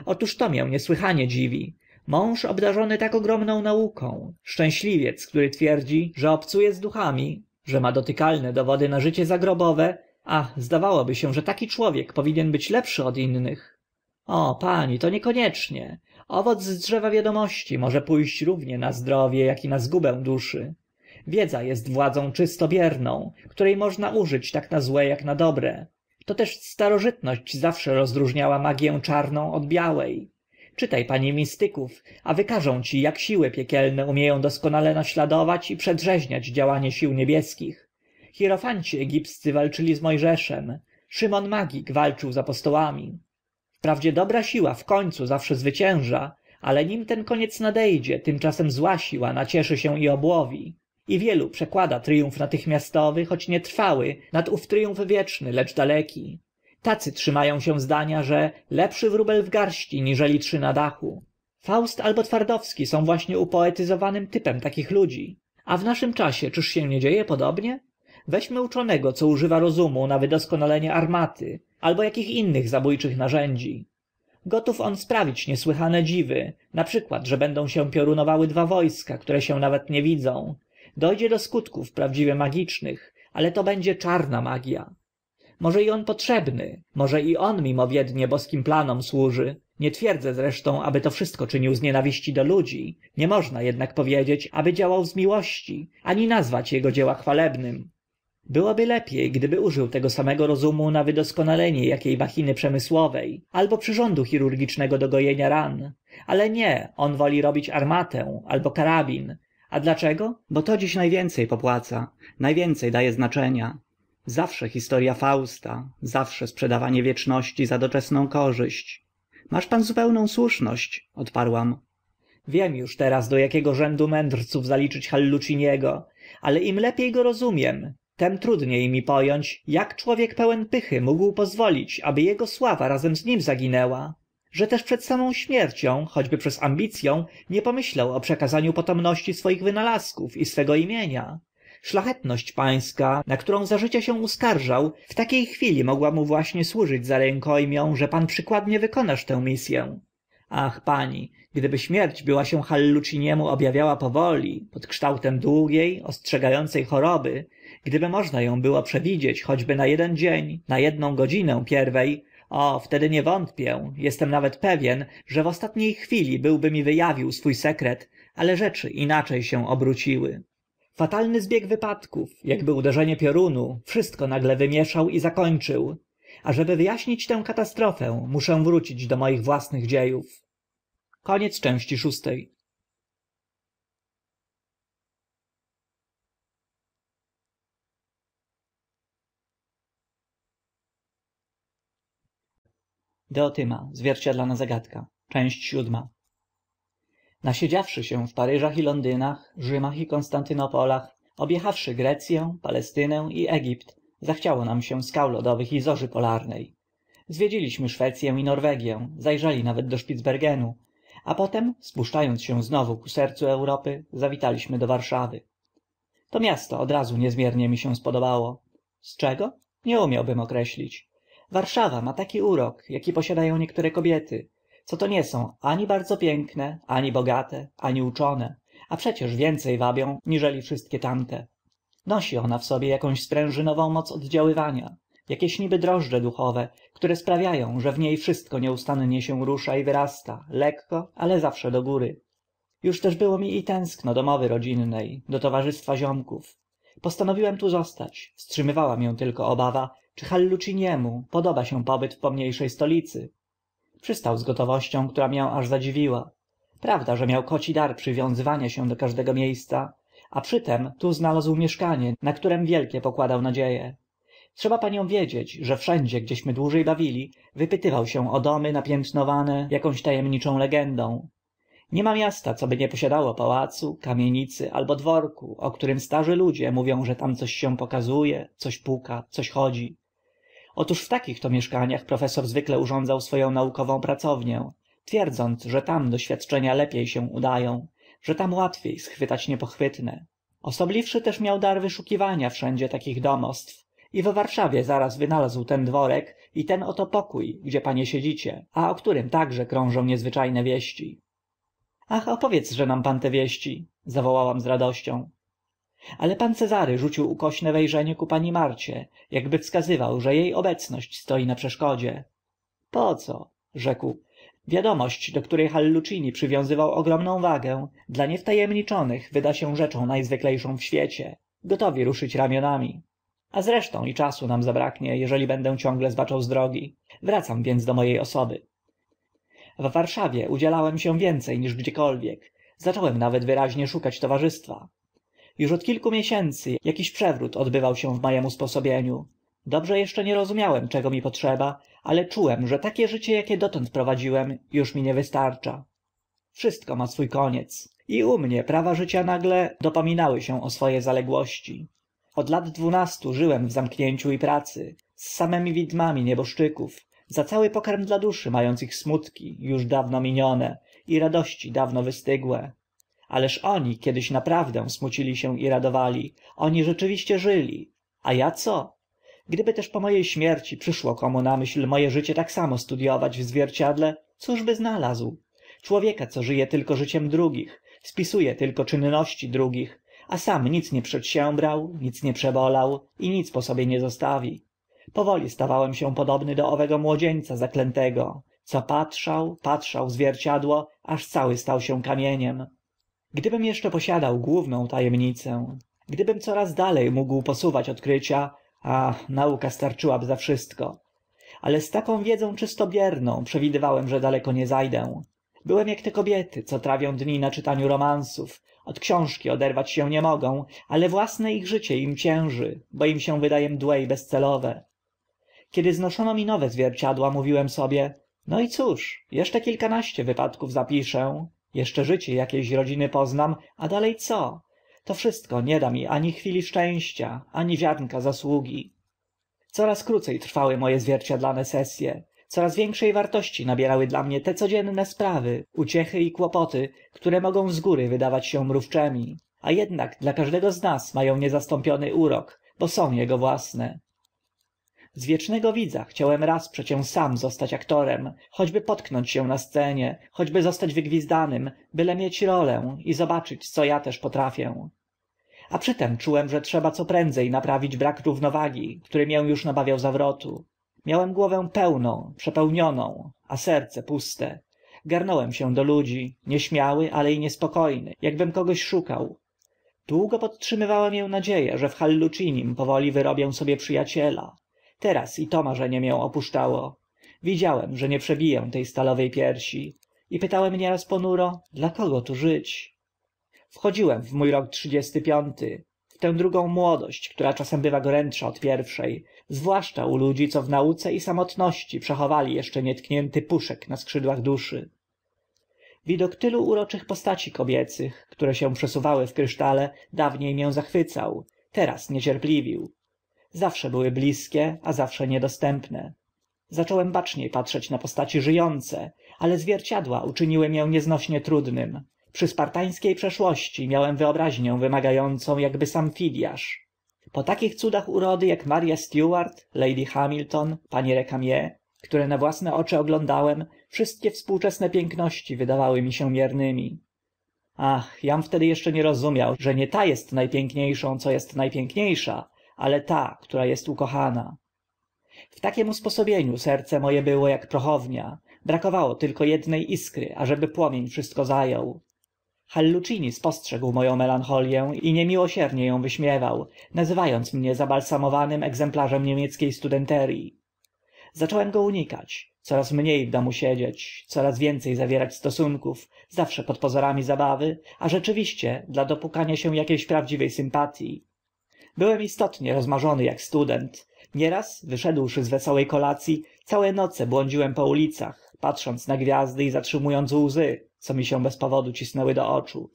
otóż to mię niesłychanie dziwi mąż obdarzony tak ogromną nauką szczęśliwiec który twierdzi że obcuje z duchami że ma dotykalne dowody na życie zagrobowe ach zdawałoby się że taki człowiek powinien być lepszy od innych o pani to niekoniecznie owoc z drzewa wiadomości może pó ść równie na zdrowie ak i na zgubę duszy wiedza est władzą czysto bierną które można użyć tak na złe ak na dobre toteż starożytność zawsze rozróżniała magię czarną od białej. Czytaj czyta pani mistyków a wykażą ci ak siły piekielne umie ą doskonale naśladować i przedrzeźniać działanie sił niebieskich hierofanci egipscy walczyli z mojżeszem szymon magik walczył z apostołami wprawdzie dobra siła końcu zawsze zwycięża ale nim ten koniec nadejdzie tymczasem zła siła nacieszy się i obłowi i wielu przekłada tryumf natychmiastowy choć nietrwały nad ów tryumf wieczny lecz daleki tacy trzymają się zdania że lepszy wróbel w garści niżeli trzy na dachu faust albo twardowski są właśnie upoetyzowanym typem takich ludzi a w naszym czasie czyż się nie dzieje podobnie weźmy uczonego co używa rozumu na wydoskonalenie armaty albo jakich innych zabó czych narzędzi gotów on sprawić niesłychane dziwy na przykład że będą się piorunowały dwa wo ska które się nawet nie widzą do dzie do skutków prawdziwie magicznych ale to będzie czarna magia może i on potrzebny może i on mimowiednie boskim planom służy nie twierdzę zresztą aby to wszystko czynił z nienawiści do ludzi nie można ednak powiedzieć aby działał z miłości ani nazwać ego dzieła chwalebnym byłoby lepiej gdyby użył tego samego rozumu na wydoskonalenie akie machiny przemysłowej albo przyrządu chirurgicznego do gojenia ran ale nie on woli robić armatę albo karabin a dlaczego bo to dziś najwięcej popłaca najwięcej daje znaczenia zawsze historia fausta zawsze sprzedawanie wieczności za doczesną korzyść masz pan zupełną słuszność odparłam wiem już teraz do jakiego rzędu mędrców zaliczyć halluciniego ale im lepiej go rozumiem tem trudniej mi po ąć ak człowiek pełen pychy mógł pozwolić aby ego sława razem z nim zaginęła że też przed samą śmiercią choćby przez ambic ę nie pomyślał o przekazaniu potomności swoich wynalazków i swego imienia szlachetność pańska na którą za życia się uskarżał w takie chwili mogła mu właśnie służyć za ręko mię że pan przykładnie wykonasz tę mis ę ach pani gdyby śmierć była się halluciniemu ob awiała powoli pod kształtem długie ostrzega ące choroby gdyby można ą było przewidzieć choćby na eden dzień na edną godzinę pierwe o wtedy nie wątpię estem nawet pewien że w ostatnie chwili byłby mi wy awił swó sekret ale rzeczy inacze się obróciły fatalny zbieg wypadków akby uderzenie piorunu wszystko nagle wymieszał i zakończył ażeby wy aśnić tę katastrofę muszę wrócić do moich własnych dzie zwierciadlana zagadka nasiedziawszy się w paryżach i londynach rzymach i konstantynopolach objechawszy grecyę palestynę i egipt zachciało nam się skał lodowych i zorzy polarnej zwiedziliśmy Szwecję i norwegię zajrzeli nawet do szpicbergenu a potem spuszczając się znowu ku sercu europy zawitaliśmy do warszawy to miasto od razu niezmiernie mi się podobało z czego nie umiałbym określić warszawa ma taki urok aki posiada ą niektóre kobiety co to nie są ani bardzo piękne ani bogate ani uczone a przecież więce wabią niżeli wszystkie tamte nosi ona w sobie akąś sprężynową moc oddziaływania akieś niby drożdże duchowe które sprawia ą że w nie wszystko nieustannie się rusza i wyrasta lekko ale zawsze do góry już też było mi i tęskno do mowy rodzinne do towarzystwa ziomków postanowiłem tu zostać wstrzymywała mię tylko obawa czy halluciniemu podoba się pobyt w pomniejszej stolicy przystał z gotowością która mię aż zadziwiła prawda że miał koci dar przywiązywania się do każdego mie sca a przy tym tu znalazł mieszkanie na którym wielkie pokładał nadzie e trzeba paniom wiedzieć że wszędzie gdzieśmy dłuże bawili wypytywał się o domy napiętnowane akąś ta emniczą legendą nie ma miasta co by nie posiadało pałacu kamienicy albo dworku o którym starzy ludzie mówią że tam coś się pokazu e coś puka coś chodzi otóż w takich to mieszkaniach profesor zwykle urządzał swoją naukową pracownię twierdząc że tam doświadczenia lepiej się udają że tam łatwiej schwytać niepochwytne osobliwszy też miał dar wyszukiwania wszędzie takich domostw i w warszawie zaraz wynalazł ten dworek i ten oto pokój gdzie panie siedzicie a o którym także krążą niezwyczajne wieści ach opowiedzże nam pan te wieści zawołałam z radością ale pan cezary rzucił ukośne we rzenie ku pani marcie akby wskazywał że e obecność stoi na przeszkodzie po co rzekł wiadomość do które hallucini przywiązywał ogromną wagę dla niewta emniczonych wyda się rzeczą na zwykle szą w świecie gotowi ruszyć ramionami a zresztą i czasu nam zabraknie eżeli będę ciągle zbaczał z drogi wracam więc do mo e osoby w warszawie udzielałem się więce niż gdziekolwiek zacząłem nawet wyraźnie szukać towarzystwa już od kilku miesięcy akiś przewrót odbywał się w moim usposobieniu dobrze eszcze nie rozumiałem czego mi potrzeba ale czułem że takie życie akie dotąd prowadziłem uż mi nie wystarcza wszystko ma swó koniec i u mnie prawa życia nagle dopominały się o swo e zaległości od lat dwunastu żyłem w zamknięciu i pracy z samymi widmami nieboszczyków za cały pokarm dla duszy mających ich smutki uż dawno minione i radości dawno wystygłe ależ oni kiedyś naprawdę smucili się i radowali oni rzeczywiście żyli a ja co gdyby też po mo e śmierci przyszło komu na myśl mo e życie tak samo studiować w zwierciedle cóżby znalazł człowieka co ży e tylko życiem drugich spisu e tylko czynności drugich a sam nic nie przedsiębrał nic nie przebolał i nic po sobie nie zostawi powoli stawałem się podobny do owego młodzieńca zaklętego co patrzał patrzał w zwierciadło aż cały stał się kamieniem gdybym eszcze posiadał główną ta emnicę gdybym coraz dale mógł posuwać odkrycia a nauka starczyłaby za wszystko ale z taką wiedzą czysto bierną przewidywałem że daleko nie za dę byłem ak te kobiety co trawią dni na czytaniu romansów od książki oderwać się nie mogą ale własne ich życie im cięży bo im się wyda e mdłe i bezcelowe kiedy znoszono mi nowe zwierciadła mówiłem sobie no i cóż eszcze kilkanaście wypadków zapiszę jeszcze życie jakiejś rodziny poznam a dalej co to wszystko nie da mi ani chwili szczęścia ani ziarnka zasługi coraz krócej trwały moje zwierciadlane sesje coraz większej wartości nabierały dla mnie te codzienne sprawy uciechy i kłopoty które mogą z góry wydawać się mrówczymi a ednak dla każdego z nas ma ą niezastąpiony urok bo są ego własne z wiecznego widza chciałem raz przecie sam zostać aktorem choćby potknąć się na scenie choćby zostać wygwizdanym byle mieć rolę i zobaczyć co ja też potrafię a przytem czułem że trzeba co prędze naprawić brak równowagi który mię uż nabawiał zawrotu miałem głowę pełną przepełnioną a serce puste garnąłem się do ludzi nieśmiały ale i niespoko ny akbym kogoś szukał długo podtrzymywała mię nadzie a że w hallucinim powoli wyrobię sobie przy teraz i to marzenie mię opuszczało widziałem że nie przebiję tej stalowej piersi i pytałem nieraz ponuro dla kogo tu żyć wchodziłem w mó rok trzydziesty piąty w tę drugą młodość która czasem bywa gorętsza od pierwsze zwłaszcza u ludzi co w nauce i samotności przechowali eszcze nietknięty puszek na skrzydłach duszy widok tylu uroczych postaci kobiecych które się przesuwały w krysztale dawnie mię zachwycał teraz niecierpliwił zawsze były bliskie a zawsze niedostępne zacząłem bacznie patrzeć na postaci ży ące ale zwierciadła uczyniły mię nieznośnie trudnym przy spartańskie przeszłości miałem wyobraźnię wymaga ącą akby samfidiarz po takich cudach urody ak maria stuart lady hamilton pani recamier które na własne oczy oglądałem wszystkie współczesne piękności wydawały mi się miernymi ach jam wtedy eszcze nie rozumiał że nie ta est na pięknie szą co est na ale ta która jest ukochana w takiem usposobieniu serce moje było jak prochownia brakowało tylko jednej iskry ażeby płomień wszystko zajął hallucini spostrzegł moją melancholię i niemiłosiernie ją wyśmiewał nazywając mnie zabalsamowanym egzemplarzem niemieckiej studenterii. zacząłem go unikać coraz mniej w domu siedzieć coraz więcej zawierać stosunków zawsze pod pozorami zabawy a rzeczywiście dla dopukania się jakiejś prawdziwej sympatii byłem istotnie rozmarzony ak student nieraz wyszedłszy z wesołe kolac i całe noce błądziłem po ulicach patrząc na gwiazdy i zatrzymu ąc łzy co mi się bez powodu cisnęły do oczu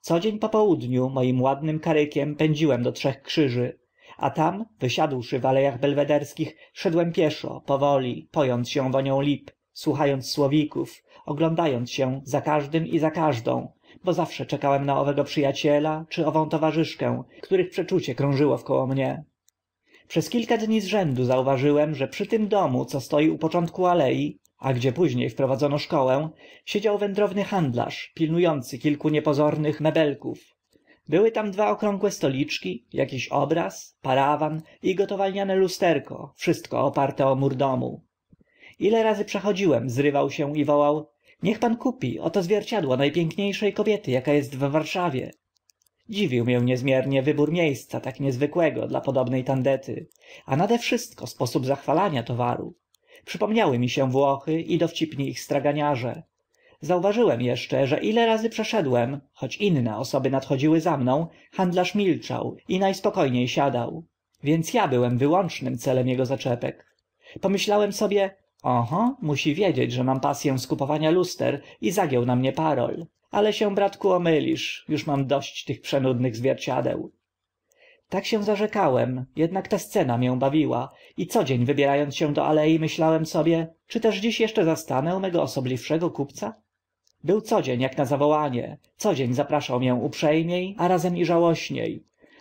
co dzień po południu moim ładnym karykiem pędziłem do trzech krzyży a tam wysiadłszy w ale ach belwederskich szedłem pieszo powoli po ąc się wonią lip słucha ąc słowików ogląda ąc się za każdym i za każdą bo zawsze czekałem na owego przyjaciela czy ową towarzyszkę których przeczucie krążyło wkoło mnie przez kilka dni z rzędu zauważyłem że przy tym domu co stoi u początku alei a gdzie później wprowadzono szkołę siedział wędrowny handlarz pilnujący kilku niepozornych mebelków były tam dwa okrągłe stoliczki jakiś obraz parawan i gotowalniane lusterko wszystko oparte o mur domu ile razy przechodziłem zrywał się i wołał niech pan kupi oto zwierciadło na pięknie sze kobiety aka est w warszawie dziwił mię niezmiernie wybór mie sca tak niezwykłego dla podobne tandety a nade wszystko sposób zachwalania towaru przypomniały mi się włochy i dowcipni ich straganiarze zauważyłem eszcze że ile razy przeszedłem choć inne osoby nadchodziły za mną handlarz milczał i na spoko nie siadał więc a byłem wyłącznym celem ego zaczepek pomyślałem sobie oho musi wiedzieć że mam pasję skupowania luster i zagieł na mnie parol ale się bratku omylisz już mam dość tych przenudnych zwierciadeł tak się zarzekałem jednak ta scena mię bawiła i codzień wybierając się do alei myślałem sobie czy też dziś jeszcze zastanę mego osobliwszego kupca był codzień ak na zawołanie codzień zapraszał mię uprze mie a razem i żałośnie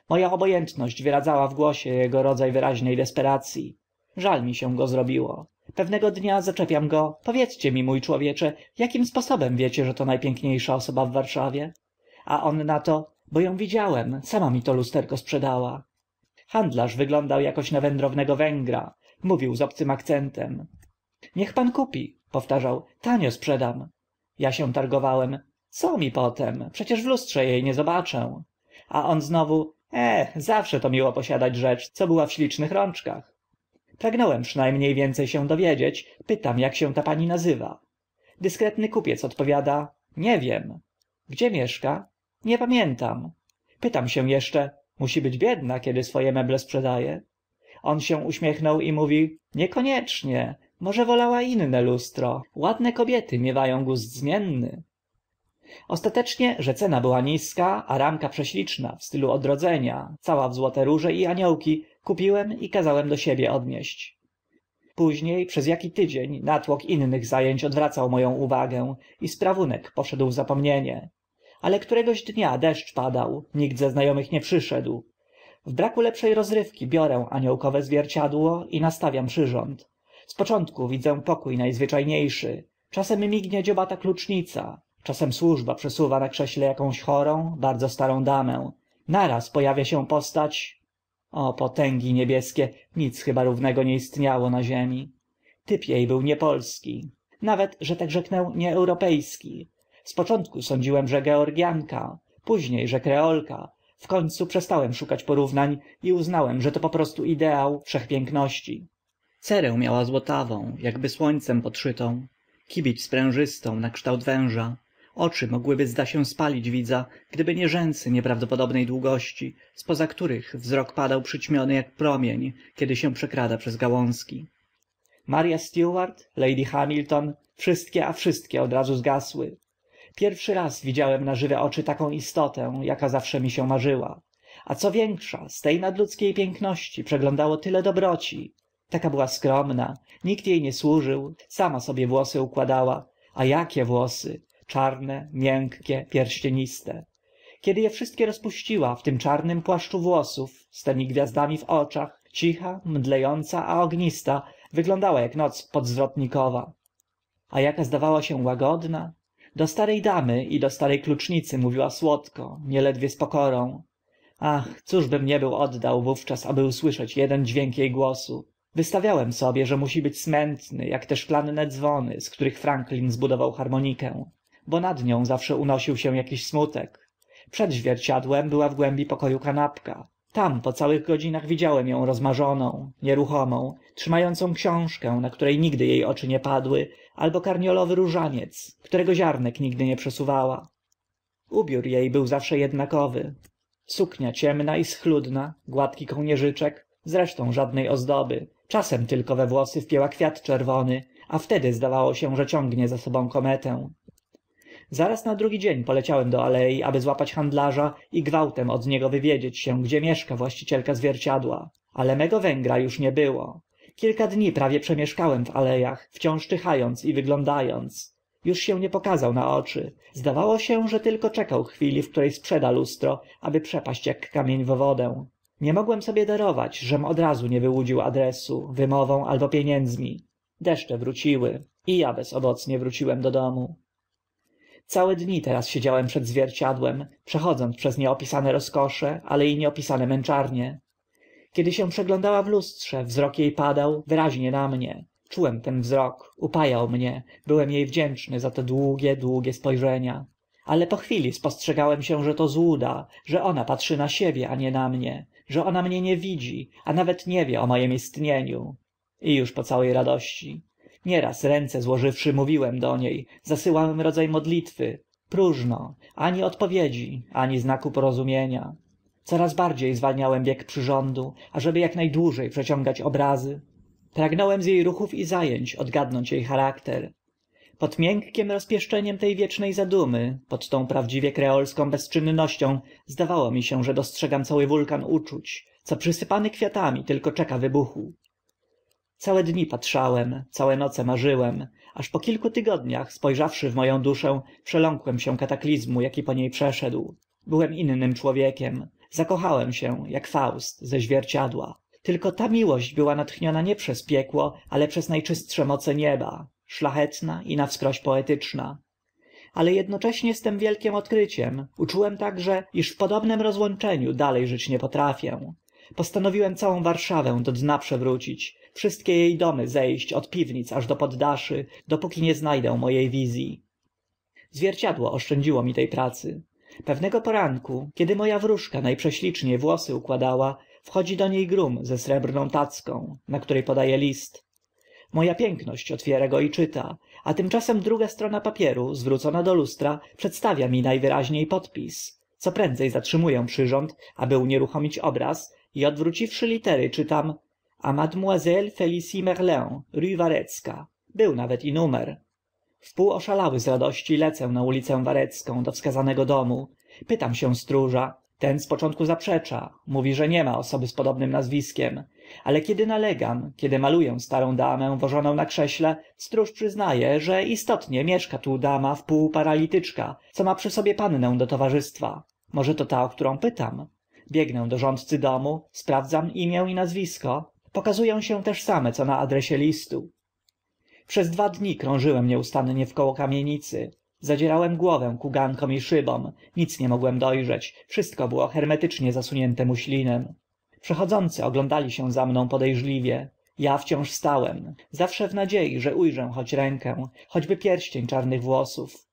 mo a obo ętność wyradzała w głosie ego rodza wyraźne desperac i żal mi się go zrobiło pewnego dnia zaczepiam go powiedzcie mi mó człowiecze akim sposobem wiecie że to na pięknie sza osoba w warszawie a on na to bo ą widziałem sama mi to lusterko sprzedała handlarz wyglądał akoś na wędrownego węgra mówił z obcym akcentem niech pan kupi powtarzał tanio sprzedam ja się targowałem co mi potem przecież w lustrze e nie zobaczę a on znowu e zawsze to miło posiadać rzecz co była w ślicznych rączkach pragnąłem przyna mnie więce się dowiedzieć pytam ak się ta pani nazywa dyskretny kupiec odpowiada nie wiem gdzie mieszka nie pamiętam pytam się eszcze musi być biedna kiedy swo e meble sprzeda e on się uśmiechnął i mówi niekoniecznie może wolała inne lustro ładne kobiety miewa ą gust zmienny ostatecznie że cena była niska a ramka prześliczna w stylu odrodzenia cała w złote róże i aniołki kupiłem i kazałem do siebie odnieść później przez aki tydzień natłok innych za ęć odwracał mo ą uwagę i sprawunek poszedł w zapomnienie ale któregoś dnia deszcz padał nikt ze zna omych nie przyszedł w braku lepsze rozrywki biorę aniołkowe zwierciadło i nastawiam przyrząd z początku widzę pokó na zwycza nie szy czasem mignie dziobata klucznica czasem służba przesuwa na krześle akąś chorą bardzo starą damę naraz po awia się postać o potęgi niebieskie nic chyba równego nie istniało na ziemi typ jej był niepolski nawet że tak rzeknę nieeuropejski z początku sądziłem że georgianka, później że kreolka w końcu przestałem szukać porównań i uznałem że to po prostu ideał wszechpiękności cerę miała złotawą jakby słońcem podszytą kibić sprężystą na kształt węża oczy mogłyby zda się spalić widza gdyby nie rzęsy nieprawdopodobnej długości z poza których wzrok padał przyćmiony jak promień kiedy się przekrada przez gałązki marya stuart lady hamilton wszystkie a wszystkie odrazu zgasły pierwszy raz widziałem na żywe oczy taką istotę jaka zawsze mi się marzyła a co większa z tej nadludzkiej piękności przeglądało tyle dobroci taka była skromna nikt jej nie służył sama sobie włosy układała a jakie włosy czarne miękkie pierścieniste kiedy je wszystkie rozpuściła w tym czarnym płaszczu włosów z tymi gwiazdami w oczach cicha mdlejąca a ognista wyglądała jak noc podzwrotnikowa a jaka zdawała się łagodna do starej damy i do starej klucznicy mówiła słodko nieledwie z pokorą ach bym nie był oddał wówczas aby usłyszeć jeden dźwięk jej głosu wystawiałem sobie że musi być smętny jak te szklanne dzwony z których franklin zbudował harmonikę bo nad nią zawsze unosił się akiś smutek przed zwierciadłem była w głębi poko u kanapka tam po całych godzinach widziałem ą rozmarzoną nieruchomą trzyma ącą książkę na które nigdy e oczy nie padły albo karniolowy różaniec którego ziarnek nigdy nie przesuwała ubiór e był zawsze ednakowy suknia ciemna i schludna gładki kołnierzyczek zresztą żadne ozdoby czasem tylko we włosy wpięła kwiat czerwony a wtedy zdawało się że ciągnie za sobą kometę zaraz na drugi dzień poleciałem do alei aby złapać handlarza i gwałtem od niego wywiedzieć się gdzie mieszka właścicielka zwierciadła ale mego węgra już nie było kilka dni prawie przemieszkałem w alejach wciąż czyhając i wyglądając już się nie pokazał na oczy zdawało się że tylko czekał chwili w której sprzeda lustro aby przepaść jak kamień w wodę nie mogłem sobie darować żem razu nie wyłudził adresu wymową albo pieniędzmi deszcze wróciły i ja bezowocnie wróciłem do domu całe dni teraz siedziałem przed zwierciadłem przechodząc przez nieopisane rozkosze ale i nieopisane męczarnie kiedy się przeglądała w lustrze wzrok e padał wyraźnie na mnie czułem ten wzrok upajał mnie byłem e wdzięczny za te długie długie spo rzenia ale po chwili spostrzegałem się że to złuda że ona patrzy na siebie a nie na mnie że ona mnie nie widzi a nawet nie wie o moim istnieniu i uż po całe radości nieraz ręce złożywszy mówiłem do nie zasyłałem rodza modlitwy próżno ani odpowiedzi ani znaku porozumienia coraz bardzie zwalniałem bieg przyrządu ażeby ak na dłuże przeciągać obrazy pragnąłem z e ruchów i za ęć odgadnąć e charakter pod miękkim rozpieszczeniem te wieczne zadumy pod tą prawdziwie kreolską bezczynnością zdawało mi się że dostrzegam cały wulkan uczuć co przysypany kwiatami tylko czeka wybuchu całe dni patrzałem całe noce marzyłem aż po kilku tygodniach spo rzawszy w mo ą duszę przeląkłem się kataklizmu aki po nie przeszedł byłem innym człowiekiem zakochałem się ak faust ze zwierciadła tylko ta miłość była natchniona nie przez piekło ale przez na czystsze moce nieba szlachetna i na wskroś poetyczna ale ednocześnie z tym wielkim odkryciem uczułem także iż w podobnym rozłączeniu dale żyć nie potrafię postanowiłem całą warszawę do dna przewrócić wszystkie e domy ze ść od piwnic aż do poddaszy dopóki nie zna dę mo e wiz i zwierciadło oszczędziło mi te pracy pewnego poranku kiedy mo a wróżka na prześlicznie włosy układała wchodzi do nie groom ze srebrną tacką na które poda e list mo a piękność otwiera go i czyta a tymczasem druga strona papieru zwrócona do lustra przedstawia mi na wyraźnie podpis co prędze zatrzymu ę przyrząd aby unieruchomić obraz i odwróciwszy litery czytam a mademoiselle felicie merlin rue warecka był nawet i numer wpół oszalały z radości lecę na ulicę warecką do wskazanego domu pytam się stróża ten z początku zaprzecza mówi że nie ma osoby z podobnym nazwiskiem ale kiedy nalegam kiedy maluję starą damę wożoną na krześle stróż przyzna e że istotnie mieszka tu dama wpół paralityczka co ma przy sobie pannę do towarzystwa może to ta o którą pytam biegnę do rządcy domu sprawdzam imię i nazwisko pokazują się też same co na adresie listu przez dwa dni krążyłem nieustannie wkoło kamienicy zadzierałem głowę kugankom i szybom nic nie mogłem do rzeć wszystko było hermetycznie zasunięte muślinem przechodzący oglądali się za mną pode rzliwie a wciąż stałem zawsze w nadziei że u rzę choć rękę choćby pierścień czarnych włosów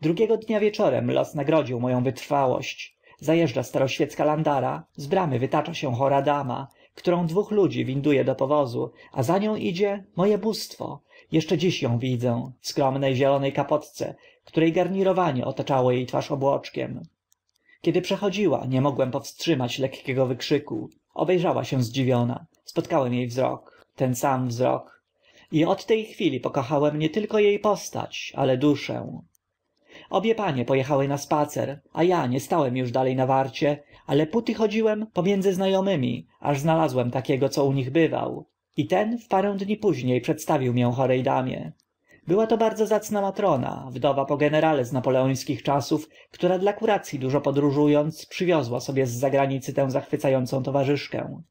drugiego dnia wieczorem los nagrodził mo ą wytrwałość za eżdża staroświecka landara z bramy wytacza się chora dama którą dwóch ludzi winduje do powozu a za nią idzie moje bóstwo jeszcze dziś ją widzę w skromnej zielonej kapotce której garnirowanie otaczało jej twarz obłoczkiem kiedy przechodziła nie mogłem powstrzymać lekkiego wykrzyku obejrzała się zdziwiona spotkałem jej wzrok ten sam wzrok i od tej chwili pokochałem nie tylko jej postać ale duszę obie panie pojechały na spacer a ja nie stałem już dalej na warcie ale póty chodziłem pomiędzy znajomymi aż znalazłem takiego co u nich bywał i ten w parę dni później przedstawił mię chorej damie była to bardzo zacna matrona wdowa po generale z napoleońskich czasów która dla kuracji dużo podróżując przywiozła sobie z zagranicy tę zachwycającą towarzyszkę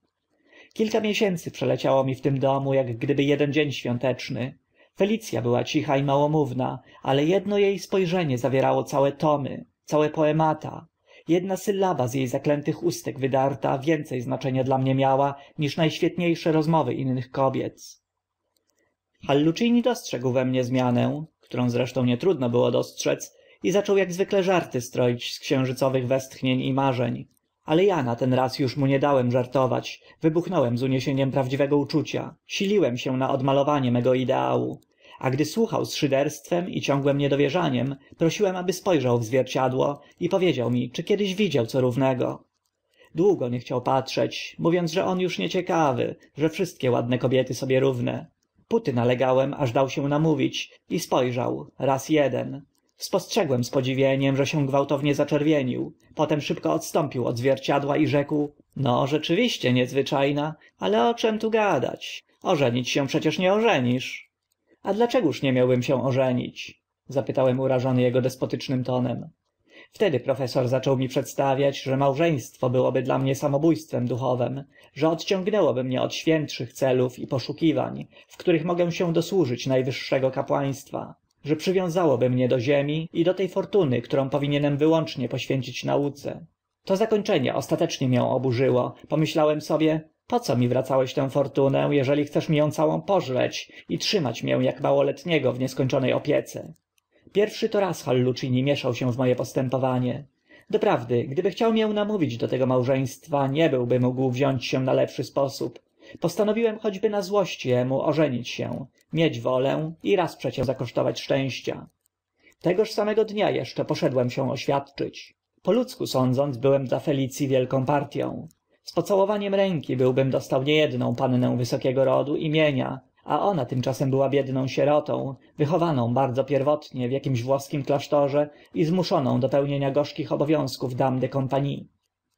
kilka miesięcy przeleciało mi w tym domu jak gdyby jeden dzień świąteczny felic a była cicha i małomówna ale edno e spo rzenie zawierało całe tomy całe poemata jedna sylaba z e zaklętych ustek wydarta więce znaczenia dla mnie miała niż na świetnie sze rozmowy innych kobiet hallucini dostrzegł we mnie zmianę którą zresztą nie trudno było dostrzec i zaczął ak zwykle żarty stroić z księżycowych westchnień i marzeń ale a na ten raz uż mu nie dałem żartować wybuchnąłem z uniesieniem prawdziwego uczucia siliłem się na odmalowanie mego ideału a gdy słuchał z szyderstwem i ciągłym niedowierzaniem prosiłem aby spo rzał w zwierciadło i powiedział mi czy kiedy widział co równego długo nie chciał patrzeć mówiąc że on uż nieciekawy że wszystkie ładne kobiety sobie równe póty nalegałem aż dał się namówić i spo rzał raz eden spostrzegłem z podziwieniem że się gwałtownie zaczerwienił potem szybko odstąpił od zwierciadła i rzekł no rzeczywiście niezwycza na ale o czym tu gadać ożenić się przecież nie a dlaczegóż nie miałbym się ożenić zapytałem urażony ego despotycznym tonem wtedy profesor zaczął mi przedstawiać że małżeństwo byłoby dla mnie samobó stwem duchowym że odciągnęłoby mnie od świętszych celów i poszukiwań w których mogę się dosłużyć na wyższego kapłaństwa że przywiązałoby mnie do ziemi i do te fortuny którą powinienem wyłącznie poświęcić nauce to zakończenie ostatecznie mię oburzyło pomyślałem sobie co mi wracałeś tę fortunę jeżeli chcesz mi ą całą pożreć i trzymać mię ak małoletniego w nieskończone opiece pierwszy to raz hallucini mieszał się w mo e postępowanie doprawdy gdyby chciał mię namówić do tego małżeństwa nie byłby mógł wziąć się na lepszy sposób postanowiłem choćby na złość emu ożenić się mieć wolę i raz przecie zakosztować szczęścia tegoż samego dnia eszcze poszedłem się oświadczyć po ludzku sądząc byłem dla felic i wielką partią z pocałowaniem ręki byłbym dostał niejedną pannę wysokiego rodu i mienia a ona tymczasem była biedną sierotą wychowaną bardzo pierwotnie w jakimś włoskim klasztorze i zmuszoną do pełnienia gorzkich obowiązków dam de compagnie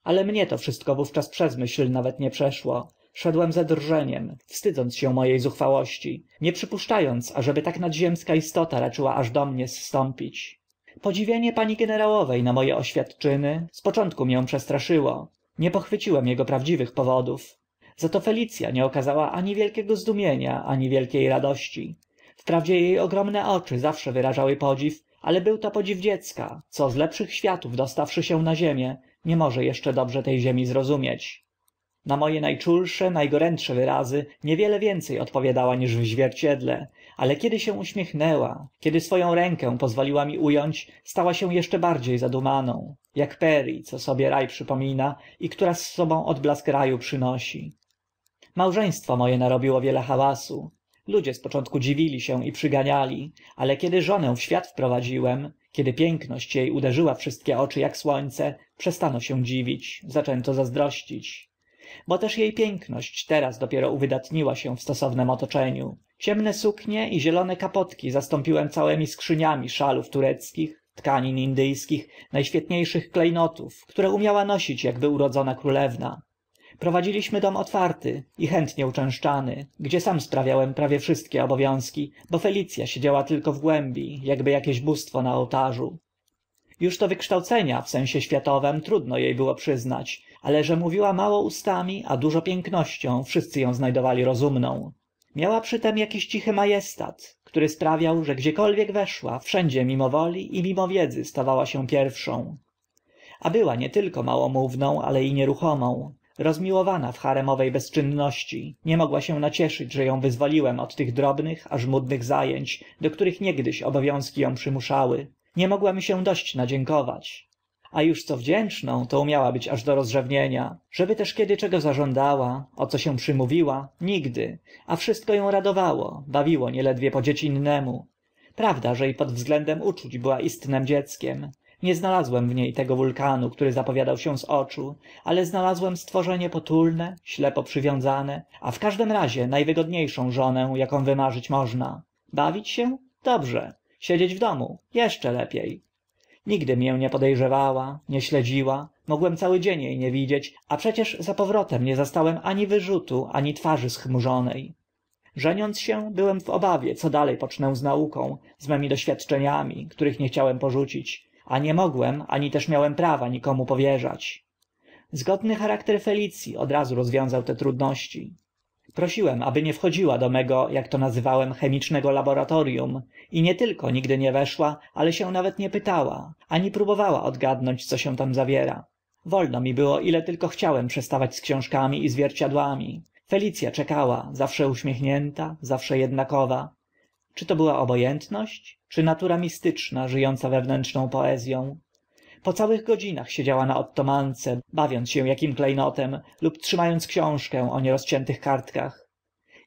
ale mnie to wszystko wówczas przez myśl nawet nie przeszło szedłem ze drżeniem wstydząc się mojej zuchwałości nie przypuszczając ażeby tak nadziemska istota raczyła aż do mnie zstąpić podziwienie pani jenerałowej na moje oświadczyny z początku mię przestraszyło nie pochwyciłem ego prawdziwych powodów za to felic a nie okazała ani wielkiego zdumienia ani wielkie radości wprawdzie e ogromne oczy zawsze wyrażały podziw ale był to podziw dziecka co z lepszych światów dostawszy się na ziemię nie może eszcze dobrze te ziemi zrozumieć na mo e na czulsze na gorętsze wyrazy niewiele więce odpowiadała niż w zwierciedle ale kiedy się uśmiechnęła kiedy swo ą rękę pozwoliła mi u ąć stała się eszcze bardzie zadumaną ak peri co sobie ra przypomina i która z sobą odblask ra u przynosi małżeństwo mo e narobiło wiele hałasu ludzie z początku dziwili się i przyganiali ale kiedy żonę w świat wprowadziłem kiedy piękność e uderzyła wszystkie oczy ak słońce przestano się dziwić zaczęto zazdrościć bo też e piękność teraz dopiero uwydatniła się w stosownym otoczeniu ciemne suknie i zielone kapotki zastąpiłem całymi skrzyniami szalów tureckich tkanin indyjskich najświetniejszych klejnotów które umiała nosić jakby urodzona królewna prowadziliśmy dom otwarty i chętnie uczęszczany gdzie sam sprawiałem prawie wszystkie obowiązki bo felic a siedziała tylko w głębi akby akieś bóstwo na ołtarzu już to wykształcenia w sensie światowym trudno e było przyznać ale że mówiła mało ustami a dużo pięknością wszyscy ą zna dowali rozumną miała przy tym akiś cichy ma estat który sprawiał że gdziekolwiek weszła wszędzie mimo woli i mimo wiedzy stawała się pierwszą a była nie tylko małomówną ale i nieruchomą rozmiłowana w haremowe bezczynności nie mogła się nacieszyć że ą wyzwoliłem od tych drobnych a żmudnych za ęć do których niegdyś obowiązki ą przymuszały nie mogła mi się dość nadziękować a uż co wdzięczną to umiała być aż do rozrzewnienia żeby też kiedy czego zażądała o co się przymówiła nigdy a wszystko ą radowało bawiło nieledwie po dziecinnemu prawda że i pod względem uczuć była istnym dzieckiem nie znalazłem w nie tego wulkanu który zapowiadał się z oczu ale znalazłem stworzenie potulne ślepo przywiązane a w każdym razie na wygodnie szą żonę aką wymarzyć można bawić się dobrze siedzieć w domu Jeszcze lepie nigdy mię nie podejrzewała nie śledziła mogłem cały dzień e nie widzieć a przecież za powrotem nie zastałem ani wyrzutu ani twarzy schmurzone żeniąc się byłem w obawie co dale pocznę z nauką z mymi doświadczeniami których nie chciałem porzucić a nie mogłem ani też miałem prawa nikomu powierzać zgodny charakter felic i od razu rozwiązał te trudności prosiłem aby nie wchodziła do mego ak to nazywałem chemicznego laboratorium i nie tylko nigdy nie weszła ale się nawet nie pytała ani próbowała odgadnąć co się tam zawiera wolno mi było ile tylko chciałem przestawać z książkami i zwierciadłami felic a czekała zawsze uśmiechnięta zawsze ednakowa czy to była obo ętność czy natura mistyczna ży ąca wewnętrzną poez po całych godzinach siedziała na ottomance bawiąc się akim kle notem lub trzyma ąc książkę o nierozciętych kartkach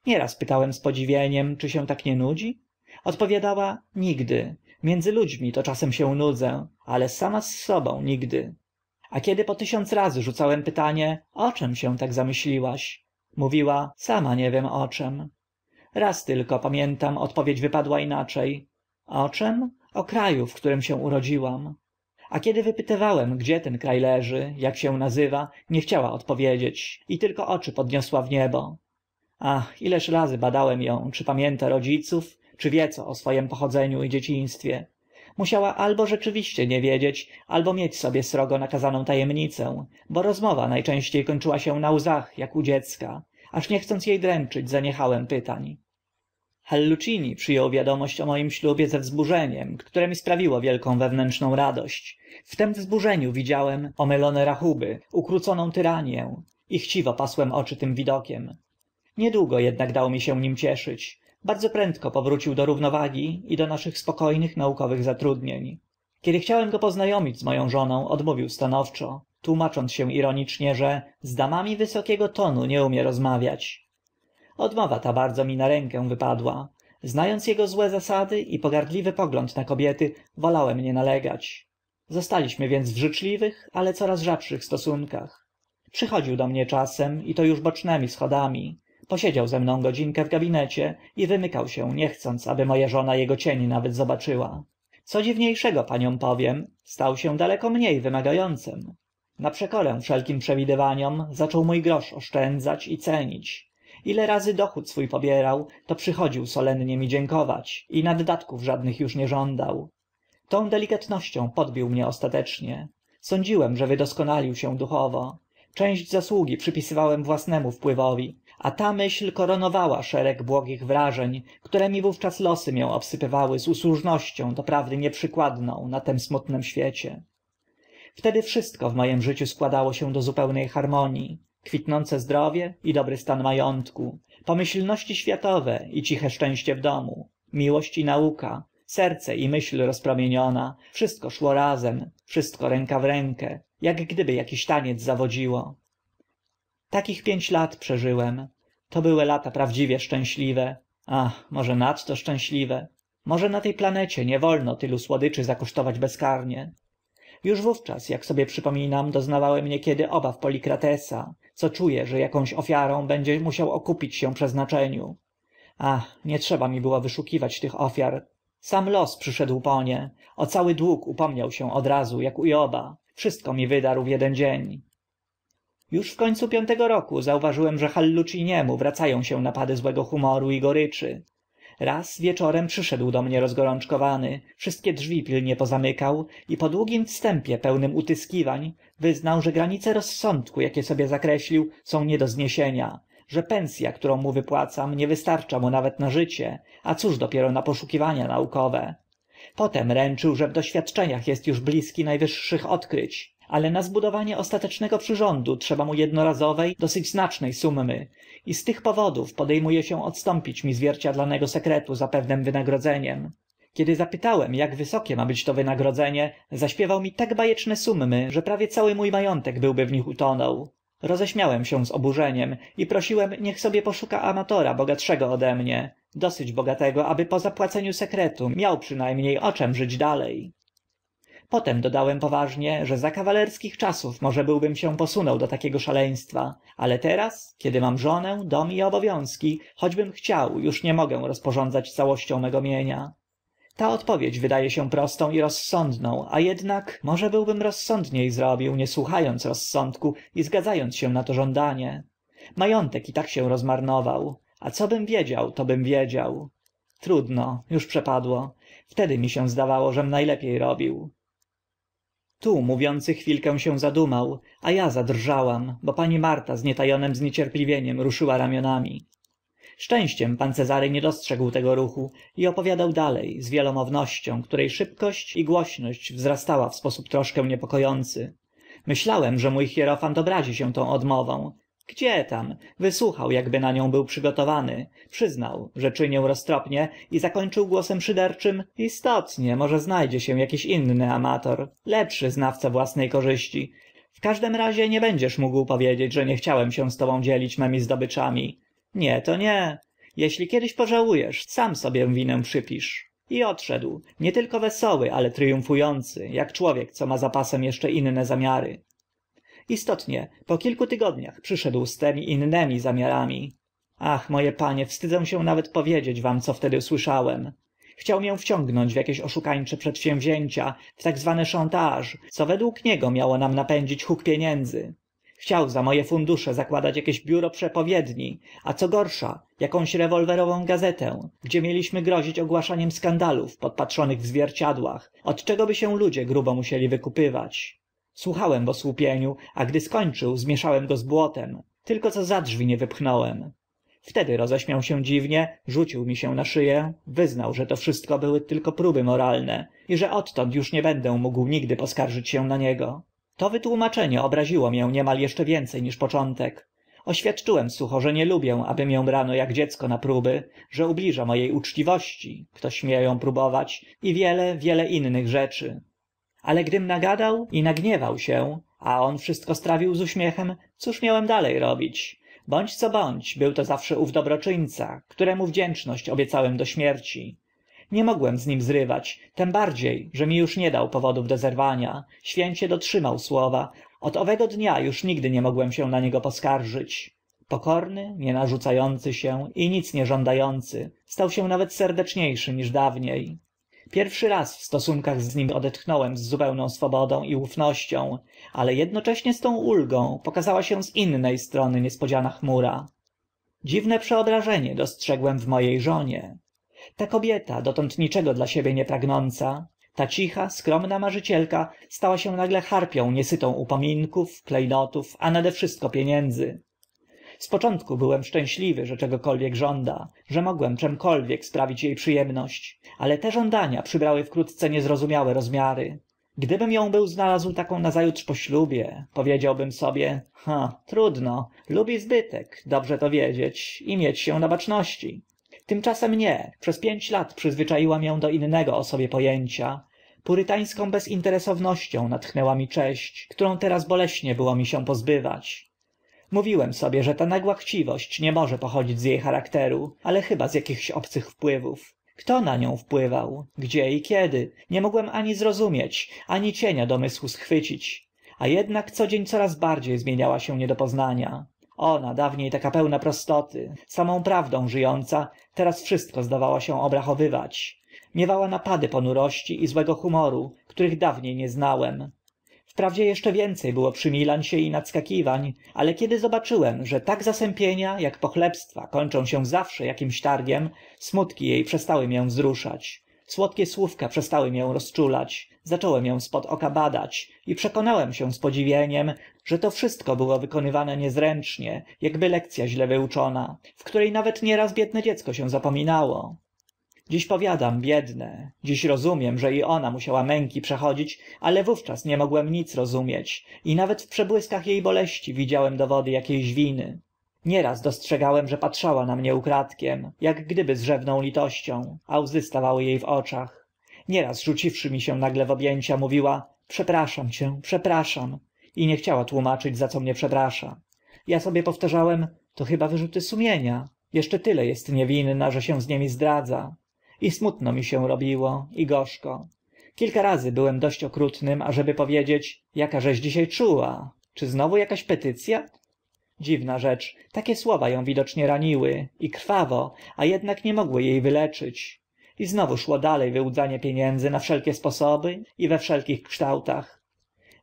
nieraz pytałem z podziwieniem czy się tak nie nudzi odpowiadała nigdy między ludźmi to czasem się nudzę ale sama z sobą nigdy a kiedy po tysiąc razy rzucałem pytanie o czym się tak zamyśliłaś mówiła sama nie wiem o czym. raz tylko pamiętam odpowiedź wypadła inacze o czym o kraju w którym się urodziłam a kiedy wypytywałem gdzie ten kra leży ak się nazywa nie chciała odpowiedzieć i tylko oczy podniosła w niebo ach ileż razy badałem ą czy pamięta rodziców czy wie co o swoim pochodzeniu i dzieciństwie musiała albo rzeczywiście nie wiedzieć albo mieć sobie srogo nakazaną ta emnicę bo rozmowa na częście kończyła się na łzach ak u dziecka aż nie chcąc e dręczyć zaniechałem pytań hallucini przy ął wiadomość o moim ślubie ze wzburzeniem które mi sprawiło wielką wewnętrzną radość w tym wzburzeniu widziałem omylone rachuby ukróconą tyranię i chciwo pasłem oczy tym widokiem niedługo ednak dał mi się nim cieszyć bardzo prędko powrócił do równowagi i do naszych spoko nych naukowych zatrudnień kiedy chciałem go pozna omić z mo ą żoną odmówił stanowczo tłumacząc się ironicznie że z damami wysokiego tonu nie umie rozmawiać odmowa ta bardzo mi na rękę wypadła zna ąc ego złe zasady i pogardliwy pogląd na kobiety wolałem nie nalegać zostaliśmy więc w życzliwych ale coraz rzadszych stosunkach przychodził do mnie czasem i to uż bocznymi schodami posiedział ze mną godzinkę w gabinecie i wymykał się nie chcąc aby mo a żona ego cień nawet zobaczyła co dziwnie szego paniom powiem stał się daleko mnie wymaga ącym na przekorę wszelkim przewidywaniom zaczął mó grosz oszczędzać i cenić ile razy dochód swó pobierał to przychodził solennie mi dziękować i naddatków żadnych uż nie żądał tą delikatnością podbił mię ostatecznie sądziłem że wydoskonalił się duchowo część zasługi przypisywałem własnemu wpływowi a ta myśl koronowała szereg błogich wrażeń którymi wówczas losy mię obsypywały z usłużnością doprawdy nieprzykładną na tym smutnym świecie wtedy wszystko w moim życiu składało się do zupełne harmonii kwitnące zdrowie i dobry stan ma ątku pomyślności światowe i ciche szczęście w domu miłość i nauka serce i myśl rozpromieniona wszystko szło razem wszystko ręka w rękę ak gdyby akiś taniec zawodziło takich pięć lat przeżyłem to były lata prawdziwie szczęśliwe ach może nadto szczęśliwe może na te planecie nie wolno tylu słodyczy zakosztować bezkarnie już wówczas ak sobie przypominam doznawałem niekiedy obaw polikratesa co czuję, że akąś ofiarą będzie musiał okupić się przeznaczeniu ach nie trzeba mi było wyszukiwać tych ofiar sam los przyszedł po nie o cały dług upomniał się od razu ak u joba wszystko mi wydarł w eden dzień już w końcu piątego roku zauważyłem że halluciniemu wraca ą się napady złego humoru i goryczy raz wieczorem przyszedł do mnie rozgorączkowany wszystkie drzwi pilnie pozamykał i po długim wstępie pełnym utyskiwań wyznał że granice rozsądku jakie sobie zakreślił są nie do zniesienia że a którą mu wypłacam nie wystarcza mu nawet na życie a cóż dopiero na poszukiwania naukowe potem ręczył że w doświadczeniach jest już bliski najwyższych odkryć ale na zbudowanie ostatecznego przyrządu trzeba mu jednorazowej dosyć znaczne sumy i z tych powodów pode mu e się odstąpić mi zwierciadlanego sekretu za pewnym wynagrodzeniem kiedy zapytałem ak wysokie ma być to wynagrodzenie zaśpiewał mi tak ba eczne sumy że prawie cały mó ma ątek byłby w nich utonął roześmiałem się z oburzeniem i prosiłem niech sobie poszuka amatora bogatszego ode mnie dosyć bogatego aby po zapłaceniu sekretu miał przyna mnie o czym żyć dale potem dodałem poważnie że za kawalerskich czasów może byłbym się posunął do takiego szaleństwa ale teraz kiedy mam żonę dom i obowiązki choćbym chciał już nie mogę rozporządzać całością mego mienia ta odpowiedź wydaje się prostą i rozsądną a jednak może byłbym rozsądniej zrobił nie słuchając rozsądku i zgadzając się na to żądanie majątek i tak się rozmarnował a co bym wiedział tobym wiedział trudno już przepadło wtedy mi się zdawało żem najlepiej robił tu mówiący chwilkę się zadumał a ja zadrżałam bo pani marta z nie taonym zniecierpliwieniem ruszyła ramionami szczęściem pan cezary nie dostrzegł tego ruchu i opowiadał dale z wielomownością które szybkość i głośność wzrastała w sposób troszkę niepoko ący myślałem że mó hierofant obrazi się tą odmową gdzie tam wysłuchał akby na nią był przygotowany przyznał że czynię roztropnie i zakończył głosem szyderczym istotnie może zna dzie się akiś inny amator lepszy znawca własne korzyści w każdym razie nie będziesz mógł powiedzieć że nie chciałem się z tobą dzielić mymi zdobyczami nie to nie jeśli kiedy pożału esz sam sobie winę przypisz i odszedł nie tylko wesoły ale tryumfu ący ak człowiek co ma za pasem eszcze inne zamiary istotnie po kilku tygodniach przyszedł z tymi innymi zamiarami ach mo e panie wstydzę się nawet powiedzieć wam co wtedy słyszałem. chciał mię wciągnąć w akieś oszukańcze przedsięwzięcia w tak zwany szantaż co według niego miało nam napędzić huk pieniędzy chciał za mo e fundusze zakładać akieś biuro przepowiedni a co gorsza akąś rewolwerową gazetę gdzie mieliśmy grozić ogłaszaniem skandalów podpatrzonych w zwierciadłach od czego by się ludzie grubo musieli wykupywać słuchałem w osłupieniu a gdy skończył zmieszałem go z błotem tylko co za drzwi nie wypchnąłem wtedy roześmiał się dziwnie rzucił mi się na szy ę wyznał że to wszystko były tylko próby moralne i że odtąd uż nie będę mógł nigdy poskarżyć się na niego to wytłumaczenie obraziło mię niemal eszcze więce niż początek oświadczyłem sucho że nie lubię aby mię brano ak dziecko na próby że ubliża mo e uczciwości kto śmie ą próbować i wiele wiele innych rzeczy ale gdym nagadał i nagniewał się a on wszystko strawił z uśmiechem cóż miałem dale robić bądź co bądź był to zawsze ów dobroczyńca któremu wdzięczność obiecałem do śmierci nie mogłem z nim zrywać tym bardzie że mi uż nie dał powodów do zerwania święcie dotrzymał słowa od owego dnia uż nigdy nie mogłem się na niego poskarżyć pokorny nie narzuca ący się i nic nie żąda ący stał się nawet serdecznie niż dawnie pierwszy raz w stosunkach z nim odetchnąłem z zupełną swobodą i ufnością ale ednocześnie z tą ulgą pokazała się z inne strony niespodziana chmura dziwne przeobrażenie dostrzegłem w mo e żonie ta kobieta dotąd niczego dla siebie nie pragnąca ta cicha skromna marzycielka stała się nagle harpią niesytą upominków kle notów a nade wszystko pieniędzy z początku byłem szczęśliwy że czegokolwiek żąda że mogłem czymkolwiek sprawić e przy emność ale te żądania przybrały wkrótce niezrozumiałe rozmiary gdybym ą był znalazł taką na za po ślubie powiedziałbym sobie ha trudno lubi zbytek dobrze to wiedzieć i mieć się na baczności tymczasem nie przez pięć lat przyzwyczaiła mię do innego o sobie po ęcia purytańską bezinteresownością natchnęła mi cześć którą teraz boleśnie było mi się pozbywać mówiłem sobie że ta nagła chciwość nie może pochodzić z e charakteru ale chyba z akichś obcych wpływów kto na nią wpływał gdzie i kiedy nie mogłem ani zrozumieć ani cienia domysłu schwycić a ednak co dzień coraz bardzie zmieniała się nie do poznania ona dawnie taka pełna prostoty samą prawdą ży ąca teraz wszystko zdawała się obrachowywać miewała napady ponurości i złego humoru których dawnie nie znałem wprawdzie jeszcze więcej było przymilań się i nadskakiwań ale kiedy zobaczyłem że tak zasępienia jak pochlebstwa kończą się zawsze akimś targiem smutki e przestały mię wzruszać słodkie słówka przestały mię rozczulać zacząłem ą spod oka badać i przekonałem się z podziwieniem że to wszystko było wykonywane niezręcznie akby lekc a źle wyuczona w które nawet nieraz biedne dziecko się zapominało dziś powiadam biedne dziś rozumiem że i ona musiała męki przechodzić ale wówczas nie mogłem nic rozumieć i nawet w przebłyskach e boleści widziałem dowody akie ś winy nieraz dostrzegałem że patrzała na mnie ukradkiem ak gdyby z rzewną litością a łzy stawały e w oczach nieraz rzuciwszy mi się nagle w ob ęcia mówiła przepraszam cię przepraszam i nie chciała tłumaczyć za co mnie przeprasza ja sobie powtarzałem to chyba wyrzuty sumienia jeszcze tyle est niewinna że się z nimi zdradza i smutno mi się robiło i gorzko kilka razy byłem dość okrutnym ażeby powiedzieć jakażeś dzisia czuła czy znowu jakaś petyc a dziwna rzecz takie słowa ą widocznie raniły i krwawo a ednak nie mogły e wyleczyć i znowu szło dale wyłudzanie pieniędzy na wszelkie sposoby i we wszelkich kształtach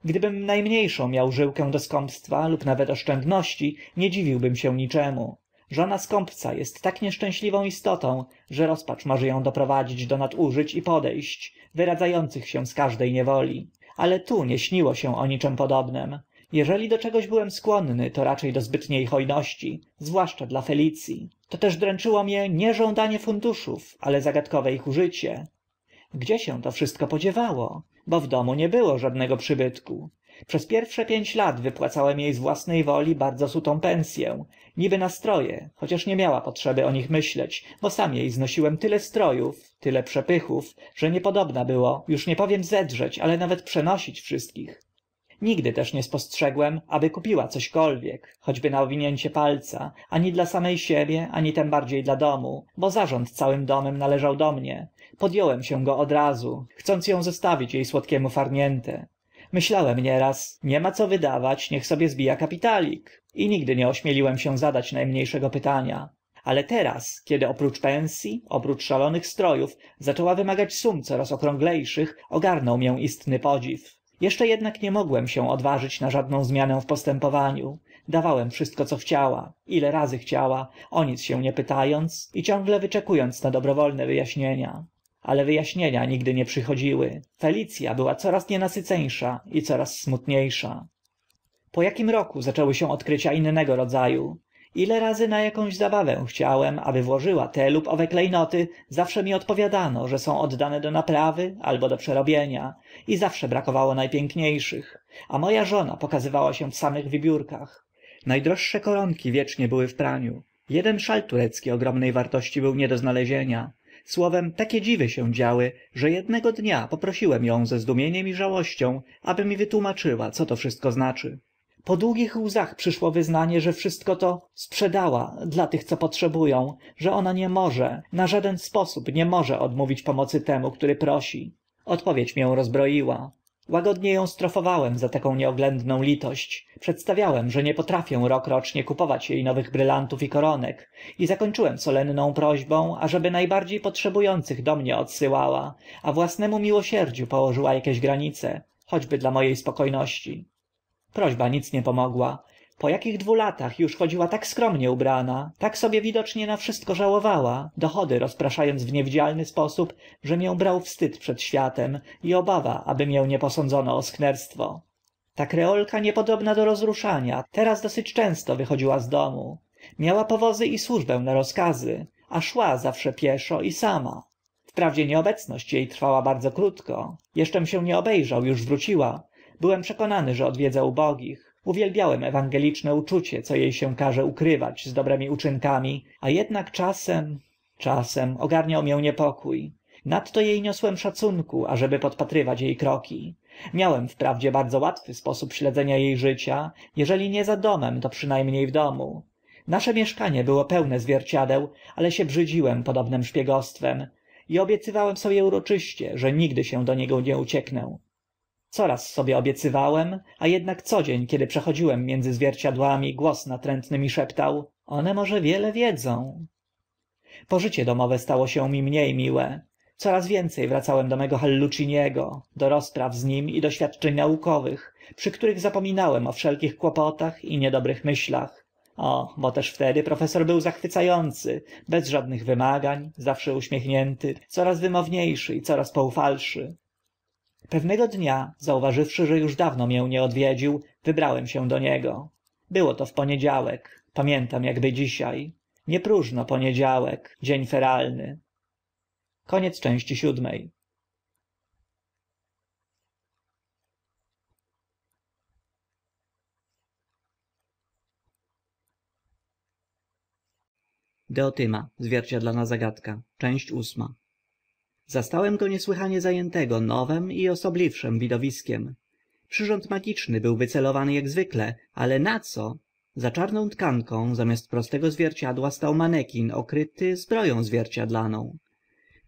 gdybym na mnie szą miał żyłkę do skąpstwa lub nawet oszczędności nie dziwiłbym się niczemu żona skąpca jest tak nieszczęśliwą istotą że rozpacz może ją doprowadzić do nadużyć i podejść wyradzających się z każdej niewoli ale tu nie śniło się o niczym podobnym. jeżeli do czego byłem skłonny to raczej do ho ności zwłaszcza dla felic i to też dręczyło mię nie żądanie funduszów ale zagadkowe ich użycie gdzie się to wszystko podziewało bo w domu nie było żadnego przybytku przez pierwsze pięć lat wypłacałem jej z własnej woli bardzo sutą pens niby na stro e chociaż nie miała potrzeby o nich myśleć bo sam e znosiłem tyle stro ów tyle przepychów że niepodobna było uż nie powiem zedrzeć ale nawet przenosić wszystkich nigdy też nie spostrzegłem aby kupiła cośkolwiek choćby na owinięcie palca ani dla same siebie ani tym bardziej dla domu bo zarząd całym domem należał do mnie pod ąłem się go od razu chcąc ą zostawić e słodkiemu farniente myślałem nieraz nie ma co wydawać niech sobie zbija kapitalik i nigdy nie ośmieliłem się zadać na mnie szego pytania ale teraz kiedy oprócz pens i oprócz szalonych stro ów zaczęła wymagać sum coraz okrągle szych ogarnął mię istny podziw jeszcze ednak nie mogłem się odważyć na żadną zmianę w postępowaniu dawałem wszystko co chciała ile razy chciała o nic się nie pyta ąc i ciągle wyczeku ąc na dobrowolne wy aśnienia ale wy aśnienia nigdy nie przychodziły felic a była coraz nienasyceńsza i coraz smutnie po akim roku zaczęły się odkrycia innego rodza u ile razy na akąś zabawę chciałem aby włożyła te lub owe kle noty zawsze mi odpowiadano że są oddane do naprawy albo do przerobienia i zawsze brakowało na pięknie szych a mo a żona pokazywała się w samych wybiórkach na droższe koronki wiecznie były w praniu jeden szal turecki ogromne wartości był nie do znalezienia słowem takie dziwy się działy że ednego dnia poprosiłem ą ze zdumieniem i żałością aby mi wytłumaczyła co to wszystko znaczy po długich łzach przyszło wyznanie że wszystko to sprzedała dla tych co potrzebu ą że ona nie może na żaden sposób nie może odmówić pomocy temu który prosi odpowiedź mię rozbroiła łagodnie ą strofowałem za taką nieoględną litość przedstawiałem że nie potrafię rocznie kupować e nowych brylantów i koronek i zakończyłem solenną prośbą ażeby na bardzie potrzebu ących do mnie odsyłała a własnemu miłosierdziu położyła akieś granice choćby dla mo prośba nic nie pomogła po jakich dwu latach już chodziła tak skromnie ubrana tak sobie widocznie na wszystko żałowała dochody rozprasza ąc w niewidzialny sposób że mię brał wstyd przed światem i obawa aby mię nie posądzono o sknerstwo ta kreolka niepodobna do rozruszania teraz dosyć często wychodziła z domu miała powozy i służbę na rozkazy a szła zawsze pieszo i sama wprawdzie nieobecność e trwała bardzo krótko eszczem się nie obe rzał uż wróciła byłem przekonany że odwiedza ubogich uwielbiałem ewangeliczne uczucie co e się każe ukrywać z dobrymi uczynkami a ednak czasem czasem ogarniał mię niepokó nadto e niosłem szacunku ażeby podpatrywać e kroki miałem wprawdzie bardzo łatwy sposób śledzenia e życia jeżeli nie za domem to przyna mnie w domu nasze mieszkanie było pełne zwierciadeł ale się brzydziłem podobnym szpiegostwem i obiecywałem sobie uroczyście że nigdy się do niego nie ucieknę coraz sobie obiecywałem a ednak co dzień kiedy przechodziłem między zwierciadłami głos natrętny mi szeptał one może wiele wiedzą pożycie domowe stało się mi mnie miłe coraz więce wracałem do mego halluciniego do rozpraw z nim i doświadczeń naukowych przy których zapominałem o wszelkich kłopotach i niedobrych myślach o bo też wtedy profesor był zachwyca ący bez żadnych wymagań zawsze uśmiechnięty coraz wymownie szy i coraz poufalszy pewnego dnia zauważywszy że uż dawno mię nie odwiedził wybrałem się do niego było to w poniedziałek pamiętam akby dzisia nie próżno poniedziałek dzień feralny teotyma zwierciadlana zagadka zastałem go niesłychanie zajętego nowem i osobliwszem widowiskiem przyrząd magiczny był wycelowany jak zwykle ale co? za czarną tkanką zamiast prostego zwierciadła stał manekin okryty zbroją zwierciadlaną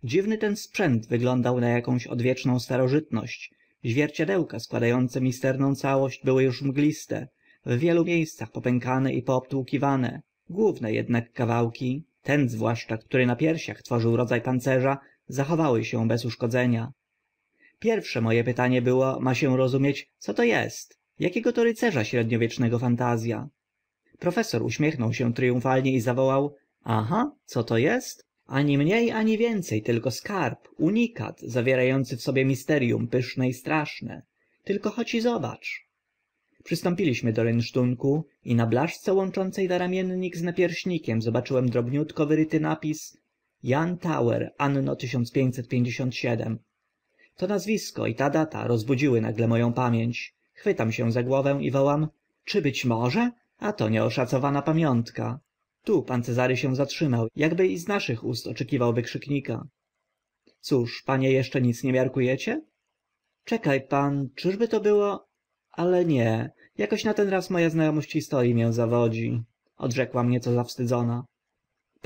dziwny ten sprzęt wyglądał na akąś odwieczną starożytność zwierciadełka składające misterną całość były uż mgliste w wielu miejscach popękane i poobtłukiwane główne ednak kawałki ten zwłaszcza który na piersiach tworzył rodza pancerza zachowały się bez uszkodzenia pierwsze moje pytanie było ma się rozumieć co to jest jakiego to rycerza średniowiecznego fantazja profesor uśmiechnął się tryumfalnie i zawołał aha co to jest ani mniej ani więcej tylko skarb unikat zawierający w sobie misterium pyszne i straszne tylko chodź i zobacz przystąpiliśmy do rynsztunku i na blaszce łączącej naramiennik z napierśnikiem zobaczyłem drobniutko wyryty napis jan tauer anno to nazwisko i ta data rozbudziły nagle moją pamięć chwytam się za głowę i wołam czy być może a to nieoszacowana pamiątka tu pan cezary się zatrzymał akby i z naszych ust oczekiwał wykrzyknika cóż panie eszcze nic nie miarku ecie czeka pan czyżby to było ale nie Jakoś na ten raz mo a zna omość historii mię zawodzi odrzekłam nieco zawstydzona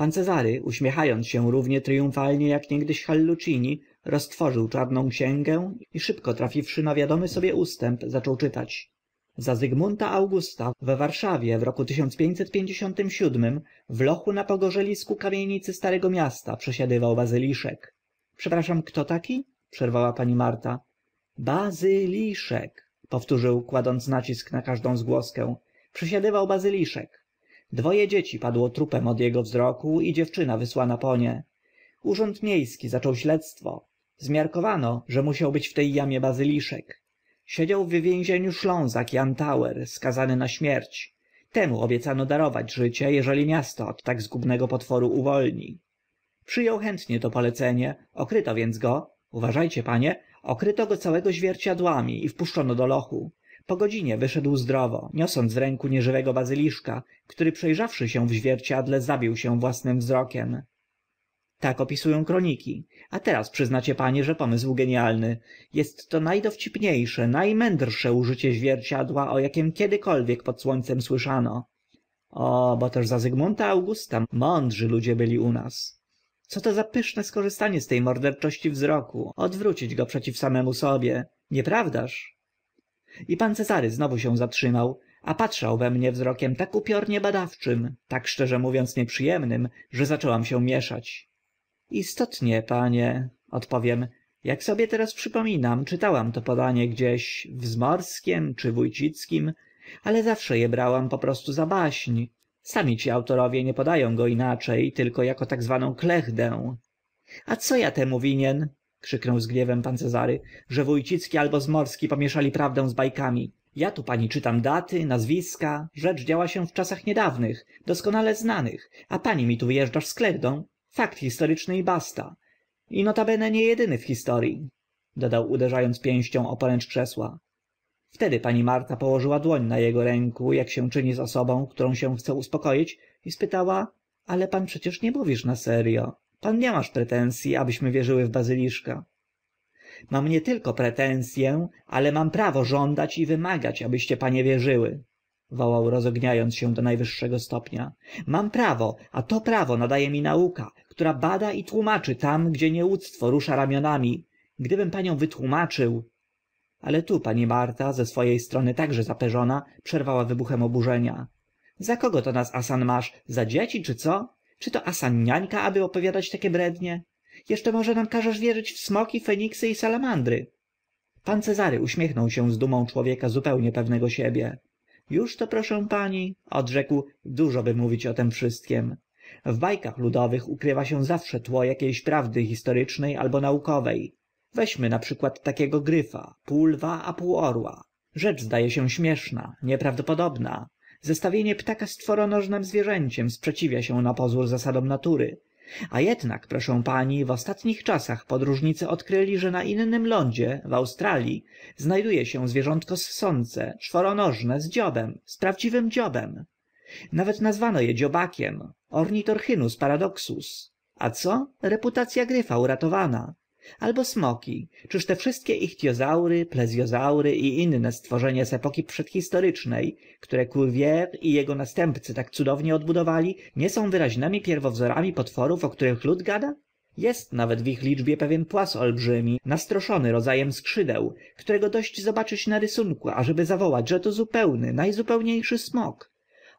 pan cezary uśmiechając się równie tryumfalnie jak niegdyś hallucini roztworzył czarną księgę i szybko trafiwszy na wiadomy sobie ustęp zaczął czytać za zygmunta augusta w warszawie w roku w lochu na pogorzelisku kamienicy starego miasta przesiadywał bazyliszek przepraszam kto taki przerwała pani marta Bazyliszek! — powtórzył kładąc nacisk na każdą zgłoskę przesiadywał bazyliszek dwoje dzieci padło trupem od jego wzroku i dziewczyna wysłana po nie urząd miejski zaczął śledztwo zmiarkowano że musiał być w tej jamie bazyliszek siedział w więzieniu szlązak jan tauer skazany na śmierć temu obiecano darować życie jeżeli miasto od tak zgubnego potworu uwolni przyjął chętnie to polecenie okryto więc go uważajcie panie okryto go całego zwierciadłami i wpuszczono do lochu po godzinie wyszedł zdrowo niosąc w ręku nieżywego bazyliszka który przejrzawszy się w zwierciadle zabił się własnym wzrokiem tak opisują kroniki a teraz przyznacie panie że pomysł genialny jest to najdowcipniejsze najmędrsze użycie zwierciadła o akim kiedykolwiek pod słońcem słyszano o bo też za zygmunta augusta mądrzy ludzie byli u nas co to za pyszne skorzystanie z te morderczości wzroku odwrócić go przeciw samemu sobie nieprawdaż i pan cezary znowu się zatrzymał a patrzał we mnie wzrokiem tak upiornie badawczym tak szczerze mówiąc nieprzy emnym że zaczęłam się mieszać istotnie panie odpowiem ak sobie teraz przypominam czytałam to podanie gdzieś w zmorskim czy w wójcickim ale zawsze e brałam po prostu za baśń sami ci autorowie nie poda ą go inacze tylko ako tak zwaną klechdę a co a temu winien krzyknął z gniewem pan cezary że wójcicki albo zmorski pomieszali prawdę z bajkami ja tu pani czytam daty nazwiska rzecz działa się w czasach niedawnych doskonale znanych a pani mi tu wyjeżdżasz z klechdą fakt historyczny i basta i notabene niejedyny w historii, dodał uderzając pięścią o poręcz krzesła wtedy pani marta położyła dłoń na jego ręku jak się czyni z osobą którą się chce uspokoić i spytała ale pan przecież nie mówisz na serio pan nie masz pretensji, abyśmy wierzyły w bazyliszka mam nie tylko pretensję, ale mam prawo żądać i wymagać abyście panie wierzyły wołał rozogniając się do najwyższego stopnia mam prawo a to prawo nadaje mi nauka która bada i tłumaczy tam gdzie nieuctwo rusza ramionami gdybym paniom wytłumaczył. ale tu pani marta ze swo e strony także zaperzona przerwała wybuchem oburzenia za kogo to nas asan masz za dzieci czy co czy to asan-niańka aby opowiadać takie brednie jeszcze może nam każesz wierzyć w smoki feniksy i salamandry pan cezary uśmiechnął się z dumą człowieka zupełnie pewnego siebie Już to, proszę pani odrzekł by mówić o tem wszystkim. w bajkach ludowych ukrywa się zawsze tło jakiejś prawdy historycznej albo naukowej weźmy na przykład takiego gryfa pół lwa a pół orła rzecz zdaje się śmieszna nieprawdopodobna zestawienie ptaka z czworonożnym zwierzęciem sprzeciwia się na pozór zasadom natury a jednak proszę pani w ostatnich czasach podróżnicy odkryli że na innym lądzie w Australii, znajduje się zwierzątko ssące czworonożne z dziobem z prawdziwym dziobem nawet nazwano je dziobakiem ornitorhynus paradoxus a co reputacja gryfa uratowana albo smoki czyż te wszystkie ichtyozaury plezjozaury i inne stworzenia z epoki przedhistorycznej które cuvier i jego następcy tak cudownie odbudowali nie są wyraźnemi pierwowzorami potworów o których lud gada jest nawet w ich liczbie pewien płas olbrzymi nastroszony rodzajem skrzydeł którego dość zobaczyć na rysunku ażeby zawołać że to zupełny najzupełniejszy smok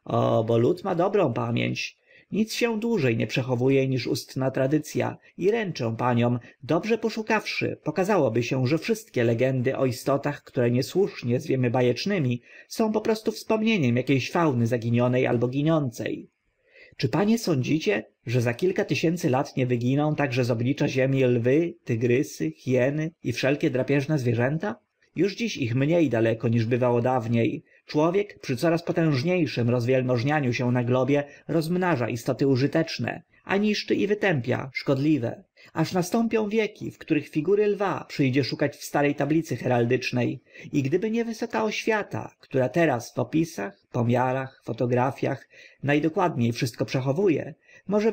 o bo lud ma dobrą pamięć nic się dłużej nie przechowuje niż ustna tradycja i ręczę paniom dobrze poszukawszy pokazałoby się że wszystkie legendy o istotach które niesłusznie zwiemy bajecznymi, są po prostu wspomnieniem jakiejś fauny zaginionej albo giniącej. czy panie sądzicie że za kilka tysięcy lat nie wyginą także z oblicza ziemi lwy tygrysy hieny i wszelkie drapieżne zwierzęta już dziś ich mniej daleko niż bywało dawniej człowiek przy coraz potężniejszym rozwielmożnianiu się na globie rozmnaża istoty użyteczne a niszczy i wytępia szkodliwe aż nastąpią wieki w których figury lwa przyjdzie szukać w starej tablicy heraldycznej i gdyby nie wysoka oświata która teraz w opisach pomiarach fotografiach najdokładniej wszystko przechowuje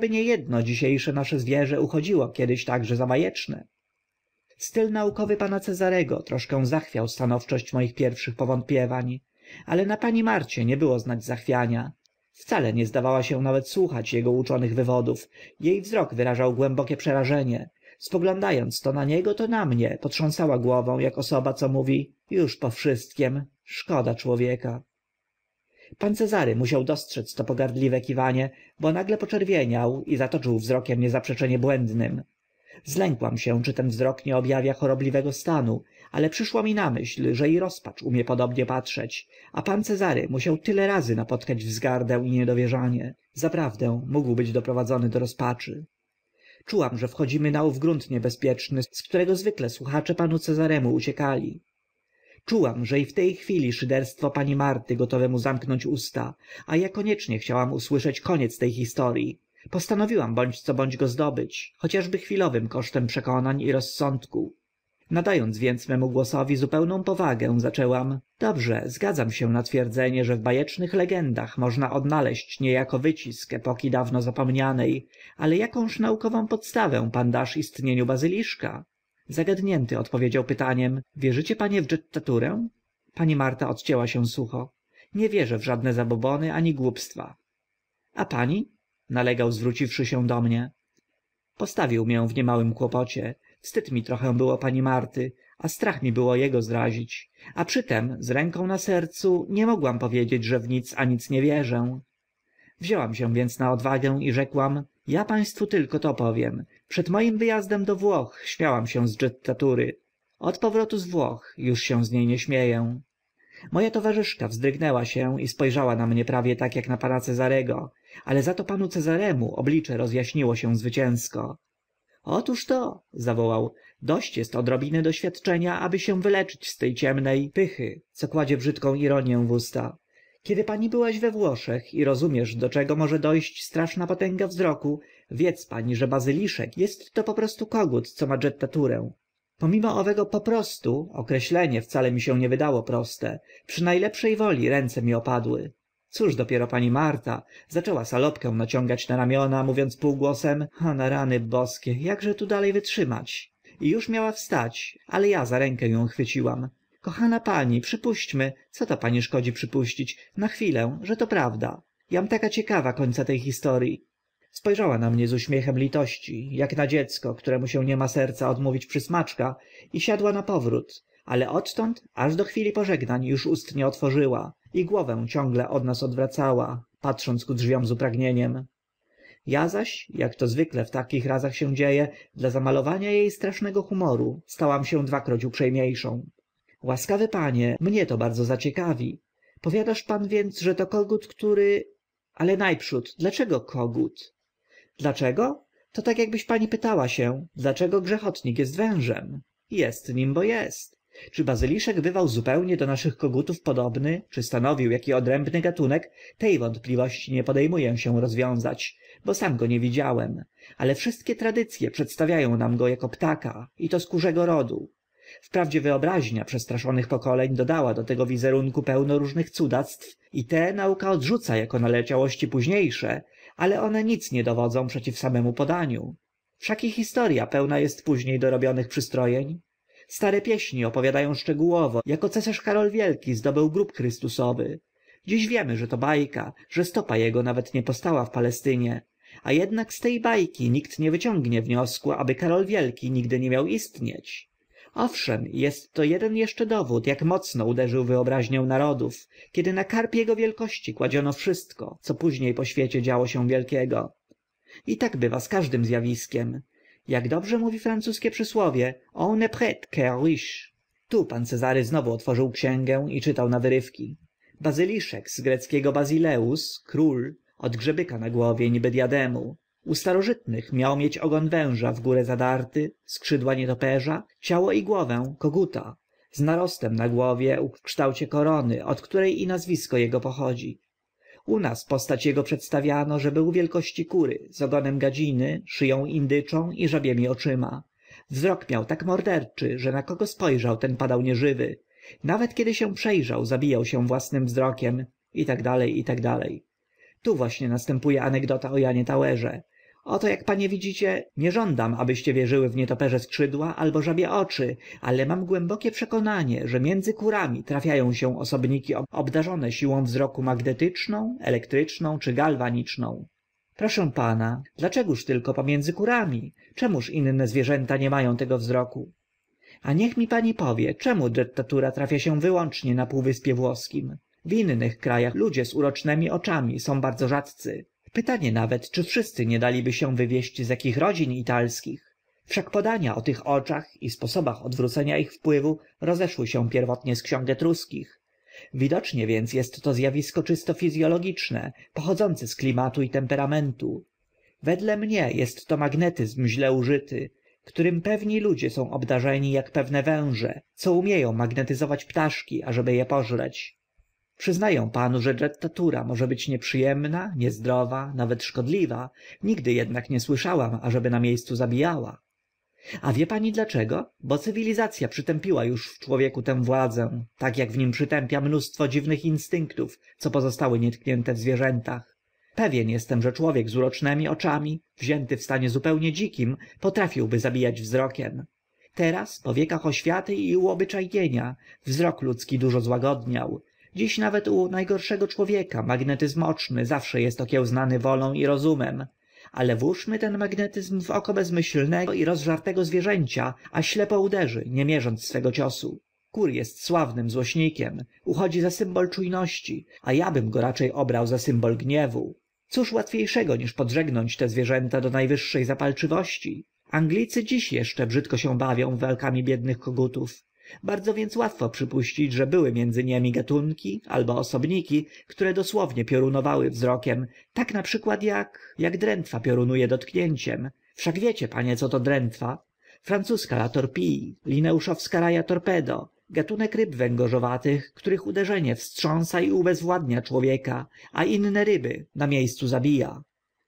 nie jedno dzisiejsze nasze zwierzę uchodziło kiedyś także za bajeczne styl naukowy pana cezarego troszkę zachwiał stanowczość moich pierwszych powątpiewań ale na pani marcie nie było znać zachwiania wcale nie zdawała się nawet słuchać ego uczonych wywodów Jej wzrok wyrażał głębokie przerażenie spogląda ąc to na niego to na mnie potrząsała głową ak osoba co mówi już po wszystkim szkoda człowieka pan cezary musiał dostrzec to pogardliwe kiwanie bo nagle poczerwieniał i zatoczył wzrokiem niezaprzeczenie błędnym zlękłam się czy ten wzrok nie ob awia chorobliwego stanu ale przyszło mi na myśl że i rozpacz umie podobnie patrzeć a pan cezary musiał tyle razy napotkać wzgardę i niedowierzanie zaprawdę mógł być doprowadzony do rozpaczy czułam że wchodzimy na ów grunt niebezpieczny z którego zwykle słuchacze panu cezaremu uciekali czułam że i w tej chwili szyderstwo pani marty gotowe mu zamknąć usta a ja koniecznie chciałam usłyszeć koniec tej historii. postanowiłam bądź co bądź go zdobyć chociażby chwilowym kosztem przekonań i rozsądku nadając więc memu głosowi zupełną powagę zaczęłam dobrze zgadzam się na twierdzenie że w bajecznych legendach można odnaleźć niejako wycisk epoki dawno zapomnianej ale jakąż naukową podstawę pan dasz istnieniu bazyliszka zagadnięty odpowiedział pytaniem wierzycie panie w dżetatturę pani marta odcięła się sucho nie wierzę w żadne zabobony ani głupstwa a pani nalegał zwróciwszy się do mnie postawił mię w niemałym kłopocie wstyd mi trochę było pani marty a strach mi było jego zrazić a przytem z ręką na sercu nie mogłam powiedzieć że w nic a nic nie wierzę wzięłam się więc na odwagę i rzekłam ja państwu tylko to powiem przed moim wyjazdem do włoch śmiałam się z dżetattury od powrotu z włoch już się z niej nie śmieję moja towarzyszka wzdrygnęła się i spojrzała na mnie prawie tak jak na pana cezarego ale za to panu cezaremu oblicze rozjaśniło się zwycięsko otóż to zawołał dość jest odrobiny doświadczenia aby się wyleczyć z tej ciemnej pychy co kładzie brzydką ironię w usta kiedy pani byłaś we włoszech i rozumiesz do czego może dojść straszna potęga wzroku wiedz pani że bazyliszek to po prostu kogut co ma dżettaturę pomimo owego po prostu określenie wcale mi się nie wydało proste przy najlepszej woli ręce mi opadły cóż dopiero pani marta zaczęła salopkę naciągać na ramiona mówiąc półgłosem a na rany boskie jakże tu dale wytrzymać i uż miała wstać ale a za rękę ą chwyciłam kochana pani przypuśćmy co to pani szkodzi przypuścić na chwilę że to prawda jam taka ciekawa końca te historii spo rzała na mnie z uśmiechem litości ak na dziecko któremu się nie ma serca odmówić przysmaczka i siadła powrót, ale odtąd aż do chwili pożegnań uż ust nie otworzyła i głowę ciągle od nas odwracała patrząc ku drzwiom z upragnieniem ja zaś jak to zwykle w takich razach się dzieje dla zamalowania jej strasznego humoru stałam się dwakroć uprzejniejszą łaskawy panie mnie to bardzo zaciekawi powiadasz pan więc że to kogut który ale najprzód dlaczego kogut dlaczego to tak jakbyś pani pytała się dlaczego grzechotnik jest wężem jest nim bo jest czy bazyliszek bywał zupełnie do naszych kogutów podobny czy stanowił aki odrębny gatunek te wątpliwości nie pode mu ę się rozwiązać bo sam go nie widziałem ale wszystkie tradyc e przedstawia ą nam go ako ptaka i to z kurzego rodu wprawdzie wyobraźnia przestraszonych pokoleń dodała do tego wizerunku pełno różnych cudactw i te nauka odrzuca ako naleciałości późnie sze ale one nic nie dowodzą przeciw samemu podaniu wszak i historia pełna est późnie dorobionych przystro stare pieśni opowiadają szczegółowo jako cesarz karol wielki zdobył grób chrystusowy dziś wiemy że to bajka że stopa jego nawet nie postała w palestynie a jednak z tej bajki nikt nie wyciągnie wniosku aby karol wielki nigdy nie miał istnieć owszem jest to jeden jeszcze dowód jak mocno uderzył wyobraźnię narodów kiedy na karb jego wielkości kładziono wszystko co później po świecie działo się wielkiego i tak bywa z każdym zjawiskiem jak dobrze mówi francuskie przysłowie on ne prte qu riche tu pan cezary znowu otworzył księgę i czytał na wyrywki bazyliszek z greckiego basileus król od grzebyka na głowie niby diademu u starożytnych miał mieć ogon węża w górę zadarty skrzydła nietoperza ciało i głowę koguta z narostem na głowie w kształcie korony od której i nazwisko jego pochodzi u nas postać jego przedstawiano że był wielkości kury z ogonem gadziny szyją indyczą i żabiemi oczyma wzrok miał tak morderczy że na kogo spojrzał ten padał nieżywy nawet kiedy się przejrzał zabijał się własnym wzrokiem i t tak i tak dalej. tu właśnie następuje anegdota o janie oto jak panie widzicie nie żądam abyście wierzyły w nietoperze skrzydła albo żabie oczy ale mam głębokie przekonanie że między kurami trafiają się osobniki obdarzone siłą wzroku magnetyczną elektryczną czy galwaniczną proszę pana dlaczegoż tylko pomiędzy kurami czemuż inne zwierzęta nie mają tego wzroku a niech mi pani powie czemu jettatura trafia się wyłącznie na półwyspie włoskim w innych krajach ludzie z urocznemi oczami są bardzo rzadcy pytanie nawet czy wszyscy nie daliby się wywieść z akich rodzin italskich wszak podania o tych oczach i sposobach odwrócenia ich wpływu rozeszły się pierwotnie z ksiąg etruskich widocznie więc jest to z awisko czysto fiz ologiczne pochodzące z klimatu i temperamentu wedle mnie est to magnetyzm źle użyty którym pewni ludzie są obdarzeni ak pewne węże co umie ą magnetyzować ptaszki ażeby e pożreć ę panu że dżetattura może być nieprzy emna niezdrowa nawet szkodliwa nigdy jednak nie słyszałam ażeby na mie scu zabijała a wie pani dlaczego bo cywilizac a przytępiła uż w człowieku tę władzę tak ak w nim przytępia mnóstwo dziwnych instynktów co pozostały nietknięte w zwierzętach pewien estem że człowiek z urocznymi oczami wzięty w stanie zupełnie dzikim potrafiłby zabijać wzrokiem teraz po wiekach oświaty i uobyczaienia wzrok ludzki dużo złagodniał dziś nawet u najgorszego człowieka magnetyzm oczny zawsze jest okiełznany wolą i rozumem ale włóżmy ten magnetyzm w oko bezmyślnego i rozżartego zwierzęcia a ślepo uderzy nie mierząc swego ciosu kur jest sławnym złośnikiem uchodzi za symbol czujności a bym go raczej obrał za symbol gniewu cóż łatwiejszego niż podżegnąć te zwierzęta do najwyższej zapalczywości anglicy dziś jeszcze brzydko się bawią walkami biednych kogutów bardzo więc łatwo przypuścić że były między nimi gatunki albo osobniki które dosłownie piorunowały wzrokiem tak na przykład jak jak drętwa piorunuje dotknięciem wszak wiecie panie co to drętwa francuska la torpille lineuszowska raja torpedo gatunek ryb węgorzowatych których uderzenie wstrząsa i ubezwładnia człowieka a inne ryby na miejscu zabija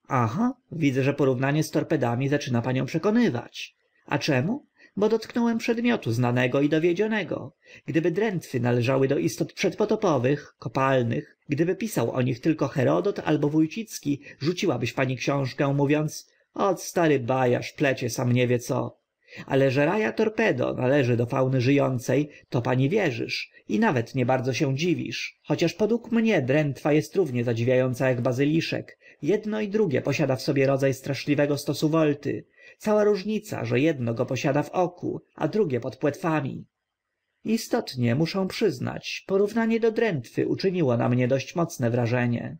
aha widzę że porównanie z torpedami zaczyna panią przekonywać a czemu bo dotknąłem przedmiotu znanego i dowiedzionego gdyby drętwy należały do istot przedpotopowych kopalnych gdyby pisał o nich tylko herodot albo wójcicki rzuciłabyś pani książkę mówiąc ot stary bajarz plecie sam nie wie co ale że raja torpedo należy do fauny żyjącej to pani wierzysz i nawet nie bardzo się dziwisz chociaż podług mnie drętwa jest równie zadziwiająca jak bazyliszek jedno i drugie posiada w sobie rodzaj straszliwego stosu volty cała różnica że jedno go posiada w oku a drugie pod płetwami istotnie muszę przyznać porównanie do drętwy uczyniło na mnie dość mocne wrażenie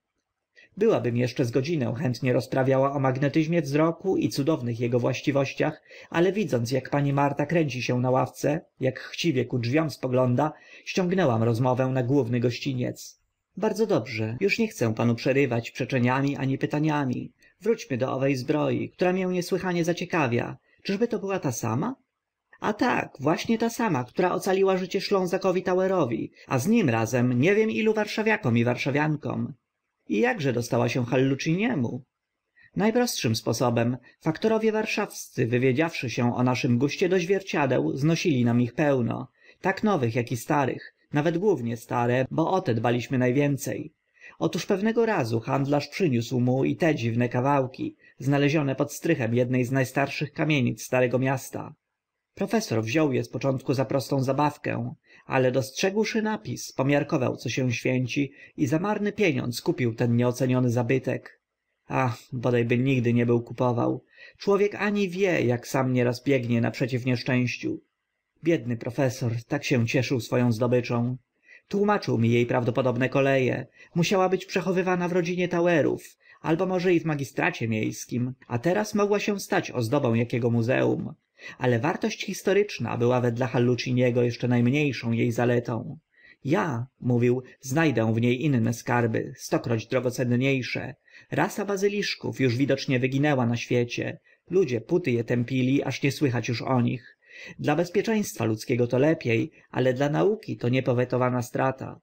byłabym jeszcze z godzinę chętnie rozprawiała o magnetyzmie wzroku i cudownych jego własnościach ale widząc jak pani marta kręci się na ławce jak chciwie ku drzwiom spogląda ściągnęłam rozmowę na główny gościniec bardzo dobrze już nie chcę panu przerywać przeczeniami ani pytaniami wróćmy do owej zbroi która mię niesłychanie zaciekawia czyżby to była ta sama a tak właśnie ta sama która ocaliła życie ślązakowi tauerowi a z nim razem nie wiem ilu warszawiakom i warszawiankom i jakże dostała się halluciniemu najprostszym sposobem faktorowie warszawscy wywiedziawszy się o naszym guście do zwierciadeł znosili nam ich pełno tak nowych jak i starych nawet głównie stare bo o te dbaliśmy najwięce otóż pewnego razu handlarz przyniósł mu i te dziwne kawałki znalezione pod strychem jednej z najstarszych kamienic starego miasta profesor wziął je z początku za prostą zabawkę ale dostrzegłszy napis pomiarkował co się święci i za marny pieniądz kupił ten nieoceniony zabytek ach bodajby nigdy nie był kupował człowiek ani wie jak sam nieraz biegnie naprzeciw nieszczęściu biedny profesor tak się cieszył swoją zdobyczą tłomaczył mi jej prawdopodobne koleje musiała być przechowywana w rodzinie tauerów albo może i w magistracie miejskim a teraz mogła się stać ozdobą jakiego muzeum ale wartość historyczna była wedle halluciniego jeszcze najmniejszą jej zaletą ja mówił znajdę w niej inne skarby stokroć drogocenniejsze rasa bazyliszków już widocznie wyginęła na świecie ludzie póty je tępili aż nie słychać już o nich dla bezpieczeństwa ludzkiego to lepiej ale dla nauki to niepowetowana strata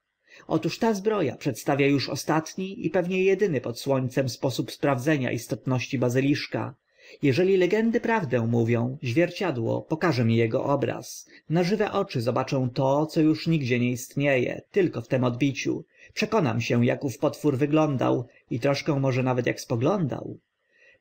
otóż ta zbroja przedstawia już ostatni i pewnie jedyny pod słońcem sposób sprawdzenia istotności bazyliszka jeżeli legendy prawdę mówią zwierciadło pokaże mi jego obraz na żywe oczy zobaczę to co już nigdzie nie istnieje tylko w tem odbiciu przekonam się jak ów potwór wyglądał i troszkę może nawet jak spoglądał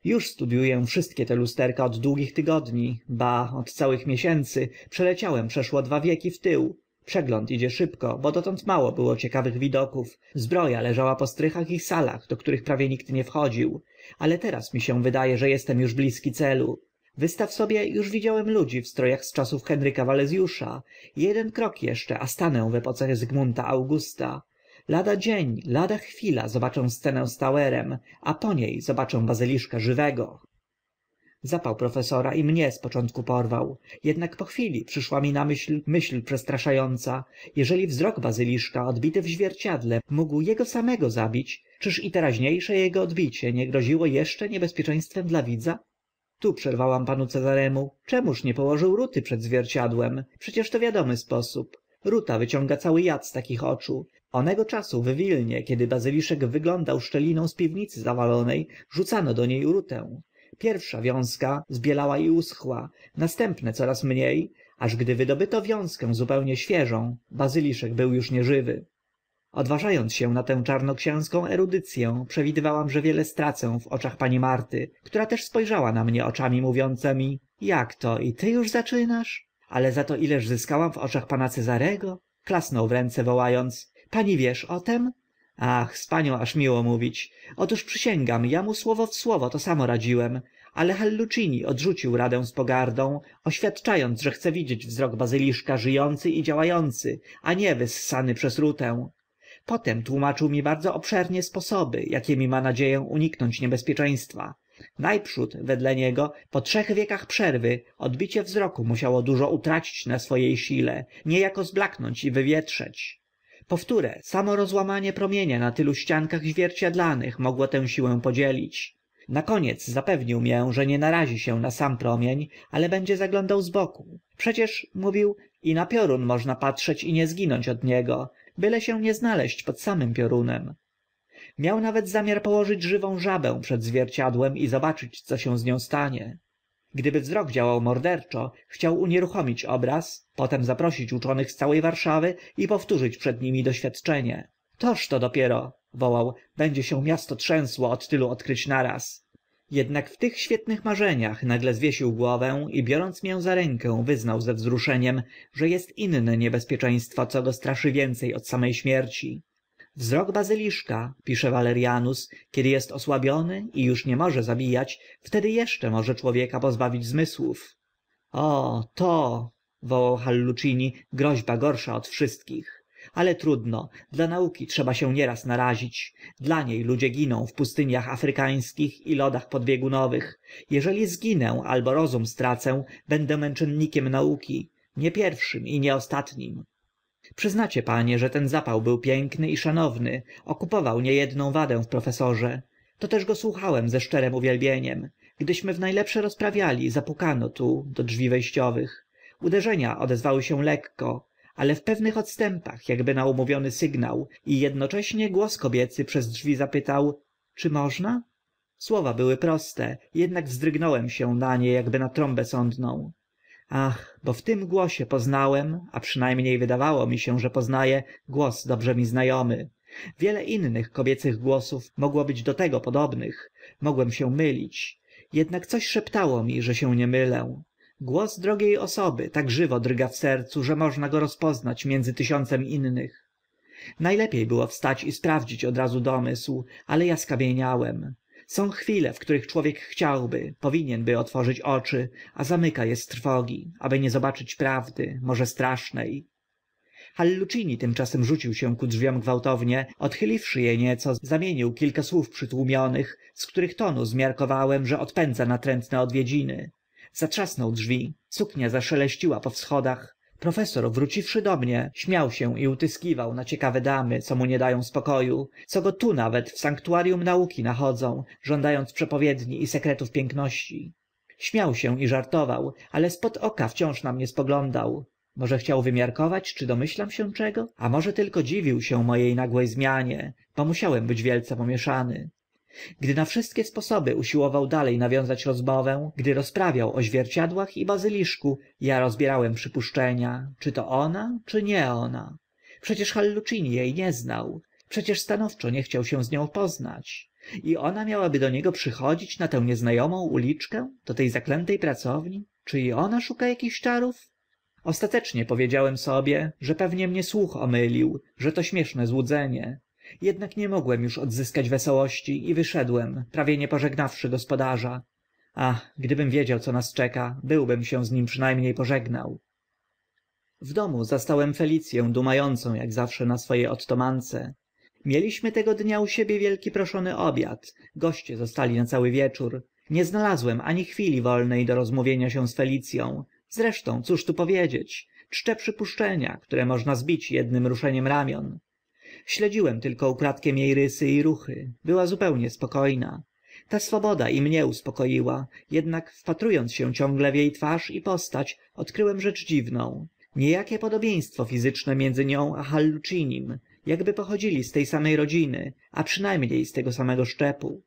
już studiuję wszystkie te lusterka od długich tygodni ba od całych miesięcy przeleciałem przeszło dwa wieki w tył. przegląd idzie szybko bo dotąd mało było ciekawych widoków zbroja leżała po strychach i salach do których prawie nikt nie wchodził ale teraz mi się wydaje że jestem już bliski celu wystaw sobie już widziałem ludzi w strojach z czasów henryka walezyusza jeden krok jeszcze a stanę w epoce zygmunta augusta lada dzień lada chwila zobaczę scenę z tauerem a po niej zobaczę bazyliszka żywego zapał profesora i mnie z początku porwał jednak po chwili przyszła mi na myśl myśl przestraszająca jeżeli wzrok bazyliszka odbity w zwierciedle mógł ego samego zabić czyż i teraźnie sze ego odbicie nie groziło eszcze niebezpieczeństwem dla widza tu przerwałam panu cezaremu czemuż nie położył ruty przed zwierciadłem przecież to wiadomy sposób ruta wyciąga cały ad z takich oczu onego czasu w wilnie kiedy bazyliszek wyglądał szczeliną z piwnicy zawalonej rzucano do niej rutę pierwsza wiązka zbielała i uschła następne coraz mniej aż gdy wydobyto wiązkę zupełnie świeżą bazyliszek był już nieżywy odważając się na tę czarnoksięską erudycję, przewidywałam że wiele stracę w oczach pani marty która też spojrzała na mnie oczami mówiącymi: „Jak to? i ty już zaczynasz ale za to ileż zyskałam w oczach pana cezarego klasnął w ręce wołając pani wiesz o tem ach z panią aż miło mówić otóż przysięgam a mu słowo w słowo to samo radziłem ale hallucini odrzucił radę z pogardą oświadcza ąc że chce widzieć wzrok bazyliszka ży ący i działający, a nie wyssany przez rutę potem tłumaczył mi bardzo obszernie sposoby akimi ma nadzie ę uniknąć niebezpieczeństwa na przód wedle niego po trzech wiekach przerwy odbicie wzroku musiało dużo utracić na swo e sile nie ako zblaknąć i wywietrzeć powtóre samo rozłamanie promienia na tylu ściankach zwierciadlanych mogło tę siłę podzielić na koniec zapewnił mię że nie narazi się na sam promień ale będzie zaglądał z boku przecież mówił i na piorun można patrzeć i nie zginąć od niego byle się nie znaleźć pod samym piorunem miał nawet zamiar położyć żywą żabę przed zwierciadłem i zobaczyć co się z nią stanie gdyby wzrok działał morderczo chciał unieruchomić obraz potem zaprosić uczonych z całe warszawy i powtórzyć przed nimi doświadczenie toż to dopiero wołał będzie się miasto trzęsło od tylu odkryć naraz jednak w tych świetnych marzeniach nagle zwiesił głowę i biorąc mię za rękę wyznał ze wzruszeniem że jest inne niebezpieczeństwo co go straszy więce od same śmierci wzrok bazyliszka pisze valerianus kiedy jest osłabiony i już nie może zabijać wtedy jeszcze może człowieka pozbawić zmysłów o to wołał hallucini groźba gorsza od wszystkich ale trudno dla nauki trzeba się nieraz narazić dla niej ludzie giną w pustyniach afrykańskich i lodach podbiegunowych jeżeli zginę albo rozum stracę będę męczennikiem nauki nie pierwszym i nie ostatnim przyznacie panie że ten zapał był piękny i szanowny okupował nie edną wadę w profesorze to też go słuchałem ze szczerem uwielbieniem gdyśmy w najlepsze rozprawiali zapukano tu do drzwi wejściowych uderzenia odezwały się lekko ale w pewnych odstępach akby na umówiony sygnał i jednocześnie głos kobiecy przez drzwi zapytał czy można słowa były proste ednak wzdrygnąłem się na nie akby na trąbę sądną ach bo w tym głosie poznałem a przyna mnie wydawało mi się że pozna ę głos dobrze mi zna omy wiele innych kobiecych głosów mogło być do tego podobnych mogłem się mylić ednak coś szeptało mi że się nie mylę głos drogie osoby tak żywo drga w sercu że można go rozpoznać między tysiącem innych na lepie było wstać i sprawdzić od razu domysł ale a skamieniałem są chwile w których człowiek chciałby powinienby otworzyć oczy a zamyka e z trwogi aby nie zobaczyć prawdy może straszne hallucini tymczasem rzucił się ku drzwiom gwałtownie odchyliwszy e nieco zamienił kilka słów przytłumionych z których tonu zmiarkowałem że odpędza natrętne odwiedziny zatrzasnął drzwi suknia zaszeleściła po schodach profesor wróciwszy do mnie śmiał się i utyskiwał na ciekawe damy co mu nie da ą spoko u co go tu nawet w sanktuarium nauki nachodzą żąda ąc przepowiedni i sekretów piękności śmiał się i żartował ale spod oka wciąż na mnie spoglądał może chciał wymiarkować czy domyślam się czego a może tylko dziwił się mo e nagłe zmianie bo musiałem być wielce pomieszany gdy na wszystkie sposoby usiłował dalej nawiązać rozmowę gdy rozprawiał o zwierciadłach i bazyliszku a rozbierałem przypuszczenia czy to ona czy nie ona przecież hallucini e nie znał przecież stanowczo nie chciał się z nią poznać i ona miałaby do niego przychodzić na tę niezna omą uliczkę do te zaklęte pracowni czy i ona szuka akich czarów ostatecznie powiedziałem sobie że pewnie mnie słuch omylił że to śmieszne złudzenie jednak nie mogłem uż odzyskać wesołości i wyszedłem prawie nie pożegnawszy gospodarza ach gdybym wiedział co nas czeka byłbym się z nim przyna mnie pożegnał w domu zastałem felic ę duma ącą ak zawsze na swo e otomance mieliśmy tego dnia u siebie wielki proszony obiad goście zostali na cały wieczór nie znalazłem ani chwili wolne do rozmówienia się z felic ą zresztą cóż tu powiedzieć czcze przypuszczenia które można zbić ednym ruszeniem ramion śledziłem tylko ukradkiem jej rysy i ruchy była zupełnie spokojna ta swoboda i mnie uspokoiła jednak wpatrując się ciągle w jej twarz i postać odkryłem rzecz dziwną niejakie podobieństwo fizyczne między nią a hallucinim jakby pochodzili z te same rodziny a przyna mnie z tego samego szczepu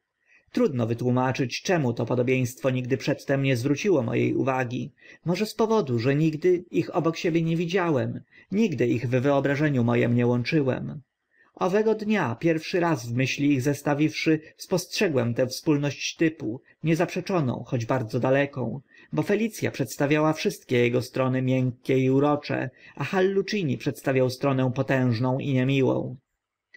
trudno wytłumaczyć czemu to podobieństwo nigdy przedtem nie zwróciło mo e uwagi może z powodu że nigdy ich obok siebie nie widziałem nigdy ich w wyobrażeniu moim nie łączyłem owego dnia pierwszy raz w myśli ich zestawiwszy spostrzegłem tę wspólność typu niezaprzeczoną choć bardzo daleką bo felic a przedstawiała wszystkie ego strony miękkie i urocze a hallucini przedstawiał stronę potężną i niemiłą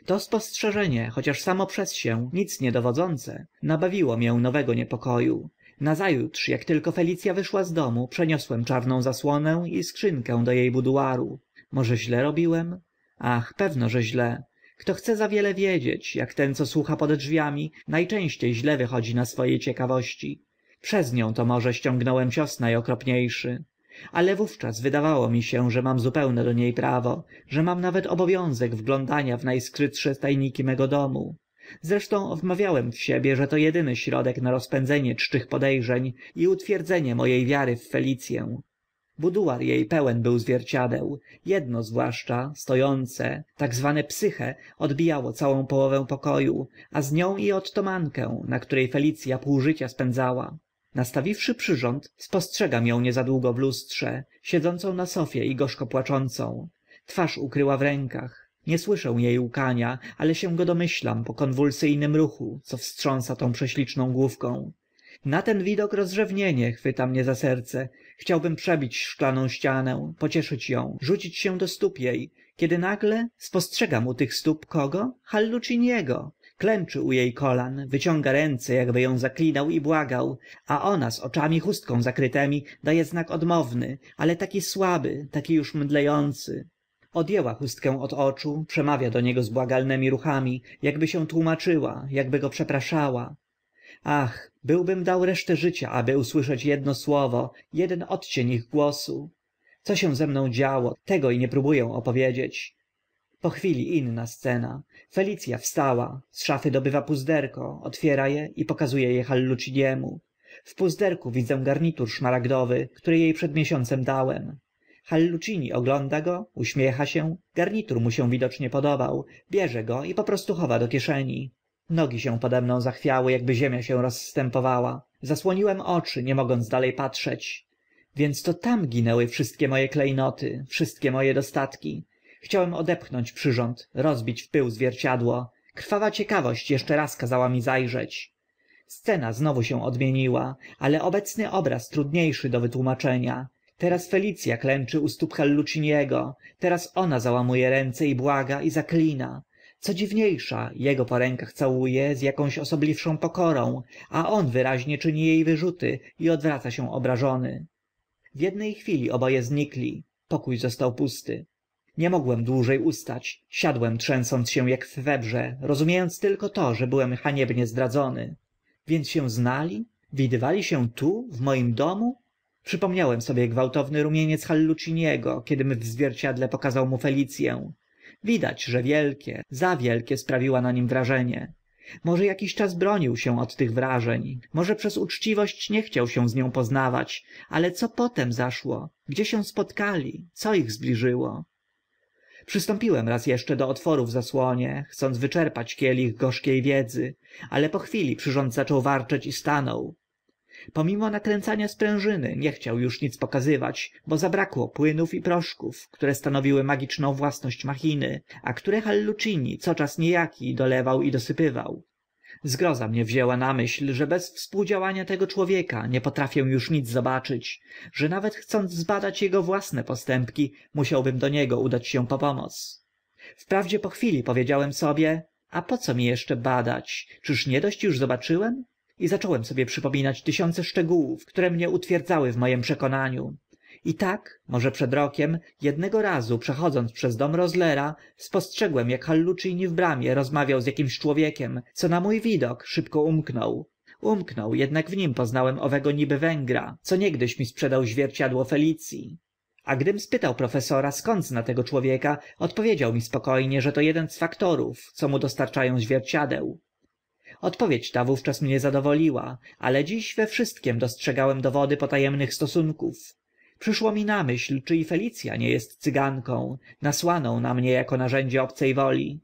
to spostrzeżenie chociaż samo przez się nic nie dowodzące nabawiło mię nowego niepoko u nazajutrz ak tylko felic a wyszła z domu przeniosłem czarną zasłonę i skrzynkę do e buduaru może źle robiłem ach pewno że źle kto chce za wiele wiedzieć jak ten co słucha pode drzwiami najczęściej źle wychodzi na swojej ciekawości przez nią to może ściągnąłem cios najokropniejszy ale wówczas wydawało mi się że mam zupełne do niej prawo że mam nawet obowiązek wglądania w najskrytsze tajniki mego domu zresztą wmawiałem w siebie że to jedyny środek na rozpędzenie czczych podejrzeń i utwierdzenie mojej wiary w Felicję buduar jej pełen był zwierciadeł jedno zwłaszcza stojące tak zwane psyche odbijało całą połowę pokoju a z nią i otomankę na której felic a pół życia spędzała nastawiwszy przyrząd spostrzegam ą niezadługo w lustrze siedzącą na sofie i gorzko płaczącą twarz ukryła w rękach nie słyszę jej łkania ale się go domyślam po konwulsyjnym ruchu co wstrząsa tą prześliczną główką na ten widok rozrzewnienie chwyta mnie za serce chciałbym przebić szklaną ścianę pocieszyć ją rzucić się do stóp jej kiedy nagle spostrzegam u tych stóp kogo halluciniego klęczy u jej kolan wyciąga ręce jakby ją zaklinał i błagał a ona z oczami chustką zakrytemi daje znak odmowny ale taki słaby taki już mdlejący odjęła chustkę od oczu przemawia do niego z błagalnemi ruchami jakby się tłumaczyła, jakby go przepraszała ach byłbym dał resztę życia aby usłyszeć edno słowo eden odcień ich głosu co się ze mną działo tego i nie próbu ę opowiedzieć po chwili inna scena felic a wstała z szafy dobywa puzderko otwiera e i pokazu e halluciniemu w puzderku widzę garnitur szmaragdowy który e przed miesiącem dałem hallucini ogląda go uśmiecha się garnitur mu się widocznie podobał bierze go i po prostu chowa do kieszeni nogi się pode mną zachwiały akby ziemia się rozstępowała zasłoniłem oczy nie mogąc dale patrzeć więc to tam ginęły wszystkie mo e kle noty wszystkie mo e dostatki chciałem odepchnąć przyrząd rozbić w pył zwierciadło krwawa ciekawość eszcze raz kazała mi za rzeć scena znowu się odmieniła ale obecny obraz trudnie szy do wytłumaczenia teraz felic a klęczy u stóp halluciniego teraz ona załamu e ręce i błaga i zaklina co dziwniejsza jego po rękach całuje z jakąś osobliwszą pokorą a on wyraźnie czyni jej wyrzuty i odwraca się obrażony w jednej chwili oboje znikli pokój został pusty nie mogłem dłużej ustać siadłem trzęsąc się jak w febrze rozumiejąc tylko to że byłem haniebnie zdradzony więc się znali widywali się tu w moim domu przypomniałem sobie gwałtowny rumieniec halluciniego kiedym w zwierciedle pokazał mu felic widać że wielkie za wielkie sprawiła na nim wrażenie może jakiś czas bronił się od tych wrażeń może przez uczciwość nie chciał się z nią poznawać ale co potem zaszło gdzie się spotkali co ich zbliżyło przystąpiłem raz eszcze do otworu w zasłonie chcąc wyczerpać kielich gorzkie wiedzy ale po chwili przyrząd zaczął warczeć i stanął pomimo nakręcania sprężyny nie chciał już nic pokazywać bo zabrakło płynów i proszków które stanowiły magiczną własność machiny a które hallucini co czas niejaki dolewał i dosypywał zgroza mnie wzięła na myśl że bez współdziałania tego człowieka nie potrafię już nic zobaczyć że nawet chcąc zbadać jego własne postępki musiałbym do niego udać się po pomoc wprawdzie po chwili powiedziałem sobie a po co mi jeszcze badać czyż nie dość już zobaczyłem i zacząłem sobie przypominać tysiące szczegółów które mnie utwierdzały w moim przekonaniu i tak może przed rokiem ednego razu przechodząc przez dom Rozlera, spostrzegłem ak hallucini w bramie rozmawiał z akimś człowiekiem co na mó widok szybko umknął umknął ednak w nim poznałem owego niby węgra co niegdyś mi sprzedał zwierciadło felic i a gdym spytał profesora skąd zna tego człowieka odpowiedział mi spoko nie że to eden z faktorów co mu dostarcza ą zwierciadeł odpowiedź ta wówczas mnie zadowoliła ale dziś we wszystkim dostrzegałem dowody pota emnych stosunków przyszło mi na myśl czy i felic a nie est cyganką nasłaną na mnie ako narzędzie obce woli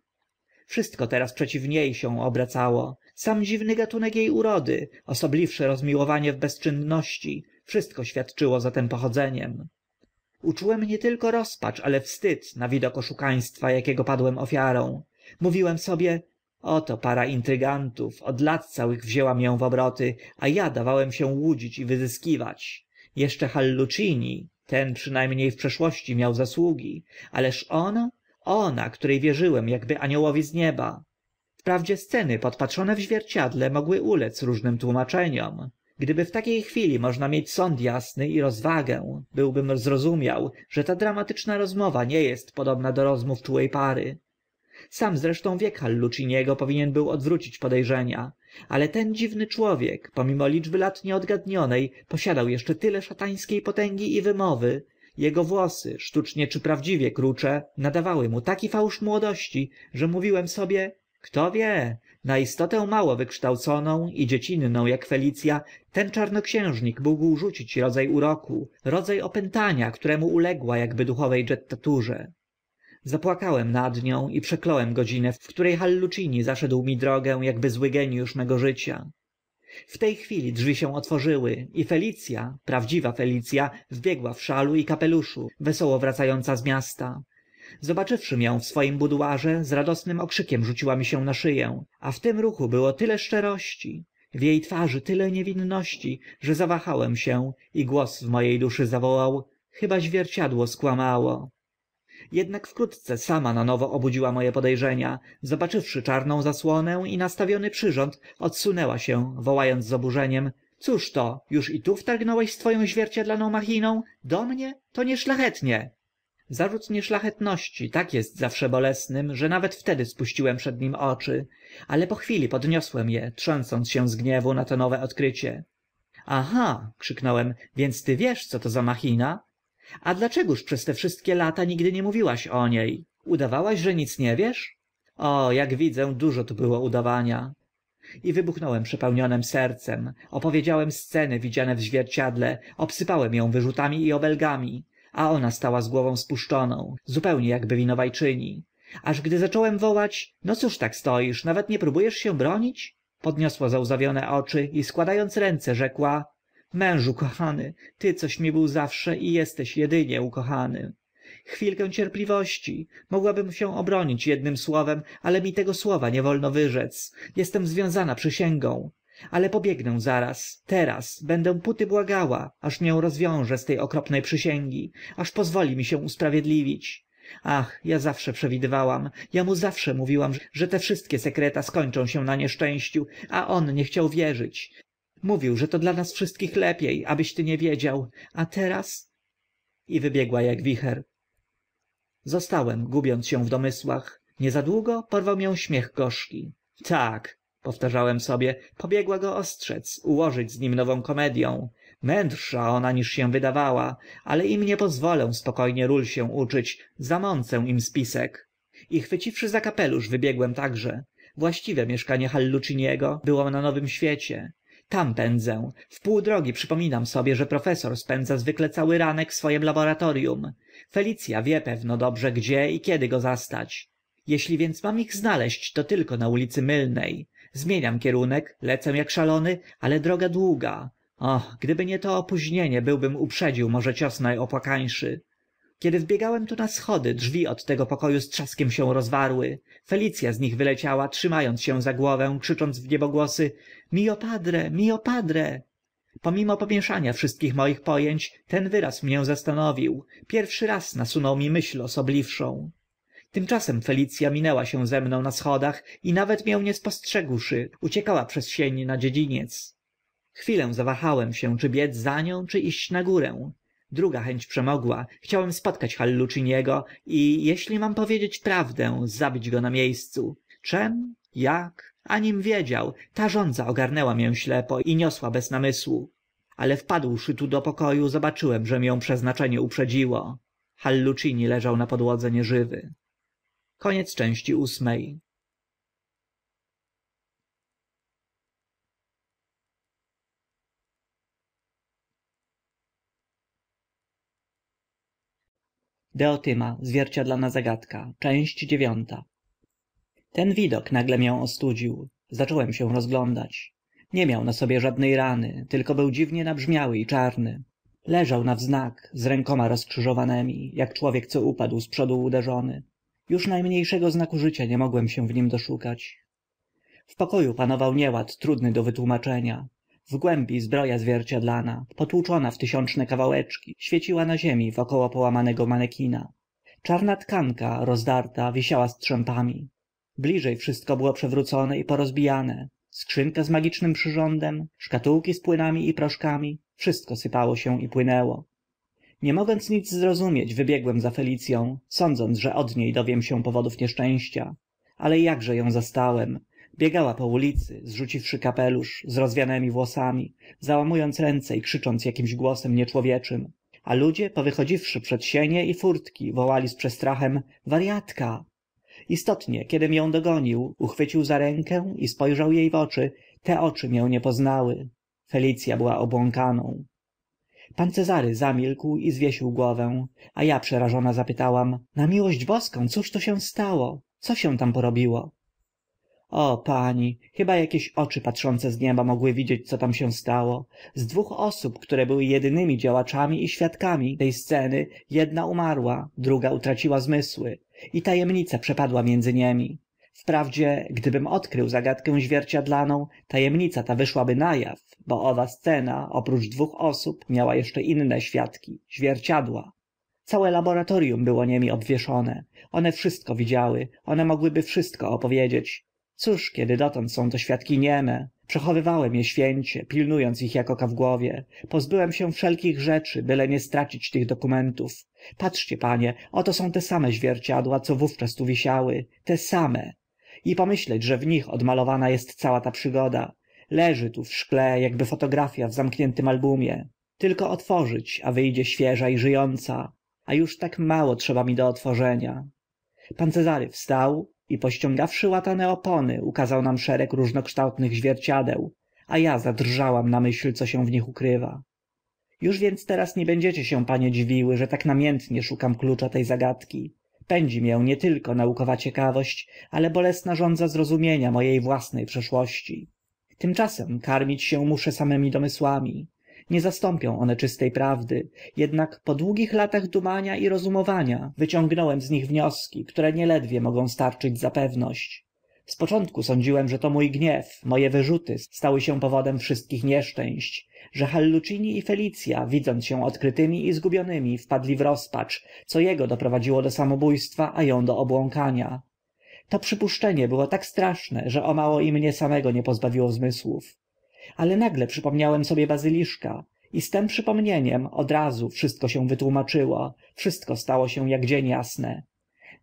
wszystko teraz przeciw nie się obracało sam dziwny gatunek e urody osobliwsze rozmiłowanie w bezczynności wszystko świadczyło za tym pochodzeniem uczułem nie tylko rozpacz ale wstyd na widok oszukaństwa akiego padłem ofiarą mówiłem sobie oto para intrygantów od lat całych wzięła mię w obroty a ja dawałem się łudzić i wyzyskiwać jeszcze hallucini ten przyna mnie w przeszłości miał zasługi ależ ona ona które wierzyłem akby aniołowi z nieba wprawdzie sceny podpatrzone w zwierciedle mogły ulec różnym tłumaczeniom gdyby w takie chwili można mieć sąd asny i rozwagę byłbym zrozumiał że ta dramatyczna rozmowa nie est podobna do rozmów czułe pary sam zresztą wiek halluciniego powinien był odwrócić rzenia ale ten dziwny człowiek pomimo liczby lat nieodgadnione posiadał eszcze tyle szatańskie potęgi i wymowy ego włosy sztucznie czy prawdziwie krucze nadawały mu taki fałsz młodości że mówiłem sobie kto wie na istotę mało wykształconą i dziecinną ak felic a ten czarnoksiężnik mógł rzucić rodza uroku rodza opętania któremu uległa akby duchowe zapłakałem nad nią i przekląłem godzinę w której hallucini zaszedł mi drogę akby zły geniusz mego życia w te chwili drzwi się otworzyły i felic a prawdziwa felic a wbiegła w szalu i kapeluszu wesoło wraca ąca z miasta zobaczywszy mię w swoim buduarze z radosnym okrzykiem rzuciła mi się na szy ę a w tym ruchu było tyle szczerości w e twarzy tyle niewinności że zawahałem się i głos w mo e duszy zawołał chyba zwierciadło skłamało jednak wkrótce sama na nowo obudziła mo e pode rzenia zobaczywszy czarną zasłonę i nastawiony przyrząd odsunęła się woła ąc z oburzeniem cóż to już i tu wtargnąłeś swo ą zwierciadlaną machiną do mnie to nieszlachetnie zarzut nieszlachetności tak est zawsze bolesnym że nawet wtedy spuściłem przed nim oczy ale po chwili podniosłem e trzęsąc się z gniewu na to nowe odkrycie aha krzyknąłem więc ty wiesz co to za machina a dlaczegóż przez te wszystkie lata nigdy nie mówiłaś o nie udawałaś że nic nie wiesz o ak widzę dużo tu było udawania i wybuchnąłem przepełnionym sercem opowiedziałem sceny widziane w zwierciedle obsypałem ą wyrzutami i obelgami a ona stała z głową spuszczoną zupełnie akby winowa aż gdy zacząłem wołać no cóż tak stoisz nawet nie próbu esz się bronić podniosła załzawione oczy i składa ąc ręce rzekła mężu kochany ty coś mi był zawsze i jesteś jedynie ukochany chwilkę cierpliwości mogłabym się obronić jednym słowem ale mi tego słowa nie wolno wyrzec jestem związana przysięgą ale pobiegnę zaraz teraz będę póty błagała aż mię rozwiąże z tej okropnej przysięgi aż pozwoli mi się usprawiedliwić ach ja zawsze przewidywałam ja mu zawsze mówiłam że te wszystkie sekreta skończą się na nieszczęściu a on nie chciał wierzyć mówił że to dla nas wszystkich lepiej abyś ty nie wiedział a teraz i wybiegła jak wicher zostałem gubiąc się w domysłach niezadługo porwał mię śmiech gorzki tak powtarzałem sobie pobiegła go ostrzec ułożyć z nim nową komedię. mędrsza ona niż się wydawała ale im nie pozwolę spoko nie ról się uczyć zamącę im spisek i chwyciwszy za kapelusz wybiegłem także właściwe mieszkanie halluciniego było na nowym świecie tam pędzę w pół drogi przypominam sobie że profesor spędza zwykle cały ranek w laboratorium. felic a wie pewno dobrze gdzie i kiedy go zastać jeśli więc mam ich znaleźć to tylko na ulicy mylnej zmieniam kierunek lecę jak szalony ale droga długa o gdyby nie to opóźnienie byłbym uprzedził może cios kiedy wbiegałem tu na schody drzwi od tego poko u z trzaskiem się rozwarły felic a z nich wyleciała trzyma ąc się za głowę krzycząc w niebogłosy mio padre mio padre pomimo pomieszania wszystkich moich po ęć ten wyraz mię zastanowił pierwszy raz nasunął mi myśl osobliwszą tymczasem felic a minęła się ze mną na schodach i nawet mię nie spostrzegłszy uciekała przez sień na dziedziniec chwilę zawahałem się czy biec za nią czy iść na górę druga chęć przemogła chciałem spotkać halluciniego i eśli mam powiedzieć prawdę zabić go na mie scu czym jak anim wiedział ta żądza ogarnęła mię ślepo i niosła bez namysłu ale wpadłszy tu do poko u zobaczyłem że mię przeznaczenie uprzedziło hallucini leżał na podłodze nieżywy zwierciadlana zagadka ten widok nagle mię ostudził zacząłem się rozglądać nie miał na sobie żadne rany tylko był dziwnie nabrzmiały i czarny leżał na wznak z rękoma rozkrzyżowanymi jak człowiek co upadł z przodu uderzony już najmniejszego szego znaku życia nie mogłem się w nim doszukać w poko u panował nieład trudny do wytłumaczenia w głębi zbroja zwierciadlana potłuczona w tysiączne kawałeczki świeciła na ziemi wokoło połamanego manekina czarna tkanka rozdarta wisiała strzępami bliżej wszystko było przewrócone i porozbijane skrzynka z magicznym przyrządem szkatułki z płynami i proszkami wszystko sypało się i płynęło nie mogąc nic zrozumieć wybiegłem za felicją sądząc że od niej dowiem się powodów nieszczęścia ale jakże ją zastałem biegała po ulicy zrzuciwszy kapelusz z rozwianemi włosami załamując ręce i krzycząc jakimś głosem nieczłowieczym a ludzie powychodziwszy przed sienie i furtki wołali z przestrachem wariatka istotnie kiedym ją dogonił uchwycił za rękę i spojrzał jej w oczy te oczy mię nie poznały felic a była obłąkaną pan cezary zamilkł i zwiesił głowę a ja przerażona zapytałam na miłość boską cóż się stało co się tam porobiło o pani chyba akieś oczy patrzące z nieba mogły widzieć co tam się stało z dwóch osób które były jedynymi działaczami i świadkami te sceny edna umarła druga utraciła zmysły i ta emnica przepadła między nimi wprawdzie gdybym odkrył zagadkę zwierciadlaną ta emnica ta wyszłaby na aw bo owa scena oprócz dwóch osób miała eszcze inne świadki zwierciadła całe laboratorium było nimi obwieszone one wszystko widziały one mogłyby wszystko opowiedzieć cóż kiedy dotąd są to świadki nieme przechowywałem je święcie pilnując ich jak oka w głowie pozbyłem się wszelkich rzeczy byle nie stracić tych dokumentów patrzcie panie oto są te same zwierciadła co wówczas tu wisiały te same i pomyśleć że w nich odmalowana est cała ta przygoda leży tu w szkle akby fotografia w zamkniętym albumie tylko otworzyć a wy dzie świeża i ży ąca a uż tak mało trzeba mi do otworzenia pan cezary wstał i pościągawszy łatane opony ukazał nam szereg różnokształtnych zwierciadeł a ja zadrżałam na myśl co się w nich ukrywa już więc teraz nie będziecie się panie dziwiły że tak namiętnie szukam klucza tej zagadki pędzi mię tylko naukowa ciekawość ale bolesna żądza zrozumienia mojej własnej przeszłości tymczasem karmić się muszę samymi domysłami nie zastąpią one czystej prawdy jednak po długich latach dumania i rozumowania wyciągnąłem z nich wnioski które nieledwie mogą starczyć za pewność z początku sądziłem że to mó gniew mo e wyrzuty stały się powodem wszystkich nieszczęść że hallucini i felic a widząc się odkrytymi i zgubionymi wpadli w rozpacz co ego doprowadziło do samobó stwa a ą do obłąkania to przypuszczenie było tak straszne że o mało i mnie samego nie pozbawiło zmysłów ale nagle przypomniałem sobie bazyliszka i z tym przypomnieniem od razu wszystko się wytłumaczyło wszystko stało się jak dzień jasne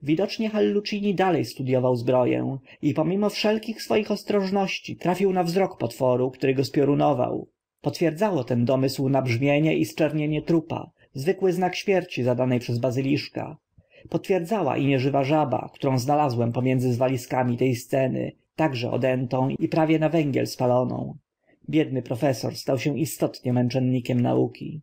widocznie hallucini dale studiował zbro ę i pomimo wszelkich swoich ostrożności trafił na wzrok potworu który go spiorunował potwierdzało ten domysł nabrzmienie i zczernienie trupa zwykły znak śmierci zadanej przez bazyliszka potwierdzała i nieżywa żaba którą znalazłem pomiędzy zwaliskami te sceny także odętą i prawie na węgiel spaloną biedny profesor stał się istotnie męczennikiem nauki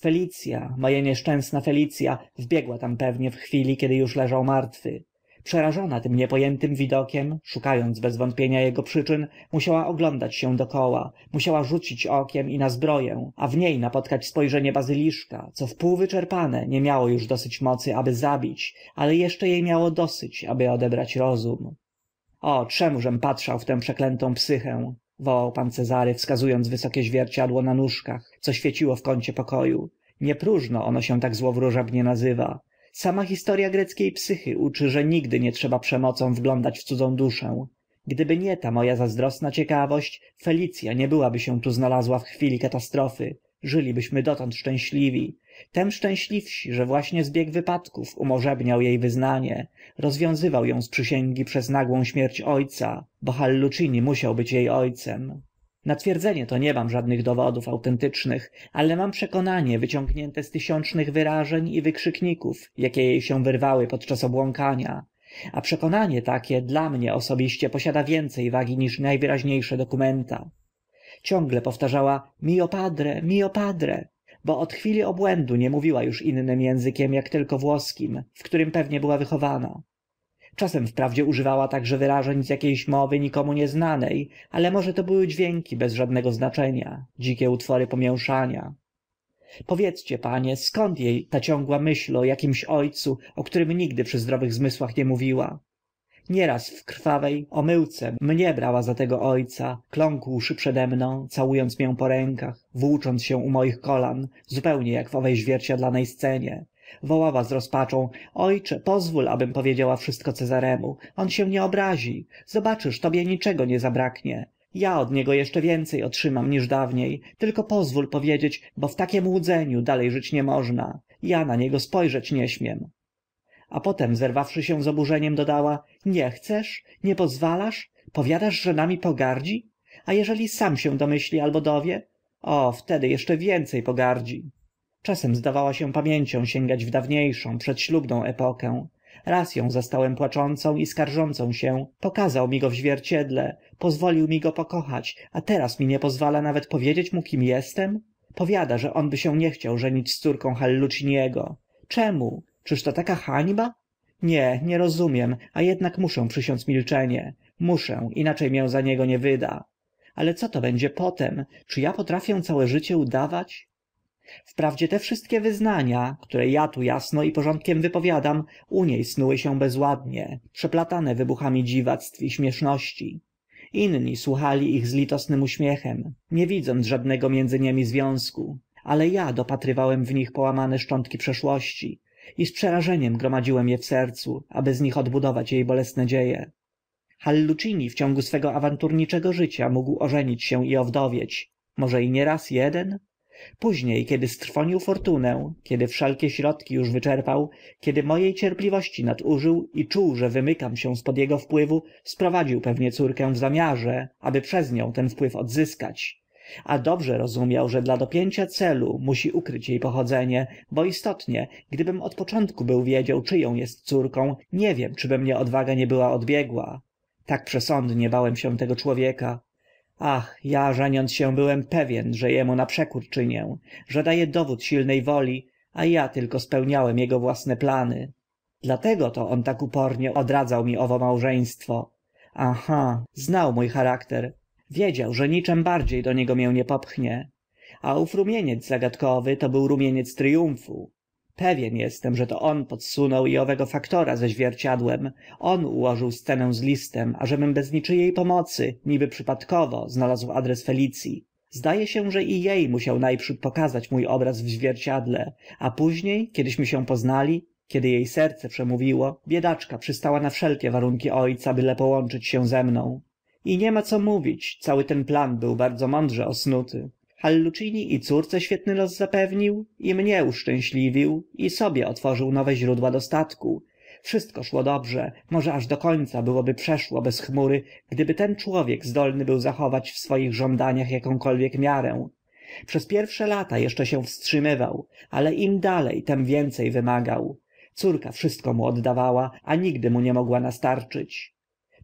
felic a mo a nieszczęsna felic a wbiegła tam pewnie w chwili kiedy uż leżał martwy przerażona tym niepo ętym widokiem szuka ąc bez wątpienia ego przyczyn musiała oglądać się dokoła musiała rzucić okiem i na zbro ę a w nie napotkać spo rzenie bazyliszka co wpół wyczerpane nie miało uż dosyć mocy aby zabić ale eszcze e miało dosyć aby odebrać rozum o czemużem patrzał w tę przeklętą psychę wołał pan cezary wskazując wysokie zwierciadło na nóżkach co świeciło w kącie poko u nie próżno ono się tak złowróżebnie nazywa sama historia greckiej psychy uczy że nigdy nie trzeba przemocą wglądać w cudzą duszę gdyby nie ta moja zazdrosna ciekawość felicja nie byłaby się tu znalazła w chwili katastrofy żylibyśmy dotąd szczęśliwi tem szczęśliwsi że właśnie zbieg wypadków umożebniał jej wyznanie rozwiązywał ją z przysięgi przez nagłą śmierć ojca bo hallucini musiał być jej ojcem na twierdzenie to nie mam żadnych dowodów autentycznych ale mam przekonanie wyciągnięte z tysiącznych wyrażeń i wykrzykników jakie jej się wyrwały podczas obłąkania a przekonanie takie dla mnie osobiście posiada więcej wagi niż najwyraźniejsze dokumenta ciągle powtarzała mio padre mio padre bo od chwili obłędu nie mówiła uż innym językiem ak tylko włoskim w którym pewnie była wychowana czasem wprawdzie używała także wyrażeń z akie ś mowy nikomu nie znane ale może to były dźwięki bez żadnego znaczenia dzikie utwory pomięszania powiedzcie panie skąd e ta ciągła myśl o akimś o cu o którym nigdy przy zdrowych zmysłach nie mówiła nieraz w krwawej omyłce mnie brała za tego ojca kląkłszy przede mną całując mię po rękach włócząc się u moich kolan zupełnie jak w owej zwierciadlanej scenie wołała z rozpaczą ojcze pozwól abym powiedziała wszystko cezaremu on się nie obrazi zobaczysz tobie niczego nie zabraknie ja od niego jeszcze więcej otrzymam niż dawniej tylko pozwól powiedzieć bo w takim łudzeniu dalej żyć nie można ja na niego spojrzeć nie śmiem a potem zerwawszy się z oburzeniem dodała nie chcesz nie pozwalasz powiadasz że nami pogardzi a jeżeli sam się domyśli albo dowie o wtedy jeszcze więcej pogardzi czasem zdawała się pamięcią sięgać w dawniejszą przedślubną epokę raz ją zastałem płaczącą i skarżącą się pokazał mi go w zwierciedle pozwolił mi go pokochać a teraz mi nie pozwala nawet powiedzieć mu kim jestem powiada że onby się nie chciał żenić z córką halluciniego czemu czyż to taka hańba nie nie rozumiem a ednak muszę przysiąc milczenie muszę inacze mię za niego nie wyda ale co to będzie potem czy a potrafię całe życie udawać wprawdzie te wszystkie wyznania które a tu asno i porządkiem wypowiadam u nie snuły się bezładnie przeplatane wybuchami dziwactw i śmieszności inni słuchali ich z litosnym uśmiechem nie widząc żadnego między nimi związku ale a dopatrywałem w nich połamane szczątki przeszłości i z przerażeniem gromadziłem e w sercu aby z nich odbudować e bolesne dzie e hallucini w ciągu swego awanturniczego życia mógł ożenić się i owdowieć może i nie raz eden późnie kiedy strwonił fortunę kiedy wszelkie środki uż wyczerpał kiedy mo e cierpliwości nadużył i czuł że wymykam się spod ego wpływu sprowadził pewnie córkę w zamiarze aby przez nią ten wpływ odzyskać a dobrze rozumiał że dla dopięcia celu musi ukryć jej pochodzenie bo istotnie gdybym od początku był wiedział czyją jest córką nie wiem czyby mnie odwaga nie była odbiegła tak przesądnie bałem się tego człowieka ach ja żeniąc się byłem pewien że jemu przekór czynię że daje dowód silnej woli a ja tylko spełniałem jego własne plany dlatego to on tak upornie odradzał mi owo małżeństwo aha znał mój charakter wiedział że niczem bardziej do niego mię nie popchnie a ów rumieniec zagadkowy to był rumieniec tryumfu pewien jestem że to on podsunął i owego faktora ze zwierciadłem on ułożył scenę z listem ażebym bez niczyjej pomocy niby przypadkowo znalazł adres felic i zdaje się że i jej musiał na przód pokazać mó obraz w zwierciedle a późnie kiedyśmy się poznali kiedy e serce przemówiło biedaczka przystała na wszelkie warunki o ca byle połączyć się ze mną i nie ma co mówić cały ten plan był bardzo mądrze osnuty hallucini i córce świetny los zapewnił i mnie uszczęśliwił i sobie otworzył nowe źródła dostatku wszystko szło dobrze może aż do końca byłoby przeszło bez chmury gdyby ten człowiek zdolny był zachować w swoich żądaniach jakąkolwiek miarę przez pierwsze lata jeszcze się wstrzymywał ale im dalej tem więcej wymagał córka wszystko mu oddawała a nigdy mu nie mogła nastarczyć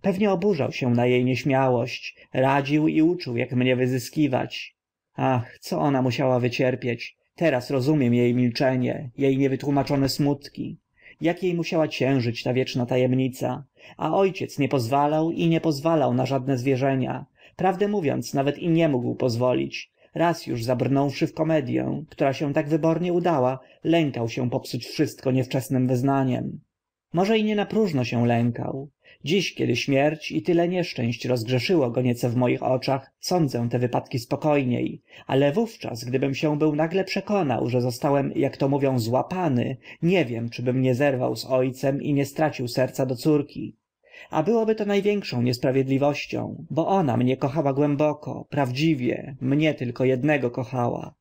pewnie oburzał się na e nieśmiałość radził i uczył ak mnie wyzyskiwać ach co ona musiała wycierpieć teraz rozumiem e milczenie e niewytłumaczone smutki jak e musiała ciężyć ta wieczna ta emnica a o ciec nie pozwalał i nie pozwalał na żadne zwierzenia prawdę mówiąc nawet i nie mógł pozwolić raz uż zabrnąwszy w komedię która się tak wybornie udała lękał się popsuć wszystko niewczesnym wyznaniem może i nie próżno się lękał dziś kiedy śmierć i tyle nieszczęść rozgrzeszyło go nieco w moich oczach sądzę te wypadki spokojniej ale wówczas gdybym się był nagle przekonał że zostałem jak to mówią złapany nie wiem czybym nie zerwał z ojcem i nie stracił serca do córki a byłoby to największą niesprawiedliwością bo ona mnie kochała głęboko prawdziwie mnie tylko jednego kochała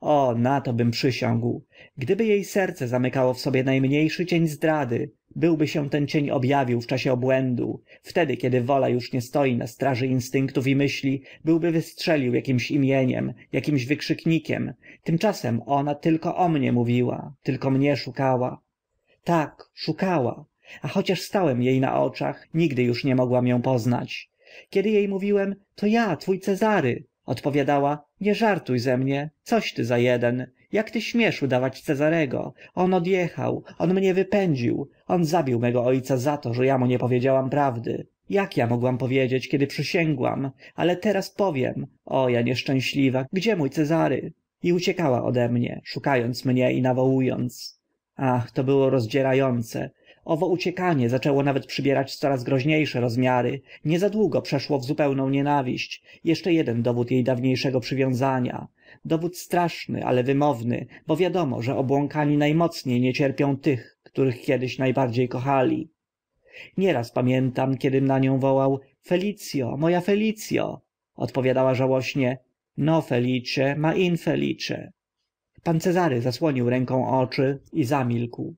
o na to bym przysiągł gdyby jej serce zamykało w sobie najmniejszy cień zdrady byłby się ten cień objawił w czasie obłędu wtedy kiedy wola już nie stoi na straży instynktów i myśli byłby wystrzelił jakimś imieniem jakimś wykrzyknikiem tymczasem ona tylko o mnie mówiła tylko mnie szukała tak szukała a chociaż stałem jej na oczach nigdy już nie mogła mię poznać kiedy jej mówiłem to ja twój cezary odpowiadała nie żartuj ze mnie coś ty za jeden jak ty śmiesz udawać cezarego on odjechał on mnie wypędził on zabił mego ojca za to że ja mu nie powiedziałam prawdy jak ja mogłam powiedzieć kiedy przysięgłam ale teraz powiem o ja nieszczęśliwa gdzie mój cezary i uciekała ode mnie szukając mnie i nawołując ach to było rozdzierające owo uciekanie zaczęło nawet przybierać coraz groźniejsze rozmiary niezadługo przeszło w zupełną nienawiść jeszcze jeden dowód jej dawniejszego przywiązania dowód straszny ale wymowny bo wiadomo że obłąkani najmocniej nie cierpią tych których kiedyś najbardziej kochali nieraz pamiętam kiedym na nią wołał felicjo moja felicjo odpowiadała żałośnie no felice ma infelice pan cezary zasłonił ręką oczy i zamilkł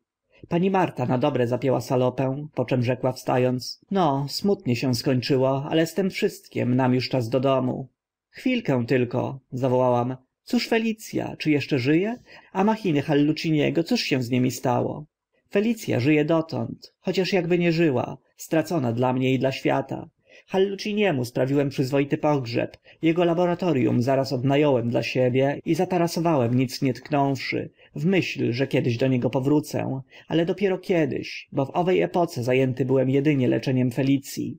pani marta na dobre zapięła salopę po czym rzekła wstając no smutnie się skończyło ale z tym wszystkim nam już czas do domu chwilkę tylko zawołałam cóż felic a czy jeszcze żyje a machiny halluciniego cóż się z nimi stało felic żyje ży e dotąd chociaż akby nie żyła stracona dla mnie i dla świata halluciniemu sprawiłem przyzwoity pogrzeb ego laboratorium zaraz odna ąłem dla siebie i zatarasowałem nic nie tknąwszy w myśl że kiedyś do niego powrócę ale dopiero kiedyś bo w owe epoce za ęty byłem edynie leczeniem felic i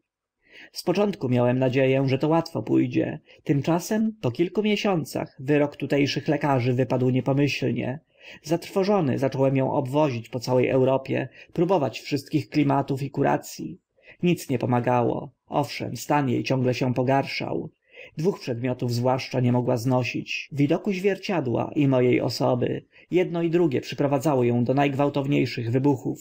z początku miałem nadzie ę że to łatwo pó dzie tymczasem po kilku miesiącach wyrok tute szych lekarzy wypadł niepomyślnie zatrwożony zacząłem ją obwozić po całej europie próbować wszystkich klimatów i kuracji. nic nie pomagało owszem stan jej ciągle się pogarszał dwóch przedmiotów zwłaszcza nie mogła znosić widoku zwierciadła i mojej osoby jedno i drugie przyprowadzało ą do na gwałtownie szych wybuchów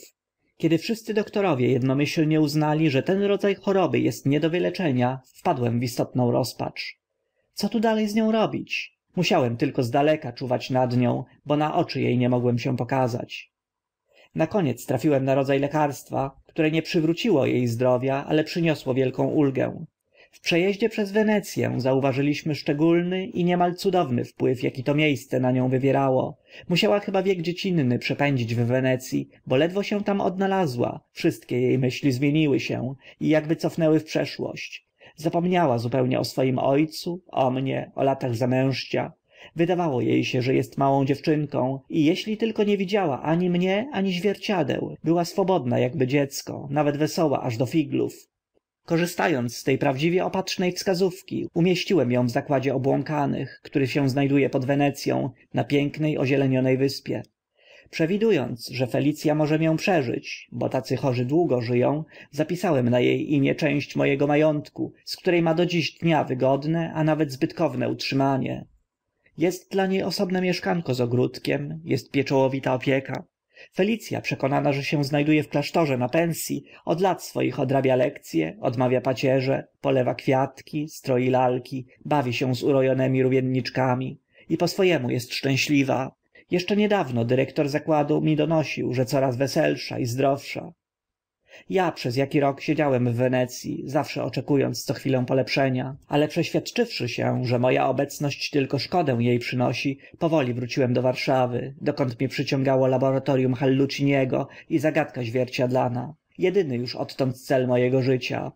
kiedy wszyscy doktorowie ednomyślnie uznali że ten rodza choroby est nie do wyleczenia wpadłem w istotną rozpacz co tu dale z nią robić musiałem tylko z daleka czuwać nad nią bo na oczy e nie mogłem się pokazać na koniec trafiłem na rodza lekarstwa które nie przywróciło e zdrowia ale przyniosło wielką ulgę w prze eździe przez wenec ę zauważyliśmy szczególny i niemal cudowny wpływ aki to mie sce na nią wywierało musiała chyba wiek dziecinny przepędzić w wenec i bo ledwo się tam odnalazła wszystkie e myśli zmieniły się i akby cofnęły w przeszłość zapomniała zupełnie o swoim ojcu o mnie o latach zamężcia wydawało jej się że jest małą dziewczynką i jeśli tylko nie widziała ani mnie ani zwierciadeł była swobodna akby dziecko nawet wesoła aż do figlów korzysta ąc z te prawdziwie opatrzne wskazówki umieściłem ą w zakładzie obłąkanych który się zna du e pod wenec ą na piękne ozielenione wyspie przewidując że felic a może mię przeżyć bo tacy chorzy długo ży ą zapisałem na e imię część mo ego ma ątku z które ma do dziś dnia wygodne a nawet zbytkowne utrzymanie jest dla nie osobne mieszkanko z ogródkiem est pieczołowita opieka felic a przekonana że się zna du e w klasztorze na pens i od lat swoich odrabia lekc e odmawia pacierze polewa kwiatki stroi lalki bawi się z uro onymi rówieśniczkami i po swojemu est szczęśliwa jeszcze niedawno dyrektor zakładu mi donosił że coraz weselsza i zdrowsza ja przez jaki rok siedziałem w Wenecji, zawsze oczekując co chwilę polepszenia ale przeświadczywszy się że moja obecność tylko szkodę jej przynosi powoli wróciłem do warszawy dokąd mnie przyciągało laboratorium halluciniego i zagadka zwierciadlana jedyny już odtąd cel mojego życia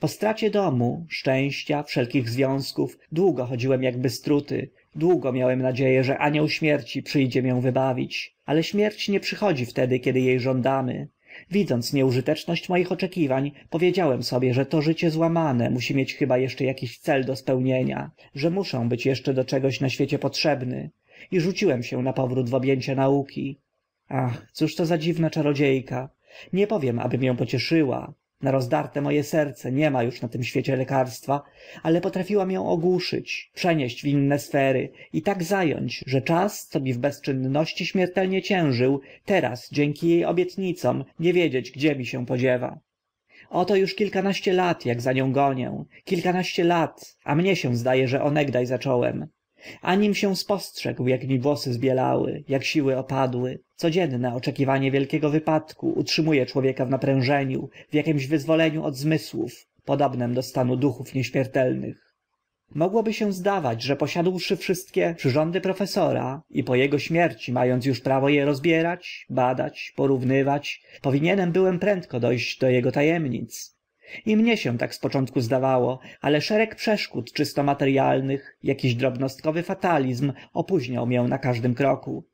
po stracie domu szczęścia wszelkich związków długo chodziłem struty długo miałem nadzieję że anioł śmierci przyjdzie mię wybawić ale śmierć nie przychodzi wtedy kiedy jej żądamy widząc nieużyteczność moich oczekiwań powiedziałem sobie że to życie złamane musi mieć chyba jeszcze jakiś cel do spełnienia że muszę być jeszcze do czegoś na świecie potrzebny i rzuciłem się powrót w objęcia nauki ach cóż to za dziwna czarodziejka nie powiem aby mię pocieszyła na rozdarte mo e serce nie ma uż na tym świecie lekarstwa ale potrafiłam ą ogłuszyć przenieść w inne sfery i tak za ąć że czas co mi w bezczynności śmiertelnie ciężył teraz dzięki e obietnicom nie wiedzieć gdzie mi się podziewa oto uż kilkanaście lat ak za nią gonię kilkanaście lat a mnie się zda e że onegda zacząłem anim się spostrzegł jak mi włosy zbielały jak siły opadły codzienne oczekiwanie wielkiego wypadku utrzymuje człowieka w naprężeniu w akimś wyzwoleniu od zmysłów podobnym do stanu duchów nieśmiertelnych mogłoby się zdawać że posiadłszy wszystkie przyrządy profesora i po ego śmierci ma ąc uż prawo e rozbierać badać porównywać powinienem byłem prędko do ść do ego ta i mnie się tak z początku zdawało ale szereg przeszkód czysto materialnych akiś drobnostkowy fatalizm opóźniał mię na każdym kroku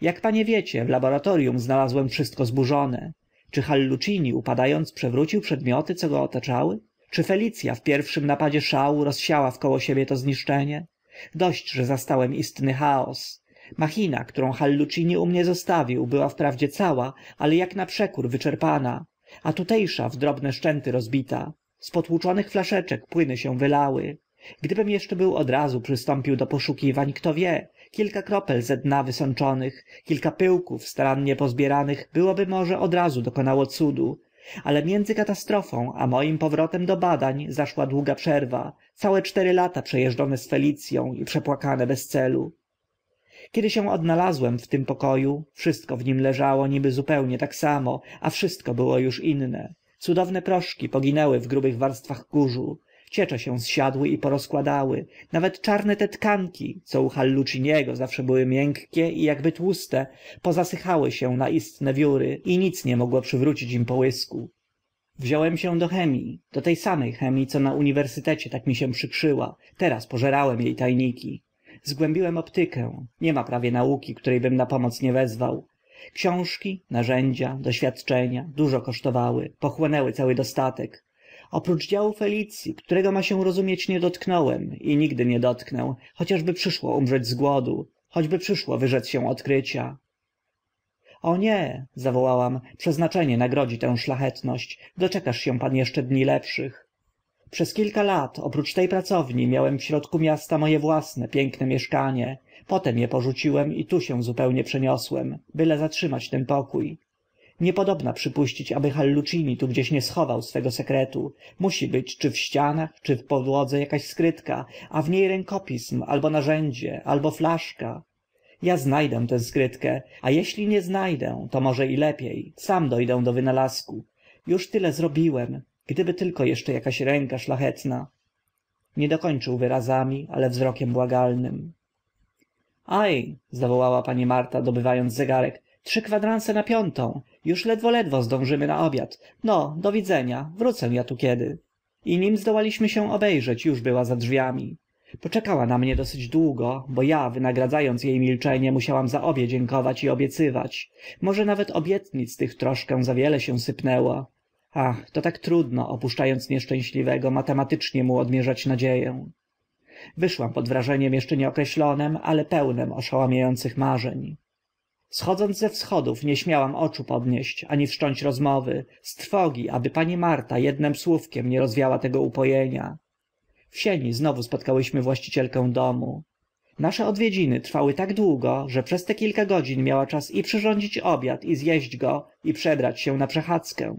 jak panie wiecie w laboratorium znalazłem wszystko zburzone czy hallucini upada ąc przewrócił przedmioty co go otaczały czy felic a w pierwszym napadzie szału rozsiała wkoło siebie to zniszczenie dość że zastałem istny chaos machina którą hallucini u mnie zostawił była wprawdzie cała ale ak na przekór wyczerpana a tutejsza w drobne szczęty rozbita z potłuczonych flaszeczek płyny się wylały gdybym jeszcze był odrazu przystąpił do poszukiwań kto wie kilka kropel ze dna wysączonych kilka pyłków starannie pozbieranych byłoby może odrazu dokonało cudu ale między katastrofą a moim powrotem do badań zaszła długa przerwa całe cztery lata przejeżdżone z felic ą i przepłakane bez celu kiedy się odnalazłem w tym pokoju wszystko w nim leżało niby zupełnie tak samo a wszystko było już inne cudowne proszki poginęły w grubych warstwach kurzu ciecze się zsiadły i porozkładały nawet czarne te tkanki co u halluciniego zawsze były miękkie i akby tłuste pozasychały się na istne wióry i nic nie mogło przywrócić im połysku wziąłem się do chemii do te same chemii co na uniwersytecie tak mi się przykrzyła teraz pożerałem e tajniki zgłębiłem optykę Nie ma prawie nauki którejbym na pomoc nie wezwał książki narzędzia doświadczenia dużo kosztowały pochłonęły cały dostatek oprócz działu felic i którego ma się rozumieć nie dotknąłem i nigdy nie dotknę chociażby przyszło umrzeć z głodu choćby przyszło wyrzec się odkrycia o nie zawołałam przeznaczenie nagrodzi tę szlachetność doczekasz się pan jeszcze dni lepszych przez kilka lat oprócz te pracowni miałem w środku miasta mo e własne piękne mieszkanie potem e porzuciłem i tu się zupełnie przeniosłem byle zatrzymać ten pokó niepodobna przypuścić aby hallucini tu gdzieś nie schował swego sekretu musi być czy w ścianach czy w podłodze akaś skrytka a w nie rękopism albo narzędzie albo flaszka ja zna dę tę skrytkę a jeśli nie zna dę to może i lepie sam do dę do wynalazku już tyle zrobiłem gdyby tylko jeszcze jakaś ręka szlachetna nie dokończył wyrazami ale wzrokiem błagalnym aj zawołała pani marta dobywając zegarek trzy kwadranse na piątą już ledwo ledwo zdążymy na obiad no do widzenia wrócę ja tu kiedy i nim zdołaliśmy się obejrzeć już była za drzwiami poczekała na mnie dosyć długo bo ja wynagradzając jej milczenie musiałam za obie dziękować i obiecywać może nawet obietnic tych troszkę wiele się sypnęło ach to tak trudno opuszczając nieszczęśliwego matematycznie mu odmierzać nadzieję wyszłam pod wrażeniem jeszcze nieokreślonem ale pełnem oszałamiających marzeń schodząc ze schodów nie śmiałam oczu podnieść ani wszcząć rozmowy z trwogi aby pani marta ednym słówkiem nie rozwiała tego upojenia w sieni znowu spotkałyśmy właścicielkę domu nasze odwiedziny trwały tak długo że przez te kilka godzin miała czas i przyrządzić obiad i zjeść go i przebrać się na przechadzkę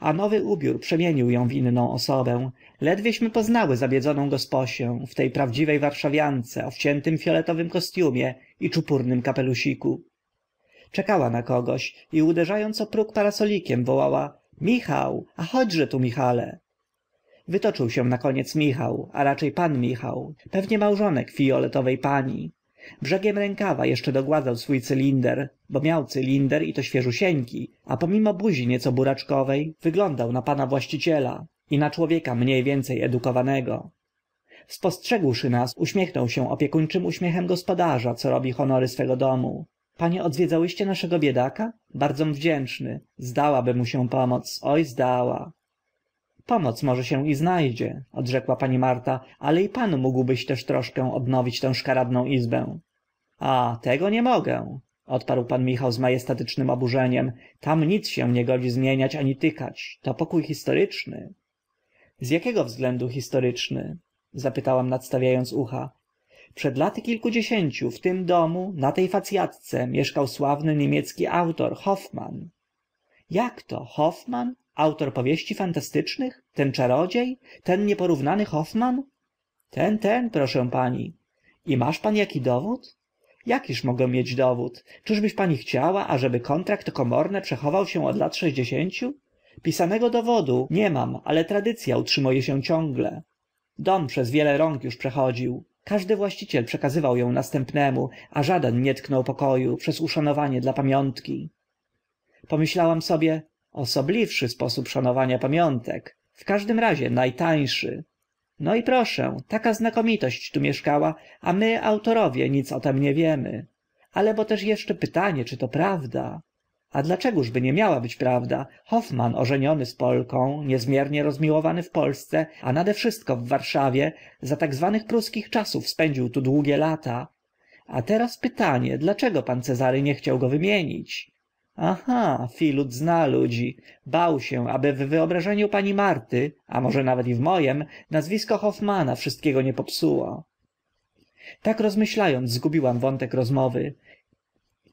a nowy ubiór przemienił ją w inną osobę ledwieśmy poznały zabiedzoną gosposię w tej prawdziwej warszawiance o wciętym fioletowym kostiumie i czupurnym kapelusiku czekała na kogoś i uderzając o próg parasolikiem wołała michał a chodźże tu michale wytoczył się na koniec michał a raczej pan michał pewnie małżonek fioletowej pani brzegiem rękawa jeszcze dogładzał swój cylinder bo miał cylinder i to świeżusieńki a pomimo buzi nieco buraczkowej wyglądał na pana właściciela i na człowieka mniej więcej edukowanego spostrzegłszy nas uśmiechnął się opiekuńczym uśmiechem gospodarza co robi honory swego domu panie odwiedzałyście naszego biedaka bardzom wdzięczny zdałaby mu się pomoc oj zdała pomoc może się i znajdzie odrzekła pani marta ale i pan mógłbyś też troszkę odnowić tę szkaradną izbę a tego nie mogę odparł pan michał z majestatycznym oburzeniem tam nic się nie godzi zmieniać ani tykać to pokój historyczny z jakiego względu historyczny zapytałam nadstawiając ucha przed laty kilkudziesięciu w tym domu na tej facyatce mieszkał sławny niemiecki autor hoffmann to, hoffmann autor powieści fantastycznych ten czarodzie ten nieporównany hoffmann ten ten proszę pani i masz pan aki dowód jakiż mogę mieć dowód czyżbyś pani chciała ażeby kontrakt komorne przechował się od lat sześćdziesięciu pisanego dowodu nie mam ale tradycja utrzymuje się ciągle dom przez wiele rąk już przechodził każdy właściciel przekazywał ją następnemu a żaden nie tknął pokoju przez uszanowanie dla pamiątki pomyślałam sobie osobliwszy sposób szanowania pamiątek w każdym razie najtańszy no i proszę taka znakomitość tu mieszkała a my autorowie nic o tem nie wiemy ale bo też eszcze pytanie czy to prawda a by nie miała być prawda hoffmann ożeniony z polką niezmiernie rozmiłowany w polsce a nade wszystko w warszawie za tak zwanych pruskich czasów spędził tu długie lata a teraz pytanie dlaczego pan cezary nie chciał go wymienić aha filut zna ludzi bał się aby w wyobrażeniu pani marty a może nawet i w moim nazwisko hoffmanna wszystkiego nie popsuło tak rozmyśla ąc zgubiłam wątek rozmowy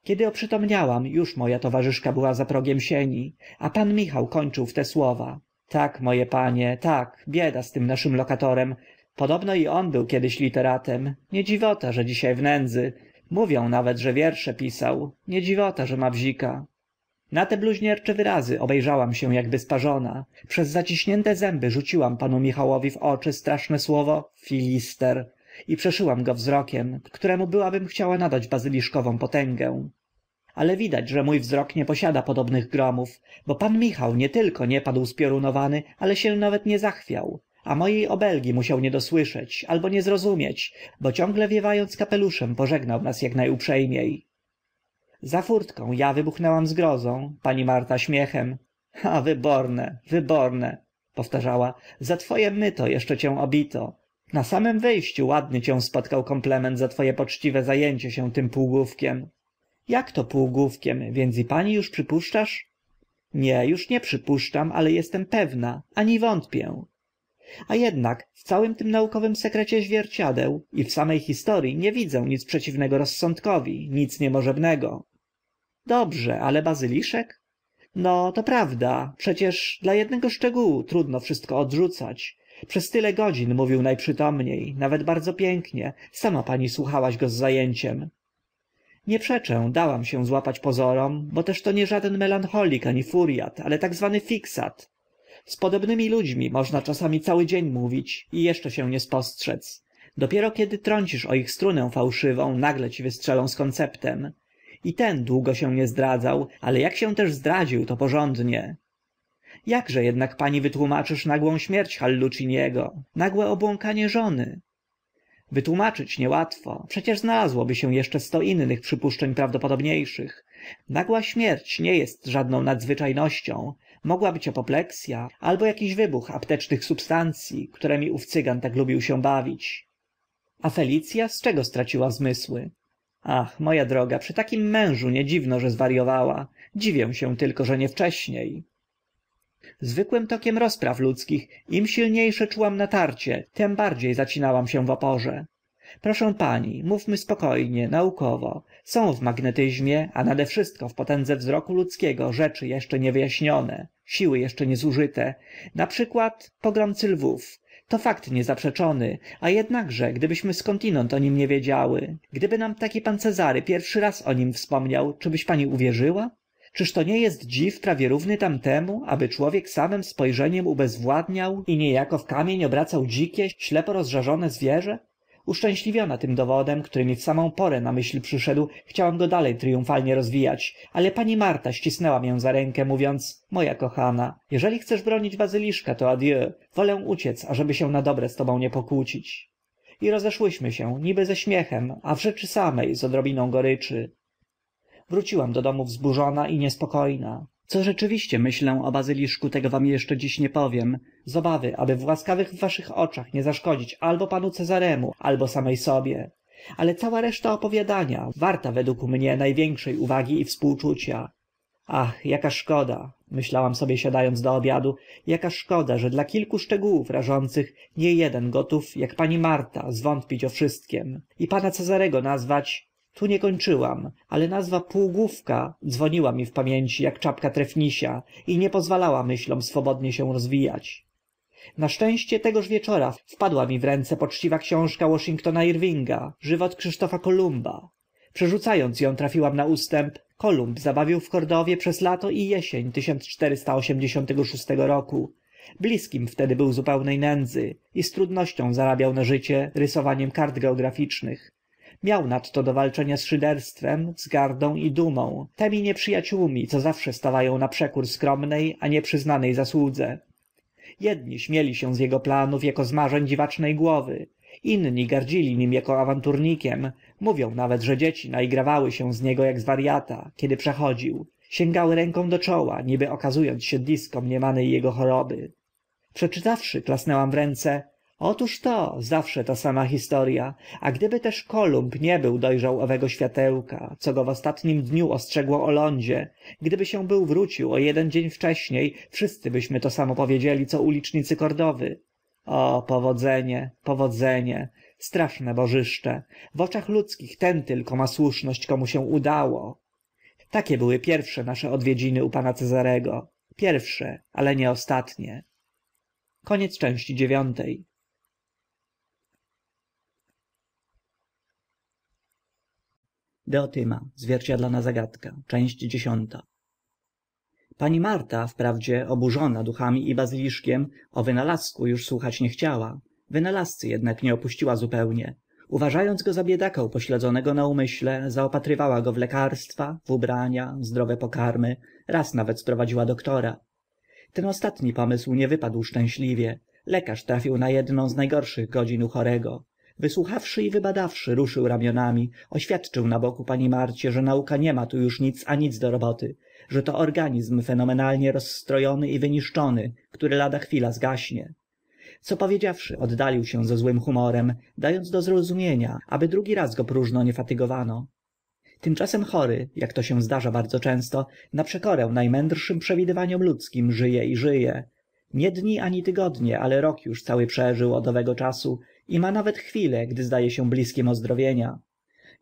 kiedy oprzytomniałam uż mo a towarzyszka była za progiem sieni a pan michał kończył w te słowa tak mo e panie tak bieda z tym naszym lokatorem podobno i on był kiedyś literatem nie dziwota że dzisia w nędzy mówią nawet że wiersze pisał nie dziwota że ma bzika na te bluźniercze wyrazy obejrzałam się jakby sparzona przez zaciśnięte zęby rzuciłam panu michałowi w oczy straszne słowo filister i przeszyłam go wzrokiem któremu byłabym chciała nadać bazyliszkową potęgę ale widać że mój wzrok nie posiada podobnych gromów bo pan michał nie tylko nie padł spiorunowany ale się nawet nie zachwiał a mojej obelgi musiał nie dosłyszeć albo nie zrozumieć bo ciągle wiewając kapeluszem pożegnał nas jak za furtką a wybuchnęłam zgrozą pani marta śmiechem a wyborne wyborne powtarzała za twoje myto eszcze cię obito na samym wy ściu ładny cię spotkał komplement za two e poczciwe za ęcie się tym półgłówkiem jak to półgłówkiem więc i pani uż przypuszczasz nie uż nie przypuszczam ale estem pewna ani wątpię a ednak w całym tym naukowym sekrecie zwierciadeł i w same historii nie widzę nic przeciwnego rozsądkowi nic niemożebnego dobrze ale bazyliszek no to prawda przecież dla jednego szczegółu trudno wszystko odrzucać przez tyle godzin mówił najprzytomniej nawet bardzo pięknie sama pani słuchałaś go z zajęciem nie przeczę dałam się złapać pozorom bo też to nie żaden melancholik ani furiat ale tak zwany fiksat z podobnymi ludźmi można czasami cały dzień mówić i jeszcze się nie spostrzec dopiero kiedy trącisz o ich strunę fałszywą nagle ci wystrzelą z konceptem i ten długo się nie zdradzał ale ak się też zdradził to porządnie jakże ednak pani wytłumaczysz nagłą śmierć halluciniego nagłe obłąkanie żony wytłumaczyć niełatwo przecież znalazłoby się eszcze sto innych przypuszczeń prawdopodobnie szych nagła śmierć nie est żadną nadzwycza nością mogła być apopleks a albo akiś wybuch aptecznych substanc i którymi ów cygan tak lubił się bawić a felic a z czego straciła zmysły ach moja droga przy takim mężu nie dziwno, że zwariowała. dziwię się tylko że nie wcześniej zwykłym tokiem rozpraw ludzkich im silniejsze czułam natarcie tym bardziej zacinałam się w oporze proszę pani mówmy spokojnie naukowo są w magnetyzmie a wszystko w potędze wzroku ludzkiego rzeczy jeszcze niewyjaśnione siły jeszcze niezużyte na przykład pogromcy lwów to fakt niezaprzeczony a jednakże gdybyśmy skądinąd o nim nie wiedziały gdyby nam taki pan cezary pierwszy raz o nim wspomniał czybyś pani uwierzyła czyż to nie jest dziw prawie równy tamtemu aby człowiek samym spojrzeniem ubezwładniał i niejako w kamień obracał dzikie ślepo rozżarzone zwierzę uszczęśliwiona tym dowodem który mi w samą porę na myśl przyszedł chciałam go dale tryumfalnie rozwijać ale pani marta ścisnęła mię za rękę mówiąc mo a kochana jeżeli chcesz bronić bazyliszka to adieu wolę uciec ażeby się na dobre z tobą nie pokłócić i rozeszłyśmy się niby ze śmiechem a w rzeczy same z odrobiną goryczy wróciłam do domu wzburzona i niespoko co rzeczywiście myślę o bazyliszku tego wam jeszcze dziś nie powiem z obawy aby w łaskawych waszych oczach nie zaszkodzić albo panu cezaremu albo samej sobie ale cała reszta opowiadania warta według mnie największej uwagi i współczucia ach jaka szkoda myślałam sobie siadając do obiadu jaka szkoda że dla kilku szczegółów rażących jeden gotów jak pani marta zwątpić o wszystkiem i pana cezarego nazwać tu nie kończyłam ale nazwa półgłówka dzwoniła mi w pamięci ak czapka trefnisia i nie pozwalała myślom swobodnie się rozwijać na szczęście tegoż wieczora wpadła mi w ręce poczciwa książka washingtona irvinga żywot krzysztofa kolumba przerzuca ąc ą trafiłam na ustęp kolumb zabawił w kordowie przez lato i jesień roku bliskim wtedy był zupełne nędzy i z trudnością zarabiał na życie rysowaniem kart geograficznych miał nadto do walczenia z szyderstwem wzgardą i dumą tymi nieprzyjaciółmi co zawsze stawają na przekór skromnej a nieprzyznanej zasłudze jedni śmieli się z jego planów jako z marzeń dziwacznej głowy inni gardzili nim jako awanturnikiem mówią nawet że dzieci naigrawały się z niego jak z wariata kiedy przechodził sięgały ręką do czoła niby okazując siedlisko mniemanej jego choroby przeczytawszy klasnęłam w ręce otóż to zawsze ta sama historia. a gdyby też kolumb nie był dojrzał owego światełka co go w ostatnim dniu ostrzegło o lądzie gdyby się był wrócił o jeden dzień wcześniej byśmy to samo powiedzieli co ulicznicy kordowy o powodzenie powodzenie straszne bożyszcze w oczach ludzkich ten tylko ma słuszność komu się udało takie były pierwsze nasze odwiedziny u pana cezarego pierwsze ale nie ostatnie zagadka, pani marta wprawdzie oburzona duchami i bazyliszkiem o wynalazku już słuchać nie chciała wynalazcy jednak nie opuściła zupełnie uważając go za biedaka upośledzonego na umyśle zaopatrywała go w lekarstwa w ubrania zdrowe pokarmy raz nawet sprowadziła doktora ten ostatni pomysł nie wypadł szczęśliwie lekarz trafił na jedną z najgorszych godzin u chorego wysłuchawszy i wybadawszy ruszył ramionami oświadczył na boku pani marcie że nauka nie ma tu już nic a nic do roboty że to organizm fenomenalnie rozstrojony i wyniszczony który lada chwila zgaśnie co powiedziawszy oddalił się ze złym humorem dając do zrozumienia aby drugi raz go próżno nie fatygowano tymczasem chory jak to się zdarza bardzo często na przekorę najmędrszym przewidywaniom ludzkim żyje i żyje nie dni ani tygodnie ale rok już cały przeżył od owego czasu i ma nawet chwile gdy zdaje się bliskim ozdrowienia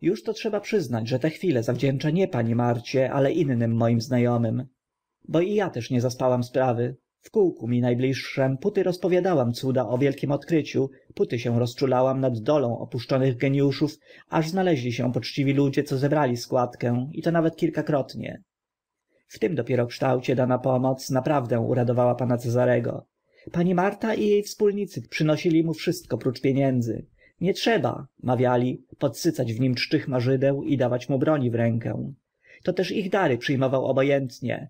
już to trzeba przyznać że te chwile zawdzięcza nie pani marcie ale innym moim znajomym bo i ja też nie zaspałam sprawy w kółku mi najbliższem póty rozpowiadałam cuda o wielkim odkryciu póty się rozczulałam nad dolą opuszczonych geniuszów aż znaleźli się poczciwi ludzie co zebrali składkę i to nawet kilkakrotnie w tym dopiero kształcie dana pomoc naprawdę uradowała pana cezarego pani marta i e wspólnicy przynosili mu wszystko prócz pieniędzy nie trzeba mawiali podsycać w nim czczych marzydeł i dawać mu broni w rękę to też ich dary przy mował obo ętnie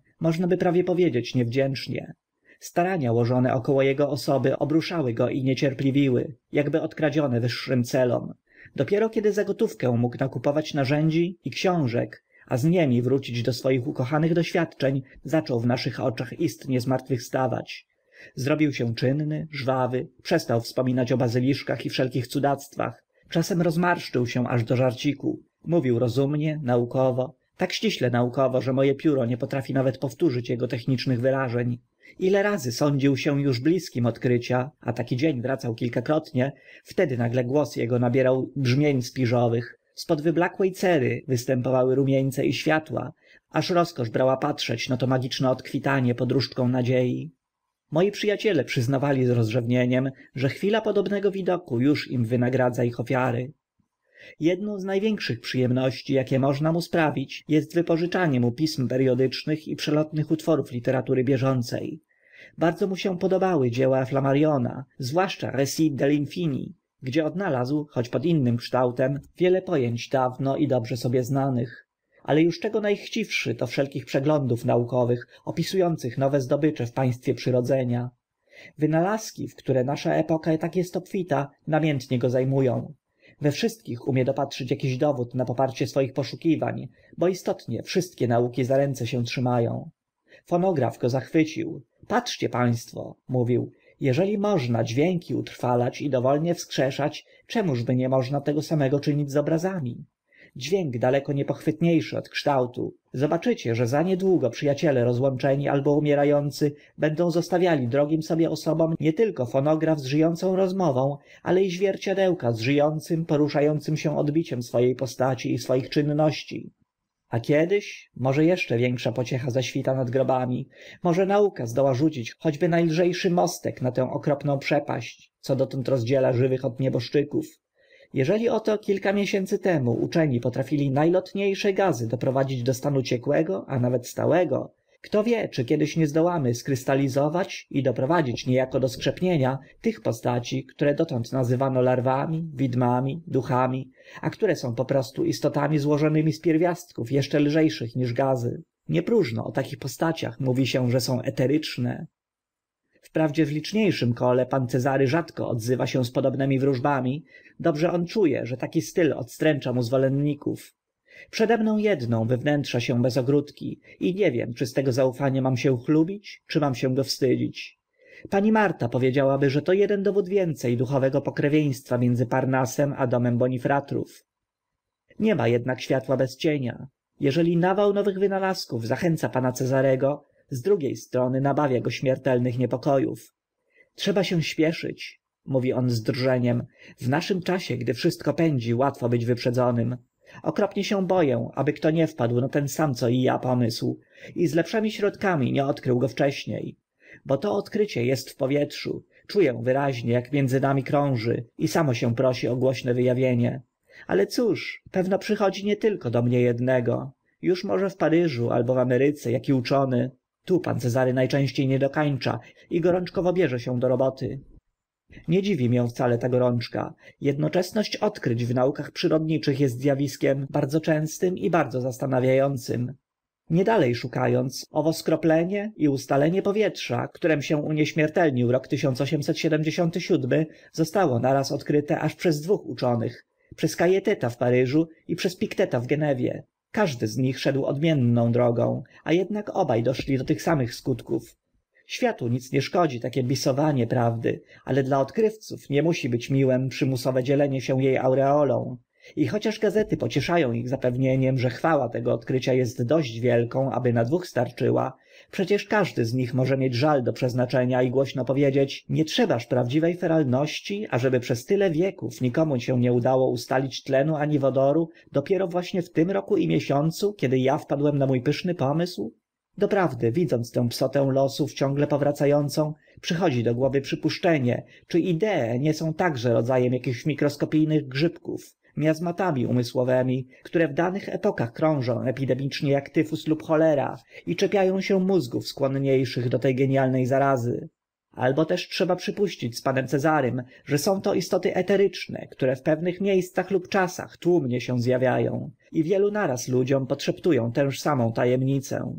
prawie powiedzieć niewdzięcznie starania łożone około ego osoby obruszały go i niecierpliwiły akby odkradzione wyższym celom dopiero kiedy za gotówkę mógł nakupować narzędzi i książek a z nimi wrócić do swoich ukochanych doświadczeń zaczął w naszych oczach istnie zmartwychwstawać zrobił się czynny żwawy przestał wspominać o bazyliszkach i wszelkich cudactwach czasem rozmarszczył się aż do żarciku mówił rozumnie naukowo tak ściśle naukowo że moje pióro nie potrafi nawet powtórzyć jego technicznych wyrażeń ile razy sądził się już bliskim odkrycia a taki dzień wracał kilkakrotnie wtedy nagle głos jego nabierał brzmień spiżowych z pod wyblakłej cery występowały rumieńce i światła aż rozkosz brała patrzeć na to magiczne odkwitanie pod różdżką nadziei moi przyjaciele przyznawali z rozrzewnieniem że chwila podobnego widoku już im wynagradza ich ofiary jedną z największych przyjemności jakie można mu sprawić jest wypożyczanie mu pism periodycznych i przelotnych utworów literatury bieżącej bardzo mu się podobały dzieła flammariona zwłaszcza recit de l'infini gdzie odnalazł choć pod innym kształtem wiele pojęć dawno i dobrze sobie znanych ale uż czego na chciwszy to wszelkich przeglądów naukowych opisu ących nowe zdobycze w państwie przyrodzenia wynalazki w które nasza epoka tak est obfita namiętnie go za mu ą we wszystkich umie dopatrzyć akiś dowód na poparcie swoich poszukiwań bo istotnie wszystkie nauki za ręce się trzyma ą fonograf go zachwycił patrzcie państwo mówił jeżeli można dźwięki utrwalać i dowolnie wskrzeszać czemużby nie można tego samego czynić z obrazami dźwięk daleko niepochwytniejszy od kształtu zobaczycie że niedługo przyjaciele rozłączeni albo umierający będą zostawiali drogim sobie osobom nie tylko fonograf z żyjącą rozmową ale i zwierciadełka z żyjącym poruszającym się odbiciem swojej postaci i swoich czynności a kiedyś może jeszcze większa pociecha zaświta nad grobami może nauka zdoła rzucić choćby najlżejszy mostek na tę okropną przepaść co dotąd rozdziela żywych od nieboszczyków jeżeli oto kilka miesięcy temu uczeni potrafili najlotniejsze gazy doprowadzić do stanu ciekłego a nawet stałego kto wie czy kiedyś nie zdołamy skrystalizować i doprowadzić niejako do skrzepnienia tych postaci które dotąd nazywano larwami widmami duchami a które są po prostu istotami złożonymi z pierwiastków jeszcze lżejszych niż gazy próżno o takich postaciach mówi się że są eteryczne wprawdzie w liczniejszym kole pan cezary rzadko odzywa się z podobnymi wróżbami dobrze on czuje że taki styl odstręcza mu zwolenników przede mną jedną wywnętrza się bez ogródki i nie wiem czy z tego zaufania mam się chlubić czy mam się go wstydzić pani marta powiedziałaby że to jeden dowód więcej duchowego pokrewieństwa między parnasem a domem bonifratrów ma jednak światła bez cienia jeżeli nawał nowych wynalazków zachęca pana cezarego z drugiej strony nabawia go śmiertelnych niepokojów trzeba się śpieszyć mówi on z drżeniem w naszym czasie gdy wszystko pędzi łatwo być wyprzedzonym okropnie się boję aby kto nie wpadł na ten sam co i ja pomysł i z lepszymi środkami nie odkrył go wcześniej bo to odkrycie jest w powietrzu czuję wyraźnie jak między nami krąży i samo się prosi o głośne wyjawienie ale cóż pewno przychodzi nie tylko do mnie jednego już może w paryżu albo w ameryce jaki uczony tu pan cezary najczęściej nie dokańcza i gorączkowo bierze się do roboty nie dziwi mię wcale ta gorączka jednoczesność odkryć w naukach przyrodniczych jest zjawiskiem bardzo częstym i bardzo zastanawiającem niedalej szukając owo skroplenie i ustalenie powietrza którem się unieśmiertelnił rok zostało naraz odkryte aż przez dwóch uczonych przez cailleteta w paryżu i przez picteta w genewie każdy z nich szedł odmienną drogą a jednak obaj doszli do tych samych skutków światu nic nie szkodzi takie bisowanie prawdy ale dla odkrywców nie musi być miłem przymusowe dzielenie się jej aureolą i chociaż gazety pocieszają ich zapewnieniem że chwała tego odkrycia jest dość wielką aby na dwóch starczyła przecież każdy z nich może mieć żal do przeznaczenia i głośno powiedzieć nie trzebaż prawdziwej feralności ażeby przez tyle wieków nikomu się nie udało ustalić tlenu ani wodoru dopiero właśnie w tym roku i miesiącu kiedy ja wpadłem na mój pyszny pomysł doprawdy widząc tę psotę losów ciągle powracającą przychodzi do głowy przypuszczenie czy idee nie są także rodzajem jakichś mikroskopijnych grzybków miazmatami umysłowymi, które w danych epokach krążą epidemicznie jak tyfus lub cholera i czepiają się mózgów skłonniejszych do tej genialnej zarazy albo też trzeba przypuścić z panem cezarym że są to istoty eteryczne które w pewnych miejscach lub czasach tłumnie się zjawiają i wielu naraz ludziom podszeptują tęż samą tajemnicę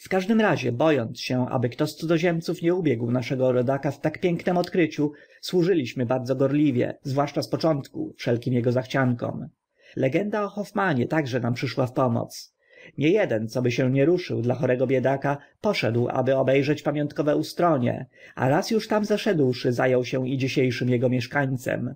w każdym razie bojąc się aby kto z cudzoziemców nie ubiegł naszego rodaka w tak pięknym odkryciu służyliśmy bardzo gorliwie zwłaszcza z początku wszelkim jego zachciankom legenda o hoffmannie także nam przyszła w pomoc Nie co by się nie ruszył dla chorego biedaka poszedł aby obejrzeć pamiątkowe ustronie a raz już tam zaszedłszy zajął się i dzisiejszym jego mieszkańcem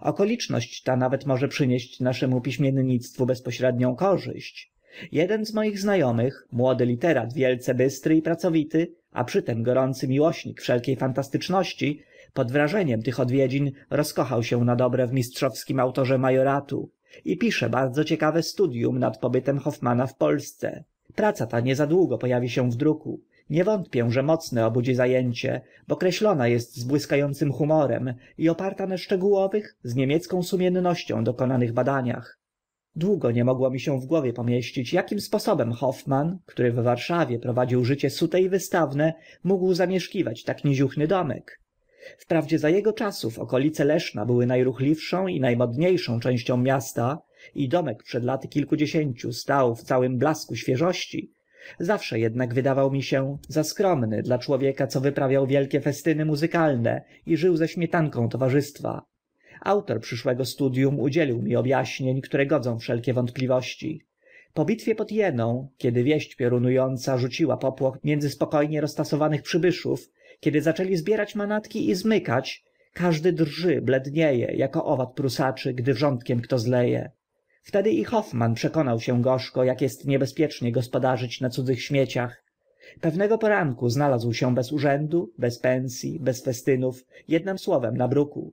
okoliczność ta nawet może przynieść naszemu piśmiennictwu bezpośrednią korzyść jeden z moich zna omych młody literat wielce bystry i pracowity a przy tym gorący miłośnik wszelkie fantastyczności pod wrażeniem tych odwiedzin rozkochał się na dobre w mistrzowskim autorze majoratu i pisze bardzo ciekawe studium nad pobytem hoffmanna w polsce praca ta niezadługo pojawi się w druku nie wątpię że mocne obudzi zajęcie bo kreślona jest z błyskającym humorem i oparta na szczegółowych z niemiecką sumiennością dokonanych badaniach długo nie mogło mi się w głowie pomieścić akim sposobem hoffmann który w warszawie prowadził życie sute i wystawne mógł zamieszkiwać tak niziuchny domek wprawdzie za ego czasów okolice leszna były na ruchliwszą i na modnie szą częścią miasta i domek przed laty kilkudziesięciu stał w całym blasku świeżości zawsze ednak wydawał mi się za skromny dla człowieka co wyprawiał wielkie festyny muzykalne i żył ze śmietanką towarzystwa autor przyszłego studium udzielił mi ob aśnień które godzą wszelkie wątpliwości po bitwie pod jeną kiedy wieść piorunu ąca rzuciła popłoch między spoko nie roztasowanych przybyszów kiedy zaczęli zbierać manatki i zmykać każdy drży blednie e jako owad prusaczy gdy wrzątkiem kto zleje wtedy i hoffmann przekonał się gorzko jak jest niebezpiecznie gospodarzyć na cudzych śmieciach pewnego poranku znalazł się bez urzędu bez pens i bez festynów ednym słowem na bruku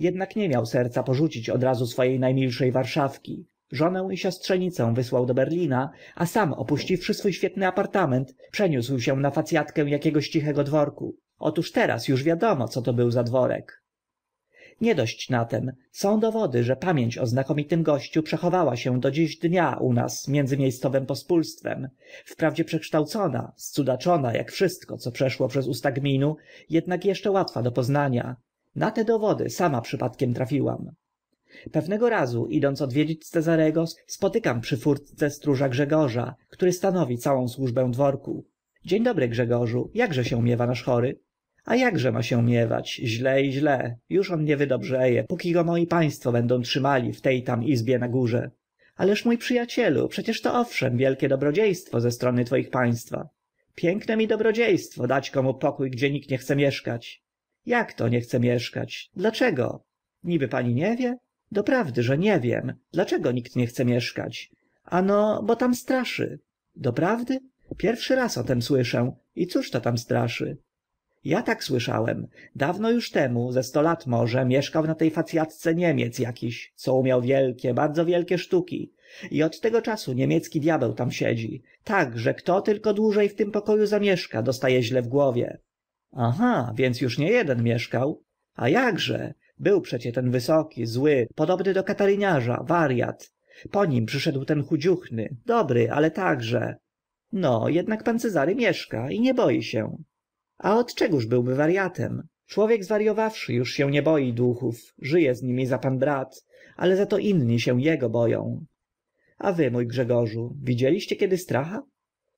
jednak nie miał serca porzucić odrazu swojej najmilszej warszawki żonę i siostrzenicę wysłał do berlina a sam opuściwszy swój świetny apartament przeniósł się na facjatkę jakiegoś cichego dworku otóż teraz już wiadomo co to był za dworek dość na tem są dowody że pamięć o znakomitym gościu przechowała się do dziś dnia u nas między miejscowym pospólstwem wprawdzie przekształcona scudaczona jak wszystko co przeszło przez usta gminu jednak jeszcze łatwa do poznania na te dowody sama przypadkiem trafiłam pewnego razu idąc odwiedzić cezarego spotykam przy furtce stróża grzegorza który stanowi całą służbę dworku dzień dobry grzegorzu jakże się miewa nasz chory a jakże ma się miewać źle i źle już on nie wydobrzeje póki go moi państwo będą trzymali w tej tam izbie na górze ależ mój przyjacielu przecież to owszem wielkie dobrodziejstwo ze strony twoich państwa Piękne mi dobrodziejstwo dać komu pokój gdzie nikt nie chce mieszkać jak to nie chce mieszkać dlaczego niby pani nie wie doprawdy że nie wiem dlaczego nikt nie chce mieszkać ano bo tam straszy doprawdy pierwszy raz o tem słyszę i to tam straszy ja tak słyszałem dawno już temu ze sto lat może mieszkał na tej facjatce niemiec jakiś co umiał wielkie bardzo wielkie sztuki i od tego czasu niemiecki diabeł tam siedzi tak że kto tylko dłużej w tym pokoju zamieszka dostaje źle w głowie aha więc już jeden mieszkał a jakże był przecie ten wysoki zły podobny do kataryniarza warjat po nim przyszedł ten chudziuchny dobry ale także no jednak pan cezary mieszka i nie boi się a od czegóż byłby wariatem człowiek zwaryowawszy już się nie boi duchów żyje z nimi za pan brat ale za to inni się jego boją a wy mój grzegorzu widzieliście kiedy stracha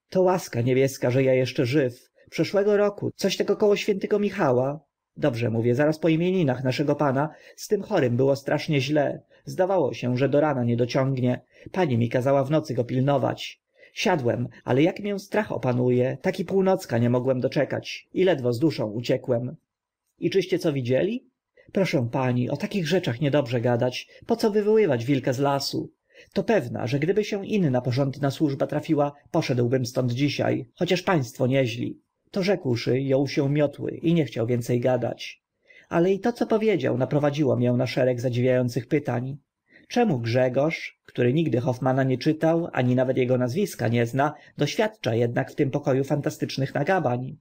to łaska niebieska że ja jeszcze żyw przeszłego roku coś tak około świętego michała dobrze mówię zaraz po imieninach naszego pana z tym chorym było strasznie źle zdawało się że do rana nie dociągnie pani mi kazała w nocy go pilnować siadłem ale jak mię strach opanuje tak i północka nie mogłem doczekać i ledwo z duszą uciekłem i czyście co widzieli proszę pani o takich rzeczach niedobrze gadać Po co wywoływać wilka z lasu to pewna że gdyby się inna porządna służba trafiła poszedłbym stąd dzisiaj chociaż państwo nieźli to rzekłszy jął się miotły i nie chciał więcej gadać ale i to co powiedział naprowadziło mię na szereg zadziwiających pytań czemu grzegorz który nigdy hoffmanna nie czytał ani nawet jego nazwiska nie zna doświadcza jednak w tym pokoju fantastycznych nagabań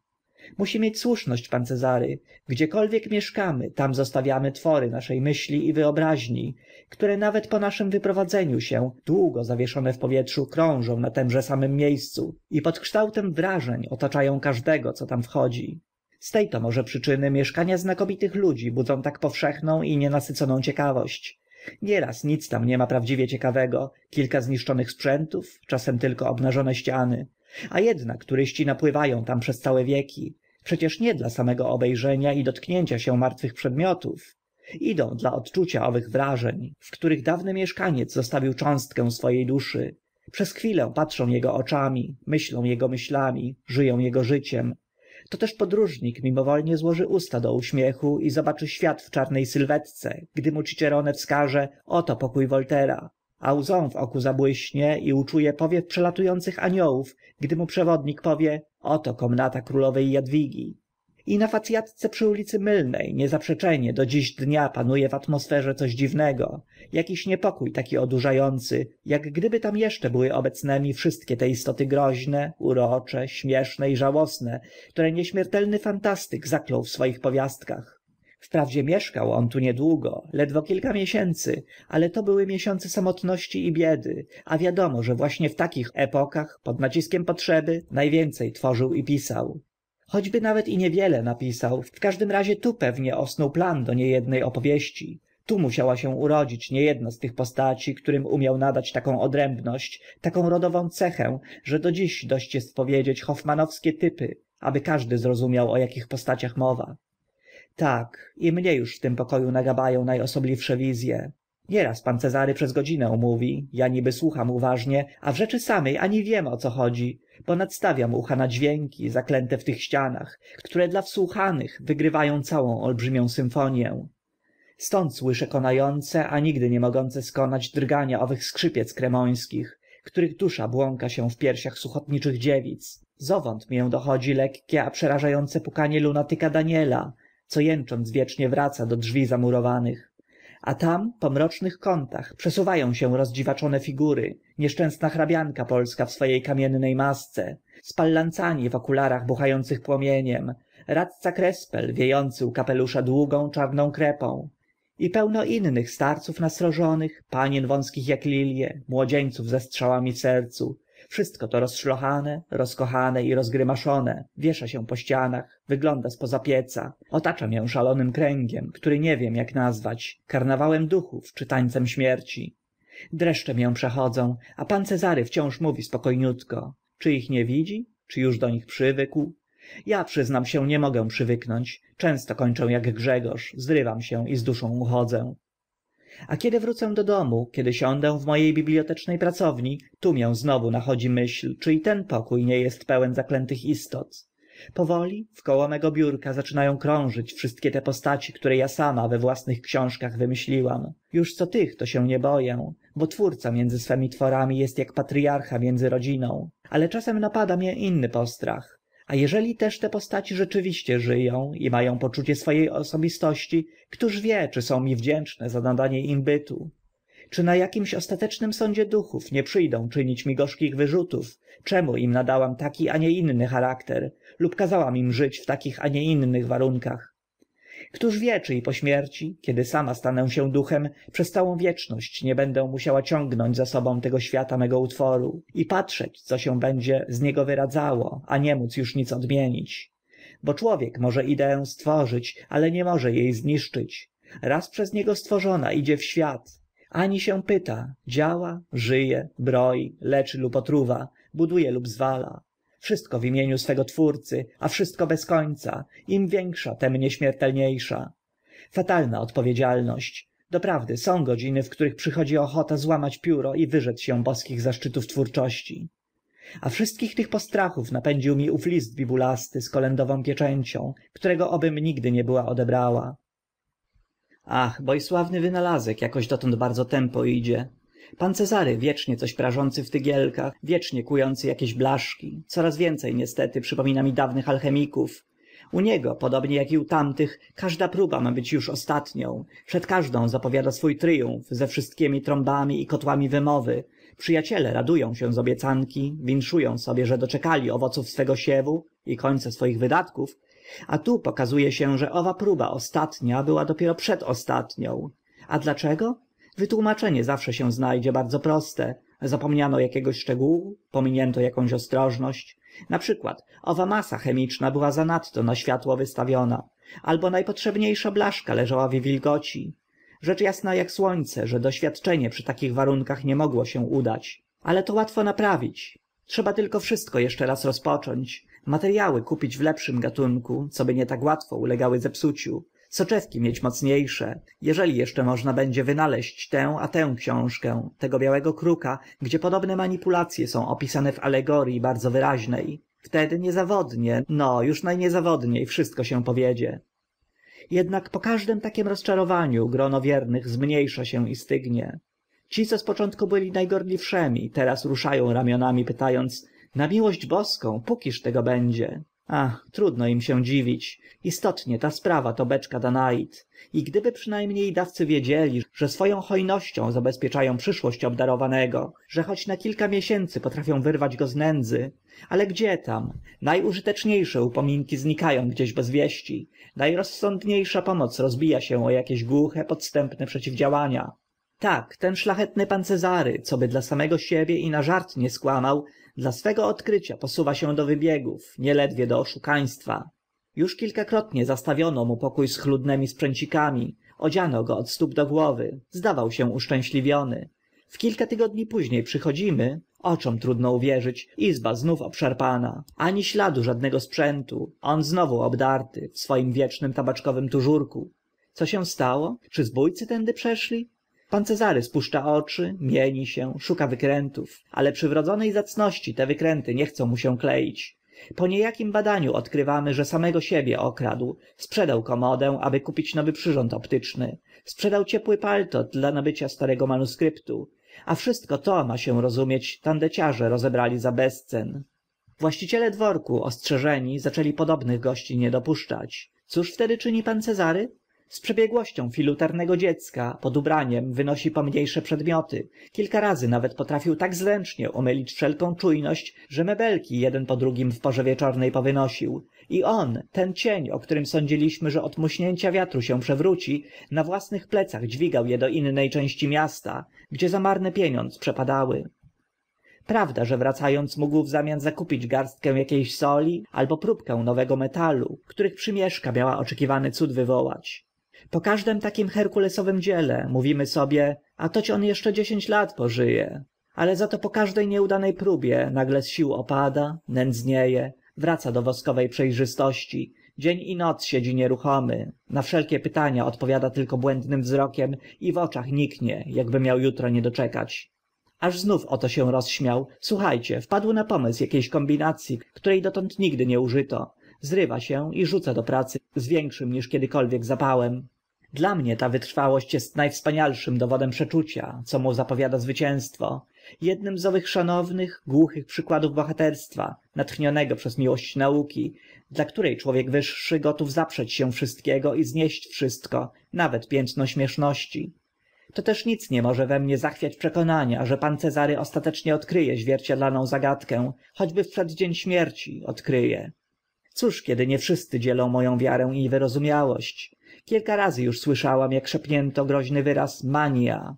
musi mieć słuszność pan cezary gdziekolwiek mieszkamy tam zostawiamy twory nasze myśli i wyobraźni które nawet po naszym wyprowadzeniu się długo zawieszone w powietrzu krążą na tymże samym miejscu i pod kształtem wrażeń otaczają każdego co tam wchodzi z tej to może przyczyny mieszkania znakomitych ludzi budzą tak powszechną i nienasyconą ciekawość nieraz nic tam nie ma prawdziwie ciekawego kilka zniszczonych sprzętów czasem tylko obnażone ściany a ednak turyści napływa ą tam przez całe wieki przecież nie dla samego obe rzenia i dotknięcia się martwych przedmiotów idą dla odczucia owych wrażeń w których dawny mieszkaniec zostawił cząstkę swo e duszy przez chwilę patrzą ego oczami myślą ego myślami ży ą ego życiem toteż podróżnik mimowolnie złoży usta do uśmiechu i zobaczy świat w czarne sylwetce gdy mu cicerone wskaże oto pokó voltaire a łzą w oku zabłyśnie i uczuje powiew przelatujących aniołów gdy mu przewodnik powie oto komnata królowej jadwigi i na facjatce przy ulicy mylnej niezaprzeczenie do dziś dnia panuje w atmosferze coś dziwnego jakiś niepokój taki odurzający jak gdyby tam jeszcze były obecnymi wszystkie te istoty groźne urocze śmieszne i żałosne które nieśmiertelny fantastyk zaklął w swoich powiastkach wprawdzie mieszkał on tu niedługo ledwo kilka miesięcy ale to były miesiące samotności i biedy a wiadomo że właśnie w takich epokach pod naciskiem potrzeby najwięcej tworzył i pisał choćby nawet i niewiele napisał w każdym razie tu pewnie osnuł plan do niejednej opowieści tu musiała się urodzić niejedna z tych postaci którym umiał nadać taką odrębność taką rodową cechę że do dziś dość jest powiedzieć hoffmannowskie typy aby każdy zrozumiał o jakich postaciach mowa tak i mnie już w tym pokoju nagabają najosobliwsze wizje nieraz pan cezary przez godzinę mówi ja niby słucham uważnie a w rzeczy samej ani wiem o co chodzi bo nadstawiam ucha na dźwięki zaklęte w tych ścianach które dla wsłuchanych wygrywają całą olbrzymią symfonię. stąd słyszę konające a nigdy nie mogące skonać drgania owych skrzypiec kremońskich których dusza błąka się w piersiach suchotniczych dziewic zowąd mię dochodzi lekkie a przerażające pukanie lunatyka daniela co jęcząc wiecznie wraca do drzwi zamurowanych a tam po mrocznych kątach przesuwają się rozdziwaczone figury nieszczęsna hrabianka polska w swojej kamiennej masce spallancani w okularach buchających płomieniem radca krespel wiejący u kapelusza długą czarną krepą i pełno innych starców nasrożonych panien wąskich jak lilie młodzieńców ze strzałami w sercu wszystko to rozszlochane rozkochane i rozgrymaszone wiesza się po ścianach wygląda z poza pieca otacza mię szalonym kręgiem który nie wiem jak nazwać karnawałem duchów czy tańcem śmierci dreszcze mię przechodzą a pan cezary wciąż mówi spokojniutko czy ich nie widzi czy już do nich przywykł ja przyznam się nie mogę przywyknąć często kończę jak grzegorz zrywam się i z duszą uchodzę a kiedy wrócę do domu kiedy siądę w mojej bibliotecznej pracowni tu mię znowu nachodzi myśl czy i ten pokój nie jest pełen zaklętych istot powoli wkoło mego biurka zaczynają krążyć wszystkie te postaci które ja sama we własnych książkach wymyśliłam już co tych to się nie boję bo twórca między swemi tworami jest jak patriarcha między rodziną ale czasem napada mię inny postrach a jeżeli też te postaci rzeczywiście ży ą i ma ą poczucie swo e osobistości któż wie czy są mi wdzięczne za nadanie im bytu czy na akimś ostatecznym sądzie duchów nie przy dą czynić mi gorzkich wyrzutów czemu im nadałam taki a nie inny charakter lub kazałam im żyć w takich a nie innych warunkach któż wie czy i po śmierci kiedy sama stanę się duchem przez całą wieczność nie będę musiała ciągnąć za sobą tego świata mego utworu i patrzeć co się będzie z niego wyradzało a nie móc już nic odmienić bo człowiek może ideę stworzyć ale nie może jej zniszczyć raz przez niego stworzona idzie w świat ani się pyta działa żyje broi leczy lub otruwa buduje lub zwala wszystko w imieniu swego twórcy a wszystko bez końca im większa tem nieśmiertelniejsza fatalna odpowiedzialność doprawdy są godziny w których przychodzi ochota złamać pióro i wyrzec się boskich zaszczytów twórczości a wszystkich tych postrachów napędził mi ów list bibulasty z kolędową pieczęcią którego obym nigdy nie była odebrała ach bo i sławny wynalazek jakoś dotąd bardzo tempo idzie pan cezary wiecznie coś prażący w tygielkach wiecznie kujący jakieś blaszki coraz więcej niestety przypomina mi dawnych alchemików u niego podobnie jak i u tamtych każda próba ma być już ostatnią przed każdą zapowiada swój tryumf ze wszystkimi trąbami i kotłami wymowy przyjaciele radują się z obiecanki winszują sobie że doczekali owoców swego siewu i końca swoich wydatków a tu pokazuje się że owa próba ostatnia była dopiero przedostatnią a dlaczego wytłumaczenie zawsze się znajdzie bardzo proste zapomniano jakiegoś szczegółu pominięto jakąś ostrożność na przykład owa masa chemiczna była zanadto na światło wystawiona albo najpotrzebniejsza blaszka leżała w wilgoci rzecz jasna jak słońce że doświadczenie przy takich warunkach nie mogło się udać ale to łatwo naprawić trzeba tylko wszystko jeszcze raz rozpocząć materiały kupić w lepszym gatunku coby nie tak łatwo ulegały zepsuciu soczewki mieć mocniejsze jeżeli jeszcze można będzie wynaleźć tę a tę książkę tego białego kruka gdzie podobne manipulacje są opisane w alegorii bardzo wyraźnej wtedy niezawodnie no już najniezawodniej wszystko się powiedzie jednak po każdym takim rozczarowaniu grono wiernych zmniejsza się i stygnie ci co z początku byli najgorliwszymi, teraz ruszają ramionami pytając na miłość boską pókiż tego będzie ach trudno im się dziwić istotnie ta sprawa to beczka danaid i gdyby przyna mnie dawcy wiedzieli że swo ą zabezpieczają zabezpiecza ą przyszłość obdarowanego że choć na kilka miesięcy potrafią wyrwać go z nędzy ale gdzie tam na użytecznie sze upominki znika ą gdzieś bez wieści na rozsądnie sza pomoc rozbija się o akieś głuche podstępne przeciwdziałania tak ten szlachetny pan cezary by dla samego siebie i na żart nie skłamał dla swego odkrycia posuwa się do wybiegów nieledwie do oszukaństwa już kilkakrotnie zastawiono mu pokó z chludnymi sprzęcikami odziano go od stóp do głowy. zdawał się uszczęśliwiony w kilka tygodni późnie przychodzimy oczom trudno uwierzyć izba znów obszarpana ani śladu żadnego sprzętu on znowu obdarty w swoim wiecznym tabaczkowym tużurku co się stało czy zbójcy tędy przeszli pan cezary spuszcza oczy mieni się szuka wykrętów ale przy wrodzone zacności te wykręty nie chcą mu się kleić po nie akim badaniu odkrywamy że samego siebie okradł sprzedał komodę aby kupić nowy przyrząd optyczny sprzedał ciepły paltot dla nabycia starego manuskryptu a wszystko to ma się rozumieć tandeciarze rozebrali za bezcen właściciele dworku ostrzeżeni zaczęli podobnych gości nie dopuszczać cóż wtedy czyni pan cezary z przebiegłością filuternego dziecka pod ubraniem wynosi pomniejsze przedmioty kilka razy nawet potrafił tak zręcznie omylić wszelką czujność że mebelki jeden po drugim w porze wieczornej powynosił i on ten cień o którym sądziliśmy że od muśnięcia wiatru się przewróci na własnych plecach dźwigał je do innej części miasta gdzie za marny pieniądz przepadały prawda że wracając mógł w zamian zakupić garstkę jakiejś soli albo próbkę nowego metalu których przymieszka miała oczekiwany cud wywołać po każdym takim herkulesowym dziele mówimy sobie a toć on jeszcze dziesięć lat pożyje ale za to po każdej nieudanej próbie nagle z sił opada nędznieje wraca do woskowej przejrzystości dzień i noc siedzi nieruchomy na wszelkie pytania odpowiada tylko błędnym wzrokiem i w oczach niknie jakby miał jutro nie doczekać aż znów oto się rozśmiał słuchajcie wpadł na pomysł jakiejś kombinacji której dotąd nigdy nie użyto zrywa się i rzuca do pracy z większym niż kiedykolwiek zapałem dla mnie ta wytrwałość jest najwspanialszym dowodem przeczucia co mu zapowiada zwycięstwo jednym z owych szanownych głuchych przykładów bohaterstwa natchnionego przez miłość nauki dla której człowiek wyższy gotów zaprzeć się wszystkiego i znieść wszystko nawet piętno śmieszności to też nic nie może we mnie zachwiać przekonania że pan cezary ostatecznie odkryje zwierciadlaną zagadkę choćby w przeddzień śmierci odkryje cóż kiedy nie wszyscy dzielą mo ą wiarę i wyrozumiałość kilka razy uż słyszałam ak szepnięto groźny wyraz "mania".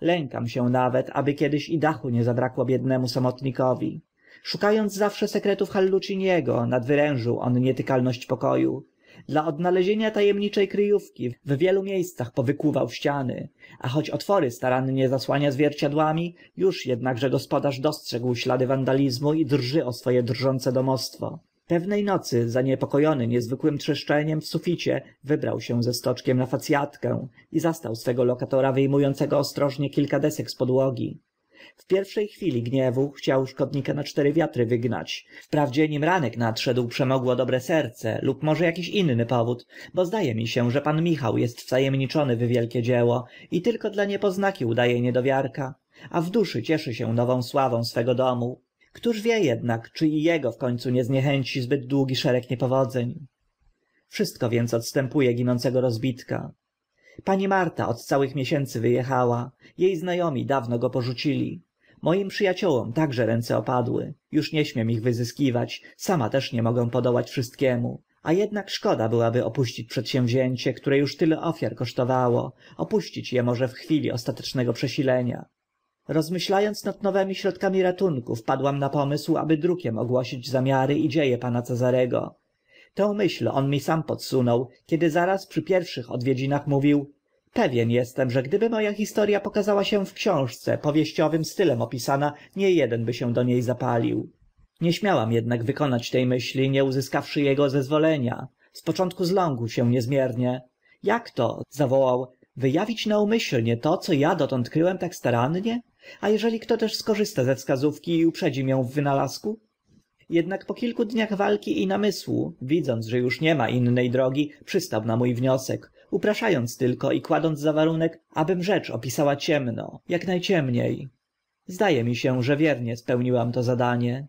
lękam się nawet aby kiedyś i dachu nie zabrakło biednemu samotnikowi szuka ąc zawsze sekretów halluciniego nadwyrężył on nietykalność poko u dla odnalezienia ta emnicze kry ówki w wielu mie scach powykuwał ściany a choć otwory starannie zasłania zwierciadłami uż ednakże gospodarz dostrzegł ślady wandalizmu i drży o swo e drżące domostwo pewnej nocy zaniepokojony niezwykłym trzeszczeniem w suficie wybrał się ze stoczkiem na facyatkę i zastał swego lokatora wyjmującego ostrożnie kilka desek z podłogi w pierwszej chwili gniewu chciał szkodnika na cztery wiatry wygnać wprawdzie nim ranek nadszedł przemogło dobre serce lub może jakiś inny powód bo zdaje mi się że pan michał jest wtajemniczony w wielkie dzieło i tylko dla niepoznaki udaje niedowiarka a w duszy cieszy się nową sławą swego domu któż wie jednak czy i jego końcu nie zniechęci zbyt długi szereg niepowodzeń wszystko więc odstępuje ginącego rozbitka pani marta od całych miesięcy wyjechała jej znajomi dawno go porzucili moim przyjaciołom także ręce opadły już nie śmiem ich wyzyskiwać sama też nie mogę podołać wszystkiemu a jednak szkoda byłaby opuścić przedsięwzięcie które już tyle ofiar kosztowało opuścić je może w chwili ostatecznego przesilenia rozmyślając nad nowymi środkami ratunku wpadłam na pomysł aby drukiem ogłosić zamiary i dzieje pana cezarego tę myśl on mi sam podsunął kiedy zaraz przy pierwszych odwiedzinach mówił pewien jestem że gdyby moja historia pokazała się w książce powieściowym stylem opisana nie jeden by się do niej zapalił nie śmiałam jednak wykonać tej myśli nie uzyskawszy jego zezwolenia z początku zląkł się niezmiernie Jak to? zawołał wyjawić naumyślnie to co ja dotąd kryłem tak starannie a jeżeli kto też skorzysta ze wskazówki i uprzedzi mię w wynalazku jednak po kilku dniach walki i namysłu widząc że uż nie ma inne drogi przystał na mó wniosek uprasza ąc tylko i kładąc za warunek abym rzecz opisała ciemno ak na ciemnie zda e mi się że wiernie spełniłam to zadanie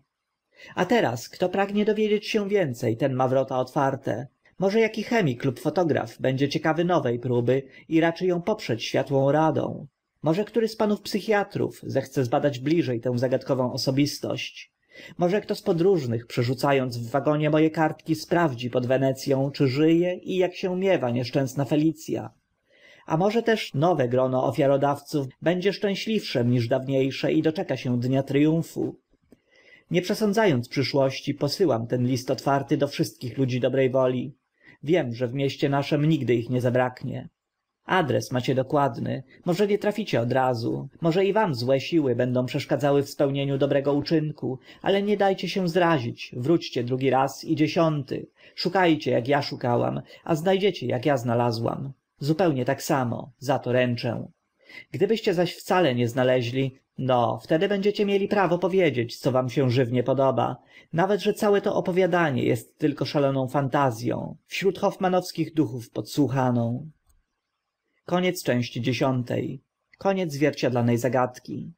a teraz kto pragnie dowiedzieć się więce ten ma wrota otwarte może aki chemik lub fotograf będzie ciekawy nowe próby i raczy ą poprzeć światłą radą może który z panów psychiatrów zechce zbadać bliżej tę zagadkową osobistość może kto z podróżnych przerzucając w wagonie moje kartki sprawdzi pod wenecją czy żyje i jak się miewa nieszczęsna felicja a może też nowe grono ofiarodawców będzie szczęśliwszem niż dawniejsze i doczeka się dnia tryumfu nie przesądzając przyszłości posyłam ten list otwarty do wszystkich ludzi dobrej woli wiem że w mieście naszym nigdy ich nie zabraknie adres macie dokładny może nie traficie od razu, może i wam złe siły będą przeszkadzały w spełnieniu dobrego uczynku ale nie dajcie się zrazić wróćcie drugi raz i dziesiąty szukajcie jak ja szukałam a znajdziecie jak ja znalazłam zupełnie tak samo za to ręczę gdybyście zaś wcale nie znaleźli no wtedy będziecie mieli prawo powiedzieć co wam się żywnie podoba nawet że całe to opowiadanie jest tylko szaloną fantazją wśród hoffmannowskich duchów podsłuchaną koniec części dziesiątej koniec zwierciadlane zagadki